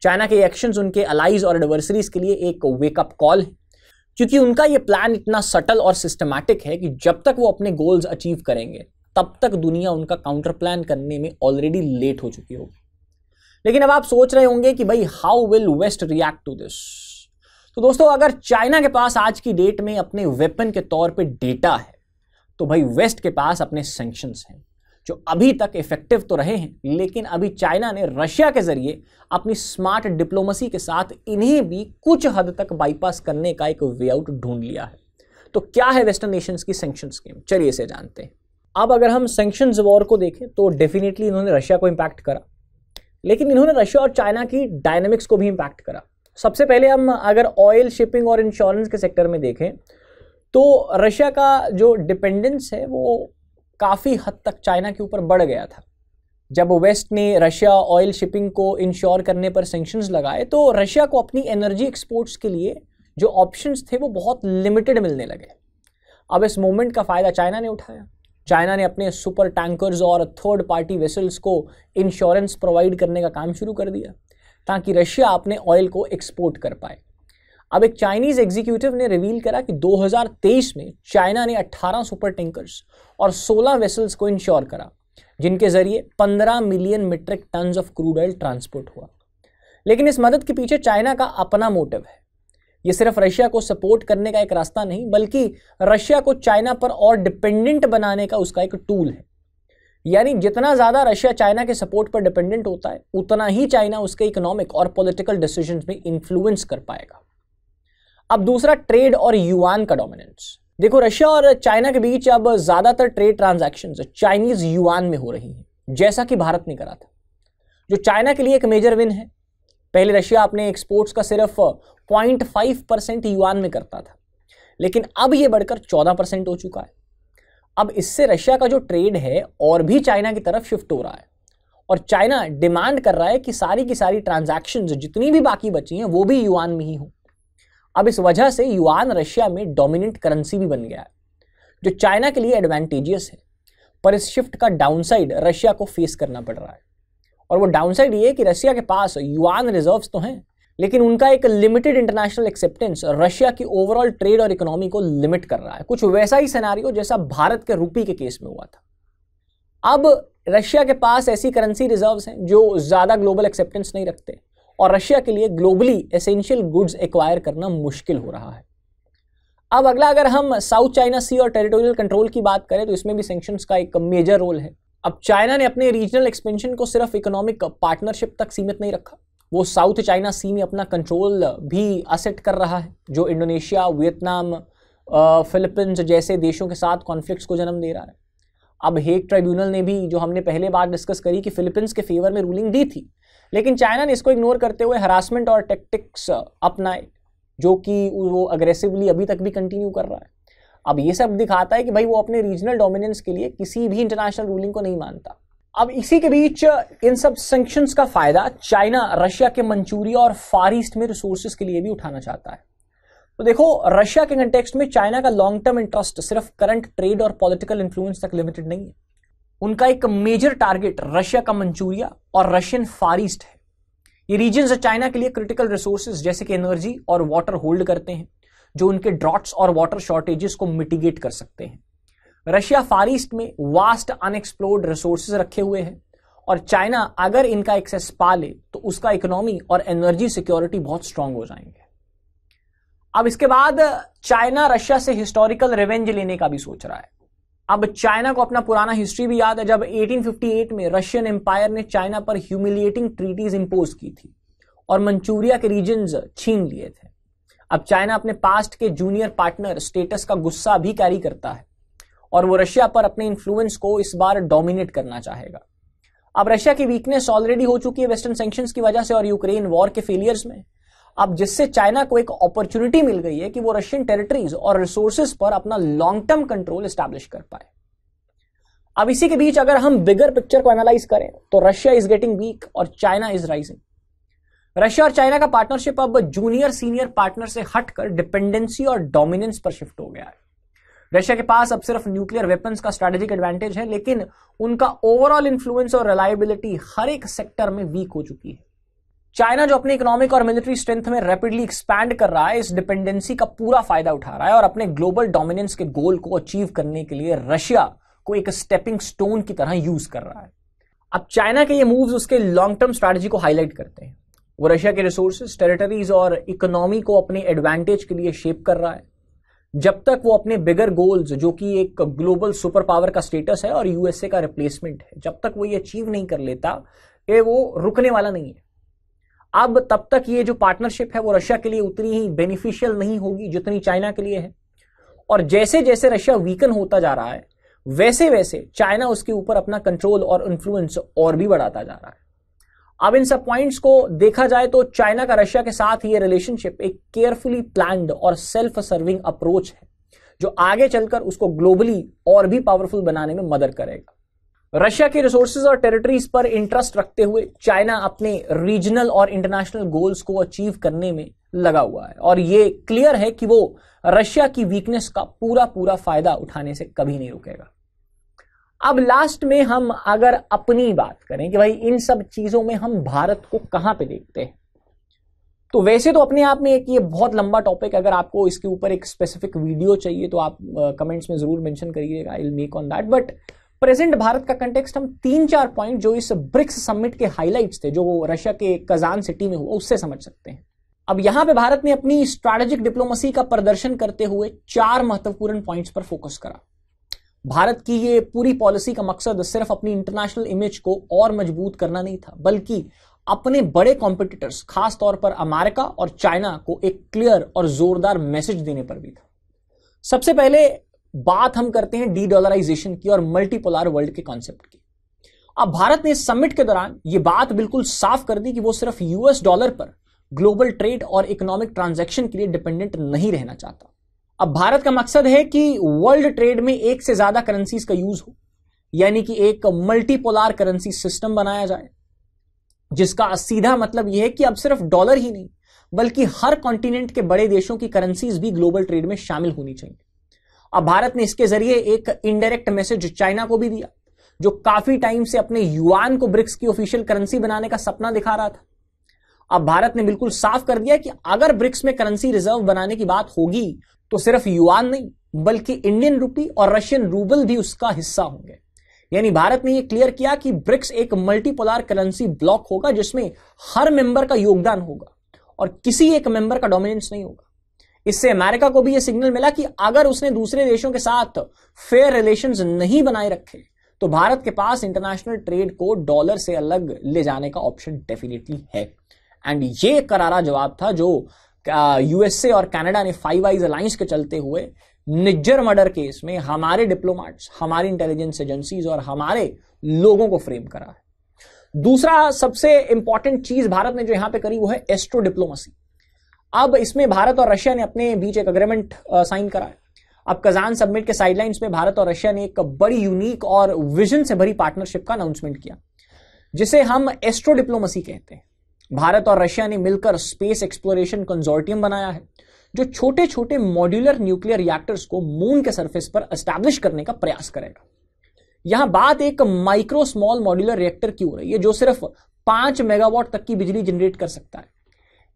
चाइना के एक्शंस उनके अलाइज और एडवर्सरीज के लिए एक वेकअप कॉल है क्योंकि उनका ये प्लान इतना सटल और सिस्टमैटिक है कि जब तक वो अपने गोल्स अचीव करेंगे तब तक दुनिया उनका काउंटर प्लान करने में ऑलरेडी लेट हो चुकी होगी लेकिन अब आप सोच रहे होंगे कि भाई how will West react to this तो दोस्तों अगर चाइना के पास आज की डेट में अपने वेपन के तौर पे डेटा है तो भाई वेस्ट के पास अपने सेंक्शंस हैं जो अभी तक इफेक्टिव तो रहे हैं लेकिन अभी चाइना ने रशिया के जरिए अपनी स्मार्ट डिप्लोमेसी के साथ इन्हें भी कुछ हद तक बाईपास करने का एक वे आउट ढूंढ लिया है तो क्या है वेस्टर्न नेशंस की सेंक्शन स्कीम चलिए इसे जानते हैं अब अगर हम सेंक्शन वॉर को देखें तो डेफिनेटली इन्होंने रशिया को इम्पैक्ट करा लेकिन इन्होंने रशिया और चाइना की डायनेमिक्स को भी इम्पैक्ट करा सबसे पहले हम अगर ऑयल शिपिंग और इंश्योरेंस के सेक्टर में देखें तो रशिया का जो डिपेंडेंस है वो काफ़ी हद तक चाइना के ऊपर बढ़ गया था जब वेस्ट ने रशिया ऑयल शिपिंग को इंश्योर करने पर सेंक्शंस लगाए तो रशिया को अपनी एनर्जी एक्सपोर्ट्स के लिए जो ऑप्शंस थे वो बहुत लिमिटेड मिलने लगे अब इस मोमेंट का फ़ायदा चाइना ने उठाया चाइना ने अपने सुपर टैंकर्स और थर्ड पार्टी वेसल्स को इंश्योरेंस प्रोवाइड करने का काम शुरू कर दिया ताकि रशिया अपने ऑयल को एक्सपोर्ट कर पाए अब एक चाइनीज एग्जीक्यूटिव ने रिवील करा कि 2023 में चाइना ने 18 सुपर टैंकर्स और 16 वेसल्स को इंश्योर करा जिनके जरिए 15 million metric ton of crude oil transport हुआ लेकिन इस मदद के पीछे चाइना का अपना मोटिव है ये सिर्फ रशिया को सपोर्ट करने का एक रास्ता नहीं बल्कि रशिया को चाइना पर और डिपेंडेंट बनाने का उसका एक टूल है यानी जितना ज़्यादा रशिया चाइना के सपोर्ट पर डिपेंडेंट होता है उतना ही चाइना उसके इकोनॉमिक और पॉलिटिकल डिसीजन में इन्फ्लुएंस कर पाएगा अब दूसरा ट्रेड और युआन का डोमिनेंस देखो रशिया और चाइना के बीच अब ज़्यादातर ट्रेड ट्रांजेक्शन चाइनीज़ युआन में हो रही हैं जैसा कि भारत ने करा था जो चाइना के लिए एक मेजर विन है पहले रशिया अपने एक्सपोर्ट्स का सिर्फ पॉइंट फाइव परसेंट युआन में करता था लेकिन अब ये बढ़कर चौदह परसेंट हो चुका है अब इससे रशिया का जो ट्रेड है और भी चाइना की तरफ शिफ्ट हो रहा है और चाइना डिमांड कर रहा है कि सारी की सारी ट्रांजेक्शन जितनी भी बाकी बची हैं वो भी युआन में ही हों अब इस वजह से युआन रशिया में डोमिनेंट करेंसी भी बन गया है जो चाइना के लिए एडवांटेजियस है पर इस शिफ्ट का डाउनसाइड रशिया को फेस करना पड़ रहा है और वो डाउनसाइड ये है कि रशिया के पास युआन रिजर्व्स तो हैं लेकिन उनका एक लिमिटेड इंटरनेशनल एक्सेप्टेंस रशिया की ओवरऑल ट्रेड और इकोनॉमी को लिमिट कर रहा है कुछ वैसा ही सिनेरियो जैसा भारत के रूपी के केस में हुआ था अब रशिया के पास ऐसी करेंसी रिजर्व्स हैं जो ज़्यादा ग्लोबल एक्सेप्टेंस नहीं रखते और रशिया के लिए ग्लोबली एसेंशियल गुड्स एक्वायर करना मुश्किल हो रहा है अब अगला अगर हम साउथ चाइना सी और टेरिटोरियल कंट्रोल की बात करें तो इसमें भी सेंक्शंस का एक मेजर रोल है अब चाइना ने अपने रीजनल एक्सपेंशन को सिर्फ इकोनॉमिक पार्टनरशिप तक सीमित नहीं रखा वो साउथ चाइना सी में अपना कंट्रोल भी असेट कर रहा है जो इंडोनेशिया वियतनाम फिलीपींस जैसे देशों के साथ कॉन्फ्लिक्ट्स को जन्म दे रहा है अब हेग ट्राइब्यूनल ने भी जो हमने पहले बार डिस्कस करी कि फिलीपींस के फेवर में रूलिंग दी थी लेकिन चाइना ने इसको इग्नोर करते हुए हरासमेंट और टेक्टिक्स अपनाए जो कि वो अग्रेसिवली अभी तक भी कंटिन्यू कर रहा है अब ये सब दिखाता है कि भाई वो अपने रीजनल डोमिनेंस के लिए किसी भी इंटरनेशनल रूलिंग को नहीं मानता अब इसी के बीच इन सब सेंक्शन का फायदा चाइना रशिया के मंचूरिया और फार ईस्ट में रिसोर्सेज के लिए भी उठाना चाहता है तो देखो रशिया के कंटेक्स्ट में चाइना का लॉन्ग टर्म इंटरेस्ट सिर्फ करंट ट्रेड और पॉलिटिकल इन्फ्लुएंस तक लिमिटेड नहीं है उनका एक मेजर टारगेट रशिया का मंचूरिया और रशियन फार ईस्ट है ये रीजन चाइना के लिए क्रिटिकल रिसोर्सेज जैसे कि एनर्जी और वाटर होल्ड करते हैं जो उनके ड्रॉट्स और वाटर शॉर्टेजेस को मिटिगेट कर सकते हैं रशिया फार ईस्ट में वास्ट अनएक्सप्लोर्ड रिसोर्सेज रखे हुए हैं और चाइना अगर इनका एक्सेस पा ले तो उसका इकोनॉमी और एनर्जी सिक्योरिटी बहुत स्ट्रांग हो जाएंगे अब इसके बाद चाइना रशिया से हिस्टोरिकल रिवेंज लेने का भी सोच रहा है अब चाइना को अपना पुराना हिस्ट्री भी याद है जब 1858 में रशियन एम्पायर ने चाइना पर ह्यूमिलिएटिंग ट्रीटीज इंपोज की थी और मंचूरिया के रीजन छीन लिए थे अब चाइना अपने पास्ट के जूनियर पार्टनर स्टेटस का गुस्सा भी कैरी करता है और वो रशिया पर अपने इन्फ्लुएंस को इस बार डोमिनेट करना चाहेगा अब रशिया की वीकनेस ऑलरेडी हो चुकी है वेस्टर्न सेंक्शन की वजह से और यूक्रेन वॉर के फेलियर्स में अब जिससे चाइना को एक अपॉर्चुनिटी मिल गई है कि वो रशियन टेरिटरीज और रिसोर्सेज पर अपना लॉन्ग टर्म कंट्रोल स्टैब्लिश कर पाए अब इसी के बीच अगर हम बिगर पिक्चर को एनालाइज करें तो रशिया इज गेटिंग वीक और चाइना इज राइजिंग रशिया और चाइना का पार्टनरशिप अब जूनियर सीनियर पार्टनर से हटकर डिपेंडेंसी और डोमिनेंस पर शिफ्ट हो गया है रशिया के पास अब सिर्फ न्यूक्लियर वेपन्स का स्ट्रेटेजिक एडवांटेज है लेकिन उनका ओवरऑल इन्फ्लुएंस और रिलायबिलिटी हर एक सेक्टर में वीक हो चुकी है चाइना जो अपने इकोनॉमिक और मिलिट्री स्ट्रेंथ में रैपिडली एक्सपैंड कर रहा है इस डिपेंडेंसी का पूरा फायदा उठा रहा है और अपने ग्लोबल डोमिनेंस के गोल को अचीव करने के लिए रशिया को एक स्टेपिंग स्टोन की तरह यूज कर रहा है अब चाइना के ये मूव्स उसके लॉन्ग टर्म स्ट्रैटेजी को हाईलाइट करते हैं वो रशिया के रिसोर्सेज टेरिटरीज और इकोनॉमी को अपने एडवांटेज के लिए शेप कर रहा है जब तक वो अपने बिगर गोल्स जो कि एक ग्लोबल सुपर पावर का स्टेटस है और यूएसए का रिप्लेसमेंट है जब तक वो ये अचीव नहीं कर लेता ये वो रुकने वाला नहीं है अब तब तक ये जो पार्टनरशिप है वो रशिया के लिए उतनी ही बेनिफिशियल नहीं होगी जितनी चाइना के लिए है और जैसे जैसे रशिया वीकन होता जा रहा है वैसे वैसे चाइना उसके ऊपर अपना कंट्रोल और इन्फ्लुएंस और भी बढ़ाता जा रहा है अब इन सब पॉइंट्स को देखा जाए तो चाइना का रशिया के साथ ये रिलेशनशिप एक केयरफुली प्लान्ड और सेल्फ सर्विंग अप्रोच है जो आगे चलकर उसको ग्लोबली और भी पावरफुल बनाने में मदद करेगा रशिया के रिसोर्सेज और टेरिटरीज पर इंटरेस्ट रखते हुए चाइना अपने रीजनल और इंटरनेशनल गोल्स को अचीव करने में लगा हुआ है और ये क्लियर है कि वो रशिया की वीकनेस का पूरा पूरा फायदा उठाने से कभी नहीं रुकेगा अब लास्ट में हम अगर अपनी बात करें कि भाई इन सब चीजों में हम भारत को कहां पे देखते हैं तो वैसे तो अपने आप में एक ये बहुत लंबा टॉपिक अगर आपको इसके ऊपर एक स्पेसिफिक वीडियो चाहिए तो आप कमेंट्स में जरूर मेंशन करिएगा I make on that but present Bharat का कंटेक्स्ट हम तीन चार पॉइंट जो इस ब्रिक्स समिट के हाईलाइट्स थे जो रशिया के कजान सिटी में हुआ उससे समझ सकते हैं अब यहां पे भारत ने अपनी स्ट्रैटेजिक डिप्लोमेसी का प्रदर्शन करते हुए चार महत्वपूर्ण पॉइंट्स पर फोकस करा भारत की ये पूरी पॉलिसी का मकसद सिर्फ अपनी इंटरनेशनल इमेज को और मजबूत करना नहीं था बल्कि अपने बड़े कॉम्पिटिटर्स खासतौर पर अमेरिका और चाइना को एक क्लियर और जोरदार मैसेज देने पर भी था सबसे पहले बात हम करते हैं डी डॉलराइजेशन की और मल्टीपोलर वर्ल्ड के कॉन्सेप्ट की अब भारत ने समिट के दौरान यह बात बिल्कुल साफ कर दी कि वो सिर्फ यूएस डॉलर पर ग्लोबल ट्रेड और इकोनॉमिक ट्रांजैक्शन के लिए डिपेंडेंट नहीं रहना चाहता अब भारत का मकसद है कि वर्ल्ड ट्रेड में एक से ज्यादा करेंसीज का यूज हो यानी कि एक मल्टीपोलार करेंसी सिस्टम बनाया जाए जिसका सीधा मतलब यह है कि अब सिर्फ डॉलर ही नहीं बल्कि हर कॉन्टिनेंट के बड़े देशों की करेंसीज भी ग्लोबल ट्रेड में शामिल होनी चाहिए अब भारत ने इसके जरिए एक इनडायरेक्ट मैसेज चाइना को भी दिया जो काफी टाइम से अपने युआन को ब्रिक्स की ऑफिशियल करेंसी बनाने का सपना दिखा रहा था अब भारत ने बिल्कुल साफ कर दिया कि अगर ब्रिक्स में करेंसी रिजर्व बनाने की बात होगी तो सिर्फ युआन नहीं बल्कि इंडियन रूपी और रशियन रूबल भी उसका हिस्सा होंगे यानी भारत ने यह क्लियर किया कि ब्रिक्स एक मल्टीपोलर करेंसी ब्लॉक होगा जिसमें हर मेंबर का योगदान होगा और किसी एक मेंबर का डोमिनेंस नहीं होगा इससे अमेरिका को भी यह सिग्नल मिला कि अगर उसने दूसरे देशों के साथ फेयर रिलेशन नहीं बनाए रखे तो भारत के पास इंटरनेशनल ट्रेड को डॉलर से अलग ले जाने का ऑप्शन डेफिनेटली है एंड ये करारा जवाब था जो यूएसए uh, और कनाडा ने फाइव आईज अलायंस के चलते हुए निज्जर मर्डर केस में हमारे डिप्लोमैट्स हमारी इंटेलिजेंस एजेंसीज और हमारे लोगों को फ्रेम करा है दूसरा सबसे इंपॉर्टेंट चीज भारत ने जो यहां पे करी वो है एस्ट्रो डिप्लोमेसी अब इसमें भारत और रशिया ने अपने बीच एक अग्रीमेंट साइन uh, करा है अब कजान सबमिट के साइडलाइंस में भारत और रशिया ने एक बड़ी यूनिक और विजन से भरी पार्टनरशिप का अनाउंसमेंट किया जिसे हम एस्ट्रो डिप्लोमेसी कहते हैं भारत और रशिया ने मिलकर स्पेस एक्सप्लोरेशन कंजोर्टियम बनाया है जो छोटे छोटे मॉड्यूलर न्यूक्लियर रिएक्टर्स को मून के सरफेस पर एस्टैब्लिश करने का प्रयास करेगा यहां बात एक माइक्रो स्मॉल मॉड्यूलर रिएक्टर की हो रही है जो सिर्फ पांच मेगावाट तक की बिजली जनरेट कर सकता है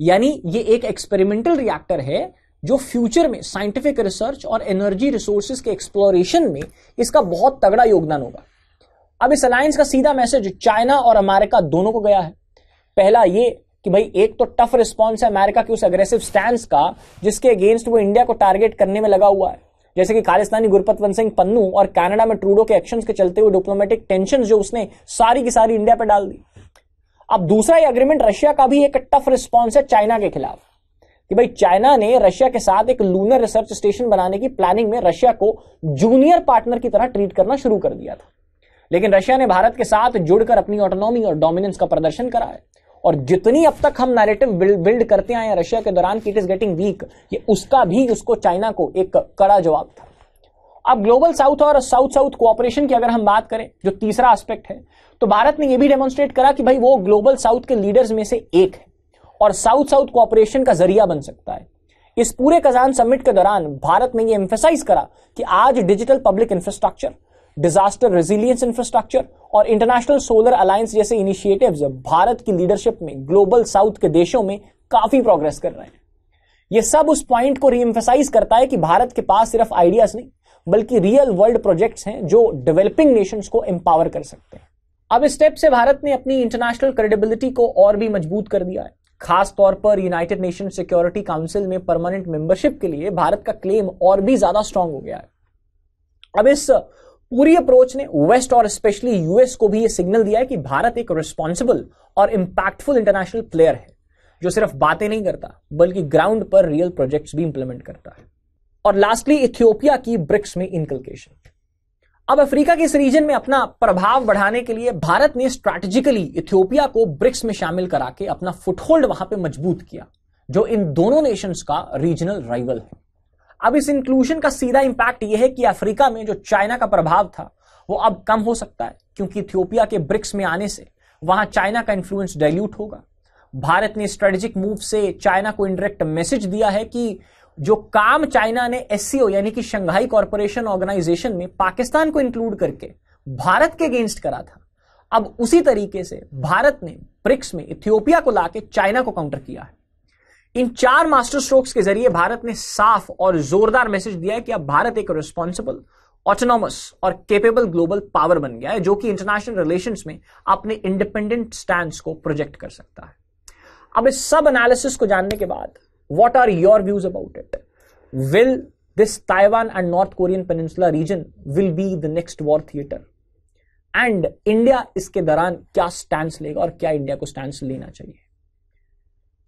यानी ये एक एक्सपेरिमेंटल रिएक्टर है जो फ्यूचर में साइंटिफिक रिसर्च और एनर्जी रिसोर्सेज के एक्सप्लोरेशन में इसका बहुत तगड़ा योगदान होगा अब इस अलायंस का सीधा मैसेज चाइना और अमेरिका दोनों को गया है पहला ये कि भाई एक तो टफ रिस्पॉन्स है अमेरिका के उस अग्रेसिव स्टैंड का जिसके अगेंस्ट वो इंडिया को टारगेट करने में लगा हुआ है जैसे कि खालिस्तानी गुरपतवंत सिंह पन्नू और कनाडा में ट्रूडो के एक्शंस के चलते हुए डिप्लोमेटिक टेंशन जो उसने सारी की सारी इंडिया पर डाल दी अब दूसरा ये एग्रीमेंट रशिया का भी एक टफ रिस्पॉन्स है चाइना के खिलाफ कि भाई चाइना ने रशिया के साथ एक लूनर रिसर्च स्टेशन बनाने की प्लानिंग में रशिया को जूनियर पार्टनर की तरह ट्रीट करना शुरू कर दिया था लेकिन रशिया ने भारत के साथ जुड़कर अपनी ऑटोनॉमी और डोमिनेंस का प्रदर्शन करा है और जितनी अब तक हम नैरेटिव बिल्ड करते आए रशिया के दौरान कि इट इज गेटिंग वीक ये उसका भी उसको चाइना को एक कड़ा जवाब था अब ग्लोबल साउथ और साउथ साउथ कोऑपरेशन की अगर हम बात करें जो तीसरा एस्पेक्ट है तो भारत ने यह भी डेमोन्स्ट्रेट करा कि भाई वो ग्लोबल साउथ के लीडर्स में से एक है और साउथ साउथ कोऑपरेशन का जरिया बन सकता है इस पूरे कजान समिट के दौरान भारत ने यह एम्फेसाइज करा कि आज digital public infrastructure disaster resilience infrastructure और इंटरनेशनल सोलर अलायंस जैसे इनिशिएटिव्स भारत की लीडरशिप में ग्लोबल साउथ के देशों में काफी प्रोग्रेस कर रहे हैं यह सब उस पॉइंट को रीएम्फेसाइज करता है कि भारत के पास सिर्फ आइडियाज नहीं बल्कि रियल वर्ल्ड प्रोजेक्ट्स हैं जो डेवलपिंग नेशंस को एम्पावर कर सकते हैं अब इस स्टेप से भारत ने अपनी इंटरनेशनल क्रेडिबिलिटी को और भी मजबूत कर दिया है खास तौर पर यूनाइटेड नेशन सिक्योरिटी काउंसिल में परमानेंट मेंबरशिप के लिए भारत का क्लेम और भी ज्यादा स्ट्रांग हो गया है अब इस पूरी अप्रोच ने वेस्ट और स्पेशली यूएस को भी यह सिग्नल दिया है कि भारत एक रिस्पॉन्सिबल और इंपैक्टफुल इंटरनेशनल प्लेयर है जो सिर्फ बातें नहीं करता बल्कि ग्राउंड पर रियल प्रोजेक्ट्स भी इंप्लीमेंट करता है और लास्टली इथियोपिया की ब्रिक्स में इंकलकेशन अब अफ्रीका के इस रीजन में अपना प्रभाव बढ़ाने के लिए भारत ने स्ट्रैटेजिकली इथियोपिया को ब्रिक्स में शामिल करा के अपना फुटहोल्ड वहां पे मजबूत किया जो इन दोनों नेशंस का रीजनल राइवल है अब इस इंक्लूजन का सीधा इंपैक्ट यह है कि अफ्रीका में जो चाइना का प्रभाव था वो अब कम हो सकता है क्योंकि इथियोपिया के ब्रिक्स में आने से वहां चाइना का इन्फ्लुएंस डाइल्यूट होगा भारत ने स्ट्रेटेजिक मूव से चाइना को इंडायरेक्ट मैसेज दिया है कि जो काम चाइना ने एससीओ यानी कि शंघाई कॉरपोरेशन ऑर्गेनाइजेशन में पाकिस्तान को इंक्लूड करके भारत के अगेंस्ट करा था अब उसी तरीके से भारत ने ब्रिक्स में इथियोपिया को लाके चाइना को काउंटर किया है इन चार मास्टर स्ट्रोक्स के जरिए भारत ने साफ और जोरदार मैसेज दिया है कि अब भारत एक रिस्पॉन्सिबल ऑटोनॉमस और केपेबल ग्लोबल पावर बन गया है जो कि इंटरनेशनल रिलेशंस में अपने इंडिपेंडेंट स्टैंड को प्रोजेक्ट कर सकता है अब इस सब एनालिसिस को जानने के बाद what are your views about it will this Taiwan and North Korean peninsula region will be the next war theatre and India इसके दौरान क्या स्टैंड लेगा और क्या इंडिया को स्टैंड लेना चाहिए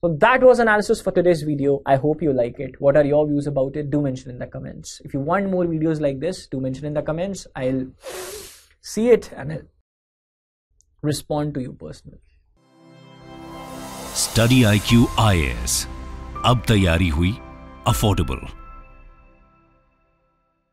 So that was analysis for today's video. I hope you like it. What are your views about it? Do mention in the comments. If you want more videos like this, do mention in the comments. I'll see it and I'll respond to you personally. Study IQ IS. Ab tayari hui affordable.